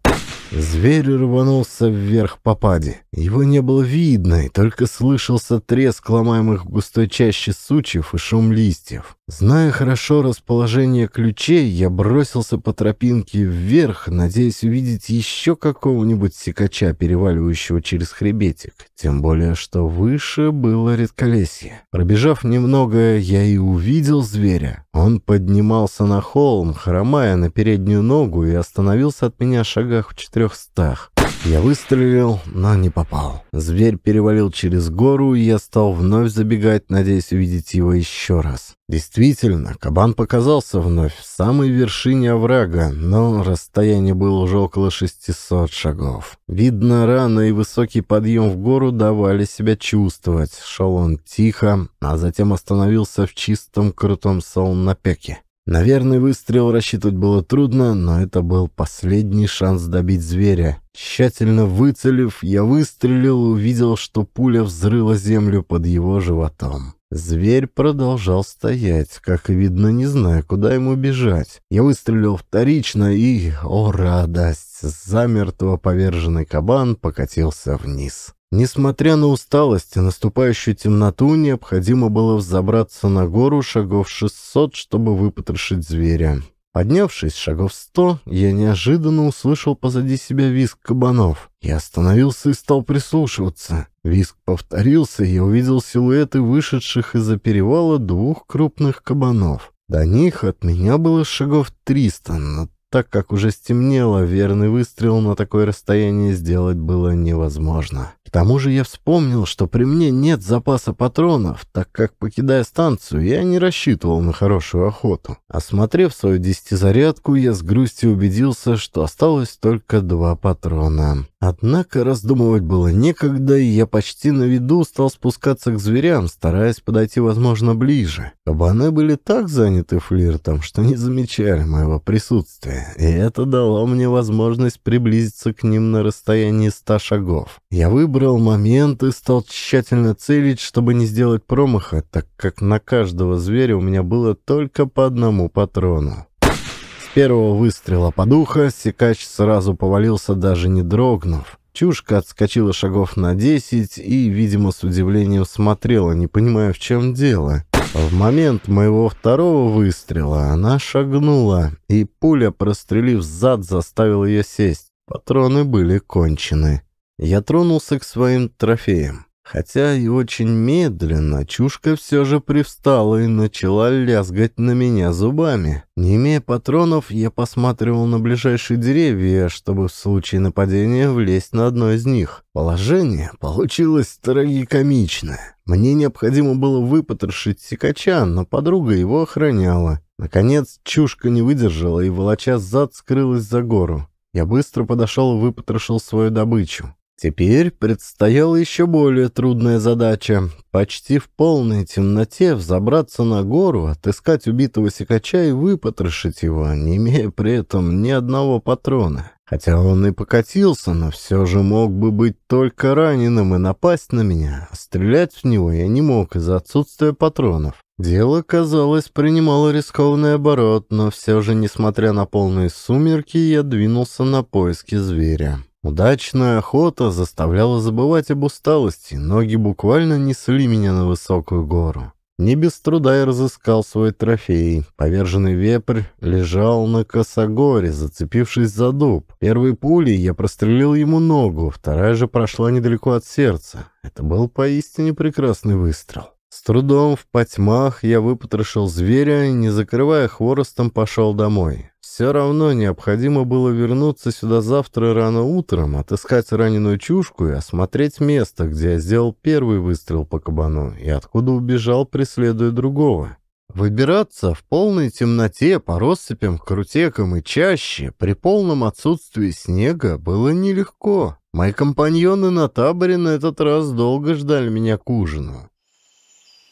Зверь рванулся вверх по паде. Его не было видно, и только слышался треск ломаемых в густой чаще сучьев и шум листьев. Зная хорошо расположение ключей, я бросился по тропинке вверх, надеясь увидеть еще какого-нибудь секача, переваливающего через хребетик. Тем более, что выше было редколесье. Пробежав немного, я и увидел зверя. Он поднимался на холм, хромая на переднюю ногу, и остановился от меня в шагах в четырех трехстах. Я выстрелил, но не попал. Зверь перевалил через гору, и я стал вновь забегать, надеясь увидеть его еще раз. Действительно, кабан показался вновь в самой вершине оврага, но расстояние было уже около 600 шагов. Видно, рано и высокий подъем в гору давали себя чувствовать. Шел он тихо, а затем остановился в чистом крутом солнопеке. Наверное, выстрел рассчитывать было трудно, но это был последний шанс добить зверя. Тщательно выцелив, я выстрелил и увидел, что пуля взрыла землю под его животом. Зверь продолжал стоять, как видно, не зная, куда ему бежать. Я выстрелил вторично и, о радость, замертво поверженный кабан покатился вниз. Несмотря на усталость и наступающую темноту, необходимо было взобраться на гору шагов 600, чтобы выпотрошить зверя. Поднявшись шагов сто, я неожиданно услышал позади себя визг кабанов. Я остановился и стал прислушиваться. Визг повторился, и я увидел силуэты вышедших из-за перевала двух крупных кабанов. До них от меня было шагов триста, но так как уже стемнело, верный выстрел на такое расстояние сделать было невозможно. К тому же я вспомнил, что при мне нет запаса патронов, так как, покидая станцию, я не рассчитывал на хорошую охоту. Осмотрев свою десятизарядку, я с грустью убедился, что осталось только два патрона. Однако раздумывать было некогда, и я почти на виду стал спускаться к зверям, стараясь подойти, возможно, ближе. Кабаны были так заняты флиртом, что не замечали моего присутствия, и это дало мне возможность приблизиться к ним на расстоянии ста шагов. Я выбрал выбрал момент и стал тщательно целить, чтобы не сделать промаха, так как на каждого зверя у меня было только по одному патрону. С первого выстрела под ухо секач сразу повалился, даже не дрогнув. Чушка отскочила шагов на 10 и, видимо, с удивлением смотрела, не понимая, в чем дело. В момент моего второго выстрела она шагнула, и пуля, прострелив зад, заставила ее сесть. Патроны были кончены. Я тронулся к своим трофеям. Хотя и очень медленно, чушка все же привстала и начала лязгать на меня зубами. Не имея патронов, я посматривал на ближайшие деревья, чтобы в случае нападения влезть на одно из них. Положение получилось трагикомичное. Мне необходимо было выпотрошить секача, но подруга его охраняла. Наконец, чушка не выдержала и, волоча зад, скрылась за гору. Я быстро подошел и выпотрошил свою добычу. Теперь предстояла еще более трудная задача. Почти в полной темноте взобраться на гору, отыскать убитого сикача и выпотрошить его, не имея при этом ни одного патрона. Хотя он и покатился, но все же мог бы быть только раненым и напасть на меня. А стрелять в него я не мог из-за отсутствия патронов. Дело, казалось, принимало рискованный оборот, но все же, несмотря на полные сумерки, я двинулся на поиски зверя. Удачная охота заставляла забывать об усталости, ноги буквально несли меня на высокую гору. Не без труда я разыскал свой трофей. Поверженный вепрь лежал на косогоре, зацепившись за дуб. Первой пулей я прострелил ему ногу, вторая же прошла недалеко от сердца. Это был поистине прекрасный выстрел. С трудом в потьмах я выпотрошил зверя не закрывая хворостом, пошел домой. Все равно необходимо было вернуться сюда завтра рано утром, отыскать раненую чушку и осмотреть место, где я сделал первый выстрел по кабану и откуда убежал, преследуя другого. Выбираться в полной темноте по россыпям, крутекам и чаще при полном отсутствии снега было нелегко. Мои компаньоны на таборе на этот раз долго ждали меня к ужину.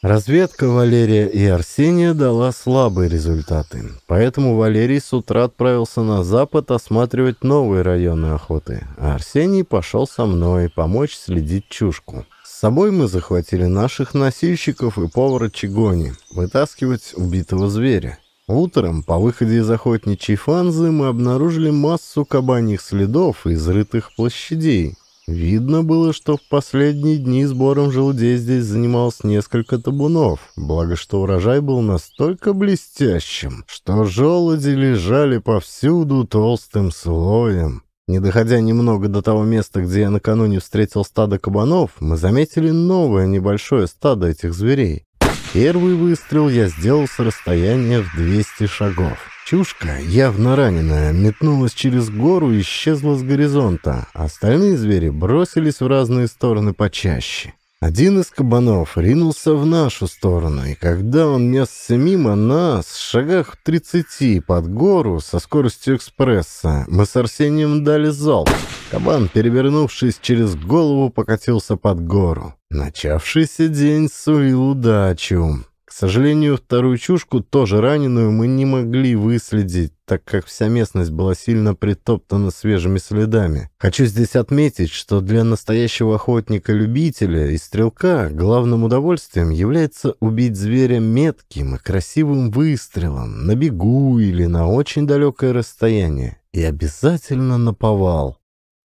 Разведка Валерия и Арсения дала слабые результаты, поэтому Валерий с утра отправился на запад осматривать новые районы охоты, а Арсений пошел со мной помочь следить чушку. С собой мы захватили наших носильщиков и повара Чигони, вытаскивать убитого зверя. Утром, по выходе из охотничьей фанзы, мы обнаружили массу кабаньих следов и изрытых площадей, Видно было, что в последние дни сбором желудей здесь занималось несколько табунов, благо что урожай был настолько блестящим, что желуди лежали повсюду толстым слоем. Не доходя немного до того места, где я накануне встретил стадо кабанов, мы заметили новое небольшое стадо этих зверей. Первый выстрел я сделал с расстояния в 200 шагов. Чушка, явно раненая, метнулась через гору и исчезла с горизонта. Остальные звери бросились в разные стороны почаще. Один из кабанов ринулся в нашу сторону, и когда он несся мимо нас, в шагах в 30 под гору со скоростью экспресса, мы с Арсением дали залп. Кабан, перевернувшись через голову, покатился под гору. Начавшийся день сулил удачу. К сожалению, вторую чушку, тоже раненую, мы не могли выследить, так как вся местность была сильно притоптана свежими следами. Хочу здесь отметить, что для настоящего охотника-любителя и стрелка главным удовольствием является убить зверя метким и красивым выстрелом на бегу или на очень далекое расстояние. И обязательно на повал.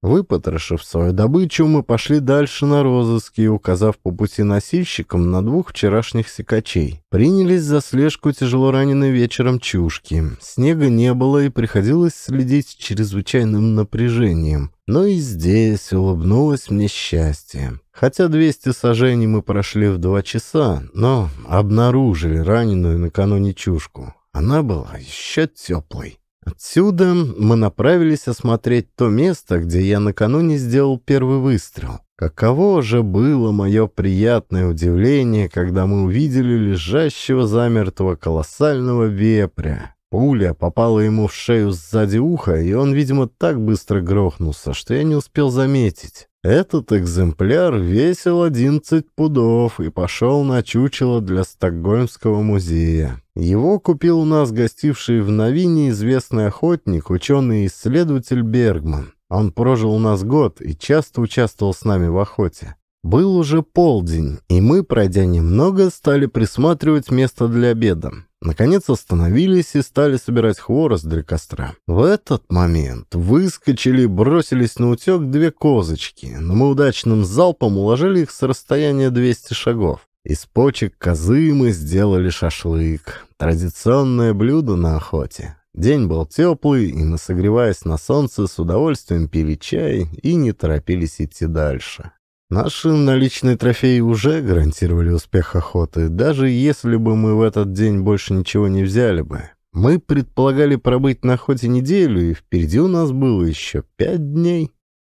Выпотрошив свою добычу, мы пошли дальше на розыски, указав по пути носильщикам на двух вчерашних сикачей. Принялись за слежку тяжело раненой вечером чушки. Снега не было и приходилось следить с чрезвычайным напряжением. Но и здесь улыбнулось мне счастье. Хотя 200 сажений мы прошли в два часа, но обнаружили раненую накануне чушку. Она была еще теплой. Отсюда мы направились осмотреть то место, где я накануне сделал первый выстрел. Каково же было мое приятное удивление, когда мы увидели лежащего замертво колоссального вепря. Пуля попала ему в шею сзади уха, и он, видимо, так быстро грохнулся, что я не успел заметить. Этот экземпляр весил 11 пудов и пошел на чучело для Стокгольмского музея. Его купил у нас гостивший в Новине известный охотник, ученый-исследователь Бергман. Он прожил у нас год и часто участвовал с нами в охоте. Был уже полдень, и мы, пройдя немного, стали присматривать место для обеда. Наконец остановились и стали собирать хворост для костра. В этот момент выскочили и бросились на утек две козочки, но мы удачным залпом уложили их с расстояния 200 шагов. Из почек козы мы сделали шашлык. Традиционное блюдо на охоте. День был теплый, и мы, согреваясь на солнце, с удовольствием пили чай и не торопились идти дальше. Наши наличные трофеи уже гарантировали успех охоты, даже если бы мы в этот день больше ничего не взяли бы. Мы предполагали пробыть на охоте неделю, и впереди у нас было еще пять дней.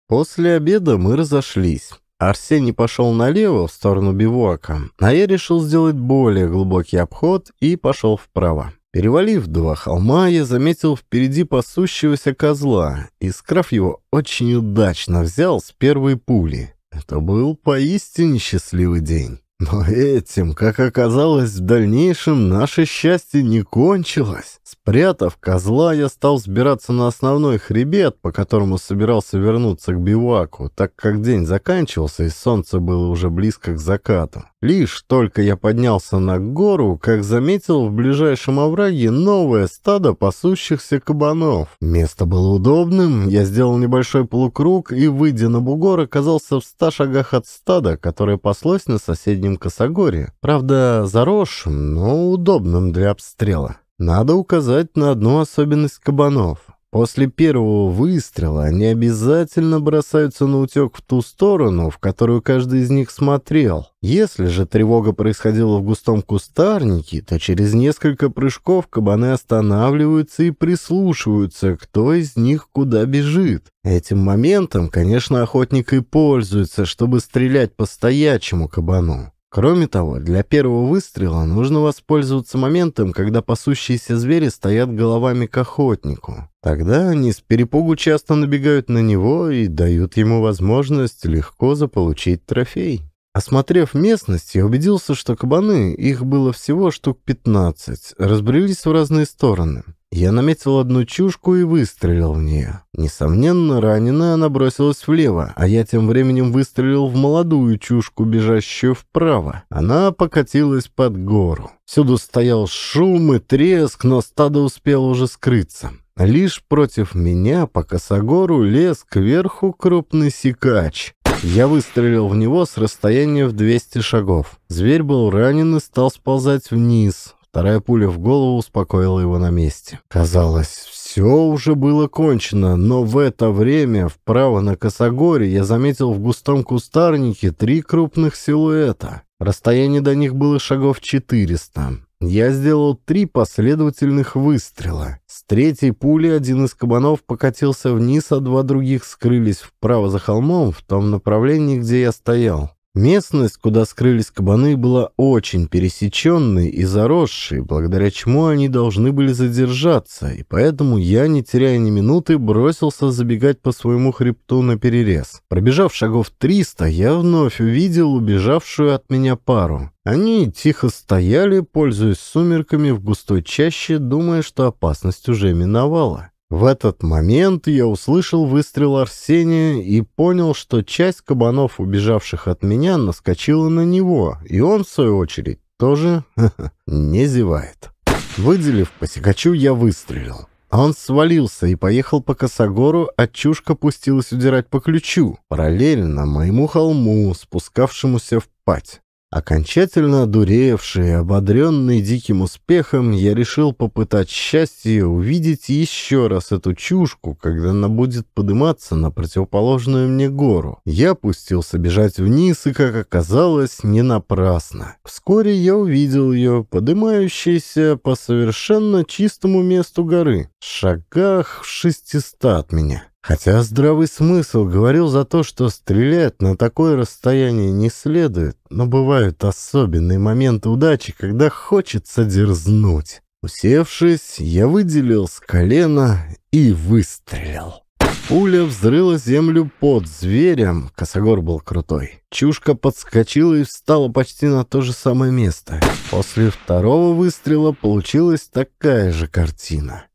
После обеда мы разошлись. Арсений пошел налево, в сторону бивуака, а я решил сделать более глубокий обход и пошел вправо. Перевалив два холма, я заметил впереди пасущегося козла, и, скрав его, очень удачно взял с первой пули. Это был поистине счастливый день. Но этим, как оказалось, в дальнейшем наше счастье не кончилось. Спрятав козла, я стал взбираться на основной хребет, по которому собирался вернуться к биваку, так как день заканчивался и солнце было уже близко к закату. Лишь только я поднялся на гору, как заметил в ближайшем овраге новое стадо пасущихся кабанов. Место было удобным, я сделал небольшой полукруг и, выйдя на бугор, оказался в ста шагах от стада, которое паслось на соседнем соседнем косогоре, правда заросшим, но удобным для обстрела. Надо указать на одну особенность кабанов. После первого выстрела они обязательно бросаются на утек в ту сторону, в которую каждый из них смотрел. Если же тревога происходила в густом кустарнике, то через несколько прыжков кабаны останавливаются и прислушиваются, кто из них куда бежит. Этим моментом, конечно, охотник и пользуется, чтобы стрелять по стоячему кабану. Кроме того, для первого выстрела нужно воспользоваться моментом, когда пасущиеся звери стоят головами к охотнику. Тогда они с перепугу часто набегают на него и дают ему возможность легко заполучить трофей. Осмотрев местность, я убедился, что кабаны, их было всего штук 15, разбрелись в разные стороны. Я наметил одну чушку и выстрелил в нее. Несомненно, раненая она бросилась влево, а я тем временем выстрелил в молодую чушку, бежащую вправо. Она покатилась под гору. Всюду стоял шум и треск, но стадо успело уже скрыться. Лишь против меня по косогору лез кверху крупный сикач. Я выстрелил в него с расстояния в 200 шагов. Зверь был ранен и стал сползать вниз. Вторая пуля в голову успокоила его на месте. Казалось, все уже было кончено, но в это время вправо на косогоре я заметил в густом кустарнике три крупных силуэта. Расстояние до них было шагов 400. Я сделал три последовательных выстрела. С третьей пули один из кабанов покатился вниз, а два других скрылись вправо за холмом, в том направлении, где я стоял. Местность, куда скрылись кабаны, была очень пересеченной и заросшей, благодаря чему они должны были задержаться, и поэтому я, не теряя ни минуты, бросился забегать по своему хребту на перерез. Пробежав шагов 300, я вновь увидел убежавшую от меня пару. Они тихо стояли, пользуясь сумерками в густой чаще, думая, что опасность уже миновала. В этот момент я услышал выстрел Арсения и понял, что часть кабанов, убежавших от меня, наскочила на него, и он, в свою очередь, тоже не зевает. Выделив посекачу, я выстрелил. Он свалился и поехал по косогору, а чушка пустилась удирать по ключу, параллельно моему холму, спускавшемуся в пать. Окончательно одуревший и ободренный диким успехом, я решил попытать счастье увидеть еще раз эту чушку, когда она будет подниматься на противоположную мне гору. Я пустился бежать вниз, и, как оказалось, не напрасно. Вскоре я увидел ее, поднимающуюся по совершенно чистому месту горы, в шагах в шестиста от меня. Хотя здравый смысл говорил за то, что стрелять на такое расстояние не следует, но бывают особенные моменты удачи, когда хочется дерзнуть. Усевшись, я выделил с колена и выстрелил. Пуля взрыла землю под зверем. Косогор был крутой. Чушка подскочила и встала почти на то же самое место. После второго выстрела получилась такая же картина.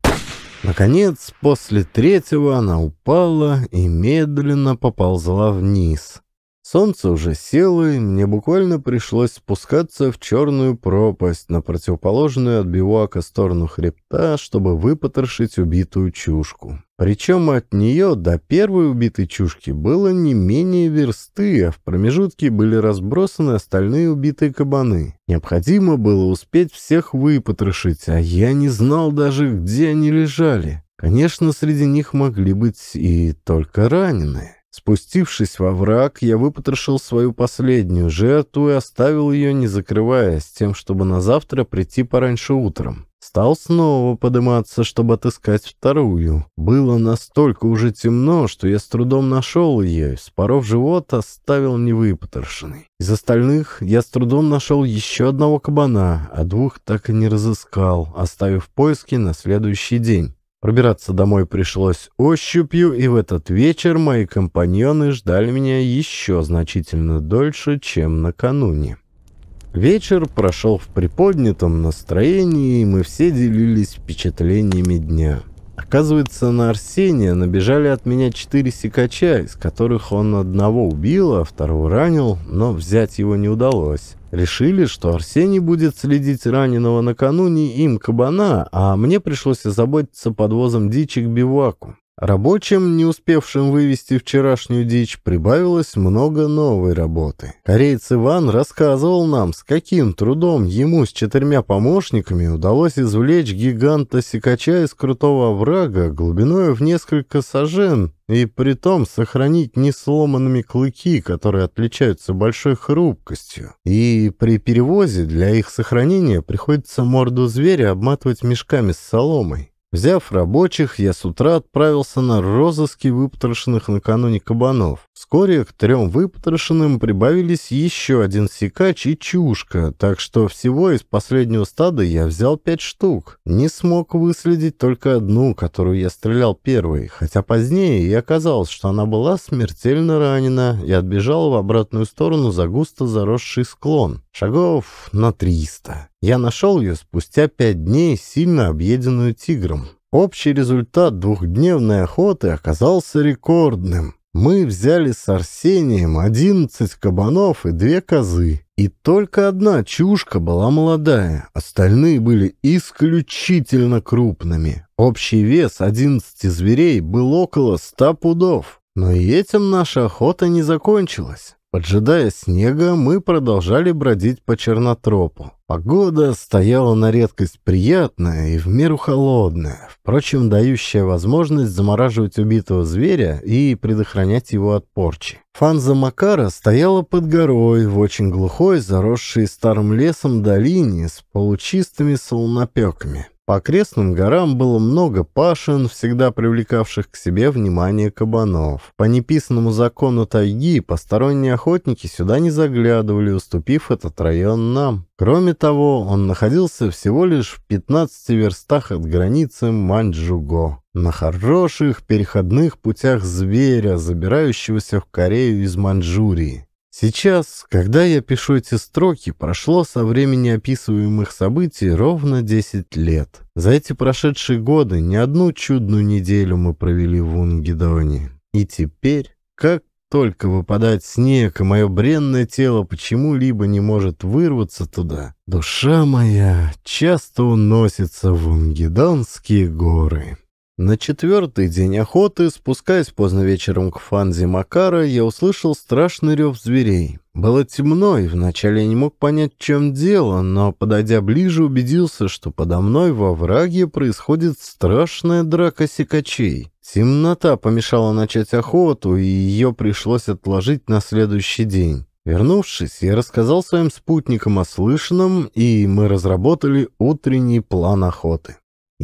Наконец, после третьего она упала и медленно поползла вниз. Солнце уже село, и мне буквально пришлось спускаться в черную пропасть на противоположную от бивуака сторону хребта, чтобы выпотрошить убитую чушку. Причем от нее до первой убитой чушки было не менее версты, а в промежутке были разбросаны остальные убитые кабаны. Необходимо было успеть всех выпотрошить, а я не знал даже, где они лежали. Конечно, среди них могли быть и только раненые. Спустившись во враг, я выпотрошил свою последнюю жертву и оставил ее, не закрываясь, тем, чтобы на завтра прийти пораньше утром. Стал снова подниматься, чтобы отыскать вторую. Было настолько уже темно, что я с трудом нашел ее, споров живот оставил невыпотрошенный. Из остальных я с трудом нашел еще одного кабана, а двух так и не разыскал, оставив поиски на следующий день. Пробираться домой пришлось ощупью, и в этот вечер мои компаньоны ждали меня еще значительно дольше, чем накануне. Вечер прошел в приподнятом настроении, и мы все делились впечатлениями дня. Оказывается, на Арсения набежали от меня четыре сикача, из которых он одного убил, а второго ранил, но взять его не удалось. Решили, что Арсений будет следить раненого накануне им кабана, а мне пришлось озаботиться подвозом дичи к биваку. Рабочим, не успевшим вывести вчерашнюю дичь, прибавилось много новой работы. Кореец Иван рассказывал нам, с каким трудом ему с четырьмя помощниками удалось извлечь гиганта секача из крутого оврага глубиной в несколько сажен и при том сохранить не сломанными клыки, которые отличаются большой хрупкостью. И при перевозе для их сохранения приходится морду зверя обматывать мешками с соломой. Взяв рабочих, я с утра отправился на розыски выпотрошенных накануне кабанов. Вскоре к трем выпотрошенным прибавились еще один сикач и чушка, так что всего из последнего стада я взял пять штук. Не смог выследить только одну, которую я стрелял первой, хотя позднее и оказалось, что она была смертельно ранена и отбежала в обратную сторону за густо заросший склон, шагов на триста. Я нашел ее спустя пять дней, сильно объеденную тигром. Общий результат двухдневной охоты оказался рекордным. Мы взяли с Арсением 11 кабанов и две козы. И только одна чушка была молодая, остальные были исключительно крупными. Общий вес 11 зверей был около 100 пудов. Но и этим наша охота не закончилась. Поджидая снега, мы продолжали бродить по чернотропу. Погода стояла на редкость приятная и в меру холодная, впрочем, дающая возможность замораживать убитого зверя и предохранять его от порчи. Фанза Макара стояла под горой в очень глухой, заросшей старым лесом долине с получистыми солнопеками. По окрестным горам было много пашин, всегда привлекавших к себе внимание кабанов. По неписанному закону тайги посторонние охотники сюда не заглядывали, уступив этот район нам. Кроме того, он находился всего лишь в 15 верстах от границы Маньчжуго, на хороших переходных путях зверя, забирающегося в Корею из Маньчжурии. Сейчас, когда я пишу эти строки, прошло со времени описываемых событий ровно 10 лет. За эти прошедшие годы ни одну чудную неделю мы провели в Унгедоне. И теперь, как только выпадает снег, и мое бренное тело почему-либо не может вырваться туда, душа моя часто уносится в Унгедонские горы». На четвертый день охоты, спускаясь поздно вечером к фанзе Макара, я услышал страшный рев зверей. Было темно, и вначале я не мог понять, в чем дело, но, подойдя ближе, убедился, что подо мной во враге происходит страшная драка секачей. Темнота помешала начать охоту, и ее пришлось отложить на следующий день. Вернувшись, я рассказал своим спутникам о слышанном, и мы разработали утренний план охоты.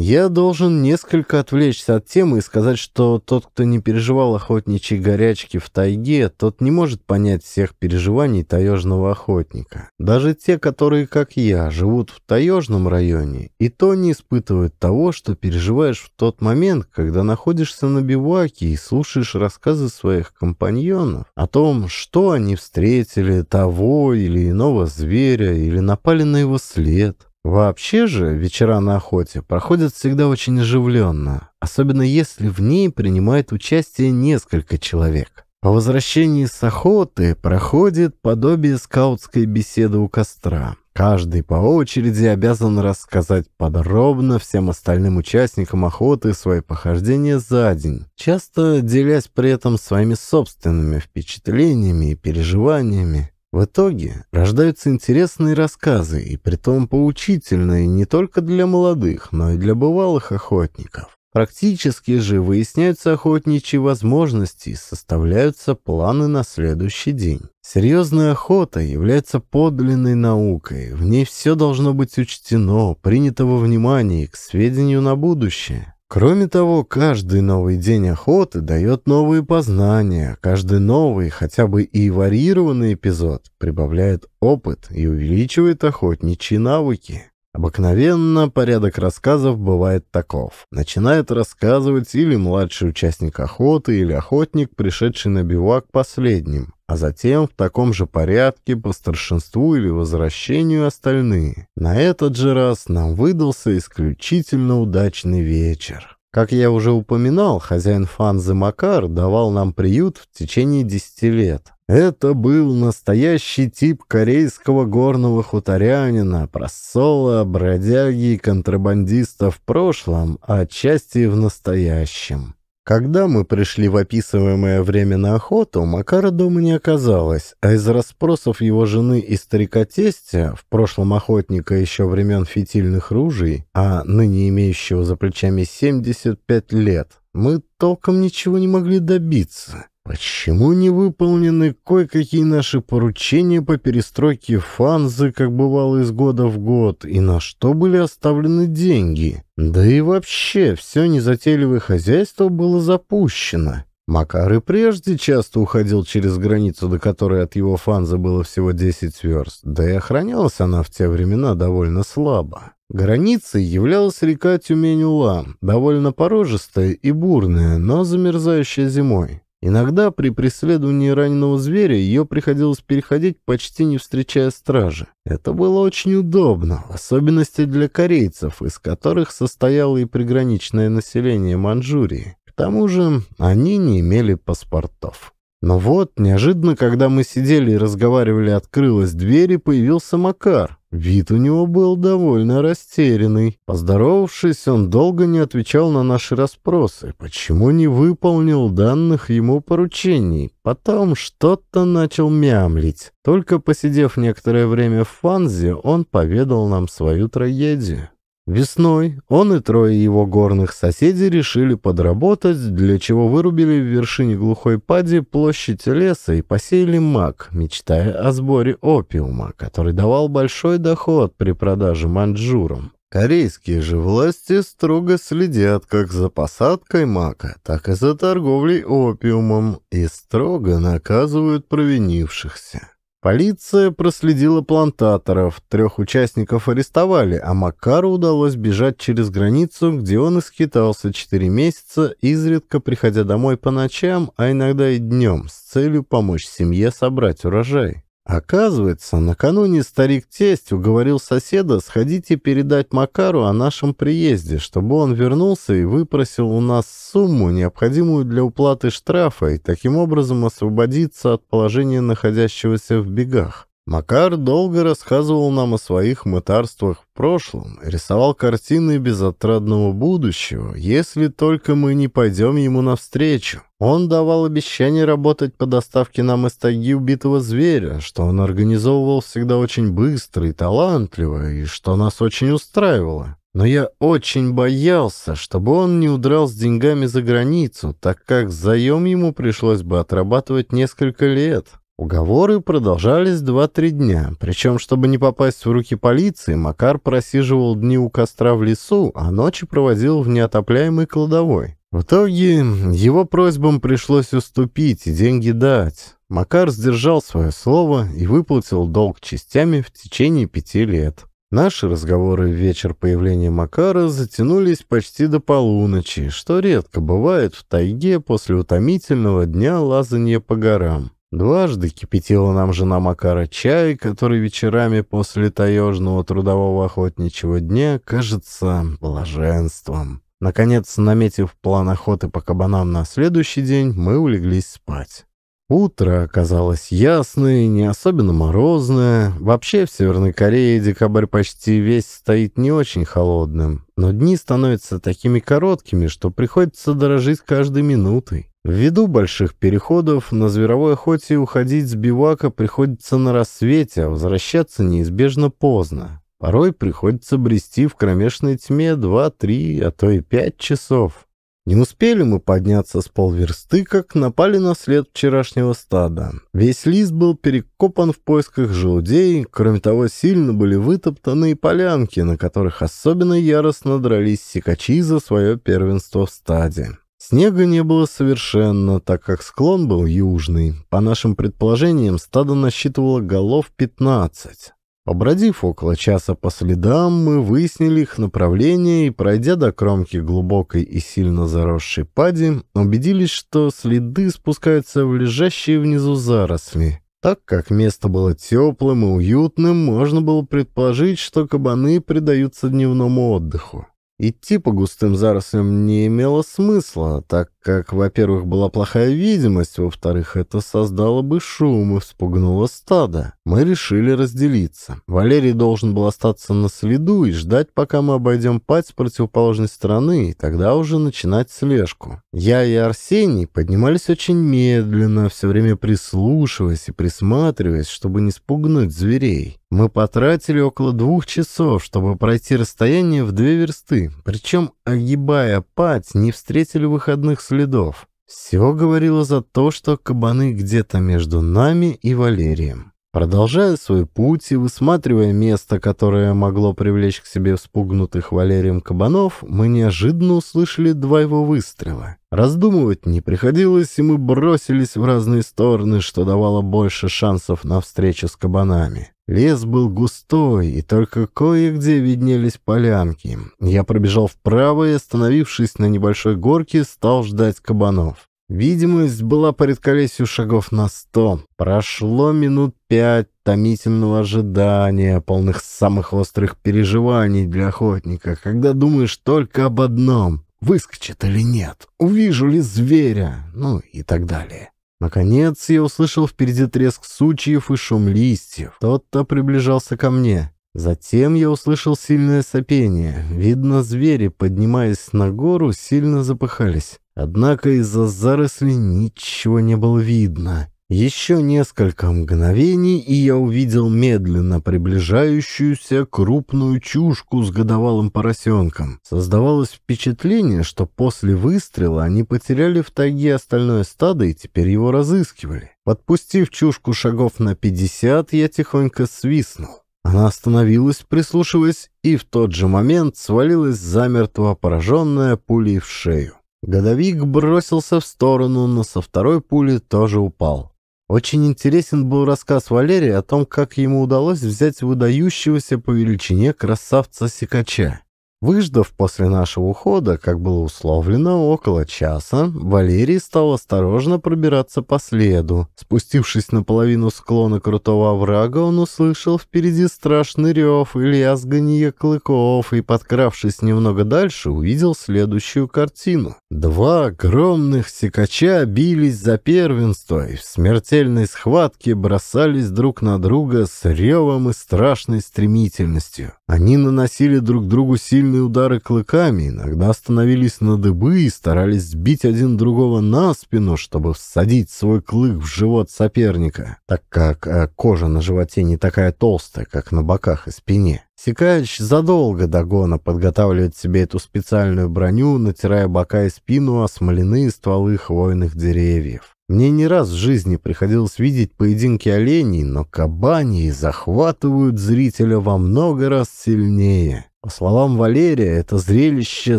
Я должен несколько отвлечься от темы и сказать, что тот, кто не переживал охотничьей горячки в тайге, тот не может понять всех переживаний таежного охотника. Даже те, которые, как я, живут в таежном районе, и то не испытывают того, что переживаешь в тот момент, когда находишься на биваке и слушаешь рассказы своих компаньонов о том, что они встретили того или иного зверя или напали на его след. Вообще же вечера на охоте проходят всегда очень оживленно, особенно если в ней принимает участие несколько человек. По возвращении с охоты проходит подобие скаутской беседы у костра. Каждый по очереди обязан рассказать подробно всем остальным участникам охоты свои похождения за день, часто делясь при этом своими собственными впечатлениями и переживаниями. В итоге рождаются интересные рассказы, и притом поучительные не только для молодых, но и для бывалых охотников. Практически же выясняются охотничьи возможности и составляются планы на следующий день. Серьезная охота является подлинной наукой, в ней все должно быть учтено, принято во внимание и к сведению на будущее. Кроме того, каждый новый день охоты дает новые познания, каждый новый, хотя бы и варьированный эпизод прибавляет опыт и увеличивает охотничьи навыки. Обыкновенно порядок рассказов бывает таков. Начинает рассказывать или младший участник охоты, или охотник, пришедший на бивак последним а затем в таком же порядке по старшинству или возвращению остальные. На этот же раз нам выдался исключительно удачный вечер. Как я уже упоминал, хозяин Фанзы Макар давал нам приют в течение 10 лет. Это был настоящий тип корейского горного хуторянина, просола, бродяги и контрабандиста в прошлом, а отчасти и в настоящем. Когда мы пришли в описываемое время на охоту, Макара дома не оказалось, а из расспросов его жены и старика-тестя, в прошлом охотника еще времен фитильных ружей, а ныне имеющего за плечами 75 лет, мы толком ничего не могли добиться. Почему не выполнены кое-какие наши поручения по перестройке фанзы, как бывало из года в год, и на что были оставлены деньги? Да и вообще, все незатейливое хозяйство было запущено. Макар и прежде часто уходил через границу, до которой от его фанзы было всего 10 верст, да и охранялась она в те времена довольно слабо. Границей являлась река Тюмень-Улам, довольно порожистая и бурная, но замерзающая зимой. Иногда при преследовании раненого зверя ее приходилось переходить, почти не встречая стражи. Это было очень удобно, в особенности для корейцев, из которых состояло и приграничное население Манчжурии. К тому же они не имели паспортов. Но вот, неожиданно, когда мы сидели и разговаривали, открылась дверь и появился Макар. Вид у него был довольно растерянный. Поздоровавшись, он долго не отвечал на наши расспросы, почему не выполнил данных ему поручений. Потом что-то начал мямлить. Только посидев некоторое время в Фанзе, он поведал нам свою трагедию. Весной он и трое его горных соседей решили подработать, для чего вырубили в вершине глухой пади площадь леса и посеяли мак, мечтая о сборе опиума, который давал большой доход при продаже маньчжурам. Корейские же власти строго следят как за посадкой мака, так и за торговлей опиумом и строго наказывают провинившихся. Полиция проследила плантаторов, трех участников арестовали, а Макару удалось бежать через границу, где он и скитался четыре месяца, изредка приходя домой по ночам, а иногда и днем, с целью помочь семье собрать урожай. Оказывается, накануне старик-тесть уговорил соседа сходить и передать Макару о нашем приезде, чтобы он вернулся и выпросил у нас сумму, необходимую для уплаты штрафа, и таким образом освободиться от положения находящегося в бегах. Макар долго рассказывал нам о своих мытарствах в прошлом, рисовал картины безотрадного будущего, если только мы не пойдем ему навстречу. Он давал обещание работать по доставке нам из тайги убитого зверя, что он организовывал всегда очень быстро и талантливо, и что нас очень устраивало. Но я очень боялся, чтобы он не удрал с деньгами за границу, так как заем ему пришлось бы отрабатывать несколько лет. Уговоры продолжались 2-3 дня, причем, чтобы не попасть в руки полиции, Макар просиживал дни у костра в лесу, а ночи проводил в неотопляемой кладовой. В итоге его просьбам пришлось уступить и деньги дать. Макар сдержал свое слово и выплатил долг частями в течение пяти лет. Наши разговоры в вечер появления Макара затянулись почти до полуночи, что редко бывает в тайге после утомительного дня лазания по горам. Дважды кипятила нам жена Макара чай, который вечерами после таежного трудового охотничьего дня кажется блаженством. Наконец, наметив план охоты по кабанам на следующий день, мы улеглись спать. Утро оказалось ясное, не особенно морозное. Вообще в Северной Корее декабрь почти весь стоит не очень холодным. Но дни становятся такими короткими, что приходится дорожить каждой минутой. Ввиду больших переходов на зверовой охоте уходить с бивака приходится на рассвете, а возвращаться неизбежно поздно. Порой приходится брести в кромешной тьме 2-3, а то и 5 часов. Не успели мы подняться с полверсты, как напали на след вчерашнего стада. Весь лист был перекопан в поисках желудей, кроме того, сильно были вытоптаны и полянки, на которых особенно яростно дрались сикачи за свое первенство в стаде. Снега не было совершенно, так как склон был южный. По нашим предположениям, стадо насчитывало голов 15. Побродив около часа по следам, мы выяснили их направление и, пройдя до кромки глубокой и сильно заросшей пади, убедились, что следы спускаются в лежащие внизу заросли. Так как место было теплым и уютным, можно было предположить, что кабаны предаются дневному отдыху. Идти по густым зарослям не имело смысла, так как, во-первых, была плохая видимость, во-вторых, это создало бы шум и вспугнуло стадо. Мы решили разделиться. Валерий должен был остаться на следу и ждать, пока мы обойдем пать с противоположной стороны, и тогда уже начинать слежку. Я и Арсений поднимались очень медленно, все время прислушиваясь и присматриваясь, чтобы не спугнуть зверей. Мы потратили около двух часов, чтобы пройти расстояние в две версты, причем, огибая пать, не встретили выходных следов. Все говорило за то, что кабаны где-то между нами и Валерием. Продолжая свой путь и высматривая место, которое могло привлечь к себе вспугнутых Валерием кабанов, мы неожиданно услышали два его выстрела. Раздумывать не приходилось, и мы бросились в разные стороны, что давало больше шансов на встречу с кабанами. Лес был густой, и только кое-где виднелись полянки. Я пробежал вправо и, остановившись на небольшой горке, стал ждать кабанов. Видимость была по редколесью шагов на сто. Прошло минут пять томительного ожидания, полных самых острых переживаний для охотника, когда думаешь только об одном — выскочит или нет, увижу ли зверя, ну и так далее. Наконец я услышал впереди треск сучьев и шум листьев. Тот-то приближался ко мне. Затем я услышал сильное сопение. Видно, звери, поднимаясь на гору, сильно запыхались. Однако из-за зарослей ничего не было видно. Еще несколько мгновений, и я увидел медленно приближающуюся крупную чушку с годовалым поросенком. Создавалось впечатление, что после выстрела они потеряли в тайге остальное стадо и теперь его разыскивали. Подпустив чушку шагов на 50, я тихонько свистнул. Она остановилась, прислушиваясь, и в тот же момент свалилась замертво, пораженная пулей в шею. Годовик бросился в сторону, но со второй пули тоже упал. Очень интересен был рассказ Валерия о том, как ему удалось взять выдающегося по величине красавца-сикача. Выждав после нашего ухода, как было условлено, около часа, Валерий стал осторожно пробираться по следу. Спустившись на половину склона крутого оврага, он услышал впереди страшный рев и лязганье клыков, и, подкравшись немного дальше, увидел следующую картину. Два огромных секача бились за первенство и в смертельной схватке бросались друг на друга с ревом и страшной стремительностью. Они наносили друг другу сильные сильные удары клыками, иногда остановились на дыбы и старались сбить один другого на спину, чтобы всадить свой клык в живот соперника, так как э, кожа на животе не такая толстая, как на боках и спине. Секач задолго до гона подготавливает себе эту специальную броню, натирая бока и спину о смоляные стволы хвойных деревьев. Мне не раз в жизни приходилось видеть поединки оленей, но кабани захватывают зрителя во много раз сильнее. По словам Валерия, это зрелище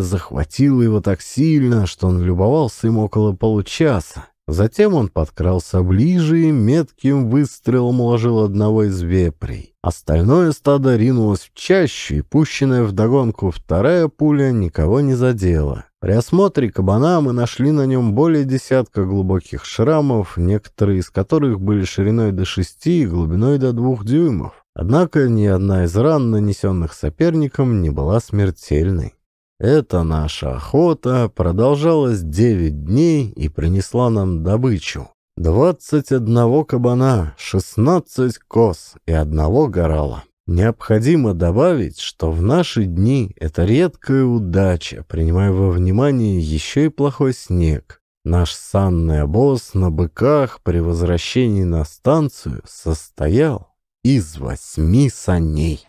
захватило его так сильно, что он любовался им около получаса. Затем он подкрался ближе и метким выстрелом уложил одного из вепрей. Остальное стадо ринулось в чащу, и пущенная вдогонку вторая пуля никого не задела. При осмотре кабана мы нашли на нем более десятка глубоких шрамов, некоторые из которых были шириной до шести и глубиной до двух дюймов. Однако ни одна из ран, нанесенных соперником, не была смертельной. Эта наша охота продолжалась 9 дней и принесла нам добычу. 21 кабана, 16 коз и одного горала. Необходимо добавить, что в наши дни это редкая удача, принимая во внимание еще и плохой снег. Наш санный обоз на быках при возвращении на станцию состоял из восьми саней.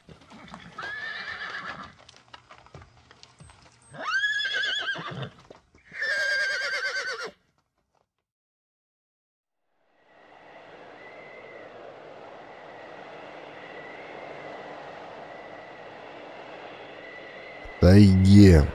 тайге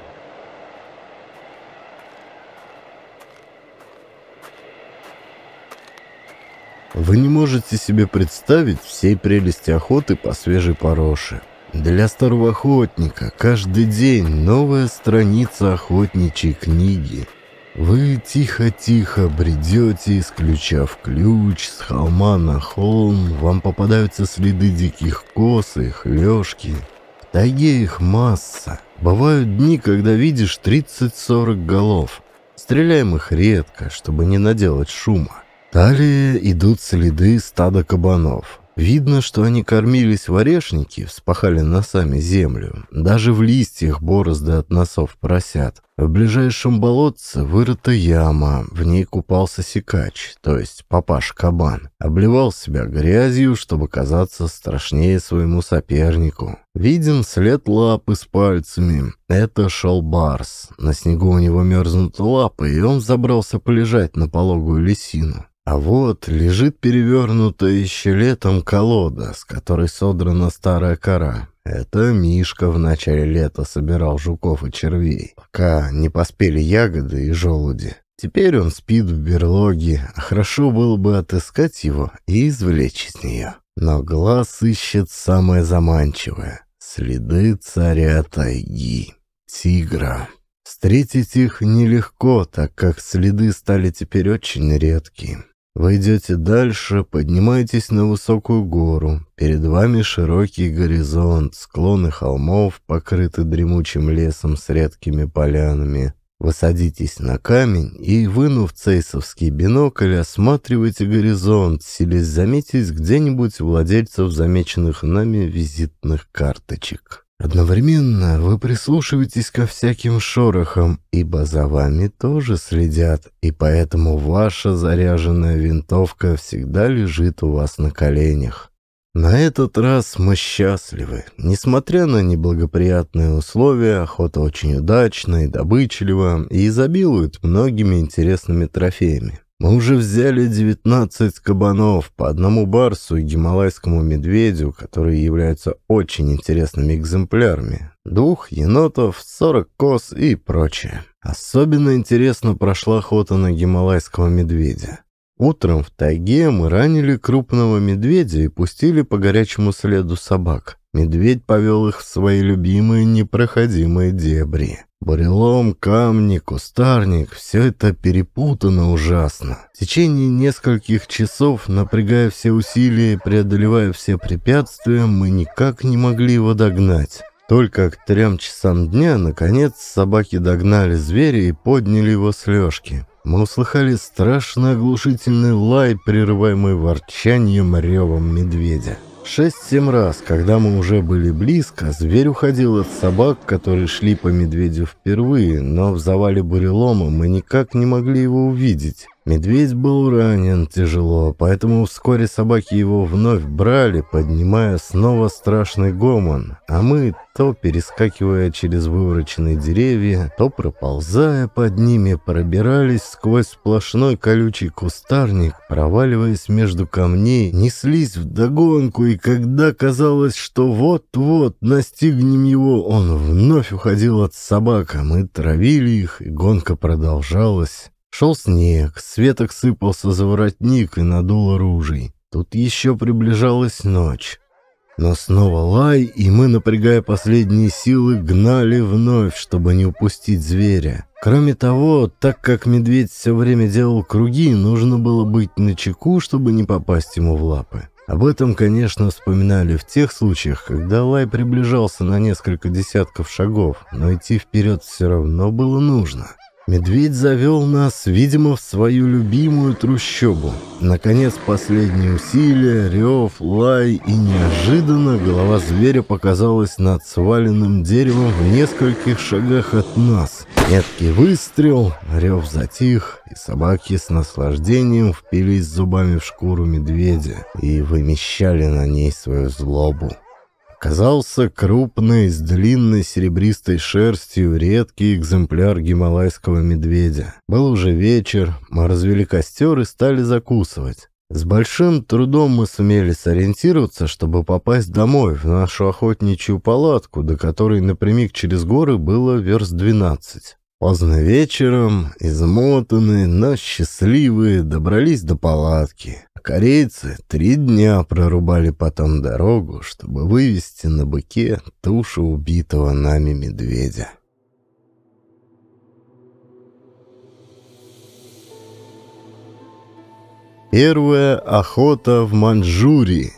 Вы не можете себе представить всей прелести охоты по свежей пороше. Для старого охотника каждый день новая страница охотничьей книги. Вы тихо-тихо бредете из в ключ, с холма на холм, вам попадаются следы диких кос и хлёшки. В тайге их масса. Бывают дни, когда видишь 30-40 голов. Стреляем их редко, чтобы не наделать шума. Далее идут следы стада кабанов. Видно, что они кормились в орешнике, вспахали носами землю. Даже в листьях борозды от носов просят. В ближайшем болотце вырыта яма, в ней купался сикач, то есть папаш-кабан. Обливал себя грязью, чтобы казаться страшнее своему сопернику. Виден след лапы с пальцами. Это шел барс. На снегу у него мерзнут лапы, и он забрался полежать на пологую лисину. А вот лежит перевернутая еще летом колода, с которой содрана старая кора. Это Мишка в начале лета собирал жуков и червей, пока не поспели ягоды и желуди. Теперь он спит в берлоге, а хорошо было бы отыскать его и извлечь из нее. Но глаз ищет самое заманчивое — следы царя тайги, тигра. Встретить их нелегко, так как следы стали теперь очень редкие. Вы идете дальше, поднимаетесь на высокую гору. Перед вами широкий горизонт, склоны холмов покрыты дремучим лесом с редкими полянами. Вы садитесь на камень и, вынув цейсовский бинокль, осматриваете горизонт, силясь заметить где-нибудь владельцев замеченных нами визитных карточек. Одновременно вы прислушиваетесь ко всяким шорохам, ибо за вами тоже следят, и поэтому ваша заряженная винтовка всегда лежит у вас на коленях. На этот раз мы счастливы. Несмотря на неблагоприятные условия, охота очень удачна и добычлива и изобилует многими интересными трофеями. Мы уже взяли 19 кабанов, по одному барсу и гималайскому медведю, которые являются очень интересными экземплярами, двух енотов, 40 коз и прочее. Особенно интересно прошла охота на гималайского медведя. Утром в тайге мы ранили крупного медведя и пустили по горячему следу собак. Медведь повел их в свои любимые непроходимые дебри. Бурелом, камни, кустарник — все это перепутано ужасно. В течение нескольких часов, напрягая все усилия и преодолевая все препятствия, мы никак не могли его догнать. Только к трем часам дня, наконец, собаки догнали зверя и подняли его с лёжки. Мы услыхали страшно оглушительный лай, прерываемый ворчанием ревом медведя. Шесть-семь раз, когда мы уже были близко, зверь уходил от собак, которые шли по медведю впервые, но в завале бурелома мы никак не могли его увидеть. Медведь был ранен тяжело, поэтому вскоре собаки его вновь брали, поднимая снова страшный гомон, а мы, то перескакивая через вывороченные деревья, то проползая под ними, пробирались сквозь сплошной колючий кустарник, проваливаясь между камней, неслись вдогонку, и когда казалось, что вот-вот настигнем его, он вновь уходил от собак, а мы травили их, и гонка продолжалась. Шел снег, светок сыпался за воротник и надул оружий. Тут еще приближалась ночь. Но снова лай, и мы, напрягая последние силы, гнали вновь, чтобы не упустить зверя. Кроме того, так как медведь все время делал круги, нужно было быть начеку, чтобы не попасть ему в лапы. Об этом, конечно, вспоминали в тех случаях, когда лай приближался на несколько десятков шагов, но идти вперед все равно было нужно. Медведь завел нас, видимо, в свою любимую трущобу. Наконец, последние усилия, рев, лай, и неожиданно голова зверя показалась над сваленным деревом в нескольких шагах от нас. Меткий выстрел, рев затих, и собаки с наслаждением впились зубами в шкуру медведя и вымещали на ней свою злобу казался крупный, с длинной серебристой шерстью, редкий экземпляр гималайского медведя. Был уже вечер, мы развели костер и стали закусывать. С большим трудом мы сумели сориентироваться, чтобы попасть домой, в нашу охотничью палатку, до которой напрямик через горы было верст 12. Поздно вечером, измотанные, но счастливые, добрались до палатки. Корейцы три дня прорубали потом дорогу, чтобы вывести на быке тушу убитого нами медведя. Первая охота в Маньчжурии.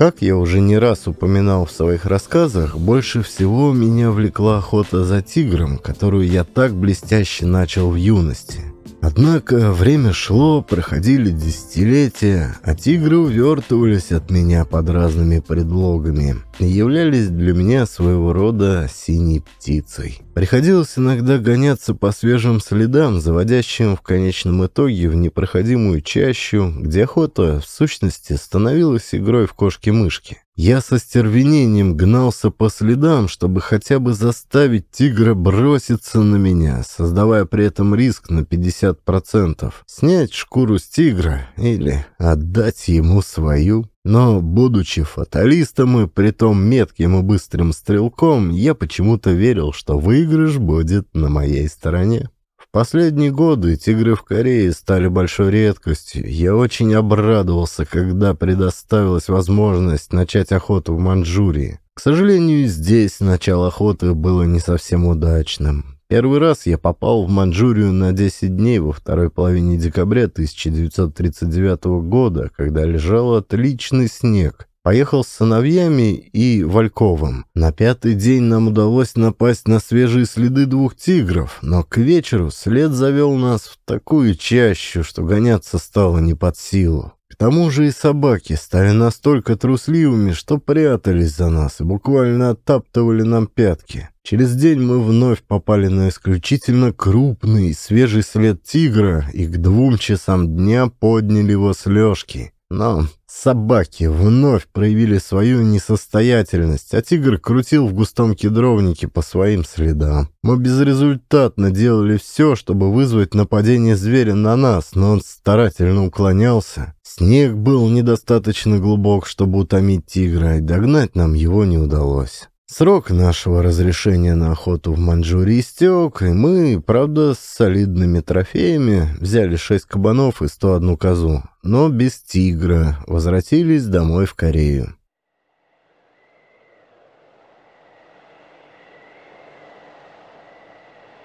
Как я уже не раз упоминал в своих рассказах, больше всего меня влекла охота за тигром, которую я так блестяще начал в юности. Однако время шло, проходили десятилетия, а тигры увертывались от меня под разными предлогами и являлись для меня своего рода синей птицей. Приходилось иногда гоняться по свежим следам, заводящим в конечном итоге в непроходимую чащу, где охота в сущности становилась игрой в кошки-мышки. Я со стервенением гнался по следам, чтобы хотя бы заставить тигра броситься на меня, создавая при этом риск на 50%. Снять шкуру с тигра или отдать ему свою. Но, будучи фаталистом и притом метким и быстрым стрелком, я почему-то верил, что выигрыш будет на моей стороне последние годы тигры в Корее стали большой редкостью. Я очень обрадовался, когда предоставилась возможность начать охоту в Манчжурии. К сожалению, здесь начало охоты было не совсем удачным. Первый раз я попал в Манчжурию на 10 дней во второй половине декабря 1939 года, когда лежал отличный снег. Поехал с сыновьями и Вальковым. На пятый день нам удалось напасть на свежие следы двух тигров, но к вечеру след завел нас в такую чащу, что гоняться стало не под силу. К тому же и собаки стали настолько трусливыми, что прятались за нас и буквально оттаптывали нам пятки. Через день мы вновь попали на исключительно крупный свежий след тигра и к двум часам дня подняли его с лёжки. Но Собаки вновь проявили свою несостоятельность, а тигр крутил в густом кедровнике по своим следам. Мы безрезультатно делали все, чтобы вызвать нападение зверя на нас, но он старательно уклонялся. Снег был недостаточно глубок, чтобы утомить тигра, и догнать нам его не удалось. Срок нашего разрешения на охоту в Маньчжурии истек, и мы, правда, с солидными трофеями взяли шесть кабанов и сто одну козу, но без тигра, возвратились домой в Корею.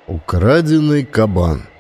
Украденный кабан –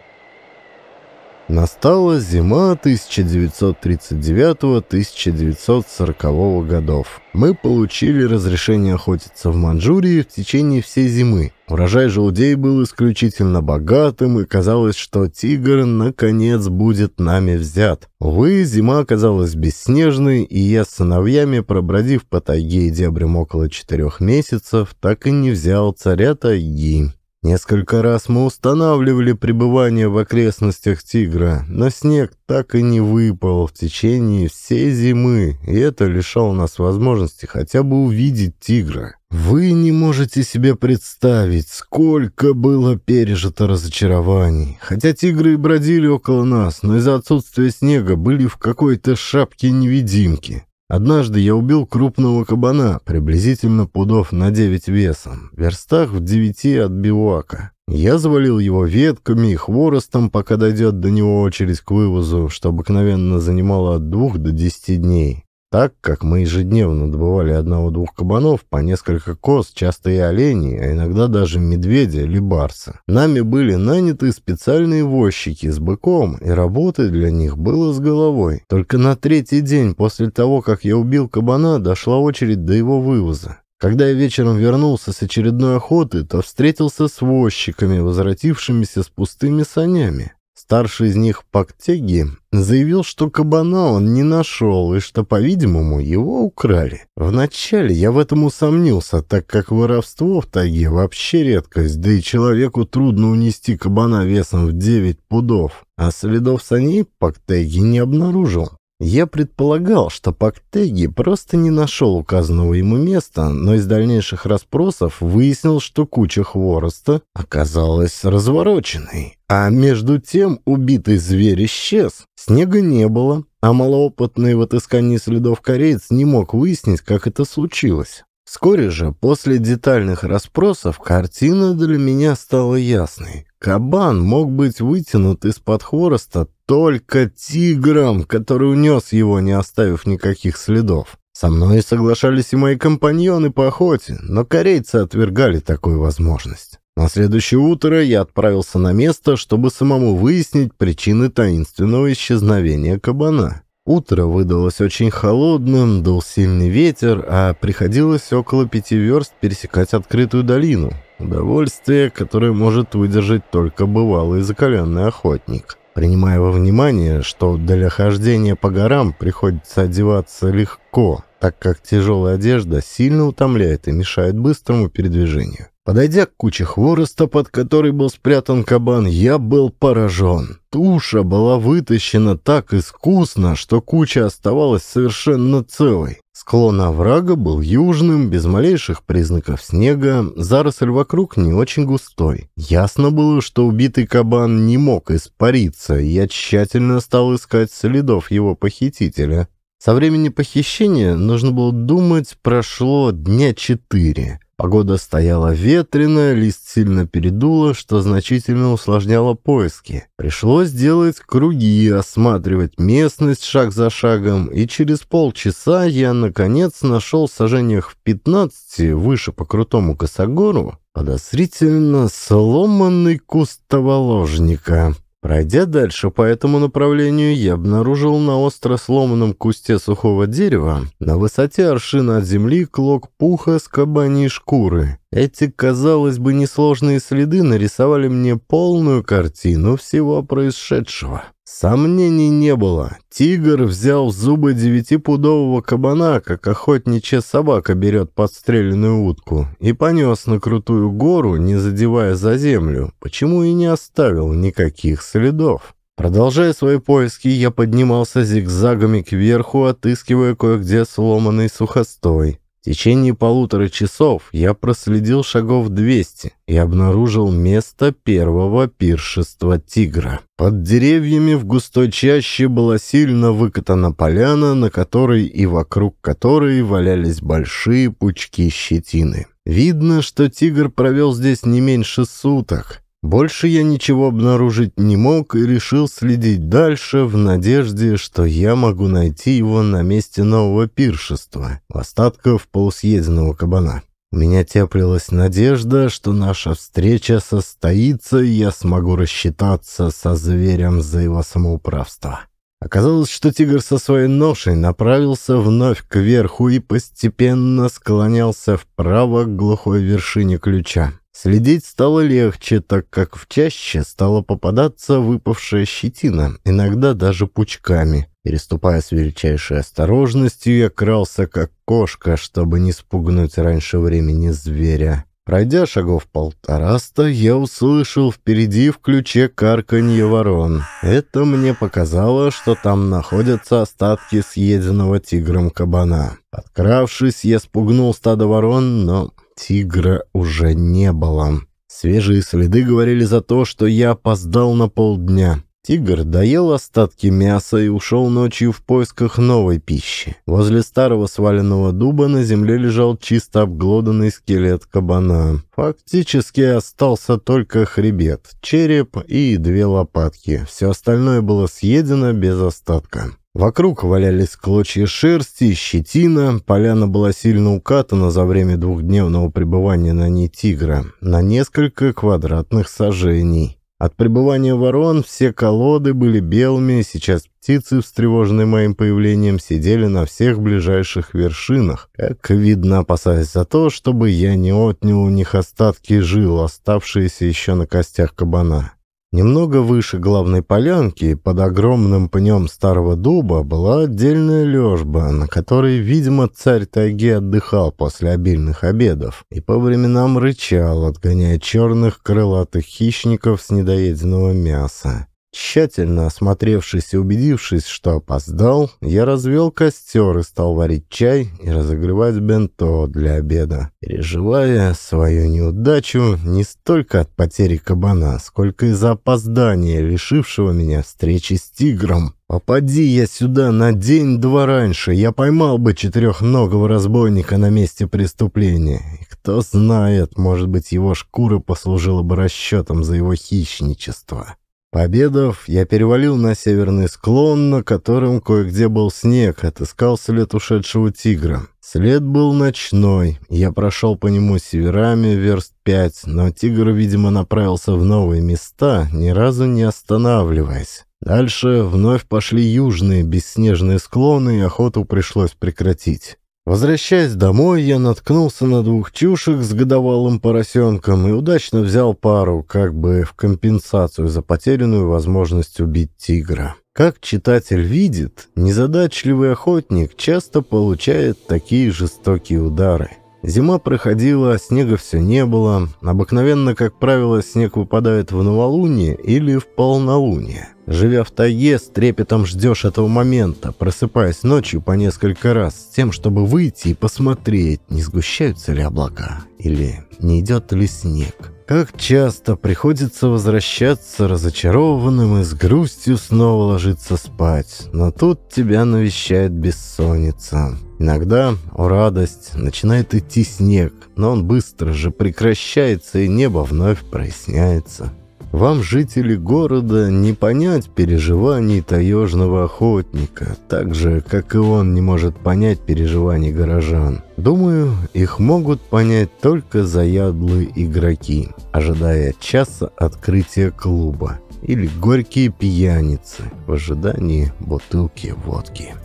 Настала зима 1939-1940 годов. Мы получили разрешение охотиться в Манчжурии в течение всей зимы. Урожай желудей был исключительно богатым, и казалось, что тигр наконец будет нами взят. Увы, зима оказалась бесснежной, и я с сыновьями, пробродив по тайге и дебрям около четырех месяцев, так и не взял царя тайги. Несколько раз мы устанавливали пребывание в окрестностях тигра, но снег так и не выпал в течение всей зимы, и это лишало нас возможности хотя бы увидеть тигра. Вы не можете себе представить, сколько было пережито разочарований. Хотя тигры и бродили около нас, но из-за отсутствия снега были в какой-то шапке невидимки. Однажды я убил крупного кабана, приблизительно пудов на 9 весом, в верстах в 9 от бивуака. Я завалил его ветками и хворостом, пока дойдет до него очередь к вывозу, что обыкновенно занимало от 2 до 10 дней. Так как мы ежедневно добывали одного-двух кабанов, по несколько коз, часто и оленей, а иногда даже медведя или барса. Нами были наняты специальные возчики с быком, и работы для них было с головой. Только на третий день после того, как я убил кабана, дошла очередь до его вывоза. Когда я вечером вернулся с очередной охоты, то встретился с возчиками, возвратившимися с пустыми санями. Старший из них, Пактеги, заявил, что кабана он не нашел и что, по-видимому, его украли. Вначале я в этом усомнился, так как воровство в тайге вообще редкость, да и человеку трудно унести кабана весом в 9 пудов, а следов саней Пактеги не обнаружил. Я предполагал, что Пактеги просто не нашел указанного ему места, но из дальнейших расспросов выяснил, что куча хвороста оказалась развороченной. А между тем убитый зверь исчез, снега не было, а малоопытный в отыскании следов кореец не мог выяснить, как это случилось. Вскоре же, после детальных расспросов, картина для меня стала ясной. Кабан мог быть вытянут из-под хвороста только тигром, который унес его, не оставив никаких следов. Со мной соглашались и мои компаньоны по охоте, но корейцы отвергали такую возможность. На следующее утро я отправился на место, чтобы самому выяснить причины таинственного исчезновения кабана. Утро выдалось очень холодным, дул сильный ветер, а приходилось около пяти верст пересекать открытую долину. Удовольствие, которое может выдержать только бывалый закаленный охотник принимая во внимание, что для хождения по горам приходится одеваться легко, так как тяжелая одежда сильно утомляет и мешает быстрому передвижению. Подойдя к куче хвороста, под которой был спрятан кабан, я был поражен. Туша была вытащена так искусно, что куча оставалась совершенно целой. Склон оврага был южным, без малейших признаков снега, заросль вокруг не очень густой. Ясно было, что убитый кабан не мог испариться, и я тщательно стал искать следов его похитителя. Со времени похищения, нужно было думать, прошло дня четыре. Погода стояла ветреная, лист сильно передуло, что значительно усложняло поиски. Пришлось делать круги, осматривать местность шаг за шагом, и через полчаса я, наконец, нашел в сажениях в 15 выше по крутому косогору подозрительно сломанный куст таволожника. Пройдя дальше по этому направлению, я обнаружил на остро сломанном кусте сухого дерева на высоте аршина от земли клок пуха с кабаньей шкуры. Эти, казалось бы, несложные следы нарисовали мне полную картину всего происшедшего. Сомнений не было. Тигр взял в зубы девятипудового кабана, как охотничья собака берет подстреленную утку, и понес на крутую гору, не задевая за землю, почему и не оставил никаких следов. Продолжая свои поиски, я поднимался зигзагами кверху, отыскивая кое-где сломанный сухостой. В течение полутора часов я проследил шагов 200 и обнаружил место первого пиршества тигра. Под деревьями в густой чаще была сильно выкатана поляна, на которой и вокруг которой валялись большие пучки щетины. Видно, что тигр провел здесь не меньше суток. Больше я ничего обнаружить не мог и решил следить дальше в надежде, что я могу найти его на месте нового пиршества, остатков полусъеденного кабана. У меня теплилась надежда, что наша встреча состоится, и я смогу рассчитаться со зверем за его самоуправство. Оказалось, что тигр со своей ношей направился вновь кверху и постепенно склонялся вправо к глухой вершине ключа. Следить стало легче, так как в чаще стала попадаться выпавшая щетина, иногда даже пучками. Переступая с величайшей осторожностью, я крался как кошка, чтобы не спугнуть раньше времени зверя. Пройдя шагов полтораста, я услышал впереди в ключе карканье ворон. Это мне показало, что там находятся остатки съеденного тигром кабана. Откравшись, я спугнул стадо ворон, но Тигра уже не было. Свежие следы говорили за то, что я опоздал на полдня. Тигр доел остатки мяса и ушел ночью в поисках новой пищи. Возле старого сваленного дуба на земле лежал чисто обглоданный скелет кабана. Фактически остался только хребет, череп и две лопатки. Все остальное было съедено без остатка. Вокруг валялись клочья шерсти, щетина, поляна была сильно укатана за время двухдневного пребывания на ней тигра, на несколько квадратных сажений. От пребывания ворон все колоды были белыми, сейчас птицы, встревоженные моим появлением, сидели на всех ближайших вершинах, как видно, опасаясь за то, чтобы я не отнял у них остатки жил, оставшиеся еще на костях кабана. Немного выше главной полянки, под огромным пнем старого дуба, была отдельная лежба, на которой, видимо, царь тайги отдыхал после обильных обедов и по временам рычал, отгоняя черных крылатых хищников с недоеденного мяса. Тщательно осмотревшись и убедившись, что опоздал, я развел костер и стал варить чай и разогревать бенто для обеда, переживая свою неудачу не столько от потери кабана, сколько из-за опоздания, лишившего меня встречи с тигром. «Попади я сюда на день-два раньше, я поймал бы четырехногого разбойника на месте преступления. И кто знает, может быть, его шкура послужила бы расчетом за его хищничество». Победов, я перевалил на северный склон, на котором кое-где был снег, отыскал след ушедшего тигра. След был ночной, я прошел по нему северами верст пять, но тигр, видимо, направился в новые места, ни разу не останавливаясь. Дальше вновь пошли южные бесснежные склоны, и охоту пришлось прекратить. Возвращаясь домой, я наткнулся на двух чушек с годовалым поросенком и удачно взял пару, как бы в компенсацию за потерянную возможность убить тигра. Как читатель видит, незадачливый охотник часто получает такие жестокие удары. Зима проходила, снега все не было. Обыкновенно, как правило, снег выпадает в новолуние или в полнолуние. Живя в тайге, с трепетом ждешь этого момента, просыпаясь ночью по несколько раз, с тем, чтобы выйти и посмотреть, не сгущаются ли облака или не идет ли снег. Как часто приходится возвращаться разочарованным и с грустью снова ложиться спать, но тут тебя навещает бессонница. Иногда, о радость, начинает идти снег, но он быстро же прекращается и небо вновь проясняется. Вам, жители города, не понять переживаний таежного охотника, так же, как и он не может понять переживаний горожан. Думаю, их могут понять только заядлые игроки, ожидая часа открытия клуба, или горькие пьяницы в ожидании бутылки водки.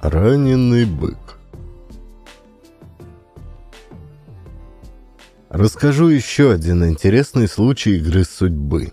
Раненый бык Расскажу еще один интересный случай игры судьбы.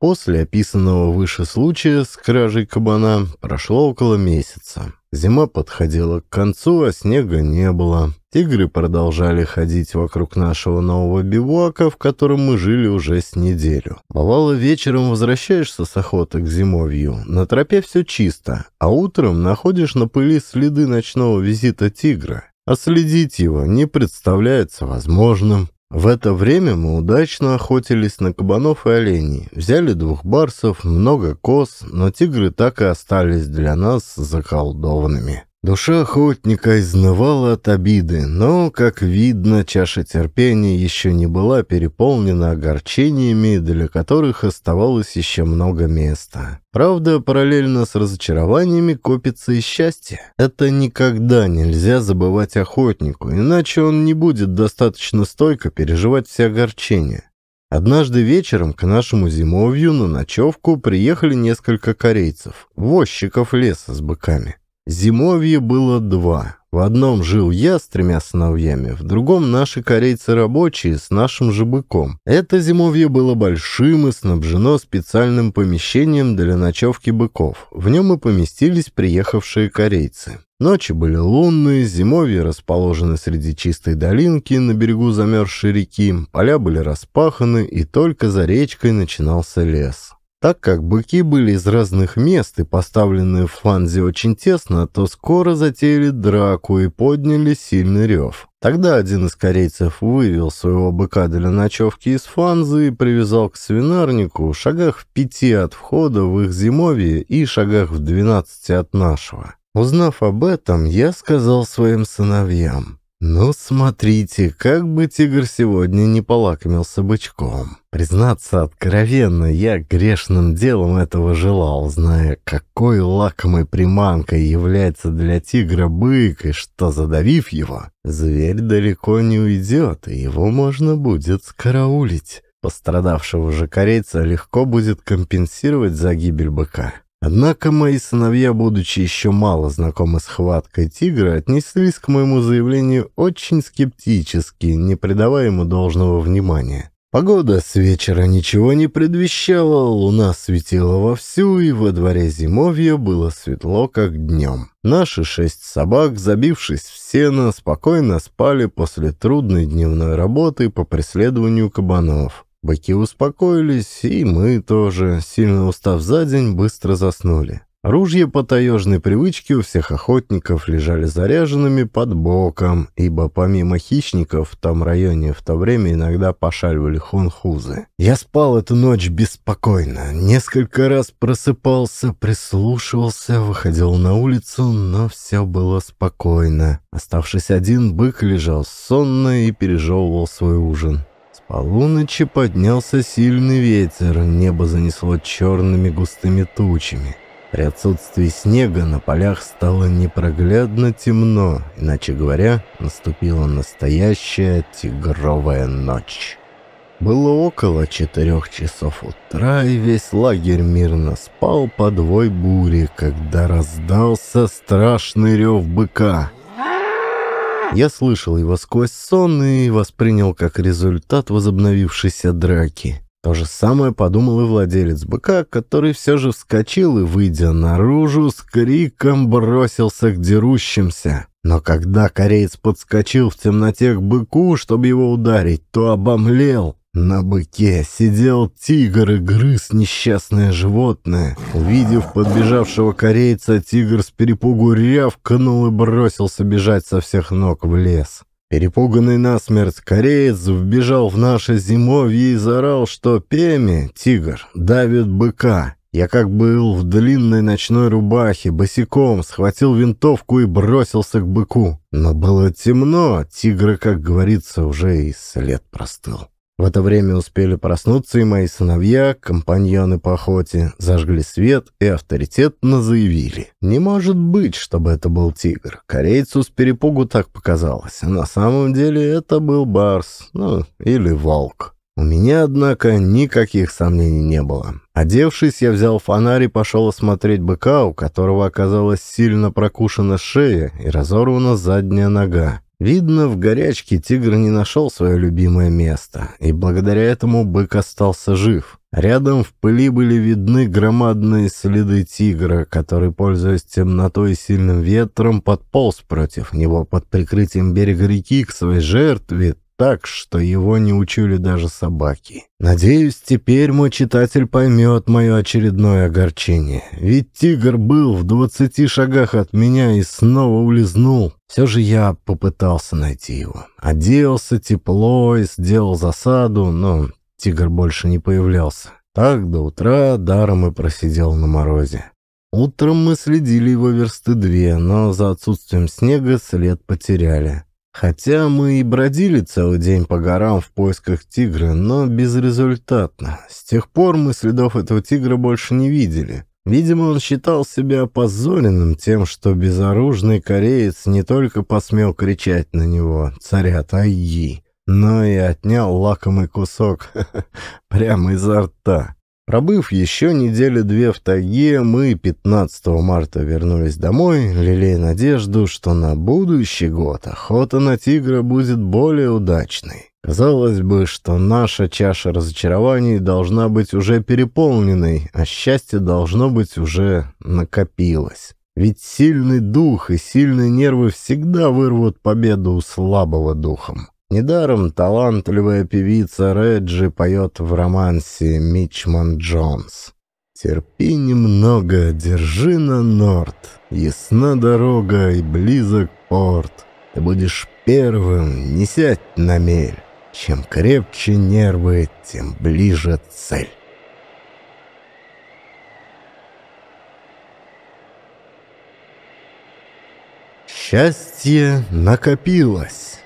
После описанного выше случая с кражей кабана прошло около месяца. Зима подходила к концу, а снега не было. Тигры продолжали ходить вокруг нашего нового бивуака, в котором мы жили уже с неделю. Бывало, вечером возвращаешься с охоты к зимовью, на тропе все чисто, а утром находишь на пыли следы ночного визита тигра. А следить его не представляется возможным. В это время мы удачно охотились на кабанов и оленей, взяли двух барсов, много коз, но тигры так и остались для нас заколдованными. Душа охотника изнывала от обиды, но, как видно, чаша терпения еще не была переполнена огорчениями, для которых оставалось еще много места. Правда, параллельно с разочарованиями копится и счастье. Это никогда нельзя забывать охотнику, иначе он не будет достаточно стойко переживать все огорчения. Однажды вечером к нашему зимовью на ночевку приехали несколько корейцев, возчиков леса с быками. Зимовье было два. В одном жил я с тремя сыновьями, в другом наши корейцы-рабочие с нашим же быком. Это зимовье было большим и снабжено специальным помещением для ночевки быков. В нем и поместились приехавшие корейцы. Ночи были лунные, зимовье расположены среди чистой долинки на берегу замерзшей реки, поля были распаханы, и только за речкой начинался лес. Так как быки были из разных мест и поставлены в фланзе очень тесно, то скоро затеяли драку и подняли сильный рев. Тогда один из корейцев вывел своего быка для ночевки из фанзы и привязал к свинарнику в шагах в пяти от входа в их зимовье и шагах в двенадцати от нашего. Узнав об этом, я сказал своим сыновьям, «Ну, смотрите, как бы тигр сегодня не полакомился бычком. Признаться откровенно, я грешным делом этого желал, зная, какой лакомой приманкой является для тигра бык, и что, задавив его, зверь далеко не уйдет, и его можно будет скараулить». Пострадавшего же корейца легко будет компенсировать за гибель быка. Однако мои сыновья, будучи еще мало знакомы с хваткой тигра, отнеслись к моему заявлению очень скептически, не придавая ему должного внимания. Погода с вечера ничего не предвещала, луна светила вовсю, и во дворе зимовья было светло, как днем. Наши шесть собак, забившись в сено, спокойно спали после трудной дневной работы по преследованию кабанов. Быки успокоились, и мы тоже, сильно устав за день, быстро заснули. Ружья по таежной привычке у всех охотников лежали заряженными под боком, ибо помимо хищников в том районе в то время иногда пошаливали хунхузы. Я спал эту ночь беспокойно, несколько раз просыпался, прислушивался, выходил на улицу, но все было спокойно. Оставшись один, бык лежал сонно и пережевывал свой ужин. С полуночи поднялся сильный ветер, небо занесло черными густыми тучами. При отсутствии снега на полях стало непроглядно темно, иначе говоря, наступила настоящая тигровая ночь. Было около четырех часов утра, и весь лагерь мирно спал под вой бури, когда раздался страшный рев быка — я слышал его сквозь сон и воспринял как результат возобновившейся драки. То же самое подумал и владелец быка, который все же вскочил и, выйдя наружу, с криком бросился к дерущимся. Но когда кореец подскочил в темноте к быку, чтобы его ударить, то обомлел. На быке сидел тигр и грыз несчастное животное. Увидев подбежавшего корейца, тигр с перепугу рявкнул и бросился бежать со всех ног в лес. Перепуганный насмерть кореец вбежал в наше зимовье и заорал, что Пеми, тигр, давит быка. Я как был в длинной ночной рубахе, босиком, схватил винтовку и бросился к быку. Но было темно, тигра, как говорится, уже и след простыл. В это время успели проснуться и мои сыновья, компаньоны по охоте, зажгли свет и авторитетно заявили. Не может быть, чтобы это был тигр. Корейцу с перепугу так показалось. На самом деле это был барс, ну, или волк. У меня, однако, никаких сомнений не было. Одевшись, я взял фонарь и пошел осмотреть быка, у которого оказалась сильно прокушена шея и разорвана задняя нога. Видно, в горячке тигр не нашел свое любимое место, и благодаря этому бык остался жив. Рядом в пыли были видны громадные следы тигра, который, пользуясь темнотой и сильным ветром, подполз против него под прикрытием берега реки к своей жертве, так, что его не учули даже собаки. Надеюсь, теперь мой читатель поймет мое очередное огорчение. Ведь тигр был в двадцати шагах от меня и снова улизнул. Все же я попытался найти его. Оделся тепло и сделал засаду, но тигр больше не появлялся. Так до утра даром и просидел на морозе. Утром мы следили его версты две, но за отсутствием снега след потеряли. Хотя мы и бродили целый день по горам в поисках тигра, но безрезультатно. С тех пор мы следов этого тигра больше не видели. Видимо, он считал себя опозоренным тем, что безоружный кореец не только посмел кричать на него «Царя Тайги», но и отнял лакомый кусок прямо изо рта. Пробыв еще недели две в тайге, мы 15 марта вернулись домой, лелея надежду, что на будущий год охота на тигра будет более удачной. Казалось бы, что наша чаша разочарований должна быть уже переполненной, а счастье должно быть уже накопилось. Ведь сильный дух и сильные нервы всегда вырвут победу у слабого духом. Недаром талантливая певица Реджи поет в романсе «Мичман Джонс». «Терпи немного, держи на Норт, ясна дорога и близок порт. Ты будешь первым, не сядь на мель. Чем крепче нервы, тем ближе цель». Счастье накопилось.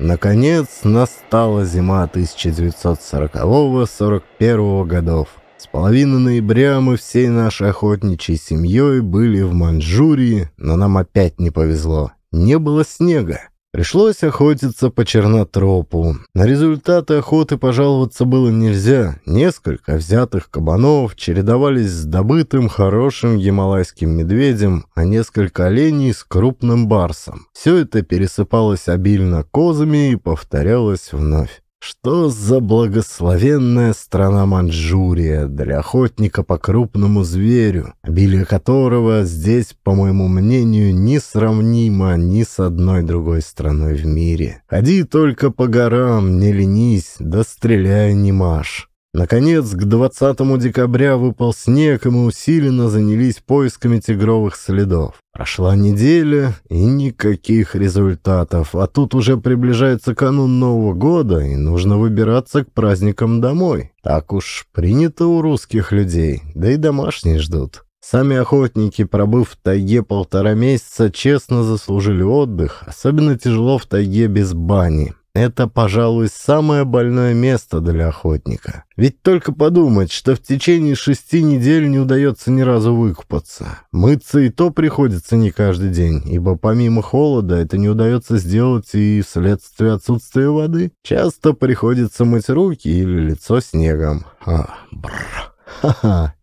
Наконец настала зима 1940-41 годов. С половины ноября мы всей нашей охотничьей семьей были в Маньчжурии, но нам опять не повезло. Не было снега. Пришлось охотиться по чернотропу. На результаты охоты пожаловаться было нельзя. Несколько взятых кабанов чередовались с добытым хорошим гималайским медведем, а несколько оленей с крупным барсом. Все это пересыпалось обильно козами и повторялось вновь. Что за благословенная страна Маньчжурия для охотника по крупному зверю, обилие которого здесь, по моему мнению, несравнимо ни с одной другой страной в мире. Ходи только по горам, не ленись, да стреляй не машь. Наконец, к 20 декабря выпал снег, и мы усиленно занялись поисками тигровых следов. Прошла неделя, и никаких результатов. А тут уже приближается канун Нового года, и нужно выбираться к праздникам домой. Так уж принято у русских людей, да и домашние ждут. Сами охотники, пробыв в тайге полтора месяца, честно заслужили отдых. Особенно тяжело в тайге без бани. Это, пожалуй, самое больное место для охотника. Ведь только подумать, что в течение шести недель не удается ни разу выкупаться. Мыться и то приходится не каждый день, ибо помимо холода это не удается сделать и вследствие отсутствия воды. Часто приходится мыть руки или лицо снегом. А, бррр. Ха-ха,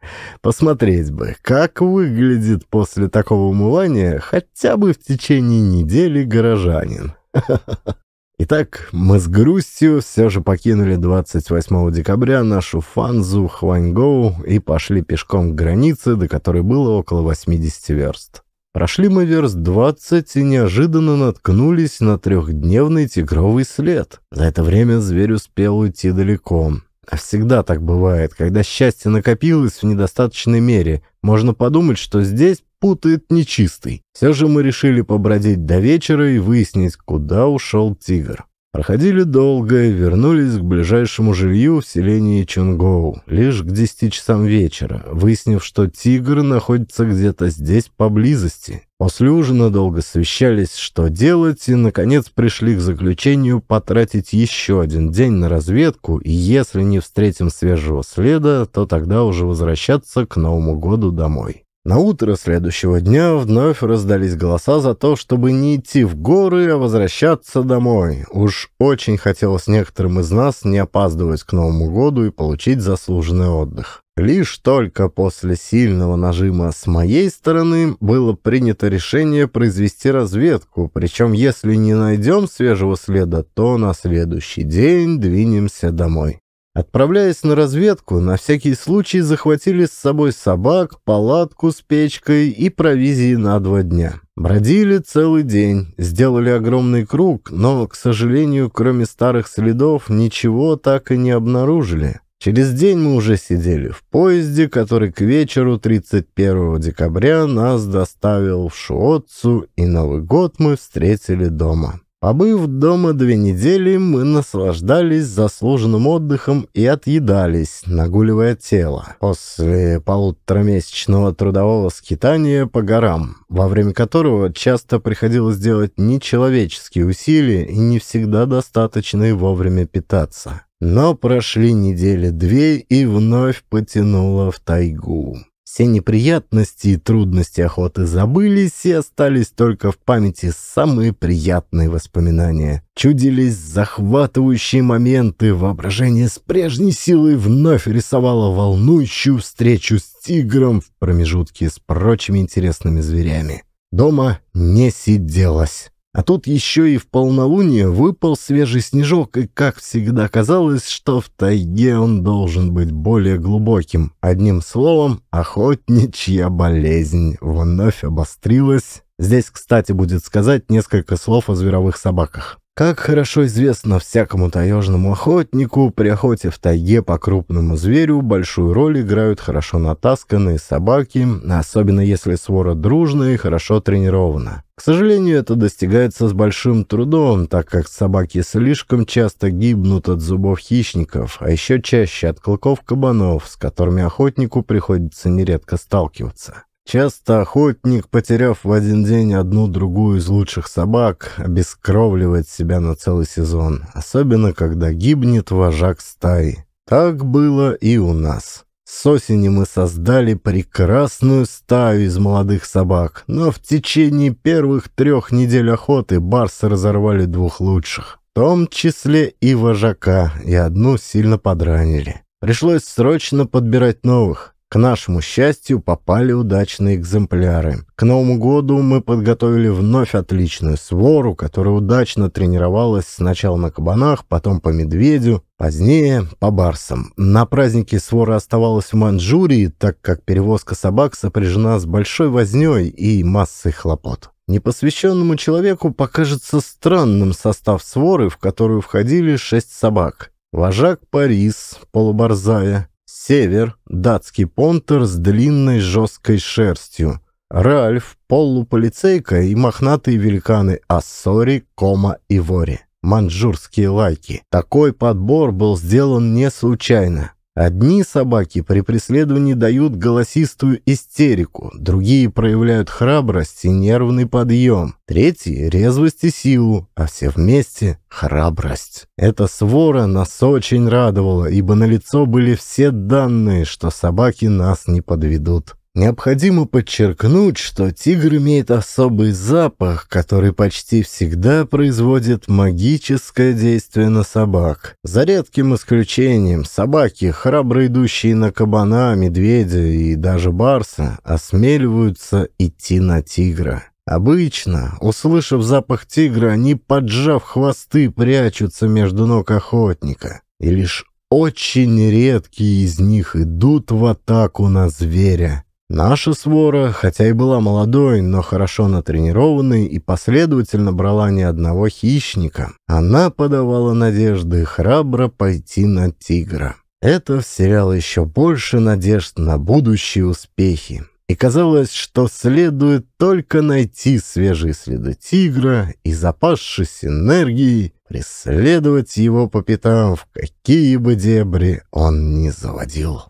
посмотреть бы, как выглядит после такого умывания хотя бы в течение недели горожанин. Ха-ха-ха. Итак, мы с грустью все же покинули 28 декабря нашу фанзу Хваньгоу и пошли пешком к границе, до которой было около 80 верст. Прошли мы верст 20 и неожиданно наткнулись на трехдневный тигровый след. За это время зверь успел уйти далеко. А всегда так бывает, когда счастье накопилось в недостаточной мере. Можно подумать, что здесь путает нечистый. Все же мы решили побродить до вечера и выяснить, куда ушел тигр. Проходили долго и вернулись к ближайшему жилью в селении Чунгоу лишь к 10 часам вечера, выяснив, что тигр находится где-то здесь поблизости. После ужина долго совещались, что делать, и, наконец, пришли к заключению потратить еще один день на разведку, и если не встретим свежего следа, то тогда уже возвращаться к Новому году домой. На утро следующего дня вновь раздались голоса за то, чтобы не идти в горы, а возвращаться домой. Уж очень хотелось некоторым из нас не опаздывать к Новому году и получить заслуженный отдых. Лишь только после сильного нажима с моей стороны было принято решение произвести разведку, причем если не найдем свежего следа, то на следующий день двинемся домой. Отправляясь на разведку, на всякий случай захватили с собой собак, палатку с печкой и провизии на два дня. Бродили целый день, сделали огромный круг, но, к сожалению, кроме старых следов, ничего так и не обнаружили. Через день мы уже сидели в поезде, который к вечеру 31 декабря нас доставил в Шуотцу, и Новый год мы встретили дома. Побыв а дома две недели, мы наслаждались заслуженным отдыхом и отъедались, нагуливая тело. После полуторамесячного трудового скитания по горам, во время которого часто приходилось делать нечеловеческие усилия и не всегда достаточно вовремя питаться. Но прошли недели две и вновь потянуло в тайгу. Все неприятности и трудности охоты забылись и остались только в памяти самые приятные воспоминания. Чудились захватывающие моменты, воображение с прежней силой вновь рисовало волнующую встречу с тигром в промежутке с прочими интересными зверями. Дома не сиделось. А тут еще и в полнолуние выпал свежий снежок, и, как всегда, казалось, что в тайге он должен быть более глубоким. Одним словом, охотничья болезнь вновь обострилась. Здесь, кстати, будет сказать несколько слов о зверовых собаках. Как хорошо известно всякому таежному охотнику, при охоте в тайге по крупному зверю большую роль играют хорошо натасканные собаки, особенно если свора дружная и хорошо тренирована. К сожалению, это достигается с большим трудом, так как собаки слишком часто гибнут от зубов хищников, а еще чаще от клыков кабанов, с которыми охотнику приходится нередко сталкиваться. Часто охотник, потеряв в один день одну-другую из лучших собак, обескровливает себя на целый сезон, особенно когда гибнет вожак стаи. Так было и у нас. С осени мы создали прекрасную стаю из молодых собак, но в течение первых трех недель охоты барсы разорвали двух лучших, в том числе и вожака, и одну сильно подранили. Пришлось срочно подбирать новых. К нашему счастью, попали удачные экземпляры. К Новому году мы подготовили вновь отличную свору, которая удачно тренировалась сначала на кабанах, потом по медведю, позднее по барсам. На празднике свора оставалась в Маньчжурии, так как перевозка собак сопряжена с большой вознёй и массой хлопот. Непосвященному человеку покажется странным состав своры, в которую входили шесть собак. Вожак Парис, полуборзая, Север – датский понтер с длинной жесткой шерстью. Ральф – полуполицейка и мохнатые великаны Ассори, Кома и Вори. Манчжурские лайки. Такой подбор был сделан не случайно. Одни собаки при преследовании дают голосистую истерику, другие проявляют храбрость и нервный подъем, третьи — резвость и силу, а все вместе — храбрость. Эта свора нас очень радовала, ибо на лицо были все данные, что собаки нас не подведут. Необходимо подчеркнуть, что тигр имеет особый запах, который почти всегда производит магическое действие на собак. За редким исключением, собаки, храбро идущие на кабана, медведя и даже барса, осмеливаются идти на тигра. Обычно, услышав запах тигра, они, поджав хвосты, прячутся между ног охотника. И лишь очень редкие из них идут в атаку на зверя. Наша свора, хотя и была молодой, но хорошо натренированной и последовательно брала ни одного хищника, она подавала надежды храбро пойти на тигра. Это вселяло еще больше надежд на будущие успехи. И казалось, что следует только найти свежие следы тигра и, запасшись энергией, преследовать его по пятам в какие бы дебри он ни заводил.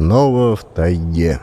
снова в тайге.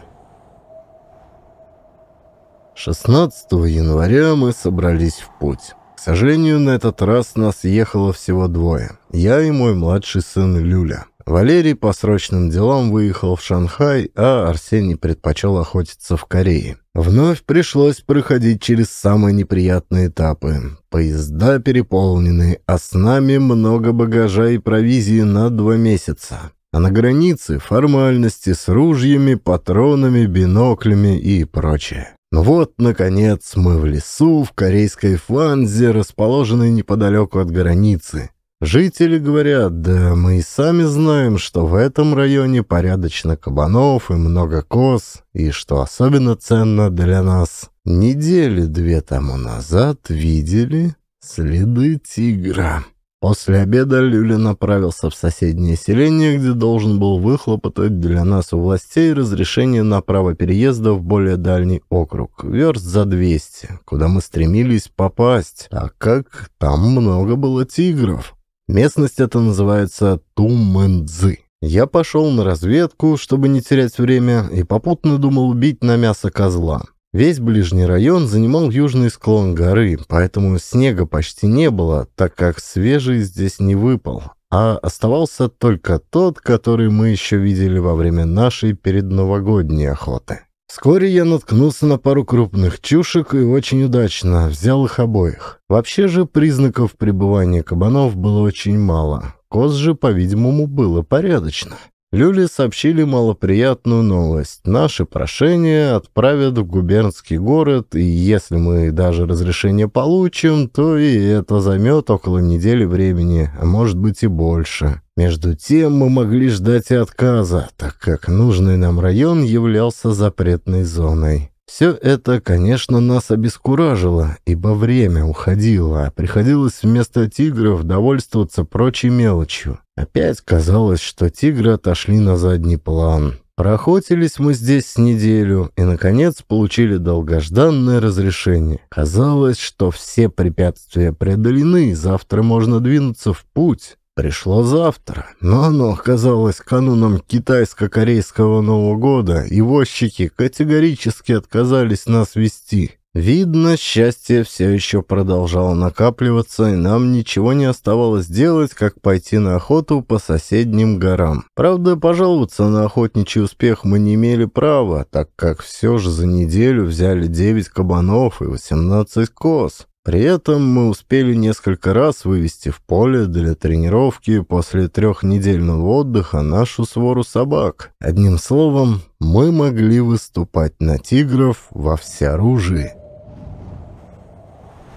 16 января мы собрались в путь. К сожалению, на этот раз нас ехало всего двое. Я и мой младший сын Люля. Валерий по срочным делам выехал в Шанхай, а Арсений предпочел охотиться в Корее. Вновь пришлось проходить через самые неприятные этапы. Поезда переполнены, а с нами много багажа и провизии на два месяца а на границе формальности с ружьями, патронами, биноклями и прочее. Ну вот, наконец, мы в лесу, в корейской фанзе, расположенной неподалеку от границы. Жители говорят, да мы и сами знаем, что в этом районе порядочно кабанов и много коз, и что особенно ценно для нас. Недели две тому назад видели следы тигра. После обеда Люля направился в соседнее селение, где должен был выхлопотать для нас у властей разрешение на право переезда в более дальний округ, верст за 200, куда мы стремились попасть, так как там много было тигров. Местность эта называется Тумэнзы. Я пошел на разведку, чтобы не терять время, и попутно думал убить на мясо козла. Весь ближний район занимал южный склон горы, поэтому снега почти не было, так как свежий здесь не выпал, а оставался только тот, который мы еще видели во время нашей передновогодней охоты. Вскоре я наткнулся на пару крупных чушек и очень удачно взял их обоих. Вообще же признаков пребывания кабанов было очень мало. Коз же, по-видимому, было порядочно. Люли сообщили малоприятную новость. Наши прошения отправят в губернский город, и если мы даже разрешение получим, то и это займет около недели времени, а может быть и больше. Между тем мы могли ждать и отказа, так как нужный нам район являлся запретной зоной. Все это, конечно, нас обескуражило, ибо время уходило, а приходилось вместо тигров довольствоваться прочей мелочью. Опять казалось, что тигры отошли на задний план. Проохотились мы здесь неделю и, наконец, получили долгожданное разрешение. Казалось, что все препятствия преодолены, завтра можно двинуться в путь. Пришло завтра, но оно оказалось кануном китайско-корейского Нового года, и возчики категорически отказались нас вести. Видно, счастье все еще продолжало накапливаться, и нам ничего не оставалось делать, как пойти на охоту по соседним горам. Правда, пожаловаться на охотничий успех мы не имели права, так как все же за неделю взяли 9 кабанов и 18 коз. При этом мы успели несколько раз вывести в поле для тренировки после трехнедельного отдыха нашу свору собак. Одним словом, мы могли выступать на тигров во всеоружии.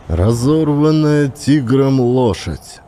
Разорванная тигром лошадь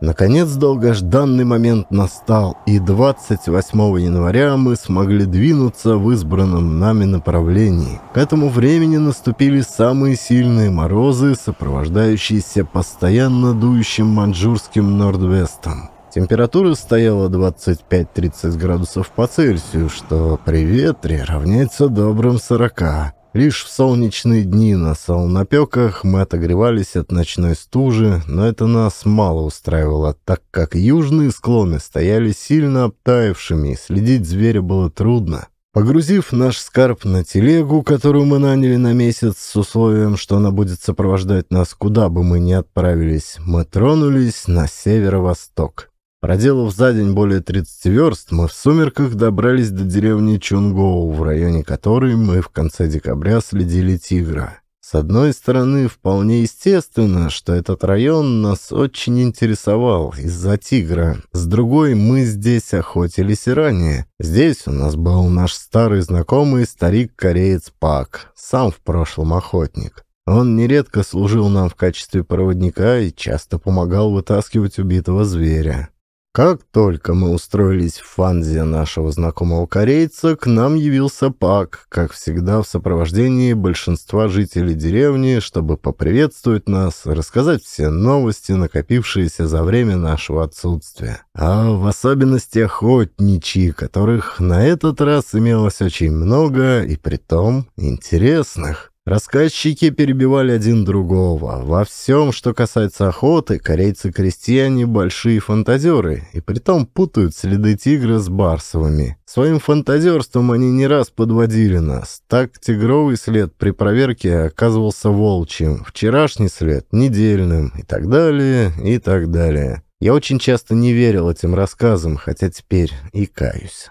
Наконец долгожданный момент настал, и 28 января мы смогли двинуться в избранном нами направлении. К этому времени наступили самые сильные морозы, сопровождающиеся постоянно дующим маньчжурским нордвестом. Температура стояла 25-30 градусов по Цельсию, что при ветре равняется добрым 40. Лишь в солнечные дни на солнопеках мы отогревались от ночной стужи, но это нас мало устраивало, так как южные склоны стояли сильно обтаявшими, и следить зверя было трудно. Погрузив наш скарб на телегу, которую мы наняли на месяц с условием, что она будет сопровождать нас куда бы мы ни отправились, мы тронулись на северо-восток. Проделав за день более 30 верст, мы в сумерках добрались до деревни Чунгоу, в районе которой мы в конце декабря следили тигра. С одной стороны, вполне естественно, что этот район нас очень интересовал из-за тигра. С другой, мы здесь охотились и ранее. Здесь у нас был наш старый знакомый старик-кореец Пак, сам в прошлом охотник. Он нередко служил нам в качестве проводника и часто помогал вытаскивать убитого зверя. Как только мы устроились в фанзе нашего знакомого корейца, к нам явился Пак, как всегда в сопровождении большинства жителей деревни, чтобы поприветствовать нас, рассказать все новости, накопившиеся за время нашего отсутствия. А в особенности охотничьи, которых на этот раз имелось очень много и притом интересных. Рассказчики перебивали один другого. Во всем, что касается охоты, корейцы-крестьяне – большие фантазеры, и притом путают следы тигра с барсовыми. Своим фантазерством они не раз подводили нас. Так тигровый след при проверке оказывался волчьим, вчерашний след – недельным, и так далее, и так далее. Я очень часто не верил этим рассказам, хотя теперь и каюсь.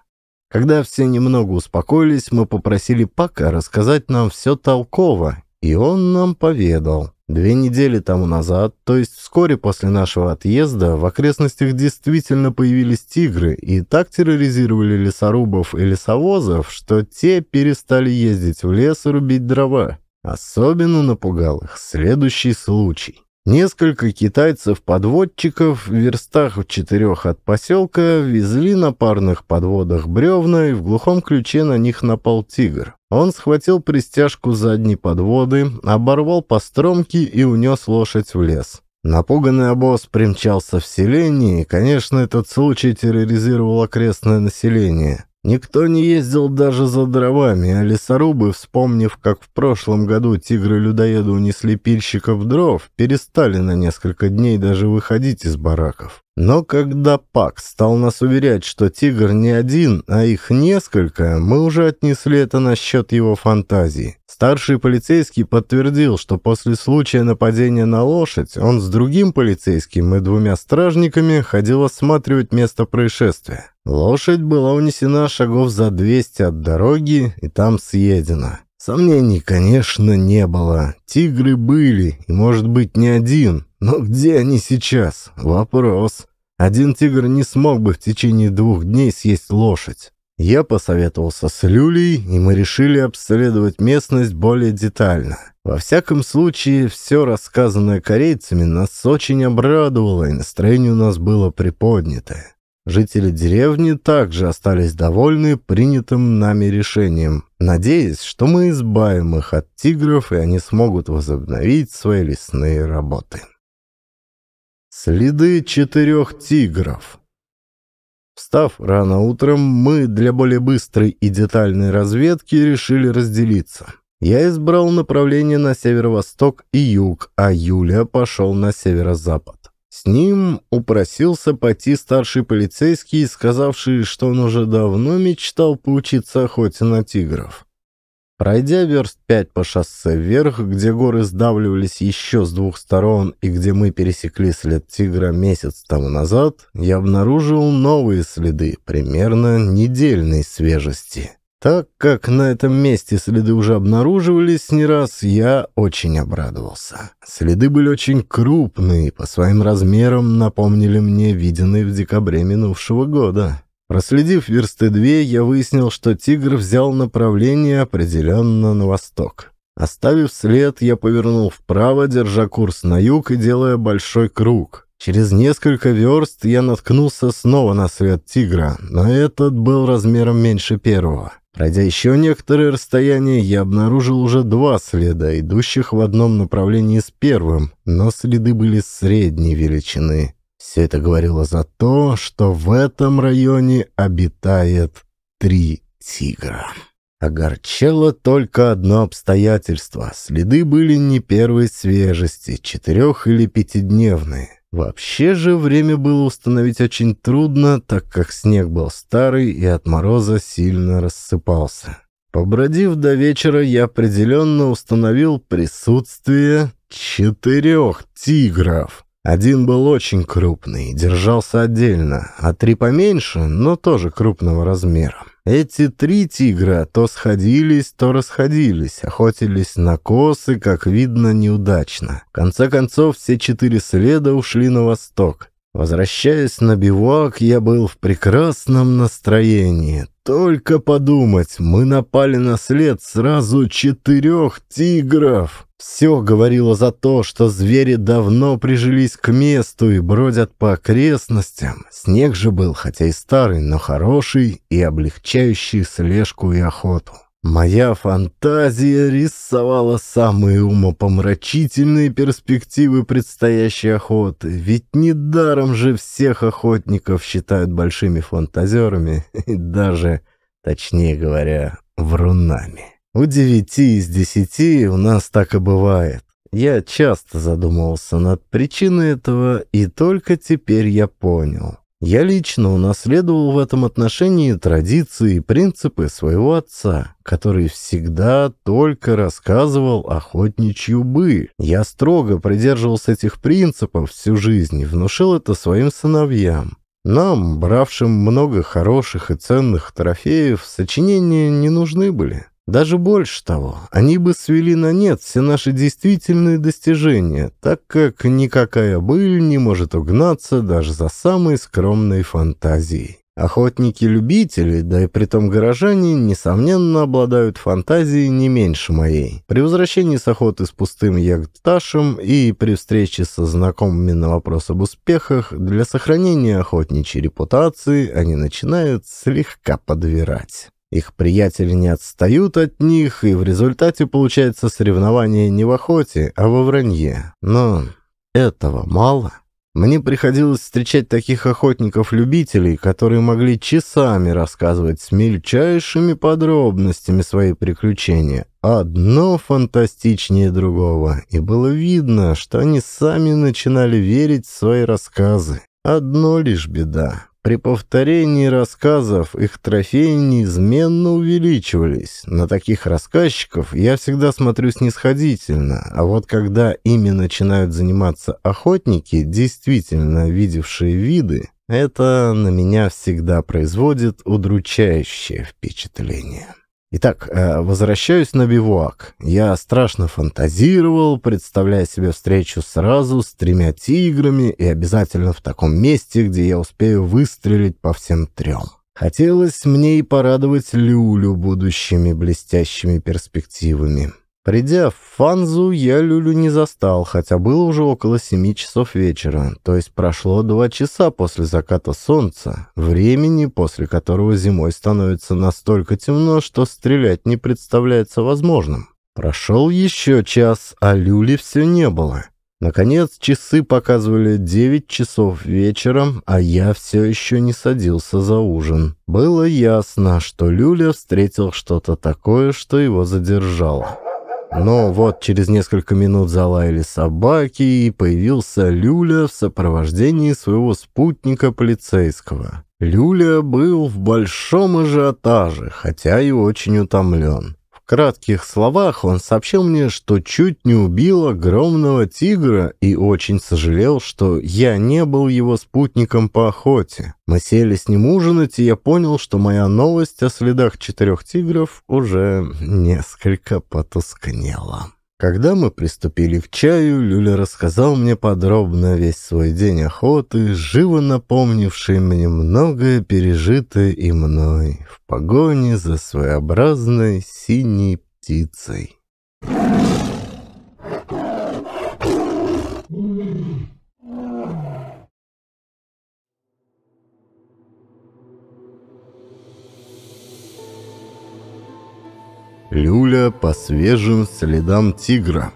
Когда все немного успокоились, мы попросили Пака рассказать нам все толково, и он нам поведал. Две недели тому назад, то есть вскоре после нашего отъезда, в окрестностях действительно появились тигры и так терроризировали лесорубов и лесовозов, что те перестали ездить в лес и рубить дрова. Особенно напугал их следующий случай. Несколько китайцев-подводчиков в верстах в четырех от поселка везли на парных подводах бревна, и в глухом ключе на них напал тигр. Он схватил пристяжку задней подводы, оборвал по стромке и унес лошадь в лес. Напуганный обоз примчался в селение, и, конечно, этот случай терроризировал окрестное население. Никто не ездил даже за дровами, а лесорубы, вспомнив, как в прошлом году тигры-людоеды унесли пильщиков дров, перестали на несколько дней даже выходить из бараков. Но когда Пак стал нас уверять, что тигр не один, а их несколько, мы уже отнесли это на счет его фантазии. Старший полицейский подтвердил, что после случая нападения на лошадь он с другим полицейским и двумя стражниками ходил осматривать место происшествия. Лошадь была унесена шагов за 200 от дороги и там съедена. Сомнений, конечно, не было. Тигры были, и, может быть, не один. Но где они сейчас? Вопрос. Один тигр не смог бы в течение двух дней съесть лошадь. Я посоветовался с Люлей, и мы решили обследовать местность более детально. Во всяком случае, все рассказанное корейцами нас очень обрадовало, и настроение у нас было приподнятое. Жители деревни также остались довольны принятым нами решением надеясь, что мы избавим их от тигров, и они смогут возобновить свои лесные работы. Следы четырех тигров. Встав рано утром, мы для более быстрой и детальной разведки решили разделиться. Я избрал направление на северо-восток и юг, а Юля пошел на северо-запад. С ним упросился пойти старший полицейский, сказавший, что он уже давно мечтал поучиться охоте на тигров. Пройдя верст пять по шоссе вверх, где горы сдавливались еще с двух сторон и где мы пересекли след тигра месяц тому назад, я обнаружил новые следы, примерно недельной свежести. Так как на этом месте следы уже обнаруживались не раз, я очень обрадовался. Следы были очень крупные, по своим размерам напомнили мне виденные в декабре минувшего года. Проследив версты две, я выяснил, что тигр взял направление определенно на восток. Оставив след, я повернул вправо, держа курс на юг и делая большой круг. Через несколько верст я наткнулся снова на след тигра, но этот был размером меньше первого. Пройдя еще некоторое расстояние, я обнаружил уже два следа, идущих в одном направлении с первым, но следы были средней величины. Все это говорило за то, что в этом районе обитает три тигра. Огорчало только одно обстоятельство. Следы были не первой свежести, четырех- или пятидневные. Вообще же время было установить очень трудно, так как снег был старый и от мороза сильно рассыпался. Побродив до вечера, я определенно установил присутствие четырех тигров. Один был очень крупный, держался отдельно, а три поменьше, но тоже крупного размера. Эти три тигра то сходились, то расходились, охотились на косы, как видно, неудачно. В конце концов, все четыре следа ушли на восток. Возвращаясь на бивак, я был в прекрасном настроении. Только подумать, мы напали на след сразу четырех тигров. Все говорило за то, что звери давно прижились к месту и бродят по окрестностям. Снег же был, хотя и старый, но хороший и облегчающий слежку и охоту. Моя фантазия рисовала самые умопомрачительные перспективы предстоящей охоты, ведь недаром же всех охотников считают большими фантазерами и даже, точнее говоря, врунами. У девяти из десяти у нас так и бывает. Я часто задумывался над причиной этого, и только теперь я понял. Я лично унаследовал в этом отношении традиции и принципы своего отца, который всегда только рассказывал охотничью бы. Я строго придерживался этих принципов всю жизнь и внушил это своим сыновьям. Нам, бравшим много хороших и ценных трофеев, сочинения не нужны были. Даже больше того, они бы свели на нет все наши действительные достижения, так как никакая быль не может угнаться даже за самой скромной фантазией. Охотники-любители, да и притом горожане, несомненно, обладают фантазией не меньше моей. При возвращении с охоты с пустым ягдташем и при встрече со знакомыми на вопрос об успехах, для сохранения охотничьей репутации они начинают слегка подвирать. Их приятели не отстают от них, и в результате получается соревнование не в охоте, а во вранье. Но этого мало. Мне приходилось встречать таких охотников-любителей, которые могли часами рассказывать с мельчайшими подробностями свои приключения. Одно фантастичнее другого, и было видно, что они сами начинали верить в свои рассказы. Одно лишь беда. При повторении рассказов их трофеи неизменно увеличивались. На таких рассказчиков я всегда смотрю снисходительно, а вот когда ими начинают заниматься охотники, действительно видевшие виды, это на меня всегда производит удручающее впечатление. Итак, э, возвращаюсь на бивуак. Я страшно фантазировал, представляя себе встречу сразу с тремя тиграми и обязательно в таком месте, где я успею выстрелить по всем трем. Хотелось мне и порадовать Люлю будущими блестящими перспективами. Придя в Фанзу, я Люлю не застал, хотя было уже около семи часов вечера, то есть прошло два часа после заката солнца, времени, после которого зимой становится настолько темно, что стрелять не представляется возможным. Прошел еще час, а Люли все не было. Наконец, часы показывали 9 часов вечера, а я все еще не садился за ужин. Было ясно, что Люля встретил что-то такое, что его задержало. Но вот через несколько минут залаяли собаки, и появился Люля в сопровождении своего спутника полицейского. Люля был в большом ажиотаже, хотя и очень утомлен кратких словах он сообщил мне, что чуть не убил огромного тигра и очень сожалел, что я не был его спутником по охоте. Мы сели с ним ужинать, и я понял, что моя новость о следах четырех тигров уже несколько потускнела. Когда мы приступили к чаю, Люля рассказал мне подробно весь свой день охоты, живо напомнивший мне многое пережитое и мной в погоне за своеобразной синей птицей. Люля по свежим следам тигра.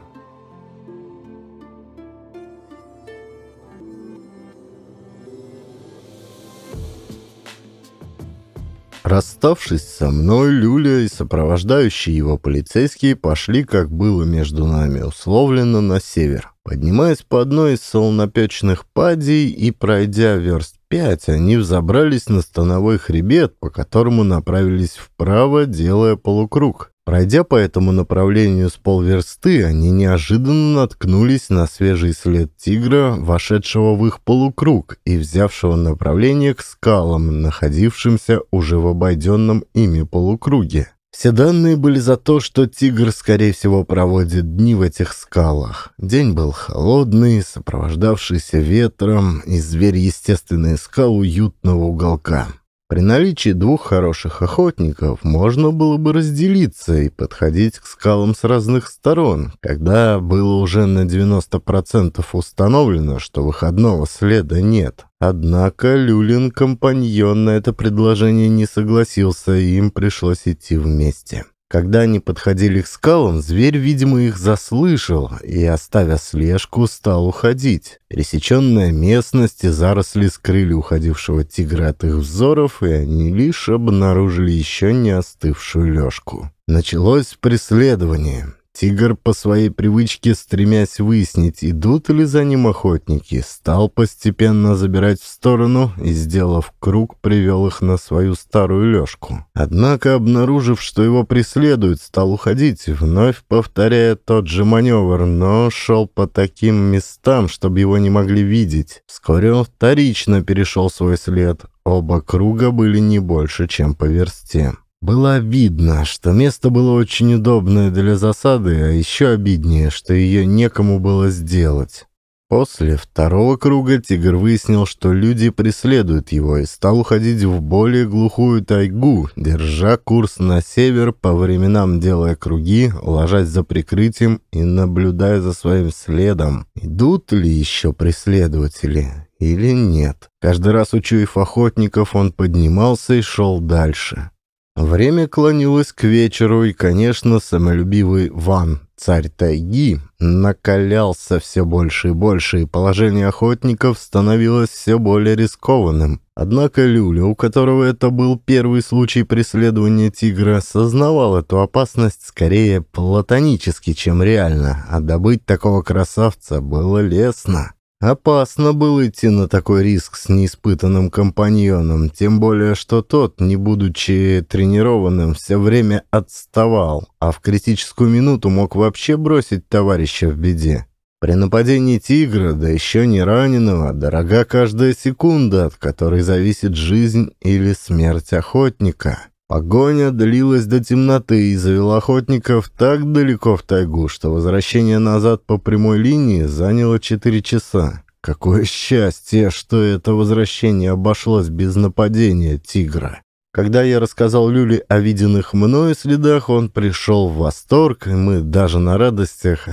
Расставшись со мной, Люля и сопровождающие его полицейские пошли, как было между нами условлено, на север. Поднимаясь по одной из солнопечных падей и пройдя верст пять, они взобрались на становой хребет, по которому направились вправо, делая полукруг. Пройдя по этому направлению с полверсты, они неожиданно наткнулись на свежий след тигра, вошедшего в их полукруг и взявшего направление к скалам, находившимся уже в обойденном ими полукруге. Все данные были за то, что тигр, скорее всего, проводит дни в этих скалах. День был холодный, сопровождавшийся ветром, и зверь, естественно, искал уютного уголка. При наличии двух хороших охотников можно было бы разделиться и подходить к скалам с разных сторон, когда было уже на 90% установлено, что выходного следа нет. Однако Люлин компаньон на это предложение не согласился, и им пришлось идти вместе. Когда они подходили к скалам, зверь, видимо, их заслышал и, оставя слежку, стал уходить. Пересеченная местность и заросли скрыли уходившего тигра от их взоров, и они лишь обнаружили еще не остывшую лёжку. Началось преследование. Тигр по своей привычке, стремясь выяснить, идут ли за ним охотники, стал постепенно забирать в сторону и, сделав круг, привел их на свою старую лёжку. Однако, обнаружив, что его преследуют, стал уходить, вновь повторяя тот же маневр, но шел по таким местам, чтобы его не могли видеть. Вскоре он вторично перешел свой след. Оба круга были не больше, чем по версте. Было видно, что место было очень удобное для засады, а еще обиднее, что ее некому было сделать. После второго круга тигр выяснил, что люди преследуют его и стал уходить в более глухую тайгу, держа курс на север, по временам делая круги, ложась за прикрытием и наблюдая за своим следом. Идут ли еще преследователи? или нет. Каждый раз, учуяв охотников, он поднимался и шел дальше. Время клонилось к вечеру, и, конечно, самолюбивый Ван, царь тайги, накалялся все больше и больше, и положение охотников становилось все более рискованным. Однако Люля, у которого это был первый случай преследования тигра, сознавал эту опасность скорее платонически, чем реально, а добыть такого красавца было лестно. Опасно было идти на такой риск с неиспытанным компаньоном, тем более, что тот, не будучи тренированным, все время отставал, а в критическую минуту мог вообще бросить товарища в беде. При нападении тигра, да еще не раненого, дорога каждая секунда, от которой зависит жизнь или смерть охотника. Погоня длилась до темноты и завела охотников так далеко в тайгу, что возвращение назад по прямой линии заняло 4 часа. Какое счастье, что это возвращение обошлось без нападения тигра. Когда я рассказал Люле о виденных мною следах, он пришел в восторг, и мы даже на радостях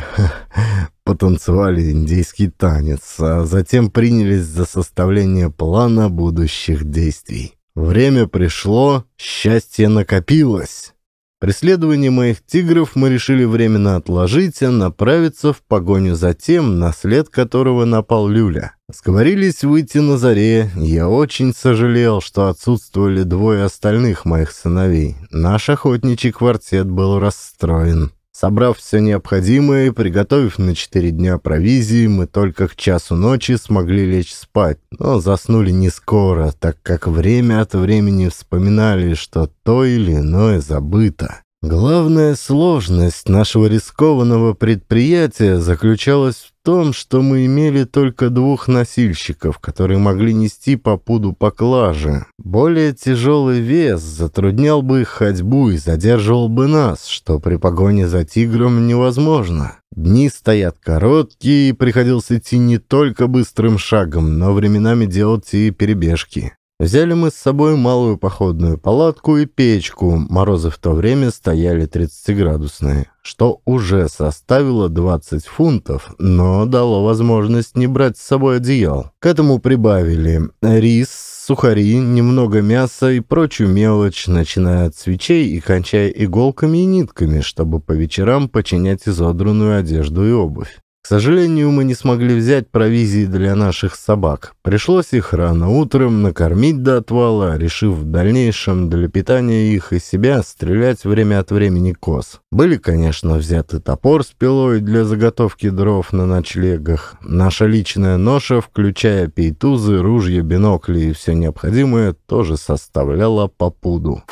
потанцевали индийский танец, а затем принялись за составление плана будущих действий. Время пришло, счастье накопилось. Преследование моих тигров мы решили временно отложить, а направиться в погоню за тем, на след которого напал Люля. Сговорились выйти на заре. Я очень сожалел, что отсутствовали двое остальных моих сыновей. Наш охотничий квартет был расстроен. Собрав все необходимое и приготовив на четыре дня провизии, мы только к часу ночи смогли лечь спать, но заснули не скоро, так как время от времени вспоминали, что то или иное забыто. Главная сложность нашего рискованного предприятия заключалась в том, что мы имели только двух носильщиков, которые могли нести по пуду поклажи. Более тяжелый вес затруднял бы их ходьбу и задерживал бы нас, что при погоне за тигром невозможно. Дни стоят короткие, и приходилось идти не только быстрым шагом, но временами делать и перебежки. Взяли мы с собой малую походную палатку и печку. Морозы в то время стояли 30-градусные, что уже составило 20 фунтов, но дало возможность не брать с собой одеял. К этому прибавили рис, сухари, немного мяса и прочую мелочь, начиная от свечей и кончая иголками и нитками, чтобы по вечерам починять изодранную одежду и обувь. К сожалению, мы не смогли взять провизии для наших собак. Пришлось их рано утром накормить до отвала, решив в дальнейшем для питания их и себя стрелять время от времени коз. Были, конечно, взяты топор с пилой для заготовки дров на ночлегах, наша личная ноша, включая пейтузы, ружья, бинокли и все необходимое, тоже составляла по пуду.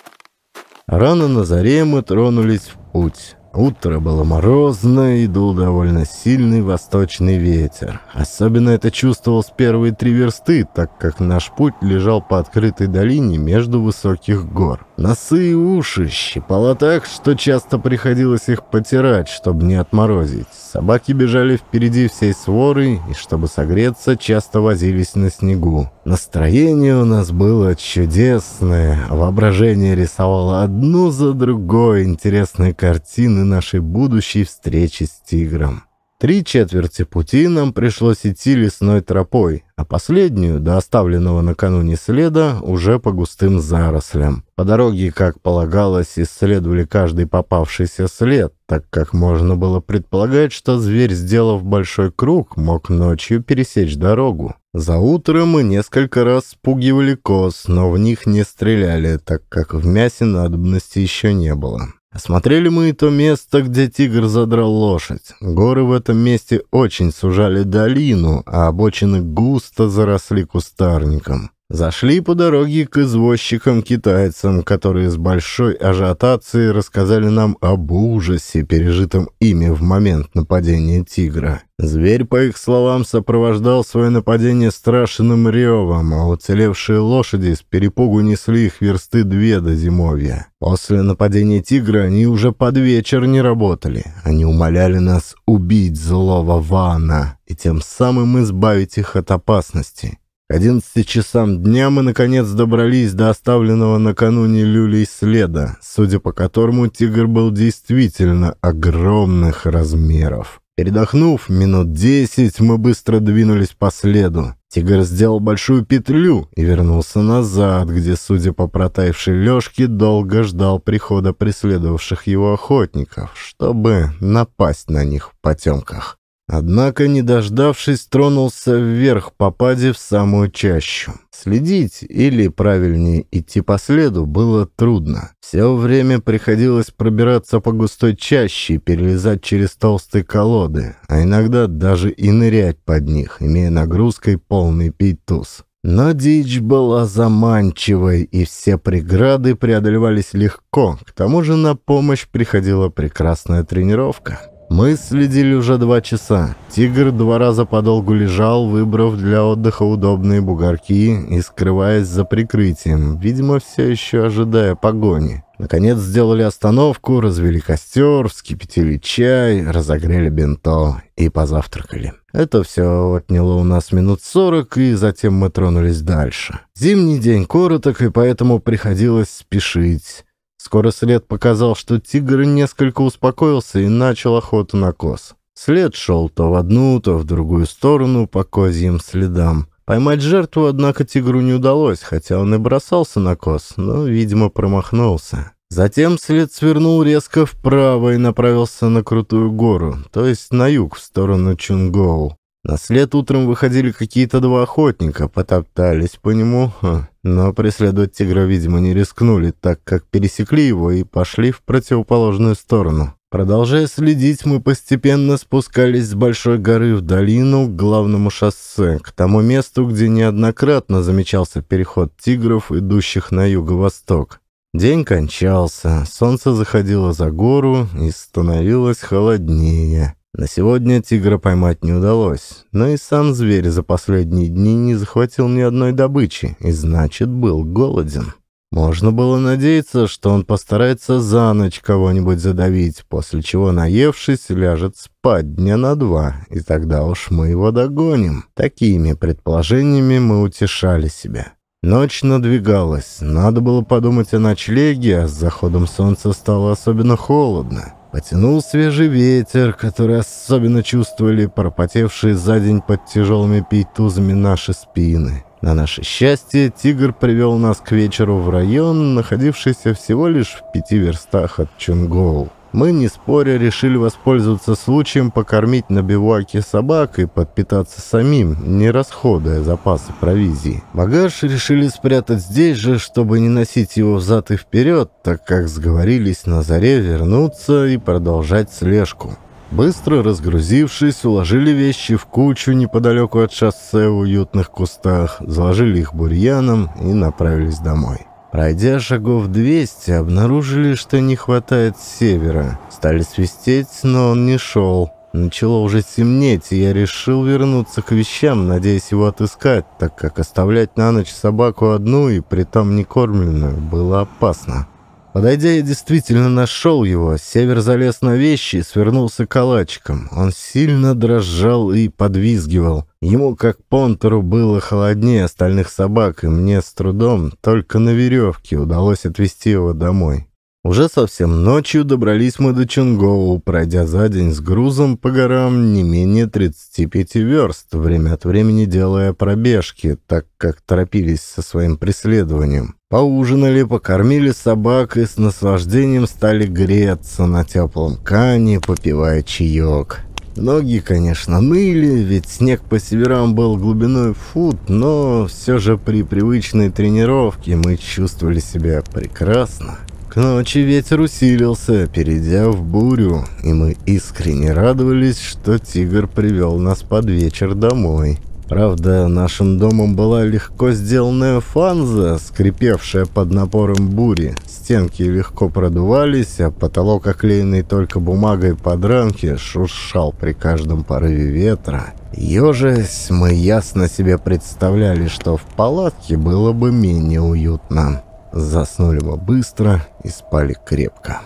Рано на заре мы тронулись в путь. Утро было морозное и дул довольно сильный восточный ветер. Особенно это чувствовалось первые три версты, так как наш путь лежал по открытой долине между высоких гор. Носы и уши щипало так, что часто приходилось их потирать, чтобы не отморозить. Собаки бежали впереди всей своры, и чтобы согреться, часто возились на снегу. Настроение у нас было чудесное, воображение рисовало одну за другой интересные картины нашей будущей встречи с тигром. Три четверти пути нам пришлось идти лесной тропой, а последнюю, до оставленного накануне следа, уже по густым зарослям. По дороге, как полагалось, исследовали каждый попавшийся след, так как можно было предполагать, что зверь, сделав большой круг, мог ночью пересечь дорогу. За утро мы несколько раз спугивали коз, но в них не стреляли, так как в мясе надобности еще не было. Осмотрели мы и то место, где тигр задрал лошадь. Горы в этом месте очень сужали долину, а обочины густо заросли кустарником. Зашли по дороге к извозчикам-китайцам, которые с большой ажиотацией рассказали нам об ужасе, пережитом ими в момент нападения тигра. Зверь, по их словам, сопровождал свое нападение страшным ревом, а уцелевшие лошади с перепугу несли их версты две до зимовья. После нападения тигра они уже под вечер не работали. Они умоляли нас убить злого Вана и тем самым избавить их от опасности. 11 часам дня мы, наконец, добрались до оставленного накануне люлей следа, судя по которому тигр был действительно огромных размеров. Передохнув минут десять, мы быстро двинулись по следу. Тигр сделал большую петлю и вернулся назад, где, судя по протаившей лёжке, долго ждал прихода преследовавших его охотников, чтобы напасть на них в потемках. Однако, не дождавшись, тронулся вверх, попадя в самую чащу. Следить, или правильнее идти по следу, было трудно. Все время приходилось пробираться по густой чаще, перелезать через толстые колоды, а иногда даже и нырять под них, имея нагрузкой полный пейтус. Но дичь была заманчивой, и все преграды преодолевались легко. К тому же на помощь приходила прекрасная тренировка. Мы следили уже два часа. Тигр два раза подолгу лежал, выбрав для отдыха удобные бугорки и скрываясь за прикрытием, видимо, все еще ожидая погони. Наконец сделали остановку, развели костер, вскипятили чай, разогрели бинто и позавтракали. Это все отняло у нас минут сорок, и затем мы тронулись дальше. Зимний день короток, и поэтому приходилось спешить. Скоро след показал, что тигр несколько успокоился и начал охоту на коз. След шел то в одну, то в другую сторону по козьим следам. Поймать жертву, однако, тигру не удалось, хотя он и бросался на коз, но, видимо, промахнулся. Затем след свернул резко вправо и направился на крутую гору, то есть на юг, в сторону Чунгоу. На след утром выходили какие-то два охотника, потоптались по нему, ха, но преследовать тигра, видимо, не рискнули, так как пересекли его и пошли в противоположную сторону. Продолжая следить, мы постепенно спускались с большой горы в долину к главному шоссе, к тому месту, где неоднократно замечался переход тигров, идущих на юго-восток. День кончался, солнце заходило за гору и становилось холоднее. На сегодня тигра поймать не удалось, но и сам зверь за последние дни не захватил ни одной добычи, и значит, был голоден. Можно было надеяться, что он постарается за ночь кого-нибудь задавить, после чего, наевшись, ляжет спать дня на два, и тогда уж мы его догоним. Такими предположениями мы утешали себя. Ночь надвигалась, надо было подумать о ночлеге, а с заходом солнца стало особенно холодно. Потянул свежий ветер, который особенно чувствовали пропотевшие за день под тяжелыми пейтузами наши спины. На наше счастье, тигр привел нас к вечеру в район, находившийся всего лишь в пяти верстах от Чунгол. Мы, не споря, решили воспользоваться случаем покормить на бивуаке собак и подпитаться самим, не расходуя запасы провизии. Багаж решили спрятать здесь же, чтобы не носить его взад и вперед, так как сговорились на заре вернуться и продолжать слежку. Быстро разгрузившись, уложили вещи в кучу неподалеку от шоссе в уютных кустах, заложили их бурьяном и направились домой. Пройдя шагов 200, обнаружили, что не хватает севера. Стали свистеть, но он не шел. Начало уже темнеть, и я решил вернуться к вещам, надеясь его отыскать, так как оставлять на ночь собаку одну и притом некормленную было опасно. Подойдя, я действительно нашел его. Север залез на вещи и свернулся калачиком. Он сильно дрожал и подвизгивал. Ему, как понтеру, было холоднее остальных собак, и мне с трудом только на веревке удалось отвезти его домой. Уже совсем ночью добрались мы до Чунгоу, пройдя за день с грузом по горам не менее 35 верст, время от времени делая пробежки, так как торопились со своим преследованием. Поужинали, покормили собак и с наслаждением стали греться на теплом кане, попивая чаек. Ноги, конечно, ныли, ведь снег по северам был глубиной фут, но все же при привычной тренировке мы чувствовали себя прекрасно. К ночи ветер усилился, перейдя в бурю, и мы искренне радовались, что тигр привел нас под вечер домой. Правда, нашим домом была легко сделанная фанза, скрипевшая под напором бури. Стенки легко продувались, а потолок, оклеенный только бумагой под рамки, шуршал при каждом порыве ветра. Ёжись, мы ясно себе представляли, что в палатке было бы менее уютно. Заснули мы быстро и спали крепко.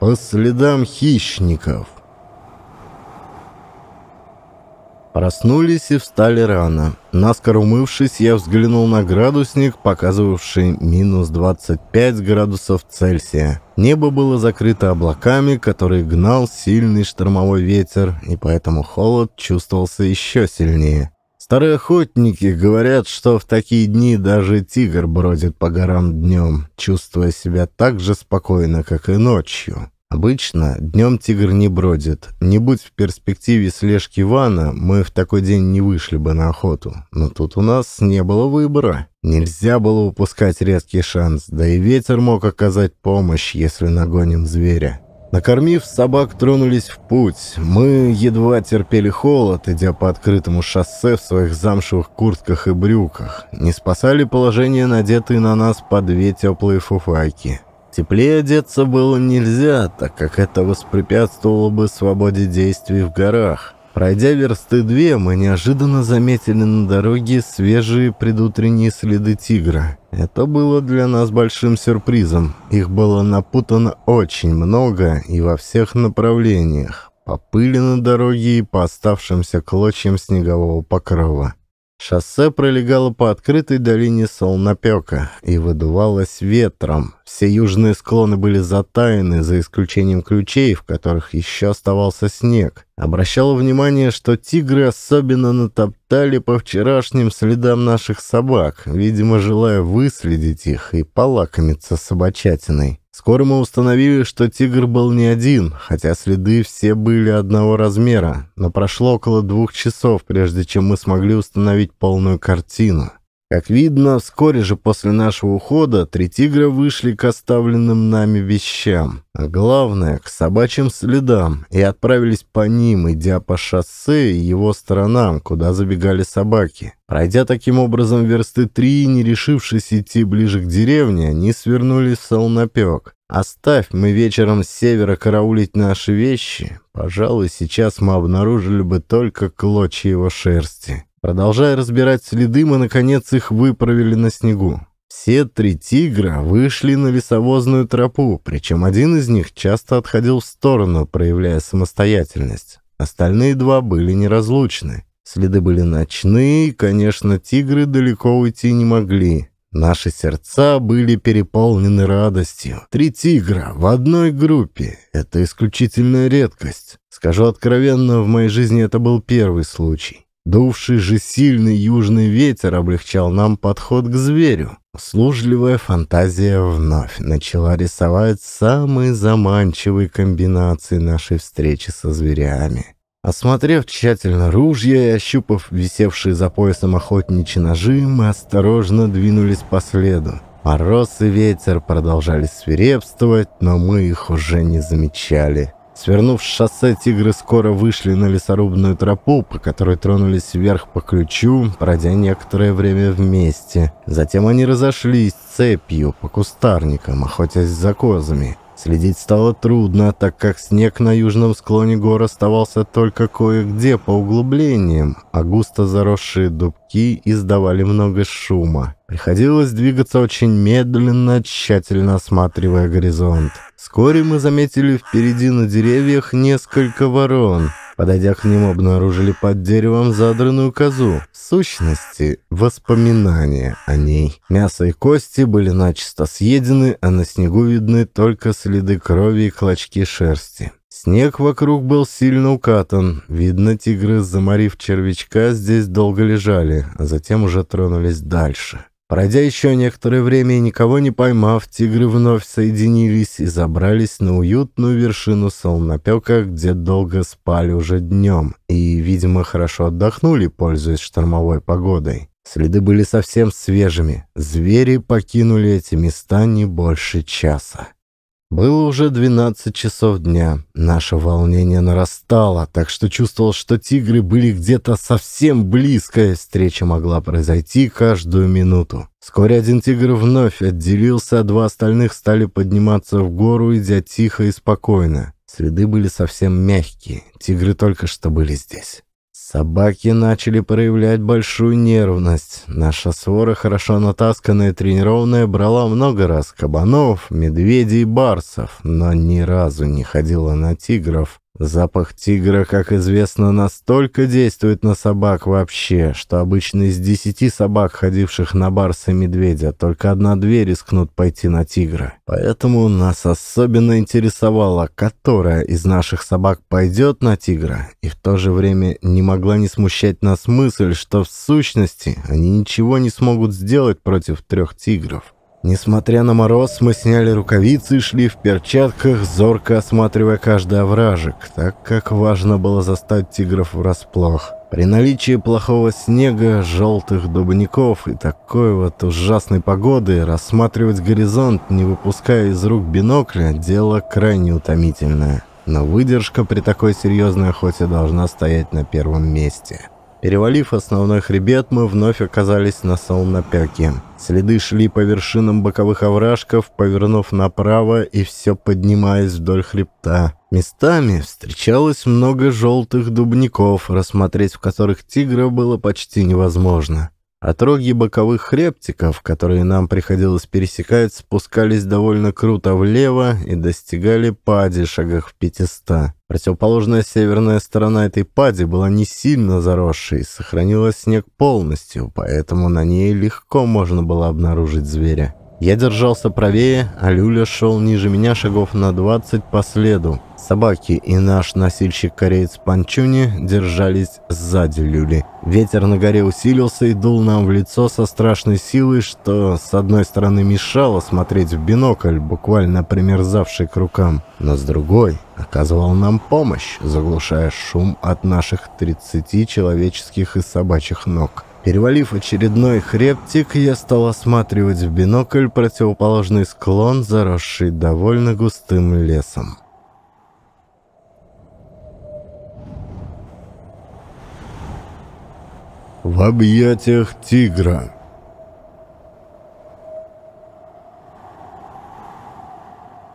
По следам хищников Проснулись и встали рано. Наскоро умывшись, я взглянул на градусник, показывавший минус 25 градусов Цельсия. Небо было закрыто облаками, которые гнал сильный штормовой ветер, и поэтому холод чувствовался еще сильнее. Старые охотники говорят, что в такие дни даже тигр бродит по горам днем, чувствуя себя так же спокойно, как и ночью. Обычно днем тигр не бродит. Не будь в перспективе слежки Ивана, мы в такой день не вышли бы на охоту. Но тут у нас не было выбора. Нельзя было упускать редкий шанс, да и ветер мог оказать помощь, если нагоним зверя. Накормив собак, тронулись в путь. Мы едва терпели холод, идя по открытому шоссе в своих замшевых куртках и брюках. Не спасали положение надетые на нас по две теплые фуфайки. Теплее одеться было нельзя, так как это воспрепятствовало бы свободе действий в горах. Пройдя версты две, мы неожиданно заметили на дороге свежие предутренние следы тигра. Это было для нас большим сюрпризом. Их было напутано очень много и во всех направлениях. По пыли на дороге и по оставшимся клочьям снегового покрова. Шоссе пролегало по открытой долине Солнопека и выдувалось ветром. Все южные склоны были затаяны, за исключением ключей, в которых еще оставался снег. Обращало внимание, что тигры особенно натоптали по вчерашним следам наших собак, видимо, желая выследить их и полакомиться собачатиной. Скоро мы установили, что тигр был не один, хотя следы все были одного размера, но прошло около двух часов, прежде чем мы смогли установить полную картину — как видно, вскоре же после нашего ухода три тигра вышли к оставленным нами вещам, а главное, к собачьим следам, и отправились по ним, идя по шоссе и его сторонам, куда забегали собаки. Пройдя таким образом версты три, не решившись идти ближе к деревне, они свернули в солнопек. Оставь мы вечером с севера караулить наши вещи, пожалуй, сейчас мы обнаружили бы только клочья его шерсти. Продолжая разбирать следы, мы, наконец, их выправили на снегу. Все три тигра вышли на лесовозную тропу, причем один из них часто отходил в сторону, проявляя самостоятельность. Остальные два были неразлучны. Следы были ночные, и, конечно, тигры далеко уйти не могли. Наши сердца были переполнены радостью. Три тигра в одной группе — это исключительная редкость. Скажу откровенно, в моей жизни это был первый случай. Дувший же сильный южный ветер облегчал нам подход к зверю. Служливая фантазия вновь начала рисовать самые заманчивые комбинации нашей встречи со зверями. Осмотрев тщательно ружья и ощупав висевшие за поясом охотничьи ножи, мы осторожно двинулись по следу. Мороз и ветер продолжали свирепствовать, но мы их уже не замечали. Свернув с шоссе, тигры скоро вышли на лесорубную тропу, по которой тронулись вверх по ключу, пройдя некоторое время вместе. Затем они разошлись цепью по кустарникам, охотясь за козами. Следить стало трудно, так как снег на южном склоне гор оставался только кое-где по углублениям, а густо заросшие дубки издавали много шума. Приходилось двигаться очень медленно, тщательно осматривая горизонт. Вскоре мы заметили впереди на деревьях несколько ворон – Подойдя к нему, обнаружили под деревом задранную козу. В сущности, воспоминания о ней. Мясо и кости были начисто съедены, а на снегу видны только следы крови и клочки шерсти. Снег вокруг был сильно укатан. Видно, тигры, заморив червячка, здесь долго лежали, а затем уже тронулись дальше. Пройдя еще некоторое время и никого не поймав, тигры вновь соединились и забрались на уютную вершину солнопека, где долго спали уже днем и, видимо, хорошо отдохнули, пользуясь штормовой погодой. Следы были совсем свежими. Звери покинули эти места не больше часа. Было уже 12 часов дня. Наше волнение нарастало, так что чувствовал, что тигры были где-то совсем близко, и встреча могла произойти каждую минуту. Вскоре один тигр вновь отделился, а два остальных стали подниматься в гору, идя тихо и спокойно. Следы были совсем мягкие, тигры только что были здесь. Собаки начали проявлять большую нервность. Наша свора, хорошо натасканная и тренированная, брала много раз кабанов, медведей и барсов, но ни разу не ходила на тигров. Запах тигра, как известно, настолько действует на собак вообще, что обычно из десяти собак, ходивших на барса и медведя, только одна-две рискнут пойти на тигра. Поэтому нас особенно интересовало, которая из наших собак пойдет на тигра, и в то же время не могла не смущать нас мысль, что в сущности они ничего не смогут сделать против трех тигров. Несмотря на мороз, мы сняли рукавицы и шли в перчатках, зорко осматривая каждый овражек, так как важно было застать тигров врасплох. При наличии плохого снега, желтых дубников и такой вот ужасной погоды рассматривать горизонт, не выпуская из рук бинокля, дело крайне утомительное. Но выдержка при такой серьезной охоте должна стоять на первом месте. Перевалив основной хребет, мы вновь оказались на Солнопеке. Следы шли по вершинам боковых овражков, повернув направо и все поднимаясь вдоль хребта. Местами встречалось много желтых дубников, рассмотреть в которых тигра было почти невозможно. Отроги боковых хребтиков, которые нам приходилось пересекать, спускались довольно круто влево и достигали пади шагах в пятиста. Противоположная северная сторона этой пади была не сильно заросшей, сохранила снег полностью, поэтому на ней легко можно было обнаружить зверя. Я держался правее, а Люля шел ниже меня шагов на 20 по следу. Собаки и наш носильщик-кореец Панчуни держались сзади Люли. Ветер на горе усилился и дул нам в лицо со страшной силой, что, с одной стороны, мешало смотреть в бинокль, буквально примерзавший к рукам, но с другой оказывал нам помощь, заглушая шум от наших 30 человеческих и собачьих ног. Перевалив очередной хребтик, я стал осматривать в бинокль противоположный склон, заросший довольно густым лесом. В объятиях тигра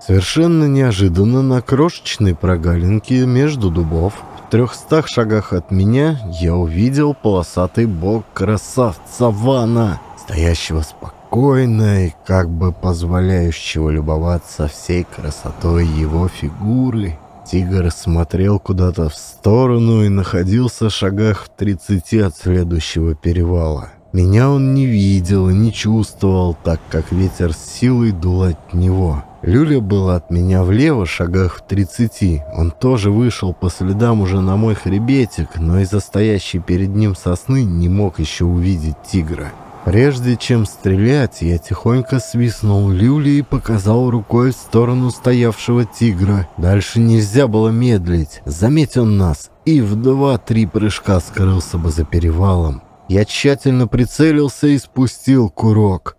Совершенно неожиданно на крошечной прогалинке между дубов, в трехстах шагах от меня, я увидел полосатый бок красавца Вана, стоящего спокойно и как бы позволяющего любоваться всей красотой его фигуры. Тигр смотрел куда-то в сторону и находился в шагах в 30 от следующего перевала. Меня он не видел и не чувствовал, так как ветер с силой дул от него. Люля был от меня влево, шагах в тридцати. Он тоже вышел по следам уже на мой хребетик, но из-за стоящей перед ним сосны не мог еще увидеть тигра. Прежде чем стрелять, я тихонько свистнул люли и показал рукой в сторону стоявшего тигра. Дальше нельзя было медлить. Заметил нас и в два-три прыжка скрылся бы за перевалом. Я тщательно прицелился и спустил курок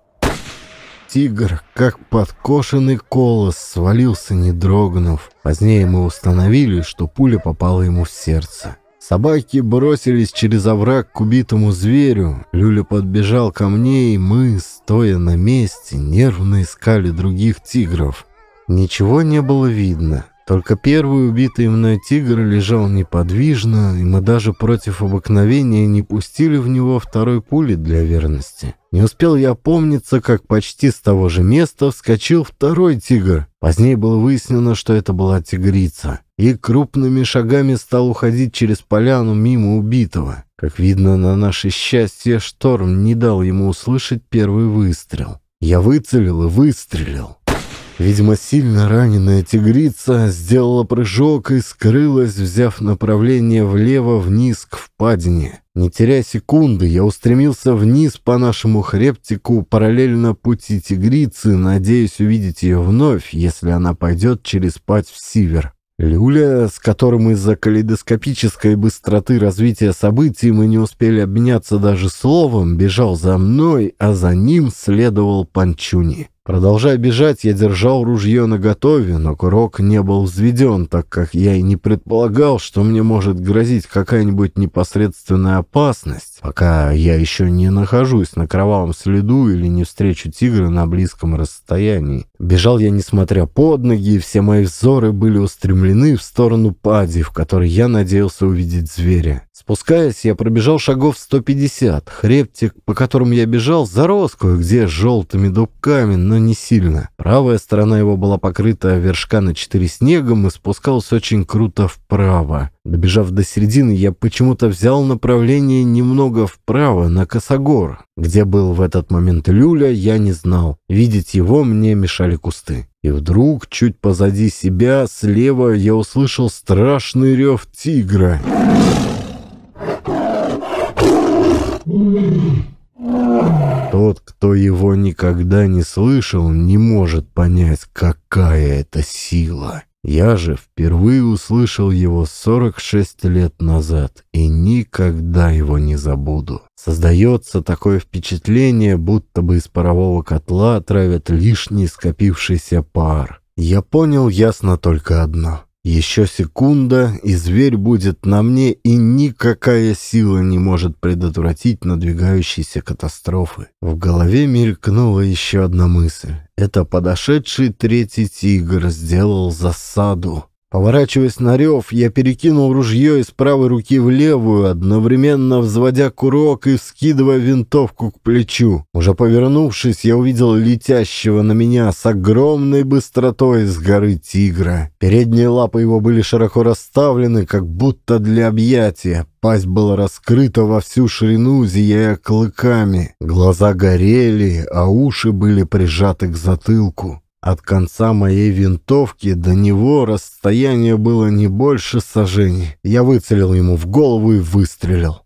тигр, как подкошенный колос, свалился, не дрогнув. Позднее мы установили, что пуля попала ему в сердце. Собаки бросились через овраг к убитому зверю. Люля подбежал ко мне, и мы, стоя на месте, нервно искали других тигров. Ничего не было видно. Только первый убитый мной тигр лежал неподвижно, и мы даже против обыкновения не пустили в него второй пули для верности. Не успел я помниться, как почти с того же места вскочил второй тигр. Позднее было выяснено, что это была тигрица. И крупными шагами стал уходить через поляну мимо убитого. Как видно, на наше счастье шторм не дал ему услышать первый выстрел. Я выцелил и выстрелил. Видимо, сильно раненная тигрица сделала прыжок и скрылась, взяв направление влево вниз к впадине. Не теряя секунды, я устремился вниз по нашему хребтику параллельно пути тигрицы, надеясь увидеть ее вновь, если она пойдет через пать в север. Люля, с которым из-за калейдоскопической быстроты развития событий мы не успели обменяться даже словом, бежал за мной, а за ним следовал Панчуни. Продолжая бежать, я держал ружье наготове, но курок не был взведен, так как я и не предполагал, что мне может грозить какая-нибудь непосредственная опасность, пока я еще не нахожусь на кровавом следу или не встречу тигра на близком расстоянии. Бежал я, несмотря под ноги, и все мои взоры были устремлены в сторону пади, в которой я надеялся увидеть зверя. Спускаясь, я пробежал шагов 150. Хребтик, по которому я бежал, зарос кое-где желтыми дубками, но не сильно. Правая сторона его была покрыта вершка на четыре снегом и спускалась очень круто вправо. Добежав до середины, я почему-то взял направление немного вправо, на Косогор. Где был в этот момент Люля, я не знал. Видеть его мне мешали кусты. И вдруг, чуть позади себя, слева, я услышал страшный рев тигра. Тот, кто его никогда не слышал, не может понять, какая это сила. Я же впервые услышал его 46 лет назад и никогда его не забуду. Создается такое впечатление, будто бы из парового котла травят лишний скопившийся пар. Я понял ясно только одно. Еще секунда, и зверь будет на мне, и никакая сила не может предотвратить надвигающейся катастрофы. В голове мелькнула еще одна мысль. Это подошедший третий тигр сделал засаду. Поворачиваясь на рев, я перекинул ружье из правой руки в левую, одновременно взводя курок и скидывая винтовку к плечу. Уже повернувшись, я увидел летящего на меня с огромной быстротой с горы тигра. Передние лапы его были широко расставлены, как будто для объятия. Пасть была раскрыта во всю ширину, зияя клыками. Глаза горели, а уши были прижаты к затылку. От конца моей винтовки до него расстояние было не больше сажений. Я выцелил ему в голову и выстрелил.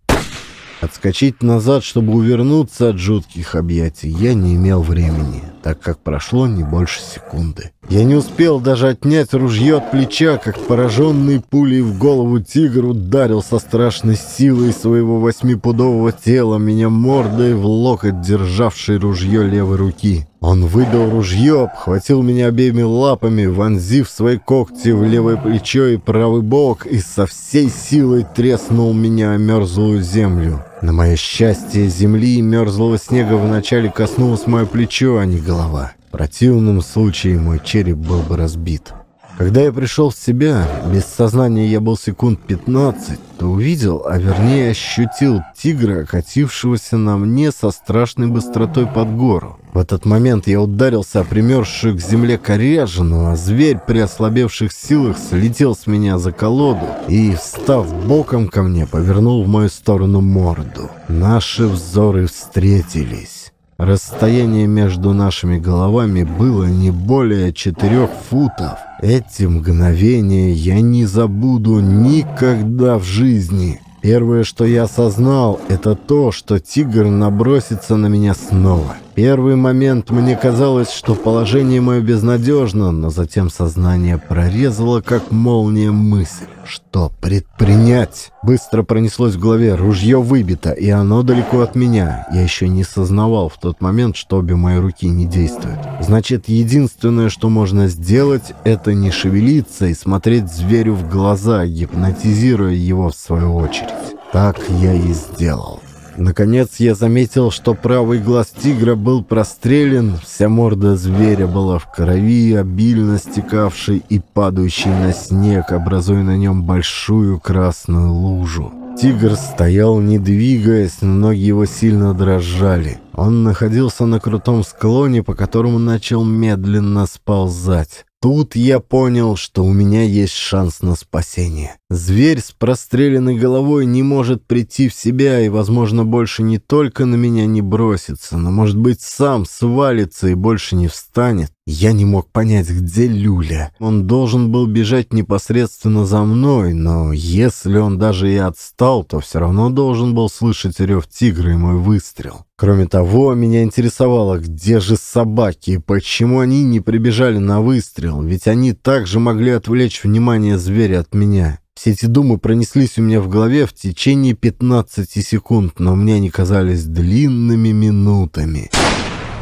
Отскочить назад, чтобы увернуться от жутких объятий, я не имел времени так как прошло не больше секунды. Я не успел даже отнять ружье от плеча, как пораженный пулей в голову тигр ударил со страшной силой своего восьмипудового тела меня мордой в локоть, державший ружье левой руки. Он выбил ружье, обхватил меня обеими лапами, вонзив свои когти в левое плечо и правый бок и со всей силой треснул меня о мерзлую землю. На мое счастье, земли и мерзлого снега вначале коснулось мое плечо, а не голова. В противном случае мой череп был бы разбит. Когда я пришел в себя, без сознания я был секунд 15, то увидел, а вернее ощутил тигра, катившегося на мне со страшной быстротой под гору. В этот момент я ударился о примерзшую к земле коряжину, а зверь при ослабевших силах слетел с меня за колоду и, встав боком ко мне, повернул в мою сторону морду. Наши взоры встретились. Расстояние между нашими головами было не более четырех футов. Эти мгновения я не забуду никогда в жизни. Первое, что я осознал, это то, что тигр набросится на меня снова первый момент мне казалось, что положение мое безнадежно, но затем сознание прорезало, как молния мысль. Что предпринять? Быстро пронеслось в голове, ружье выбито, и оно далеко от меня. Я еще не сознавал в тот момент, что обе мои руки не действуют. Значит, единственное, что можно сделать, это не шевелиться и смотреть зверю в глаза, гипнотизируя его в свою очередь. Так я и сделал. Наконец я заметил, что правый глаз тигра был прострелен, вся морда зверя была в крови, обильно стекавшей и падающей на снег, образуя на нем большую красную лужу. Тигр стоял, не двигаясь, но ноги его сильно дрожали. Он находился на крутом склоне, по которому начал медленно сползать. Тут я понял, что у меня есть шанс на спасение. Зверь с простреленной головой не может прийти в себя и, возможно, больше не только на меня не бросится, но, может быть, сам свалится и больше не встанет. Я не мог понять, где Люля. Он должен был бежать непосредственно за мной, но если он даже и отстал, то все равно должен был слышать рев тигра и мой выстрел. Кроме того, меня интересовало, где же собаки и почему они не прибежали на выстрел, ведь они также могли отвлечь внимание зверя от меня. Все эти думы пронеслись у меня в голове в течение 15 секунд, но мне они казались длинными минутами.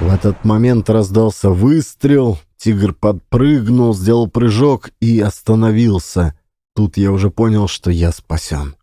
В этот момент раздался выстрел, тигр подпрыгнул, сделал прыжок и остановился. Тут я уже понял, что я спасен.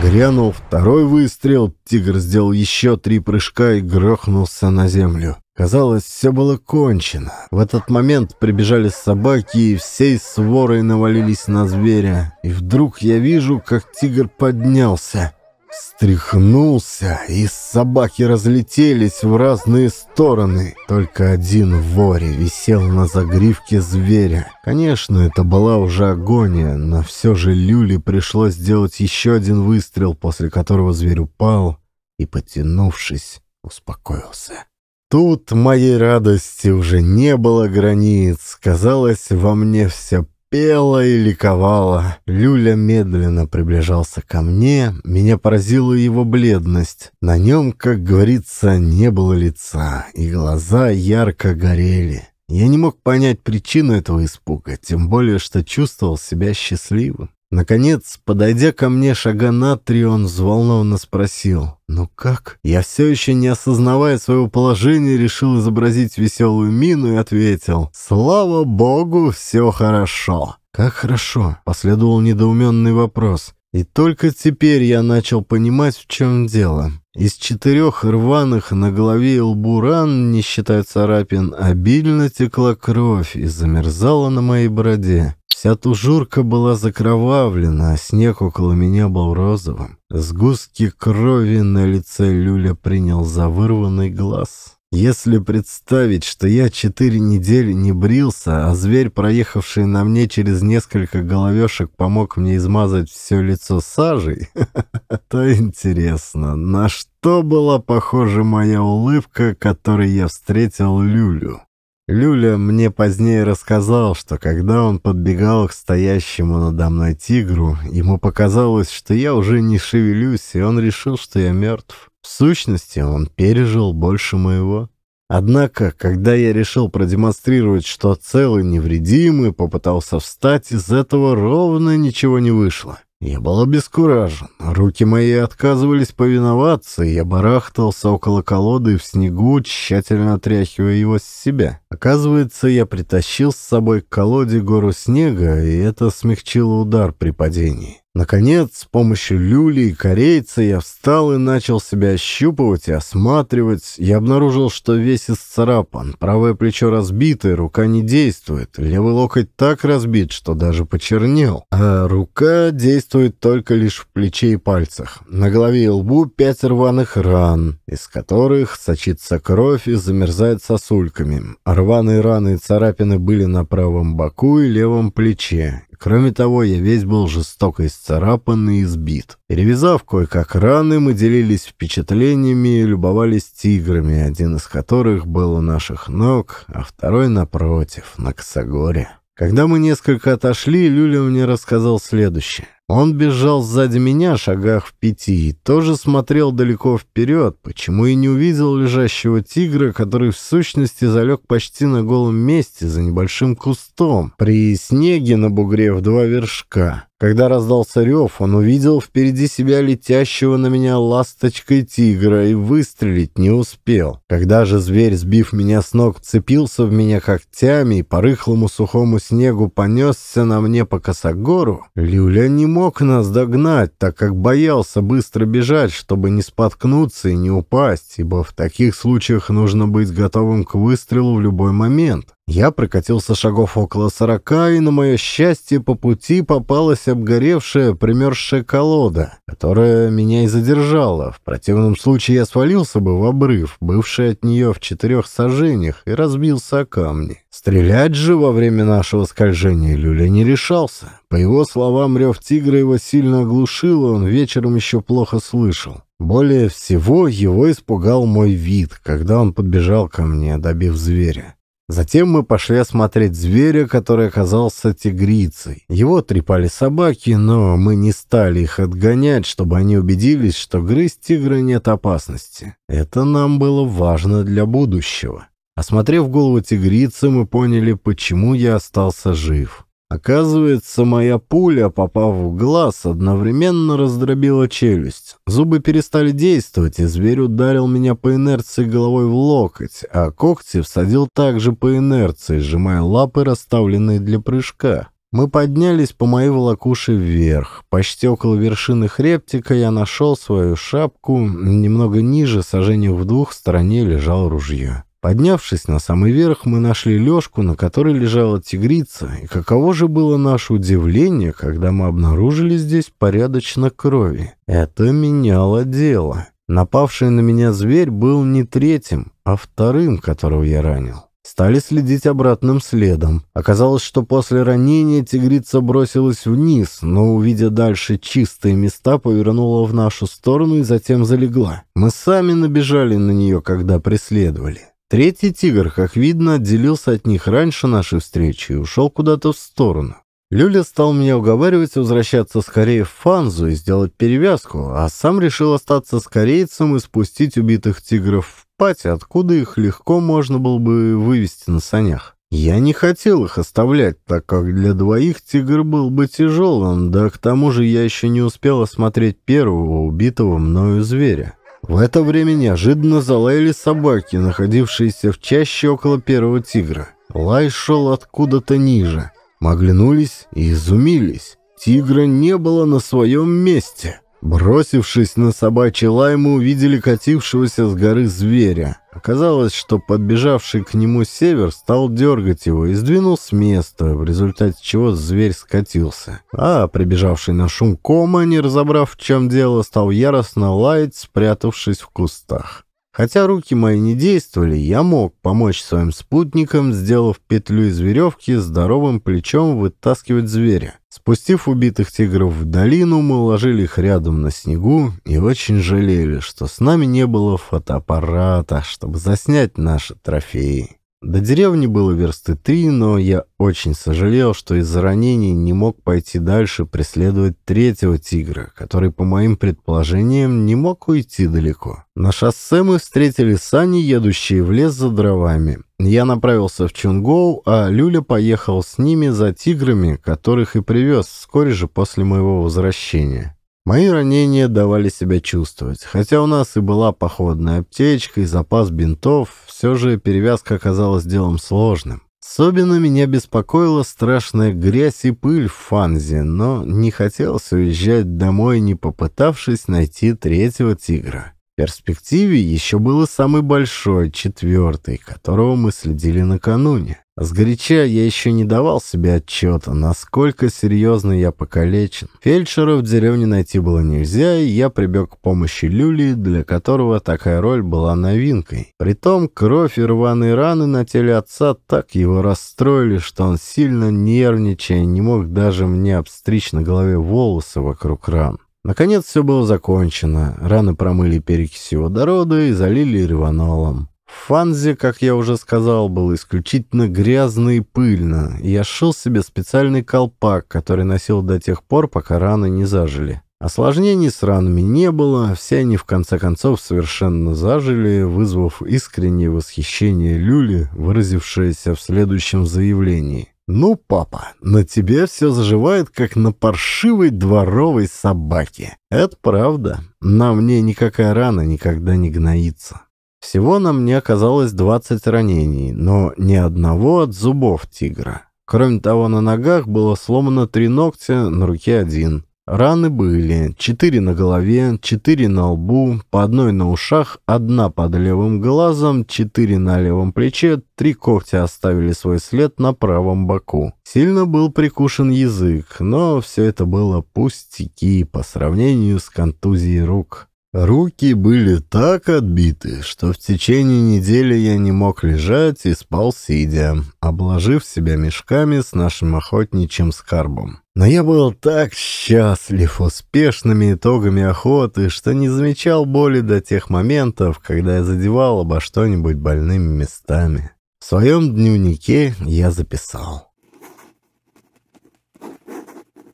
Грянул второй выстрел, тигр сделал еще три прыжка и грохнулся на землю. Казалось, все было кончено. В этот момент прибежали собаки и всей сворой навалились на зверя. И вдруг я вижу, как тигр поднялся. Стряхнулся, и собаки разлетелись в разные стороны. Только один воре висел на загривке зверя. Конечно, это была уже агония, но все же Люле пришлось сделать еще один выстрел, после которого зверь упал и, потянувшись, успокоился. Тут моей радости уже не было границ. Казалось, во мне все пело и ликовала. Люля медленно приближался ко мне. Меня поразила его бледность. На нем, как говорится, не было лица, и глаза ярко горели. Я не мог понять причину этого испуга, тем более, что чувствовал себя счастливым. Наконец, подойдя ко мне шага на три, он взволнованно спросил. «Ну как?» Я все еще, не осознавая своего положения, решил изобразить веселую мину и ответил. «Слава богу, все хорошо». «Как хорошо?» — последовал недоуменный вопрос. И только теперь я начал понимать, в чем дело. Из четырех рваных на голове и лбу ран, не считая царапин, обильно текла кровь и замерзала на моей бороде. Вся тужурка была закровавлена, а снег около меня был розовым. Сгустки крови на лице Люля принял за вырванный глаз. Если представить, что я четыре недели не брился, а зверь, проехавший на мне через несколько головешек, помог мне измазать все лицо сажей, то интересно, на что была похожа моя улыбка, которой я встретил Люлю. Люля мне позднее рассказал, что когда он подбегал к стоящему надо мной тигру, ему показалось, что я уже не шевелюсь, и он решил, что я мертв. В сущности, он пережил больше моего. Однако, когда я решил продемонстрировать, что целый невредимый, попытался встать, из этого ровно ничего не вышло. Я был обескуражен, руки мои отказывались повиноваться, и я барахтался около колоды в снегу, тщательно отряхивая его с себя. Оказывается, я притащил с собой к колоде гору снега, и это смягчило удар при падении. Наконец, с помощью люли и корейца я встал и начал себя ощупывать и осматривать. Я обнаружил, что весь исцарапан, правое плечо разбито, рука не действует, левый локоть так разбит, что даже почернел, а рука действует только лишь в плече и пальцах. На голове и лбу пять рваных ран, из которых сочится кровь и замерзает сосульками. А Рваные раны и царапины были на правом боку и левом плече. Кроме того, я весь был жестоко исцарапан и избит. Перевязав кое-как раны, мы делились впечатлениями и любовались тиграми, один из которых был у наших ног, а второй напротив, на Косогоре. Когда мы несколько отошли, Люля мне рассказал следующее. Он бежал сзади меня, шагах в пяти, и тоже смотрел далеко вперед, почему и не увидел лежащего тигра, который в сущности залег почти на голом месте за небольшим кустом, при снеге на бугре в два вершка. Когда раздался рев, он увидел впереди себя летящего на меня ласточкой тигра и выстрелить не успел. Когда же зверь, сбив меня с ног, цепился в меня когтями и по рыхлому сухому снегу понесся на мне по косогору, Люля не мог нас догнать, так как боялся быстро бежать, чтобы не споткнуться и не упасть, ибо в таких случаях нужно быть готовым к выстрелу в любой момент. Я прокатился шагов около сорока, и на мое счастье по пути попалась обгоревшая, примерзшая колода, которая меня и задержала. В противном случае я свалился бы в обрыв, бывший от нее в четырех сажениях, и разбился о камни. Стрелять же во время нашего скольжения Люля не решался. По его словам, рев тигра его сильно оглушил, он вечером еще плохо слышал. Более всего его испугал мой вид, когда он подбежал ко мне, добив зверя. Затем мы пошли осмотреть зверя, который оказался тигрицей. Его трепали собаки, но мы не стали их отгонять, чтобы они убедились, что грызть тигра нет опасности. Это нам было важно для будущего. Осмотрев голову тигрицы, мы поняли, почему я остался жив. Оказывается, моя пуля, попав в глаз, одновременно раздробила челюсть. Зубы перестали действовать, и зверь ударил меня по инерции головой в локоть, а когти всадил также по инерции, сжимая лапы, расставленные для прыжка. Мы поднялись по моей волокуши вверх. Почти около вершины хребтика я нашел свою шапку. Немного ниже, сожжению в двух, стороне лежал ружье. Поднявшись на самый верх, мы нашли лёжку, на которой лежала тигрица, и каково же было наше удивление, когда мы обнаружили здесь порядочно крови. Это меняло дело. Напавший на меня зверь был не третьим, а вторым, которого я ранил. Стали следить обратным следом. Оказалось, что после ранения тигрица бросилась вниз, но, увидя дальше чистые места, повернула в нашу сторону и затем залегла. Мы сами набежали на нее, когда преследовали. Третий тигр, как видно, отделился от них раньше нашей встречи и ушел куда-то в сторону. Люля стал меня уговаривать возвращаться скорее в Фанзу и сделать перевязку, а сам решил остаться с корейцем и спустить убитых тигров в пати, откуда их легко можно было бы вывести на санях. Я не хотел их оставлять, так как для двоих тигр был бы тяжелым, да к тому же я еще не успел осмотреть первого убитого мною зверя. В это время неожиданно залаяли собаки, находившиеся в чаще около первого тигра. Лай шел откуда-то ниже. Мы оглянулись и изумились. Тигра не было на своем месте. Бросившись на собачий лай, мы увидели катившегося с горы зверя. Оказалось, что подбежавший к нему север стал дергать его и сдвинул с места, в результате чего зверь скатился. А прибежавший на шум кома, не разобрав, в чем дело, стал яростно лаять, спрятавшись в кустах. Хотя руки мои не действовали, я мог помочь своим спутникам, сделав петлю из веревки, здоровым плечом вытаскивать зверя. Спустив убитых тигров в долину, мы уложили их рядом на снегу и очень жалели, что с нами не было фотоаппарата, чтобы заснять наши трофеи. До деревни было версты три, но я очень сожалел, что из-за ранений не мог пойти дальше преследовать третьего тигра, который, по моим предположениям, не мог уйти далеко. На шоссе мы встретили сани, едущие в лес за дровами. Я направился в Чунгоу, а Люля поехал с ними за тиграми, которых и привез вскоре же после моего возвращения. Мои ранения давали себя чувствовать. Хотя у нас и была походная аптечка и запас бинтов, все же перевязка оказалась делом сложным. Особенно меня беспокоила страшная грязь и пыль в Фанзе, но не хотелось уезжать домой, не попытавшись найти третьего тигра. В перспективе еще был самый большой, четвертый, которого мы следили накануне. Сгоряча я еще не давал себе отчета, насколько серьезно я покалечен. Фельдшера в деревне найти было нельзя, и я прибег к помощи Люли, для которого такая роль была новинкой. Притом кровь и рваные раны на теле отца так его расстроили, что он сильно нервничая не мог даже мне обстричь на голове волосы вокруг ран. Наконец все было закончено. Раны промыли перекисью водорода и залили реванолом. В Фанзе, как я уже сказал, был исключительно грязно и пыльно. Я шил себе специальный колпак, который носил до тех пор, пока раны не зажили. Осложнений с ранами не было, все они в конце концов совершенно зажили, вызвав искреннее восхищение Люли, выразившееся в следующем заявлении. «Ну, папа, на тебе все заживает, как на паршивой дворовой собаке». «Это правда. На мне никакая рана никогда не гноится». Всего на мне оказалось 20 ранений, но ни одного от зубов тигра. Кроме того, на ногах было сломано три ногтя, на руке один. Раны были четыре на голове, четыре на лбу, по одной на ушах, одна под левым глазом, четыре на левом плече, три когтя оставили свой след на правом боку. Сильно был прикушен язык, но все это было пустяки по сравнению с контузией рук. Руки были так отбиты, что в течение недели я не мог лежать и спал сидя, обложив себя мешками с нашим охотничьим скарбом. Но я был так счастлив успешными итогами охоты, что не замечал боли до тех моментов, когда я задевал обо что-нибудь больными местами. В своем дневнике я записал.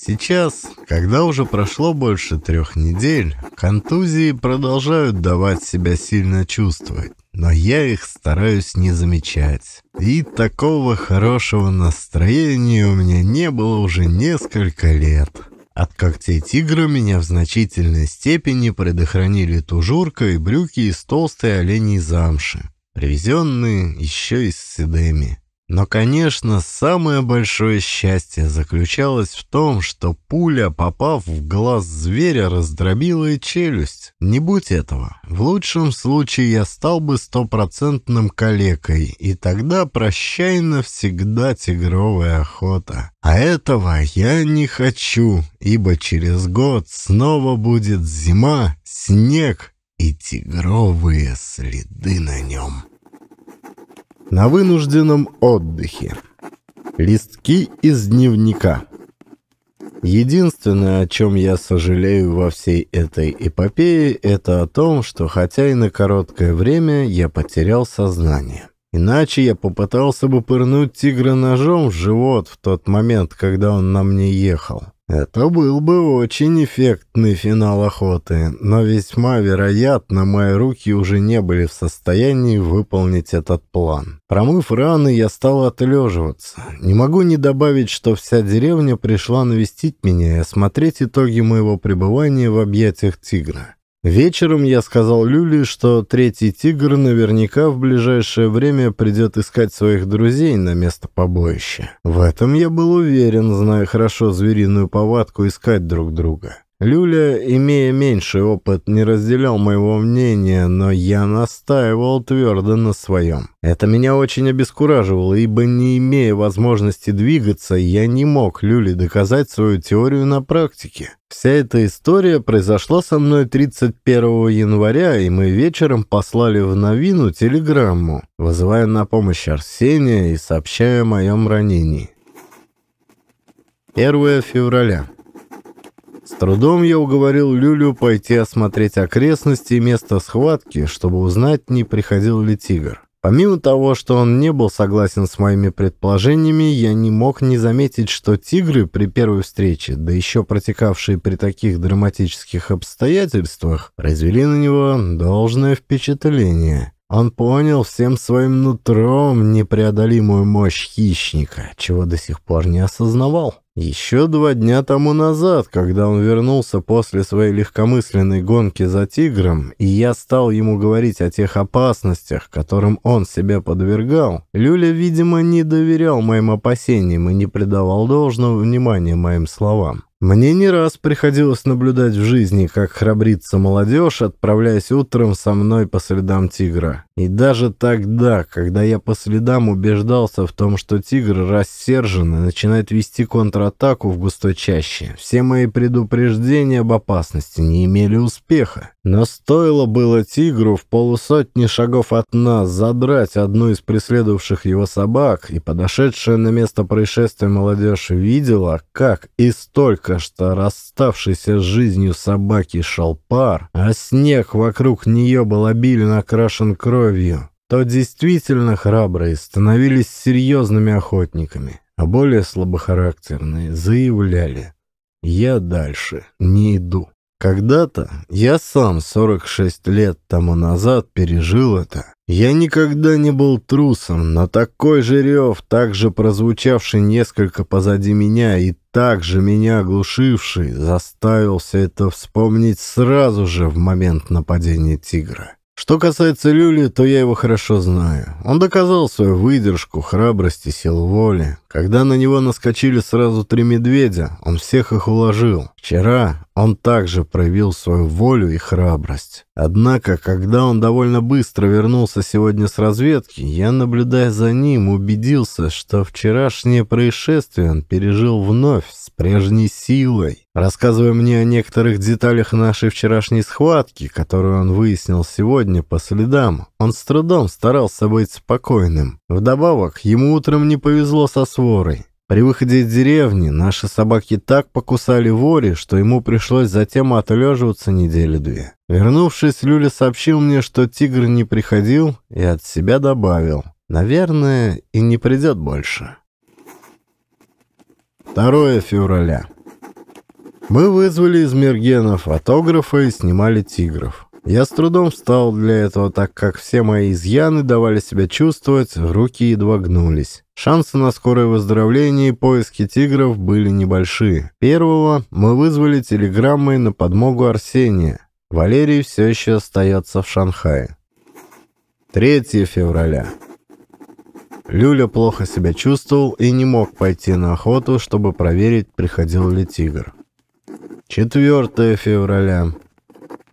Сейчас, когда уже прошло больше трех недель, контузии продолжают давать себя сильно чувствовать, но я их стараюсь не замечать. И такого хорошего настроения у меня не было уже несколько лет. От когтей тигра меня в значительной степени предохранили тужурка и брюки из толстой оленей замши, привезенные еще из Сидеми. Но, конечно, самое большое счастье заключалось в том, что пуля, попав в глаз зверя, раздробила и челюсть. Не будь этого. В лучшем случае я стал бы стопроцентным калекой, и тогда прощай навсегда тигровая охота. А этого я не хочу, ибо через год снова будет зима, снег и тигровые следы на нем» на вынужденном отдыхе. Листки из дневника. Единственное, о чем я сожалею во всей этой эпопее, это о том, что хотя и на короткое время я потерял сознание. Иначе я попытался бы пырнуть тигра ножом в живот в тот момент, когда он на мне ехал. Это был бы очень эффектный финал охоты, но весьма вероятно, мои руки уже не были в состоянии выполнить этот план. Промыв раны, я стал отлеживаться. Не могу не добавить, что вся деревня пришла навестить меня и осмотреть итоги моего пребывания в объятиях тигра. Вечером я сказал Люле, что третий тигр наверняка в ближайшее время придет искать своих друзей на место побоища. В этом я был уверен, зная хорошо звериную повадку искать друг друга. Люля, имея меньший опыт, не разделял моего мнения, но я настаивал твердо на своем. Это меня очень обескураживало, ибо не имея возможности двигаться, я не мог Люле доказать свою теорию на практике. Вся эта история произошла со мной 31 января, и мы вечером послали в новину телеграмму, вызывая на помощь Арсения и сообщая о моем ранении. 1 февраля. С трудом я уговорил Люлю пойти осмотреть окрестности и место схватки, чтобы узнать, не приходил ли тигр. Помимо того, что он не был согласен с моими предположениями, я не мог не заметить, что тигры при первой встрече, да еще протекавшие при таких драматических обстоятельствах, произвели на него должное впечатление. Он понял всем своим нутром непреодолимую мощь хищника, чего до сих пор не осознавал. Еще два дня тому назад, когда он вернулся после своей легкомысленной гонки за тигром, и я стал ему говорить о тех опасностях, которым он себя подвергал, Люля, видимо, не доверял моим опасениям и не придавал должного внимания моим словам. Мне не раз приходилось наблюдать в жизни, как храбрится молодежь, отправляясь утром со мной по следам тигра. И даже тогда, когда я по следам убеждался в том, что тигр рассержен и начинает вести контратаку в густой чаще, все мои предупреждения об опасности не имели успеха. Но стоило было тигру в полусотни шагов от нас задрать одну из преследовавших его собак, и подошедшая на место происшествия молодежь видела, как из только что расставшейся с жизнью собаки шел пар, а снег вокруг нее был обильно окрашен кровью, то действительно храбрые становились серьезными охотниками, а более слабохарактерные заявляли «Я дальше не иду». Когда-то, я сам 46 лет тому назад пережил это. Я никогда не был трусом, но такой же рев, так прозвучавший несколько позади меня и также меня оглушивший, заставился это вспомнить сразу же в момент нападения тигра. Что касается Люли, то я его хорошо знаю. Он доказал свою выдержку, храбрость и силу воли. Когда на него наскочили сразу три медведя, он всех их уложил. Вчера он также проявил свою волю и храбрость. Однако, когда он довольно быстро вернулся сегодня с разведки, я, наблюдая за ним, убедился, что вчерашнее происшествие он пережил вновь с прежней силой. Рассказывая мне о некоторых деталях нашей вчерашней схватки, которую он выяснил сегодня по следам, он с трудом старался быть спокойным. Вдобавок, ему утром не повезло со сворой. При выходе из деревни наши собаки так покусали вори, что ему пришлось затем отлеживаться недели две. Вернувшись, Люля сообщил мне, что тигр не приходил, и от себя добавил. Наверное, и не придет больше. 2 февраля. Мы вызвали из Мергенов фотографа и снимали тигров. Я с трудом встал для этого, так как все мои изъяны давали себя чувствовать, руки едва гнулись. Шансы на скорое выздоровление и поиски тигров были небольшие. Первого мы вызвали телеграммой на подмогу Арсения. Валерий все еще остается в Шанхае. 3 февраля. Люля плохо себя чувствовал и не мог пойти на охоту, чтобы проверить, приходил ли тигр. 4 февраля.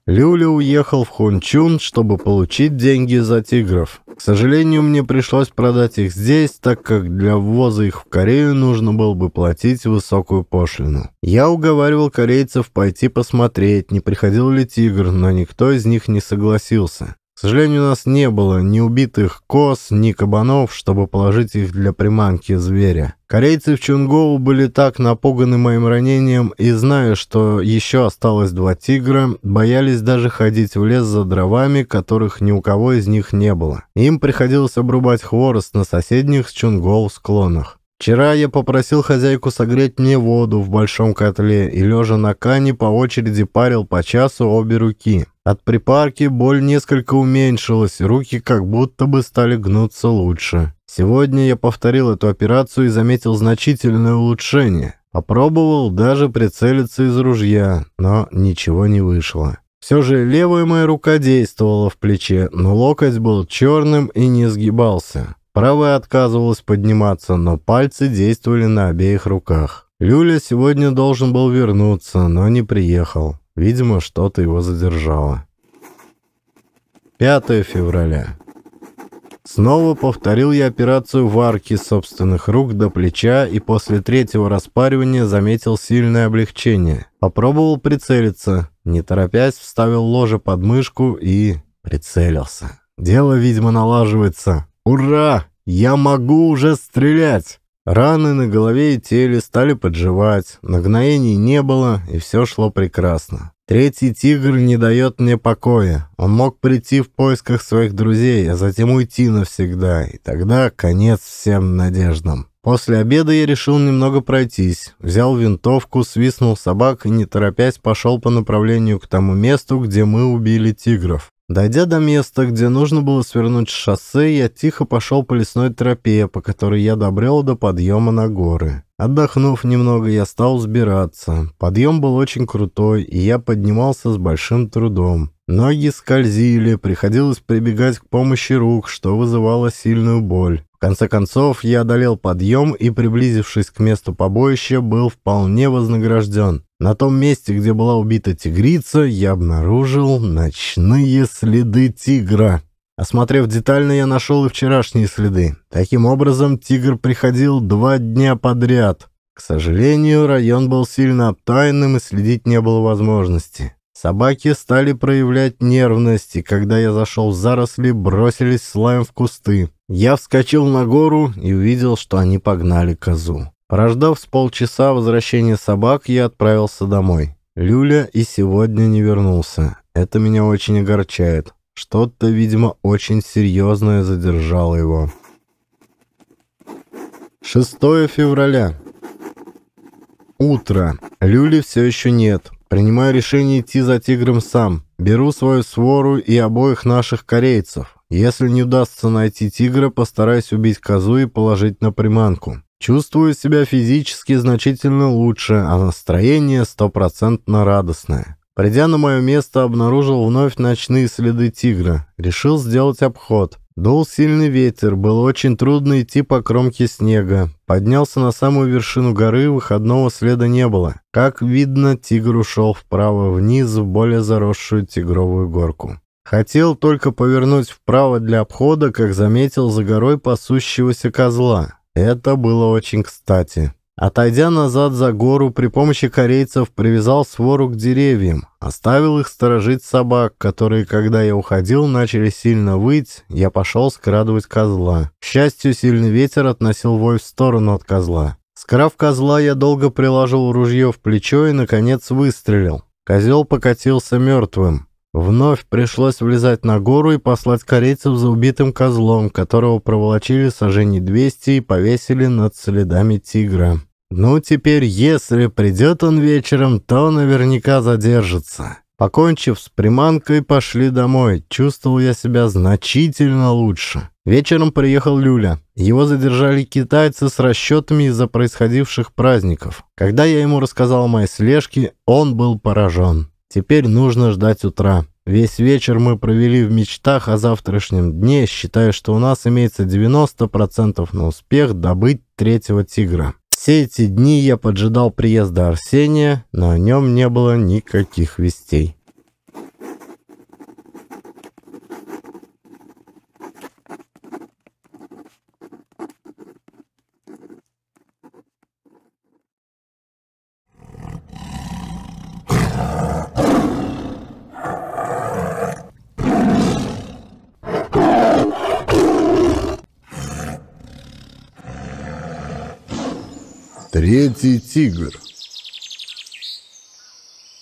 Люля уехал в Хунчун, чтобы получить деньги за тигров. К сожалению, мне пришлось продать их здесь, так как для ввоза их в Корею нужно было бы платить высокую пошлину. Я уговаривал корейцев пойти посмотреть, не приходил ли тигр, но никто из них не согласился. К сожалению, у нас не было ни убитых коз, ни кабанов, чтобы положить их для приманки зверя. Корейцы в Чунгоу были так напуганы моим ранением и, зная, что еще осталось два тигра, боялись даже ходить в лес за дровами, которых ни у кого из них не было. Им приходилось обрубать хворост на соседних с Чунгоу склонах. Вчера я попросил хозяйку согреть мне воду в большом котле и, лежа на кане, по очереди парил по часу обе руки. От припарки боль несколько уменьшилась, руки как будто бы стали гнуться лучше. Сегодня я повторил эту операцию и заметил значительное улучшение. Попробовал даже прицелиться из ружья, но ничего не вышло. Все же левая моя рука действовала в плече, но локоть был черным и не сгибался. Правая отказывалась подниматься, но пальцы действовали на обеих руках. Люля сегодня должен был вернуться, но не приехал. Видимо, что-то его задержало. 5 февраля. Снова повторил я операцию варки собственных рук до плеча и после третьего распаривания заметил сильное облегчение. Попробовал прицелиться, не торопясь вставил ложе под мышку и прицелился. Дело, видимо, налаживается. «Ура! Я могу уже стрелять!» Раны на голове и теле стали подживать, нагноений не было, и все шло прекрасно. Третий тигр не дает мне покоя. Он мог прийти в поисках своих друзей, а затем уйти навсегда, и тогда конец всем надеждам. После обеда я решил немного пройтись. Взял винтовку, свистнул собак и, не торопясь, пошел по направлению к тому месту, где мы убили тигров. Дойдя до места, где нужно было свернуть с шоссе, я тихо пошел по лесной тропе, по которой я добрел до подъема на горы. Отдохнув немного, я стал сбираться. Подъем был очень крутой, и я поднимался с большим трудом. Ноги скользили, приходилось прибегать к помощи рук, что вызывало сильную боль. В конце концов, я одолел подъем и, приблизившись к месту побоища, был вполне вознагражден. На том месте, где была убита тигрица, я обнаружил ночные следы тигра. Осмотрев детально, я нашел и вчерашние следы. Таким образом, тигр приходил два дня подряд. К сожалению, район был сильно обтаянным и следить не было возможности. Собаки стали проявлять нервность, и когда я зашел в заросли, бросились с в кусты. Я вскочил на гору и увидел, что они погнали козу. Прождав с полчаса возвращения собак, я отправился домой. Люля и сегодня не вернулся. Это меня очень огорчает. Что-то, видимо, очень серьезное задержало его. 6 февраля. Утро. Люли все еще нет. Принимаю решение идти за тигром сам. Беру свою свору и обоих наших корейцев. Если не удастся найти тигра, постараюсь убить козу и положить на приманку. Чувствую себя физически значительно лучше, а настроение стопроцентно радостное. Придя на мое место, обнаружил вновь ночные следы тигра. Решил сделать обход. Дул сильный ветер, было очень трудно идти по кромке снега. Поднялся на самую вершину горы, выходного следа не было. Как видно, тигр ушел вправо вниз в более заросшую тигровую горку. Хотел только повернуть вправо для обхода, как заметил за горой пасущегося козла. Это было очень кстати. Отойдя назад за гору, при помощи корейцев привязал свору к деревьям, оставил их сторожить собак, которые, когда я уходил, начали сильно выть, я пошел скрадывать козла. К счастью, сильный ветер относил вой в сторону от козла. Скрав козла, я долго приложил ружье в плечо и, наконец, выстрелил. Козел покатился мертвым. Вновь пришлось влезать на гору и послать корейцев за убитым козлом, которого проволочили сожжений 200 и повесили над следами тигра. Ну, теперь, если придет он вечером, то наверняка задержится. Покончив с приманкой, пошли домой. Чувствовал я себя значительно лучше. Вечером приехал Люля. Его задержали китайцы с расчетами из-за происходивших праздников. Когда я ему рассказал о моей слежке, он был поражен. Теперь нужно ждать утра. Весь вечер мы провели в мечтах о завтрашнем дне, считая, что у нас имеется 90% на успех добыть третьего тигра. Все эти дни я поджидал приезда Арсения, но о нем не было никаких вестей. Третий тигр.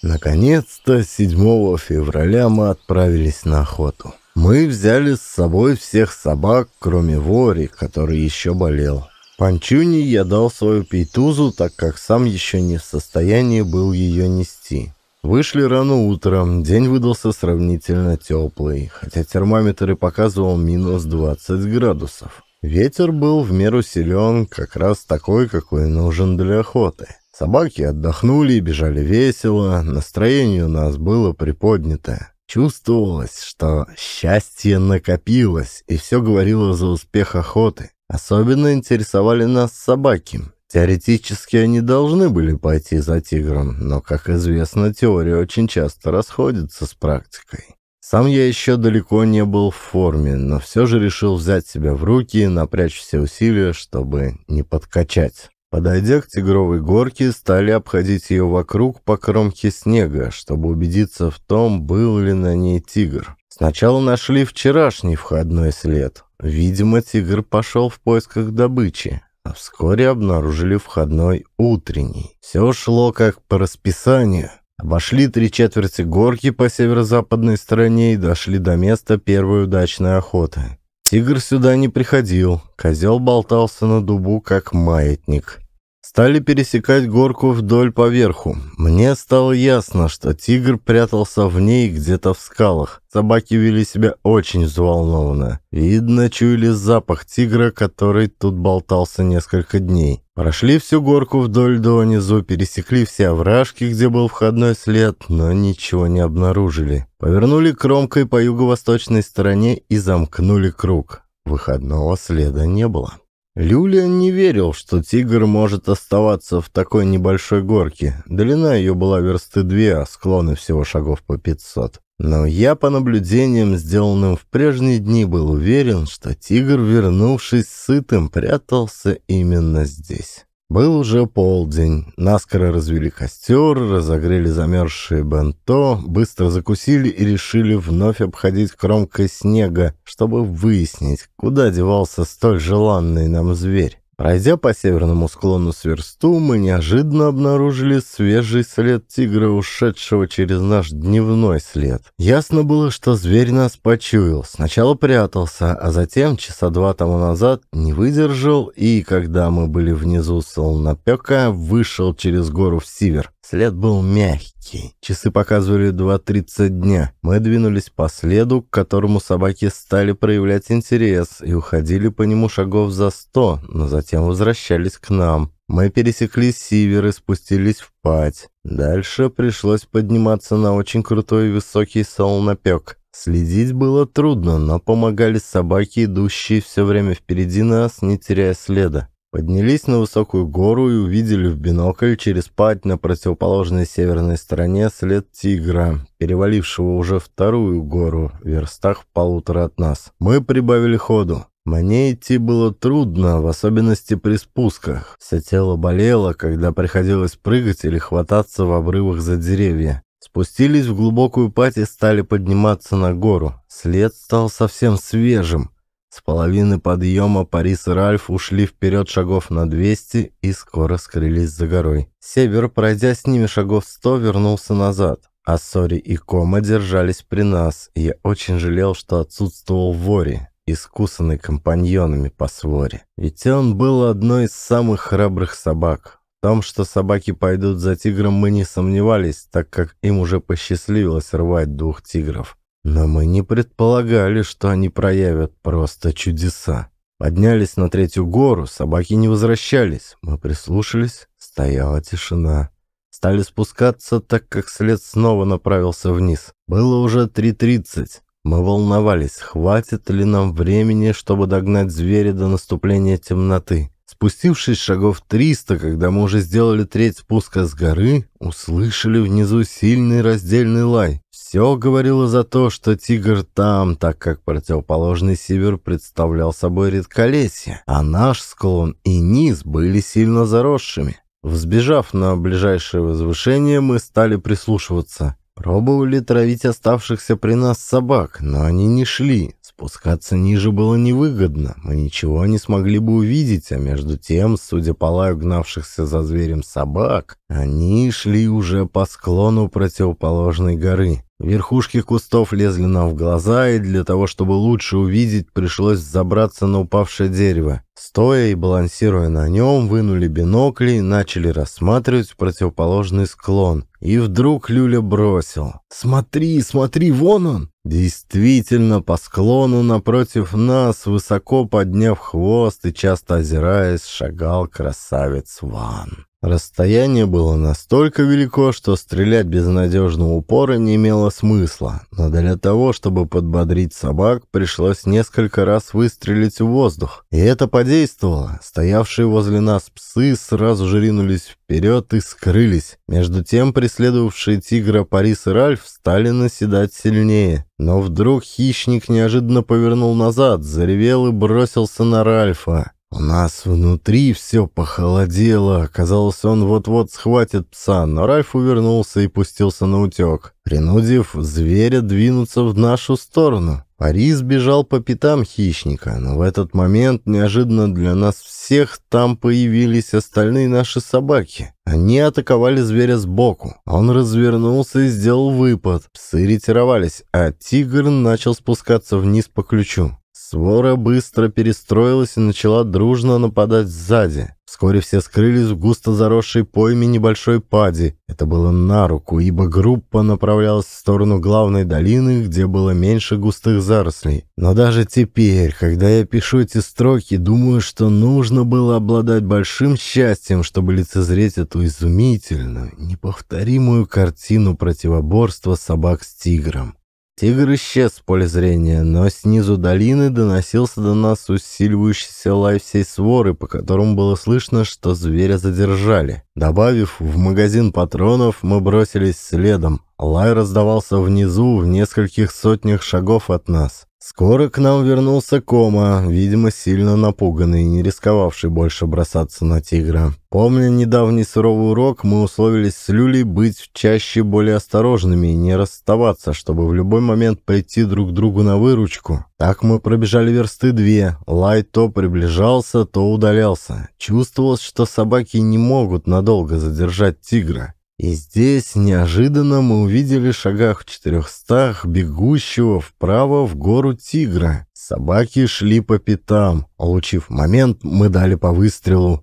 Наконец-то 7 февраля мы отправились на охоту. Мы взяли с собой всех собак, кроме Вори, который еще болел. Панчуни я дал свою пейтузу, так как сам еще не в состоянии был ее нести. Вышли рано утром, день выдался сравнительно теплый, хотя термометр и показывал минус 20 градусов. Ветер был в меру силен, как раз такой, какой нужен для охоты. Собаки отдохнули и бежали весело, настроение у нас было приподнято. Чувствовалось, что счастье накопилось, и все говорило за успех охоты. Особенно интересовали нас собаки. Теоретически они должны были пойти за тигром, но, как известно, теория очень часто расходится с практикой. Сам я еще далеко не был в форме, но все же решил взять себя в руки и напрячь все усилия, чтобы не подкачать. Подойдя к Тигровой горке, стали обходить ее вокруг по кромке снега, чтобы убедиться в том, был ли на ней тигр. Сначала нашли вчерашний входной след. Видимо, тигр пошел в поисках добычи, а вскоре обнаружили входной утренний. Все шло как по расписанию. Обошли три четверти горки по северо-западной стороне и дошли до места первой удачной охоты. Тигр сюда не приходил, козел болтался на дубу, как маятник. Стали пересекать горку вдоль по верху. Мне стало ясно, что тигр прятался в ней где-то в скалах. Собаки вели себя очень взволнованно. Видно, чуяли запах тигра, который тут болтался несколько дней. Прошли всю горку вдоль до низу, пересекли все овражки, где был входной след, но ничего не обнаружили. Повернули кромкой по юго-восточной стороне и замкнули круг. Выходного следа не было. Люлиан не верил, что тигр может оставаться в такой небольшой горке. Длина ее была версты две, а склоны всего шагов по 500. Но я по наблюдениям, сделанным в прежние дни, был уверен, что тигр, вернувшись сытым, прятался именно здесь. Был уже полдень. Наскоро развели костер, разогрели замерзшие бенто, быстро закусили и решили вновь обходить кромкой снега, чтобы выяснить, куда девался столь желанный нам зверь. Пройдя по северному склону сверсту, мы неожиданно обнаружили свежий след тигра, ушедшего через наш дневной след. Ясно было, что зверь нас почуял. Сначала прятался, а затем, часа два тому назад, не выдержал и, когда мы были внизу солнопека, вышел через гору в север. След был мягкий. Часы показывали 2.30 дня. Мы двинулись по следу, к которому собаки стали проявлять интерес, и уходили по нему шагов за сто, но затем возвращались к нам. Мы пересекли север и спустились в пать. Дальше пришлось подниматься на очень крутой и высокий солнопек. Следить было трудно, но помогали собаки, идущие все время впереди нас, не теряя следа. Поднялись на высокую гору и увидели в бинокль через пать на противоположной северной стороне след тигра, перевалившего уже вторую гору, в верстах в полутора от нас. Мы прибавили ходу. Мне идти было трудно, в особенности при спусках. Все тело болело, когда приходилось прыгать или хвататься в обрывах за деревья. Спустились в глубокую пать и стали подниматься на гору. След стал совсем свежим. С половины подъема Парис и Ральф ушли вперед шагов на 200 и скоро скрылись за горой. Север, пройдя с ними шагов 100, вернулся назад. А Сори и Кома держались при нас, и я очень жалел, что отсутствовал Вори, искусанный компаньонами по своре. Ведь он был одной из самых храбрых собак. В том, что собаки пойдут за тигром, мы не сомневались, так как им уже посчастливилось рвать двух тигров. Но мы не предполагали, что они проявят просто чудеса. Поднялись на третью гору, собаки не возвращались. Мы прислушались, стояла тишина. Стали спускаться, так как след снова направился вниз. Было уже 3.30. Мы волновались, хватит ли нам времени, чтобы догнать зверя до наступления темноты. Спустившись шагов 300, когда мы уже сделали треть спуска с горы, услышали внизу сильный раздельный лай. Все говорило за то, что тигр там, так как противоположный север представлял собой редколесье, а наш склон и низ были сильно заросшими. Взбежав на ближайшее возвышение, мы стали прислушиваться. Пробовали травить оставшихся при нас собак, но они не шли. Спускаться ниже было невыгодно, мы ничего не смогли бы увидеть, а между тем, судя по лаю гнавшихся за зверем собак, они шли уже по склону противоположной горы. Верхушки кустов лезли нам в глаза, и для того, чтобы лучше увидеть, пришлось забраться на упавшее дерево. Стоя и балансируя на нем, вынули бинокли и начали рассматривать противоположный склон. И вдруг Люля бросил. «Смотри, смотри, вон он!» Действительно, по склону напротив нас, высоко подняв хвост и часто озираясь, шагал красавец Ван. Расстояние было настолько велико, что стрелять без надежного упора не имело смысла, но для того, чтобы подбодрить собак, пришлось несколько раз выстрелить в воздух. И это подействовало. Стоявшие возле нас псы сразу же ринулись вперед и скрылись. Между тем преследовавшие тигра Парис и Ральф стали наседать сильнее. Но вдруг хищник неожиданно повернул назад, заревел и бросился на Ральфа. У нас внутри все похолодело. Казалось, он вот-вот схватит пса, но Райф увернулся и пустился на утек, принудив зверя двинуться в нашу сторону. Пари бежал по пятам хищника, но в этот момент неожиданно для нас всех там появились остальные наши собаки. Они атаковали зверя сбоку. Он развернулся и сделал выпад. Псы ретировались, а тигр начал спускаться вниз по ключу. Свора быстро перестроилась и начала дружно нападать сзади. Вскоре все скрылись в густо заросшей пойме небольшой пади. Это было на руку, ибо группа направлялась в сторону главной долины, где было меньше густых зарослей. Но даже теперь, когда я пишу эти строки, думаю, что нужно было обладать большим счастьем, чтобы лицезреть эту изумительную, неповторимую картину противоборства собак с тигром. Тигр исчез с поля зрения, но снизу долины доносился до нас усиливающийся лай всей своры, по которому было слышно, что зверя задержали. Добавив в магазин патронов, мы бросились следом. Лай раздавался внизу, в нескольких сотнях шагов от нас. Скоро к нам вернулся Кома, видимо, сильно напуганный и не рисковавший больше бросаться на тигра. Помня недавний суровый урок, мы условились с Люлей быть чаще более осторожными и не расставаться, чтобы в любой момент пойти друг другу на выручку. Так мы пробежали версты две. Лай то приближался, то удалялся. Чувствовалось, что собаки не могут надолго задержать тигра. И здесь неожиданно мы увидели в шагах в четырехстах бегущего вправо в гору тигра. Собаки шли по пятам. Улучив момент, мы дали по выстрелу.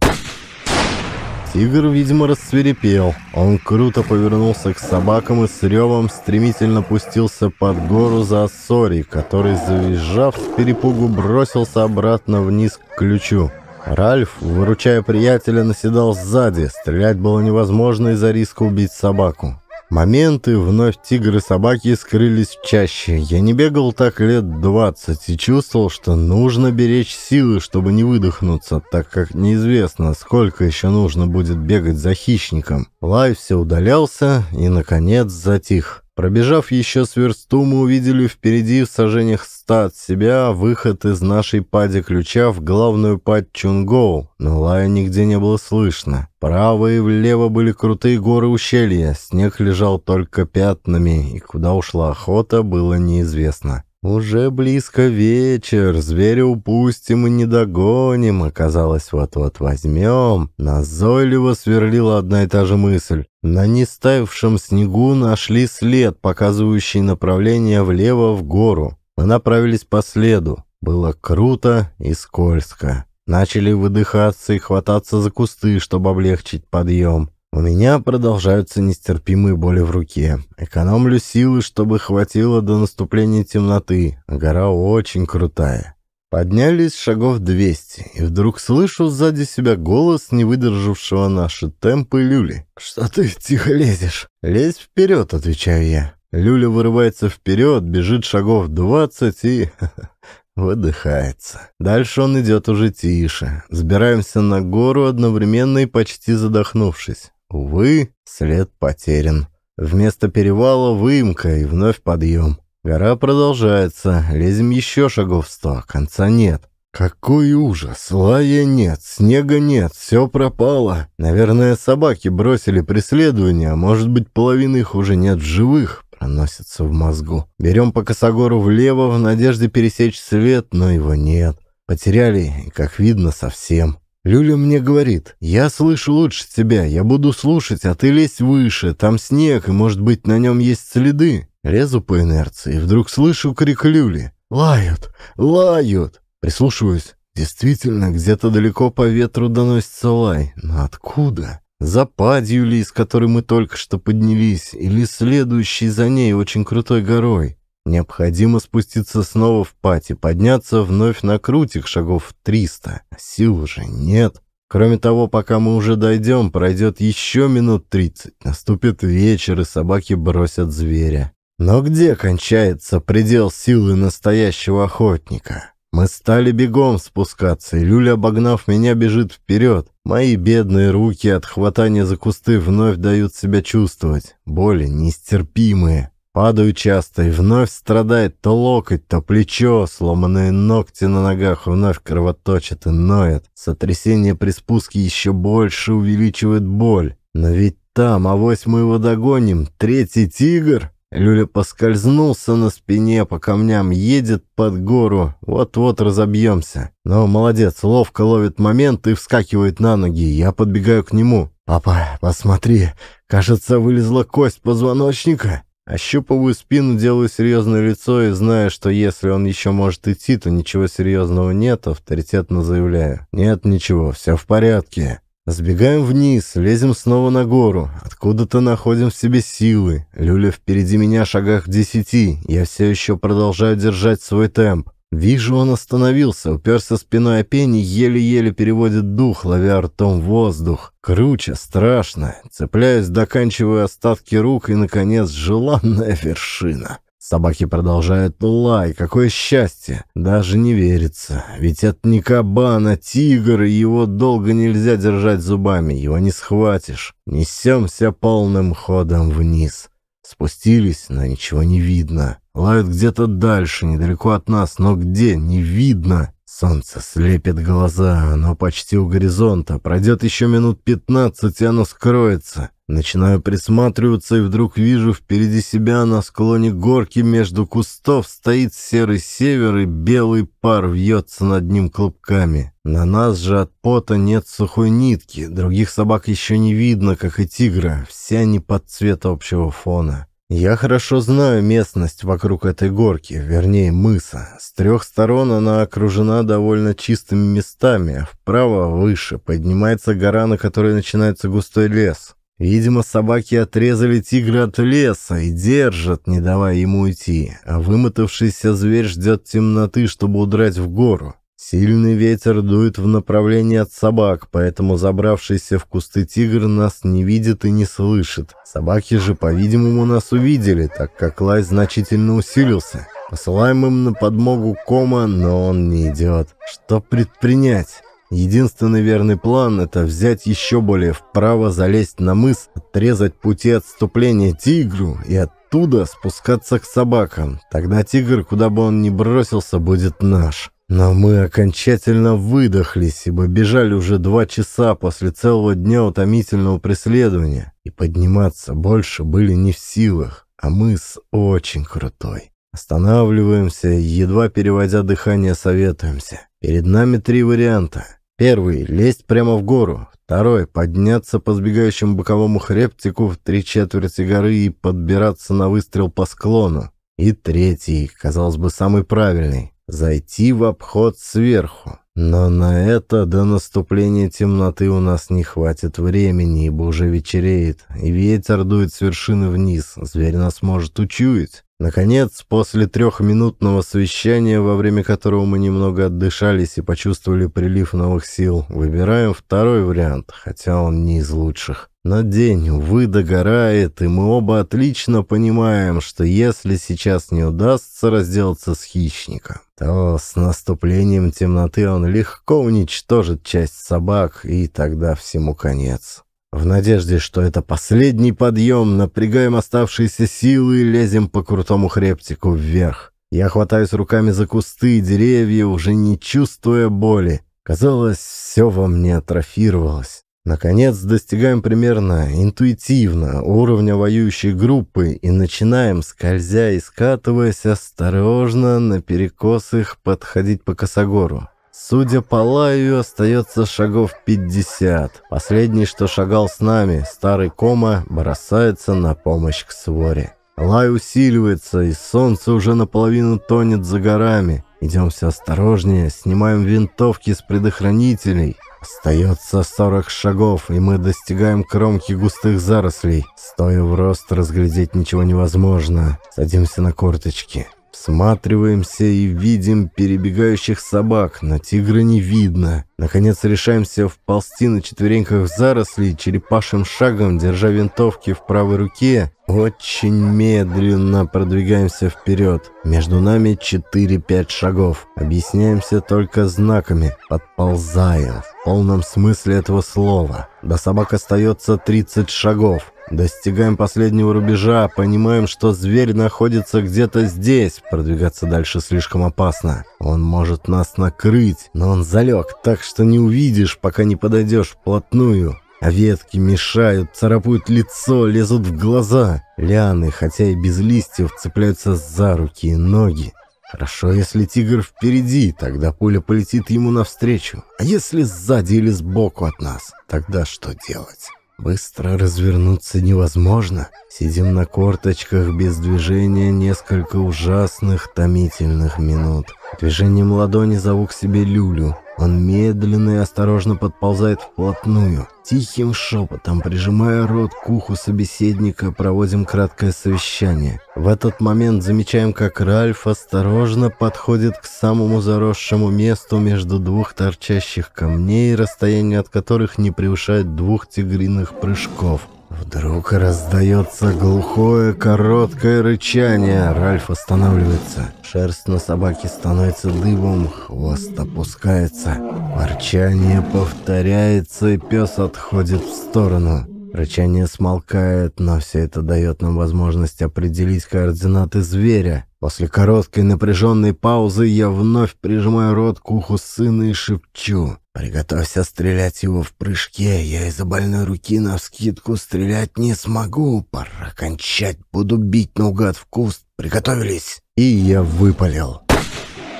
Тигр, видимо, рассверепел. Он круто повернулся к собакам и с ревом стремительно пустился под гору за Ассори, который, завизжав с перепугу, бросился обратно вниз к ключу. Ральф, выручая приятеля, наседал сзади. Стрелять было невозможно из-за риска убить собаку. Моменты вновь тигры и собаки скрылись в чаще. Я не бегал так лет 20 и чувствовал, что нужно беречь силы, чтобы не выдохнуться, так как неизвестно, сколько еще нужно будет бегать за хищником. Лай все удалялся и, наконец, затих. Пробежав еще с версту, мы увидели впереди в сажениях ста от себя выход из нашей пади ключа в главную падь Чунгоу, но лая нигде не было слышно. Право и влево были крутые горы ущелья, снег лежал только пятнами, и куда ушла охота, было неизвестно. «Уже близко вечер, зверя упустим и не догоним, оказалось, вот-вот возьмем». Назойливо сверлила одна и та же мысль. На нестаившем снегу нашли след, показывающий направление влево в гору. Мы направились по следу. Было круто и скользко. Начали выдыхаться и хвататься за кусты, чтобы облегчить подъем. У меня продолжаются нестерпимые боли в руке. Экономлю силы, чтобы хватило до наступления темноты. Гора очень крутая. Поднялись шагов 200, и вдруг слышу сзади себя голос, не выдержавшего наши темпы Люли. «Что ты тихо лезешь?» «Лезь вперед», — отвечаю я. Люля вырывается вперед, бежит шагов 20 и... Выдыхается. Дальше он идет уже тише. Сбираемся на гору, одновременно и почти задохнувшись. Увы, след потерян. Вместо перевала выемка и вновь подъем. Гора продолжается, лезем еще шагов сто, а конца нет. Какой ужас! Лая нет, снега нет, все пропало. Наверное, собаки бросили преследование, а может быть, половины их уже нет в живых, проносится в мозгу. Берем по косогору влево в надежде пересечь свет, но его нет. Потеряли, как видно, совсем. Люля мне говорит, я слышу лучше тебя, я буду слушать, а ты лезь выше, там снег, и, может быть, на нем есть следы. Лезу по инерции, вдруг слышу крик Люли. «Лают! Лают!» Прислушиваюсь. Действительно, где-то далеко по ветру доносится лай. Но откуда? За падью ли, из которой мы только что поднялись, или следующей за ней очень крутой горой? Необходимо спуститься снова в пати, подняться вновь на крутик шагов 300. Сил уже нет. Кроме того, пока мы уже дойдем, пройдет еще минут 30. Наступит вечер, и собаки бросят зверя. Но где кончается предел силы настоящего охотника? Мы стали бегом спускаться, и Люля, обогнав меня, бежит вперед. Мои бедные руки от хватания за кусты вновь дают себя чувствовать. Боли нестерпимые. Падаю часто и вновь страдает то локоть, то плечо, сломанные ногти на ногах вновь кровоточат и ноют. Сотрясение при спуске еще больше увеличивает боль. Но ведь там, авось мы его догоним, третий тигр. Люля поскользнулся на спине, по камням едет под гору, вот-вот разобьемся. Но молодец, ловко ловит момент и вскакивает на ноги, я подбегаю к нему. «Папа, посмотри, кажется, вылезла кость позвоночника». Ощупываю спину, делаю серьезное лицо и знаю, что если он еще может идти, то ничего серьезного нет, авторитетно заявляю. Нет ничего, все в порядке. Сбегаем вниз, лезем снова на гору. Откуда-то находим в себе силы. Люля впереди меня в шагах десяти. Я все еще продолжаю держать свой темп. Вижу, он остановился, уперся спиной о пень и еле-еле переводит дух, ловя ртом воздух. Круче, страшно, цепляясь, доканчивая остатки рук и, наконец, желанная вершина. Собаки продолжают лай, какое счастье! Даже не верится, ведь это не кабан, а тигр, и его долго нельзя держать зубами, его не схватишь. Несемся полным ходом вниз. Спустились, но ничего не видно. Лают где-то дальше, недалеко от нас, но где, не видно. Солнце слепит глаза, оно почти у горизонта. Пройдет еще минут пятнадцать, и оно скроется. Начинаю присматриваться, и вдруг вижу впереди себя на склоне горки между кустов стоит серый север, и белый пар вьется над ним клубками. На нас же от пота нет сухой нитки, других собак еще не видно, как и тигра, все они под цвет общего фона. Я хорошо знаю местность вокруг этой горки, вернее мыса. С трех сторон она окружена довольно чистыми местами, а вправо выше поднимается гора, на которой начинается густой лес. Видимо, собаки отрезали тигра от леса и держат, не давая ему уйти, а вымотавшийся зверь ждет темноты, чтобы удрать в гору. Сильный ветер дует в направлении от собак, поэтому забравшийся в кусты тигр нас не видит и не слышит. Собаки же, по-видимому, нас увидели, так как лай значительно усилился. Посылаем им на подмогу кома, но он не идет. Что предпринять? Единственный верный план – это взять еще более вправо, залезть на мыс, отрезать пути отступления тигру и оттуда спускаться к собакам. Тогда тигр, куда бы он ни бросился, будет наш. Но мы окончательно выдохлись, ибо бежали уже два часа после целого дня утомительного преследования, и подниматься больше были не в силах, а мыс очень крутой. Останавливаемся, едва переводя дыхание, советуемся. Перед нами три варианта. Первый — лезть прямо в гору. Второй — подняться по сбегающему боковому хребтику в три четверти горы и подбираться на выстрел по склону. И третий, казалось бы, самый правильный зайти в обход сверху. Но на это до наступления темноты у нас не хватит времени, ибо уже вечереет, и ветер дует с вершины вниз, зверь нас может учуять. Наконец, после трехминутного совещания, во время которого мы немного отдышались и почувствовали прилив новых сил, выбираем второй вариант, хотя он не из лучших. На день, увы, догорает, и мы оба отлично понимаем, что если сейчас не удастся разделаться с хищником, то с наступлением темноты он легко уничтожит часть собак, и тогда всему конец. В надежде, что это последний подъем, напрягаем оставшиеся силы и лезем по крутому хребтику вверх. Я хватаюсь руками за кусты и деревья, уже не чувствуя боли. Казалось, все во мне атрофировалось. Наконец, достигаем примерно интуитивно уровня воюющей группы и начинаем, скользя и скатываясь, осторожно на перекосах подходить по косогору. Судя по лаю, остается шагов 50. Последний, что шагал с нами, старый кома, бросается на помощь к своре. Лай усиливается, и солнце уже наполовину тонет за горами. Идем все осторожнее, снимаем винтовки с предохранителей. Остается 40 шагов, и мы достигаем кромки густых зарослей. Стоя в рост, разглядеть ничего невозможно. Садимся на корточки. Всматриваемся и видим перебегающих собак, на тигра не видно. Наконец решаемся вползти на четвереньках в заросли, черепашим шагом, держа винтовки в правой руке, очень медленно продвигаемся вперед. Между нами 4-5 шагов. Объясняемся только знаками. Подползаем. В полном смысле этого слова. До собак остается 30 шагов. Достигаем последнего рубежа, понимаем, что зверь находится где-то здесь. Продвигаться дальше слишком опасно. Он может нас накрыть, но он залег так, что не увидишь, пока не подойдешь вплотную. А ветки мешают, царапают лицо, лезут в глаза. Лианы, хотя и без листьев, цепляются за руки и ноги. Хорошо, если тигр впереди, тогда пуля полетит ему навстречу. А если сзади или сбоку от нас, тогда что делать? Быстро развернуться невозможно. Сидим на корточках без движения несколько ужасных, томительных минут. Движением ладони зову к себе Люлю. Он медленно и осторожно подползает вплотную. Тихим шепотом, прижимая рот к уху собеседника, проводим краткое совещание. В этот момент замечаем, как Ральф осторожно подходит к самому заросшему месту между двух торчащих камней, расстояние от которых не превышает двух тигриных прыжков. Вдруг раздается глухое короткое рычание. Ральф останавливается. Шерсть на собаке становится дыбом, хвост опускается. Ворчание повторяется, и пес отходит в сторону. Рычание смолкает, но все это дает нам возможность определить координаты зверя. После короткой напряженной паузы я вновь прижимаю рот к уху сына и шепчу. «Приготовься стрелять его в прыжке. Я из-за больной руки навскидку стрелять не смогу. Пора кончать. Буду бить наугад в куст. Приготовились!» И я выпалил.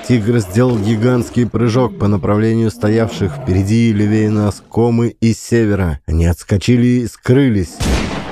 Тигр сделал гигантский прыжок по направлению стоявших впереди и левее нас комы и севера. Они отскочили и скрылись.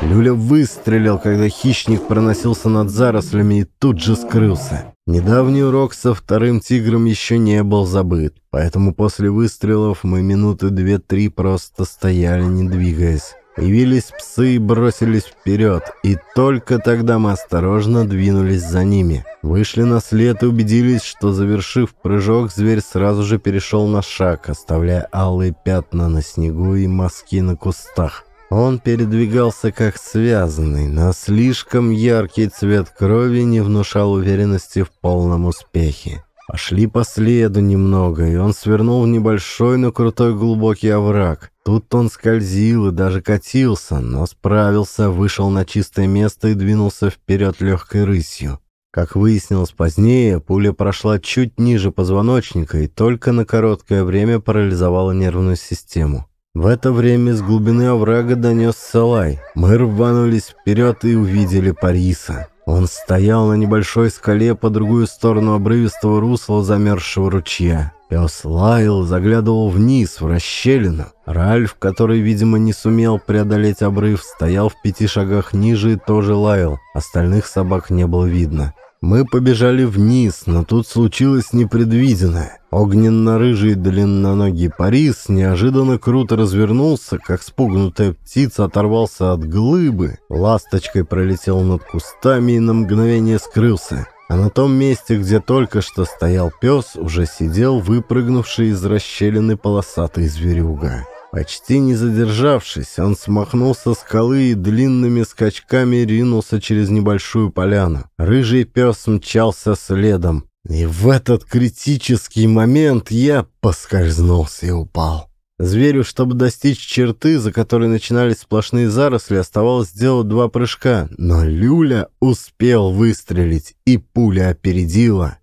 Люля выстрелил, когда хищник проносился над зарослями и тут же скрылся. Недавний урок со вторым тигром еще не был забыт, поэтому после выстрелов мы минуты две-три просто стояли, не двигаясь. Появились псы и бросились вперед, и только тогда мы осторожно двинулись за ними. Вышли на след и убедились, что, завершив прыжок, зверь сразу же перешел на шаг, оставляя алые пятна на снегу и мазки на кустах. Он передвигался как связанный, но слишком яркий цвет крови не внушал уверенности в полном успехе. Пошли по следу немного, и он свернул в небольшой, но крутой глубокий овраг. Тут он скользил и даже катился, но справился, вышел на чистое место и двинулся вперед легкой рысью. Как выяснилось позднее, пуля прошла чуть ниже позвоночника и только на короткое время парализовала нервную систему. В это время из глубины оврага донес лай. Мы рванулись вперед и увидели Париса. Он стоял на небольшой скале по другую сторону обрывистого русла замерзшего ручья. Пес лаял, заглядывал вниз, в расщелину. Ральф, который, видимо, не сумел преодолеть обрыв, стоял в пяти шагах ниже и тоже лаял. Остальных собак не было видно. Мы побежали вниз, но тут случилось непредвиденное. Огненно-рыжий длинноногий Парис неожиданно круто развернулся, как спугнутая птица оторвался от глыбы, ласточкой пролетел над кустами и на мгновение скрылся. А на том месте, где только что стоял пес, уже сидел выпрыгнувший из расщелины полосатый зверюга. Почти не задержавшись, он смахнул со скалы и длинными скачками ринулся через небольшую поляну. Рыжий пес мчался следом. И в этот критический момент я поскользнулся и упал. Зверю, чтобы достичь черты, за которой начинались сплошные заросли, оставалось сделать два прыжка, но Люля успел выстрелить, и пуля опередила.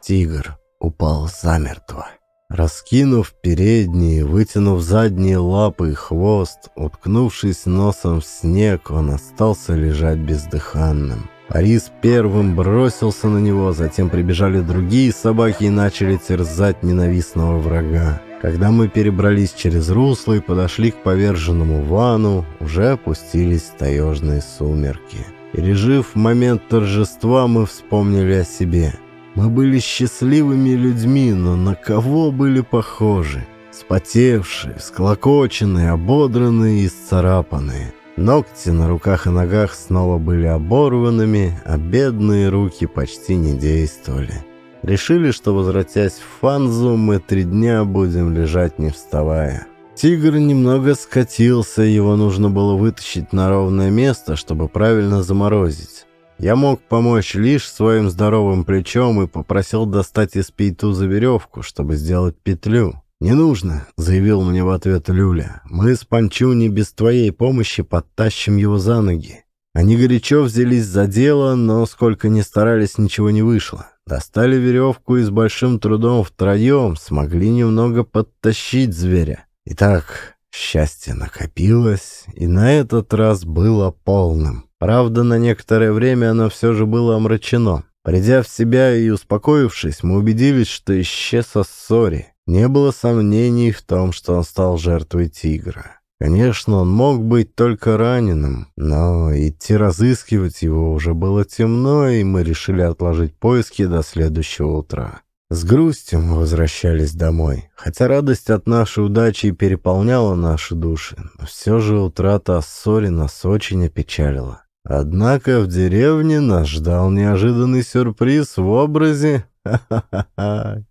Тигр упал замертво. Раскинув передние, вытянув задние лапы и хвост, уткнувшись носом в снег, он остался лежать бездыханным. Арис первым бросился на него, затем прибежали другие собаки и начали терзать ненавистного врага. Когда мы перебрались через русло и подошли к поверженному вану, уже опустились таежные сумерки. Пережив момент торжества, мы вспомнили о себе – мы были счастливыми людьми, но на кого были похожи? Спотевшие, склокоченные, ободранные и царапанные. Ногти на руках и ногах снова были оборванными, а бедные руки почти не действовали. Решили, что, возвратясь в Фанзу, мы три дня будем лежать не вставая. Тигр немного скатился, его нужно было вытащить на ровное место, чтобы правильно заморозить. Я мог помочь лишь своим здоровым плечом и попросил достать из пейту за веревку, чтобы сделать петлю. «Не нужно», — заявил мне в ответ Люля. «Мы с Панчуни без твоей помощи подтащим его за ноги». Они горячо взялись за дело, но сколько ни старались, ничего не вышло. Достали веревку и с большим трудом втроем смогли немного подтащить зверя. Итак, счастье накопилось, и на этот раз было полным. Правда, на некоторое время оно все же было омрачено. Придя в себя и успокоившись, мы убедились, что исчез Ассори. Не было сомнений в том, что он стал жертвой тигра. Конечно, он мог быть только раненым, но идти разыскивать его уже было темно, и мы решили отложить поиски до следующего утра. С грустью мы возвращались домой, хотя радость от нашей удачи переполняла наши души, но все же утрата Ассори нас очень опечалила. Однако в деревне нас ждал неожиданный сюрприз в образе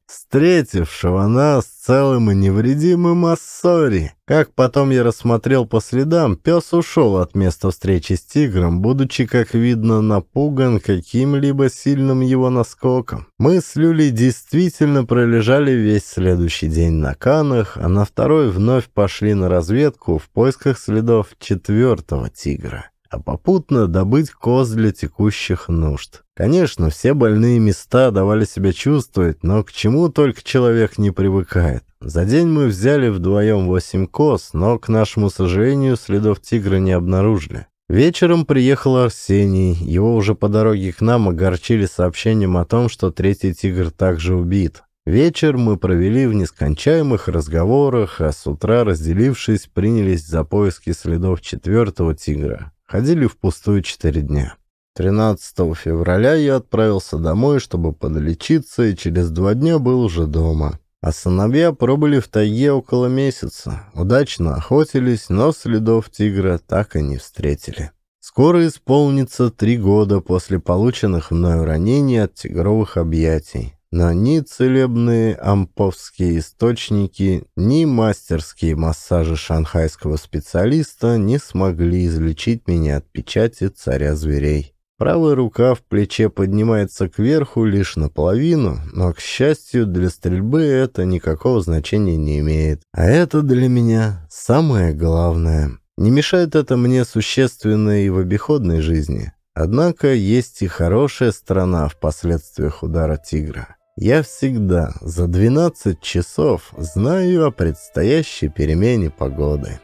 встретившего нас целым и невредимым Ассори. Как потом я рассмотрел по следам, пес ушел от места встречи с тигром, будучи, как видно, напуган каким-либо сильным его наскоком. Мы с Люлей действительно пролежали весь следующий день на канах, а на второй вновь пошли на разведку в поисках следов четвертого тигра а попутно добыть коз для текущих нужд. Конечно, все больные места давали себя чувствовать, но к чему только человек не привыкает. За день мы взяли вдвоем восемь коз, но, к нашему сожалению, следов тигра не обнаружили. Вечером приехал Арсений, его уже по дороге к нам огорчили сообщением о том, что третий тигр также убит. Вечер мы провели в нескончаемых разговорах, а с утра, разделившись, принялись за поиски следов четвертого тигра. Ходили впустую четыре дня. 13 февраля я отправился домой, чтобы подлечиться, и через два дня был уже дома. А сыновья пробыли в тайге около месяца, удачно охотились, но следов тигра так и не встретили. Скоро исполнится три года после полученных мною ранений от тигровых объятий но ни целебные амповские источники, ни мастерские массажи шанхайского специалиста не смогли излечить меня от печати царя зверей. Правая рука в плече поднимается кверху лишь наполовину, но, к счастью, для стрельбы это никакого значения не имеет. А это для меня самое главное. Не мешает это мне существенно и в обиходной жизни. Однако есть и хорошая сторона в последствиях удара тигра. Я всегда за 12 часов знаю о предстоящей перемене погоды.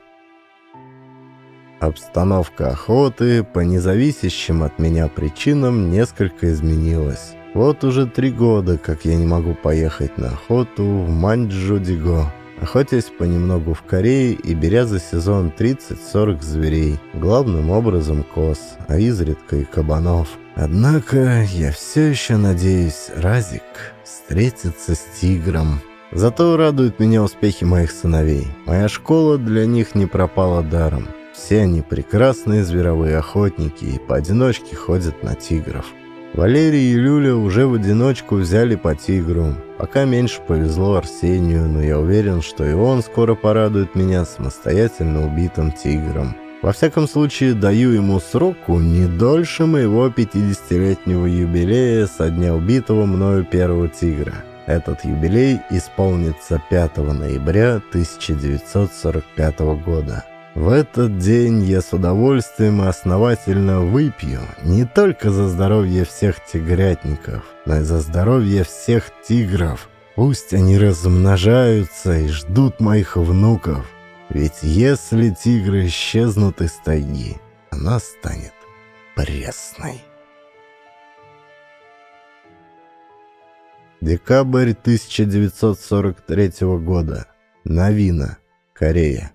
Обстановка охоты по независящим от меня причинам несколько изменилась. Вот уже три года, как я не могу поехать на охоту в Маньчжу-Диго, охотясь понемногу в Корее и беря за сезон 30-40 зверей, главным образом коз, а изредка и кабанов. Однако я все еще надеюсь, Разик встретиться с тигром. Зато радуют меня успехи моих сыновей. Моя школа для них не пропала даром. Все они прекрасные зверовые охотники и поодиночке ходят на тигров. Валерий и Люля уже в одиночку взяли по тигру. Пока меньше повезло Арсению, но я уверен, что и он скоро порадует меня самостоятельно убитым тигром. Во всяком случае, даю ему сроку не дольше моего 50-летнего юбилея со дня убитого мною первого тигра. Этот юбилей исполнится 5 ноября 1945 года. В этот день я с удовольствием и основательно выпью не только за здоровье всех тигрятников, но и за здоровье всех тигров. Пусть они размножаются и ждут моих внуков. Ведь если тигры исчезнут из тайги, она станет пресной. Декабрь 1943 года. Новина. Корея.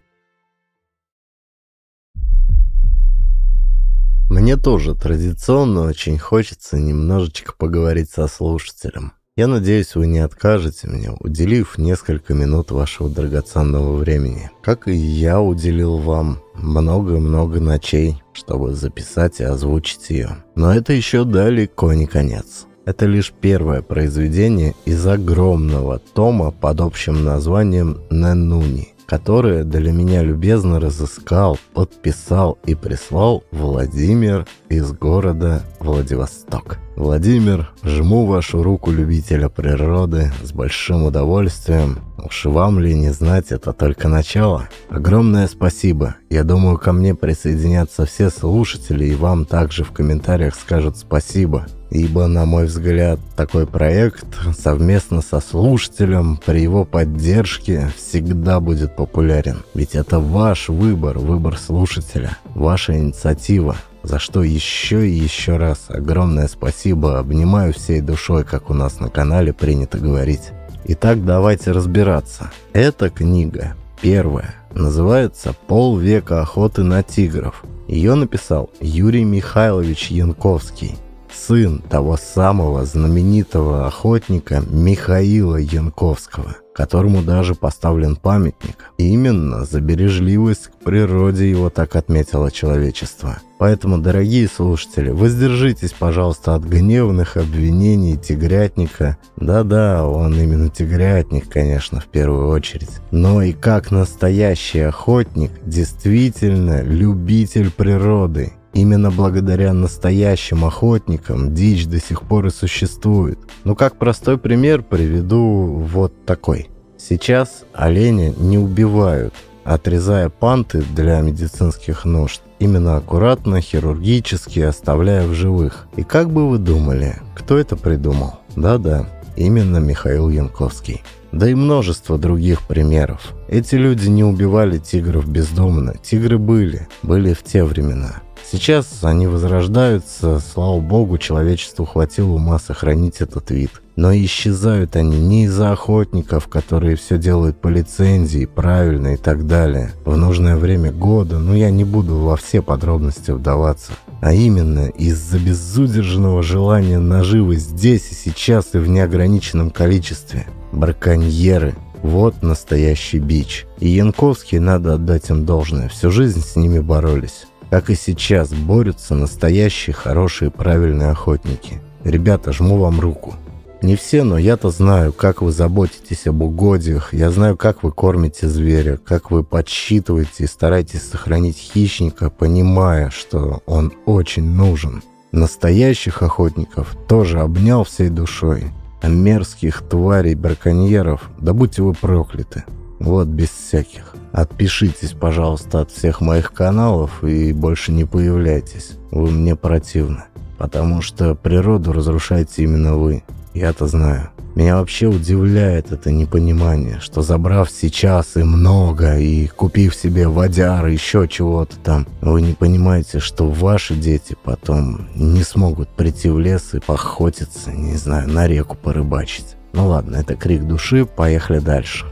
Мне тоже традиционно очень хочется немножечко поговорить со слушателем. Я надеюсь, вы не откажете мне, уделив несколько минут вашего драгоценного времени, как и я уделил вам много-много ночей, чтобы записать и озвучить ее. Но это еще далеко не конец. Это лишь первое произведение из огромного тома под общим названием Ненуни, которое для меня любезно разыскал, подписал и прислал Владимир из города Владивосток. Владимир, жму вашу руку любителя природы с большим удовольствием. Уж вам ли не знать, это только начало. Огромное спасибо. Я думаю, ко мне присоединятся все слушатели и вам также в комментариях скажут спасибо. Ибо, на мой взгляд, такой проект совместно со слушателем при его поддержке всегда будет популярен. Ведь это ваш выбор, выбор слушателя, ваша инициатива, за что еще и еще раз огромное спасибо обнимаю всей душой, как у нас на канале принято говорить. Итак, давайте разбираться. Эта книга, первая, называется «Полвека охоты на тигров». Ее написал Юрий Михайлович Янковский, сын того самого знаменитого охотника Михаила Янковского – которому даже поставлен памятник. Именно за бережливость к природе его так отметило человечество. Поэтому, дорогие слушатели, воздержитесь, пожалуйста, от гневных обвинений тигрятника. Да-да, он именно тигрятник, конечно, в первую очередь. Но и как настоящий охотник, действительно любитель природы Именно благодаря настоящим охотникам дичь до сих пор и существует. Но ну, как простой пример приведу вот такой. Сейчас оленя не убивают, отрезая панты для медицинских нужд, именно аккуратно, хирургически оставляя в живых. И как бы вы думали, кто это придумал? Да-да, именно Михаил Янковский. Да и множество других примеров. Эти люди не убивали тигров бездомно, тигры были, были в те времена. Сейчас они возрождаются, слава богу, человечеству хватило ума сохранить этот вид. Но исчезают они не из-за охотников, которые все делают по лицензии, правильно и так далее, в нужное время года, но ну, я не буду во все подробности вдаваться. А именно из-за безудержного желания наживы здесь и сейчас и в неограниченном количестве. Браконьеры, вот настоящий бич. И Янковский, надо отдать им должное, всю жизнь с ними боролись. Как и сейчас борются настоящие хорошие правильные охотники. Ребята, жму вам руку. Не все, но я-то знаю, как вы заботитесь об угодьях, я знаю, как вы кормите зверя, как вы подсчитываете и стараетесь сохранить хищника, понимая, что он очень нужен. Настоящих охотников тоже обнял всей душой, а мерзких тварей браконьеров, да будьте вы прокляты. Вот без всяких. Отпишитесь, пожалуйста, от всех моих каналов и больше не появляйтесь. Вы мне противны. Потому что природу разрушаете именно вы. Я-то знаю. Меня вообще удивляет это непонимание, что забрав сейчас и много, и купив себе водяр, еще чего-то там, вы не понимаете, что ваши дети потом не смогут прийти в лес и похотиться, не знаю, на реку порыбачить. Ну ладно, это крик души, поехали дальше.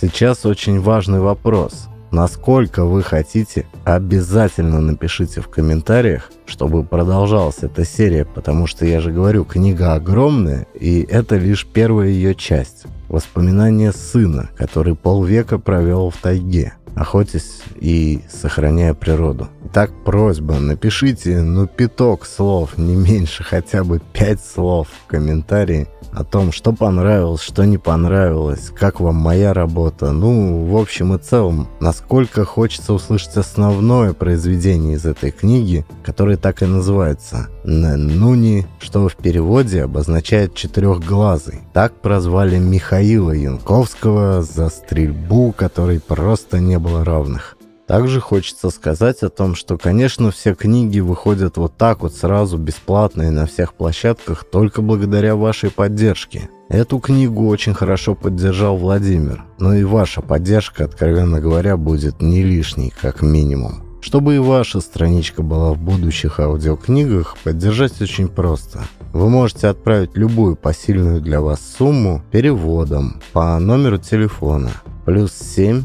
Сейчас очень важный вопрос. Насколько вы хотите, обязательно напишите в комментариях, чтобы продолжалась эта серия, потому что я же говорю, книга огромная, и это лишь первая ее часть. Воспоминания сына, который полвека провел в тайге охотясь и сохраняя природу. Итак, просьба, напишите, ну, пяток слов, не меньше, хотя бы пять слов в комментарии о том, что понравилось, что не понравилось, как вам моя работа. Ну, в общем и целом, насколько хочется услышать основное произведение из этой книги, которое так и называется «Ненуни», что в переводе обозначает «четырехглазый». Так прозвали Михаила Янковского за стрельбу, который просто не был было равных. Также хочется сказать о том, что, конечно, все книги выходят вот так вот сразу, бесплатно и на всех площадках, только благодаря вашей поддержке. Эту книгу очень хорошо поддержал Владимир, но и ваша поддержка, откровенно говоря, будет не лишней, как минимум. Чтобы и ваша страничка была в будущих аудиокнигах, поддержать очень просто. Вы можете отправить любую посильную для вас сумму переводом по номеру телефона плюс 7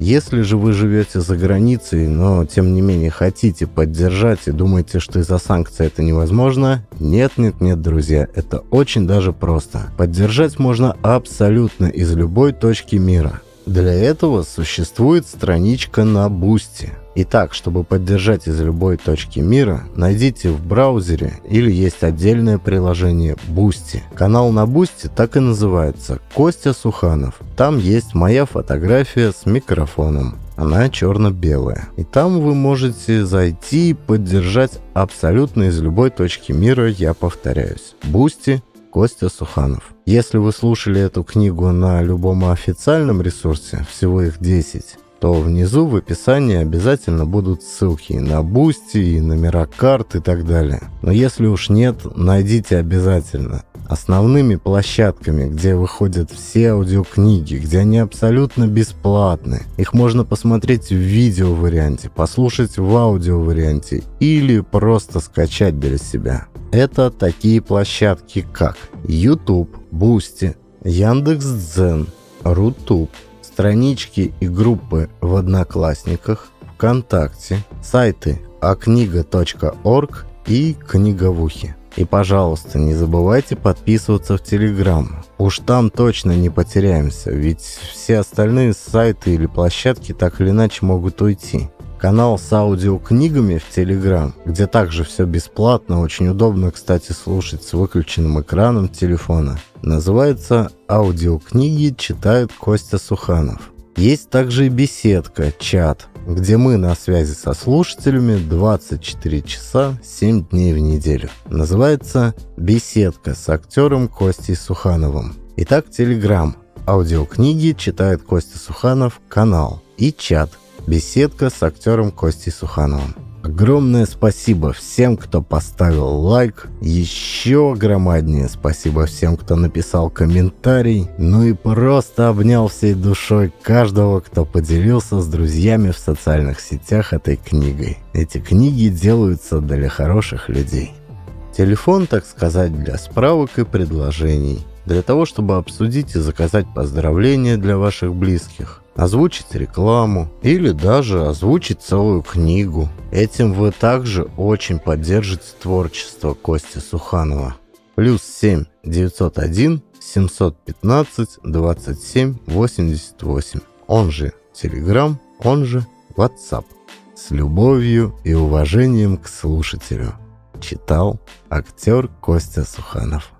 Если же вы живете за границей, но тем не менее хотите поддержать и думаете, что из-за санкций это невозможно, нет, нет, нет, друзья, это очень даже просто. Поддержать можно абсолютно из любой точки мира. Для этого существует страничка на Бусти. Итак, чтобы поддержать из любой точки мира, найдите в браузере или есть отдельное приложение Бусти. Канал на Бусти так и называется «Костя Суханов». Там есть моя фотография с микрофоном. Она черно-белая. И там вы можете зайти и поддержать абсолютно из любой точки мира, я повторяюсь. Бусти Костя Суханов. Если вы слушали эту книгу на любом официальном ресурсе, всего их 10, то внизу в описании обязательно будут ссылки на Бусти, и номера карт и так далее. Но если уж нет, найдите обязательно основными площадками, где выходят все аудиокниги, где они абсолютно бесплатны. Их можно посмотреть в видео-варианте, послушать в аудио-варианте или просто скачать для себя. Это такие площадки, как YouTube, Boosty, Яндекс.Дзен, Рутуб, странички и группы в Одноклассниках, ВКонтакте, сайты окнига.орг и Книговухи. И, пожалуйста, не забывайте подписываться в Телеграм. Уж там точно не потеряемся, ведь все остальные сайты или площадки так или иначе могут уйти. Канал с аудиокнигами в Телеграм, где также все бесплатно, очень удобно, кстати, слушать с выключенным экраном телефона, называется «Аудиокниги читает Костя Суханов». Есть также и беседка, чат, где мы на связи со слушателями 24 часа 7 дней в неделю. Называется «Беседка» с актером Костей Сухановым. Итак, Телеграм. Аудиокниги читает Костя Суханов, канал и чат «Беседка» с актером Костей Сухановым. Огромное спасибо всем, кто поставил лайк. Еще громаднее спасибо всем, кто написал комментарий. Ну и просто обнял всей душой каждого, кто поделился с друзьями в социальных сетях этой книгой. Эти книги делаются для хороших людей. Телефон, так сказать, для справок и предложений для того, чтобы обсудить и заказать поздравления для ваших близких, озвучить рекламу или даже озвучить целую книгу. Этим вы также очень поддержите творчество Кости Суханова. Плюс 7 901 715 27 88. Он же Telegram, он же WhatsApp. С любовью и уважением к слушателю. Читал актер Костя Суханов.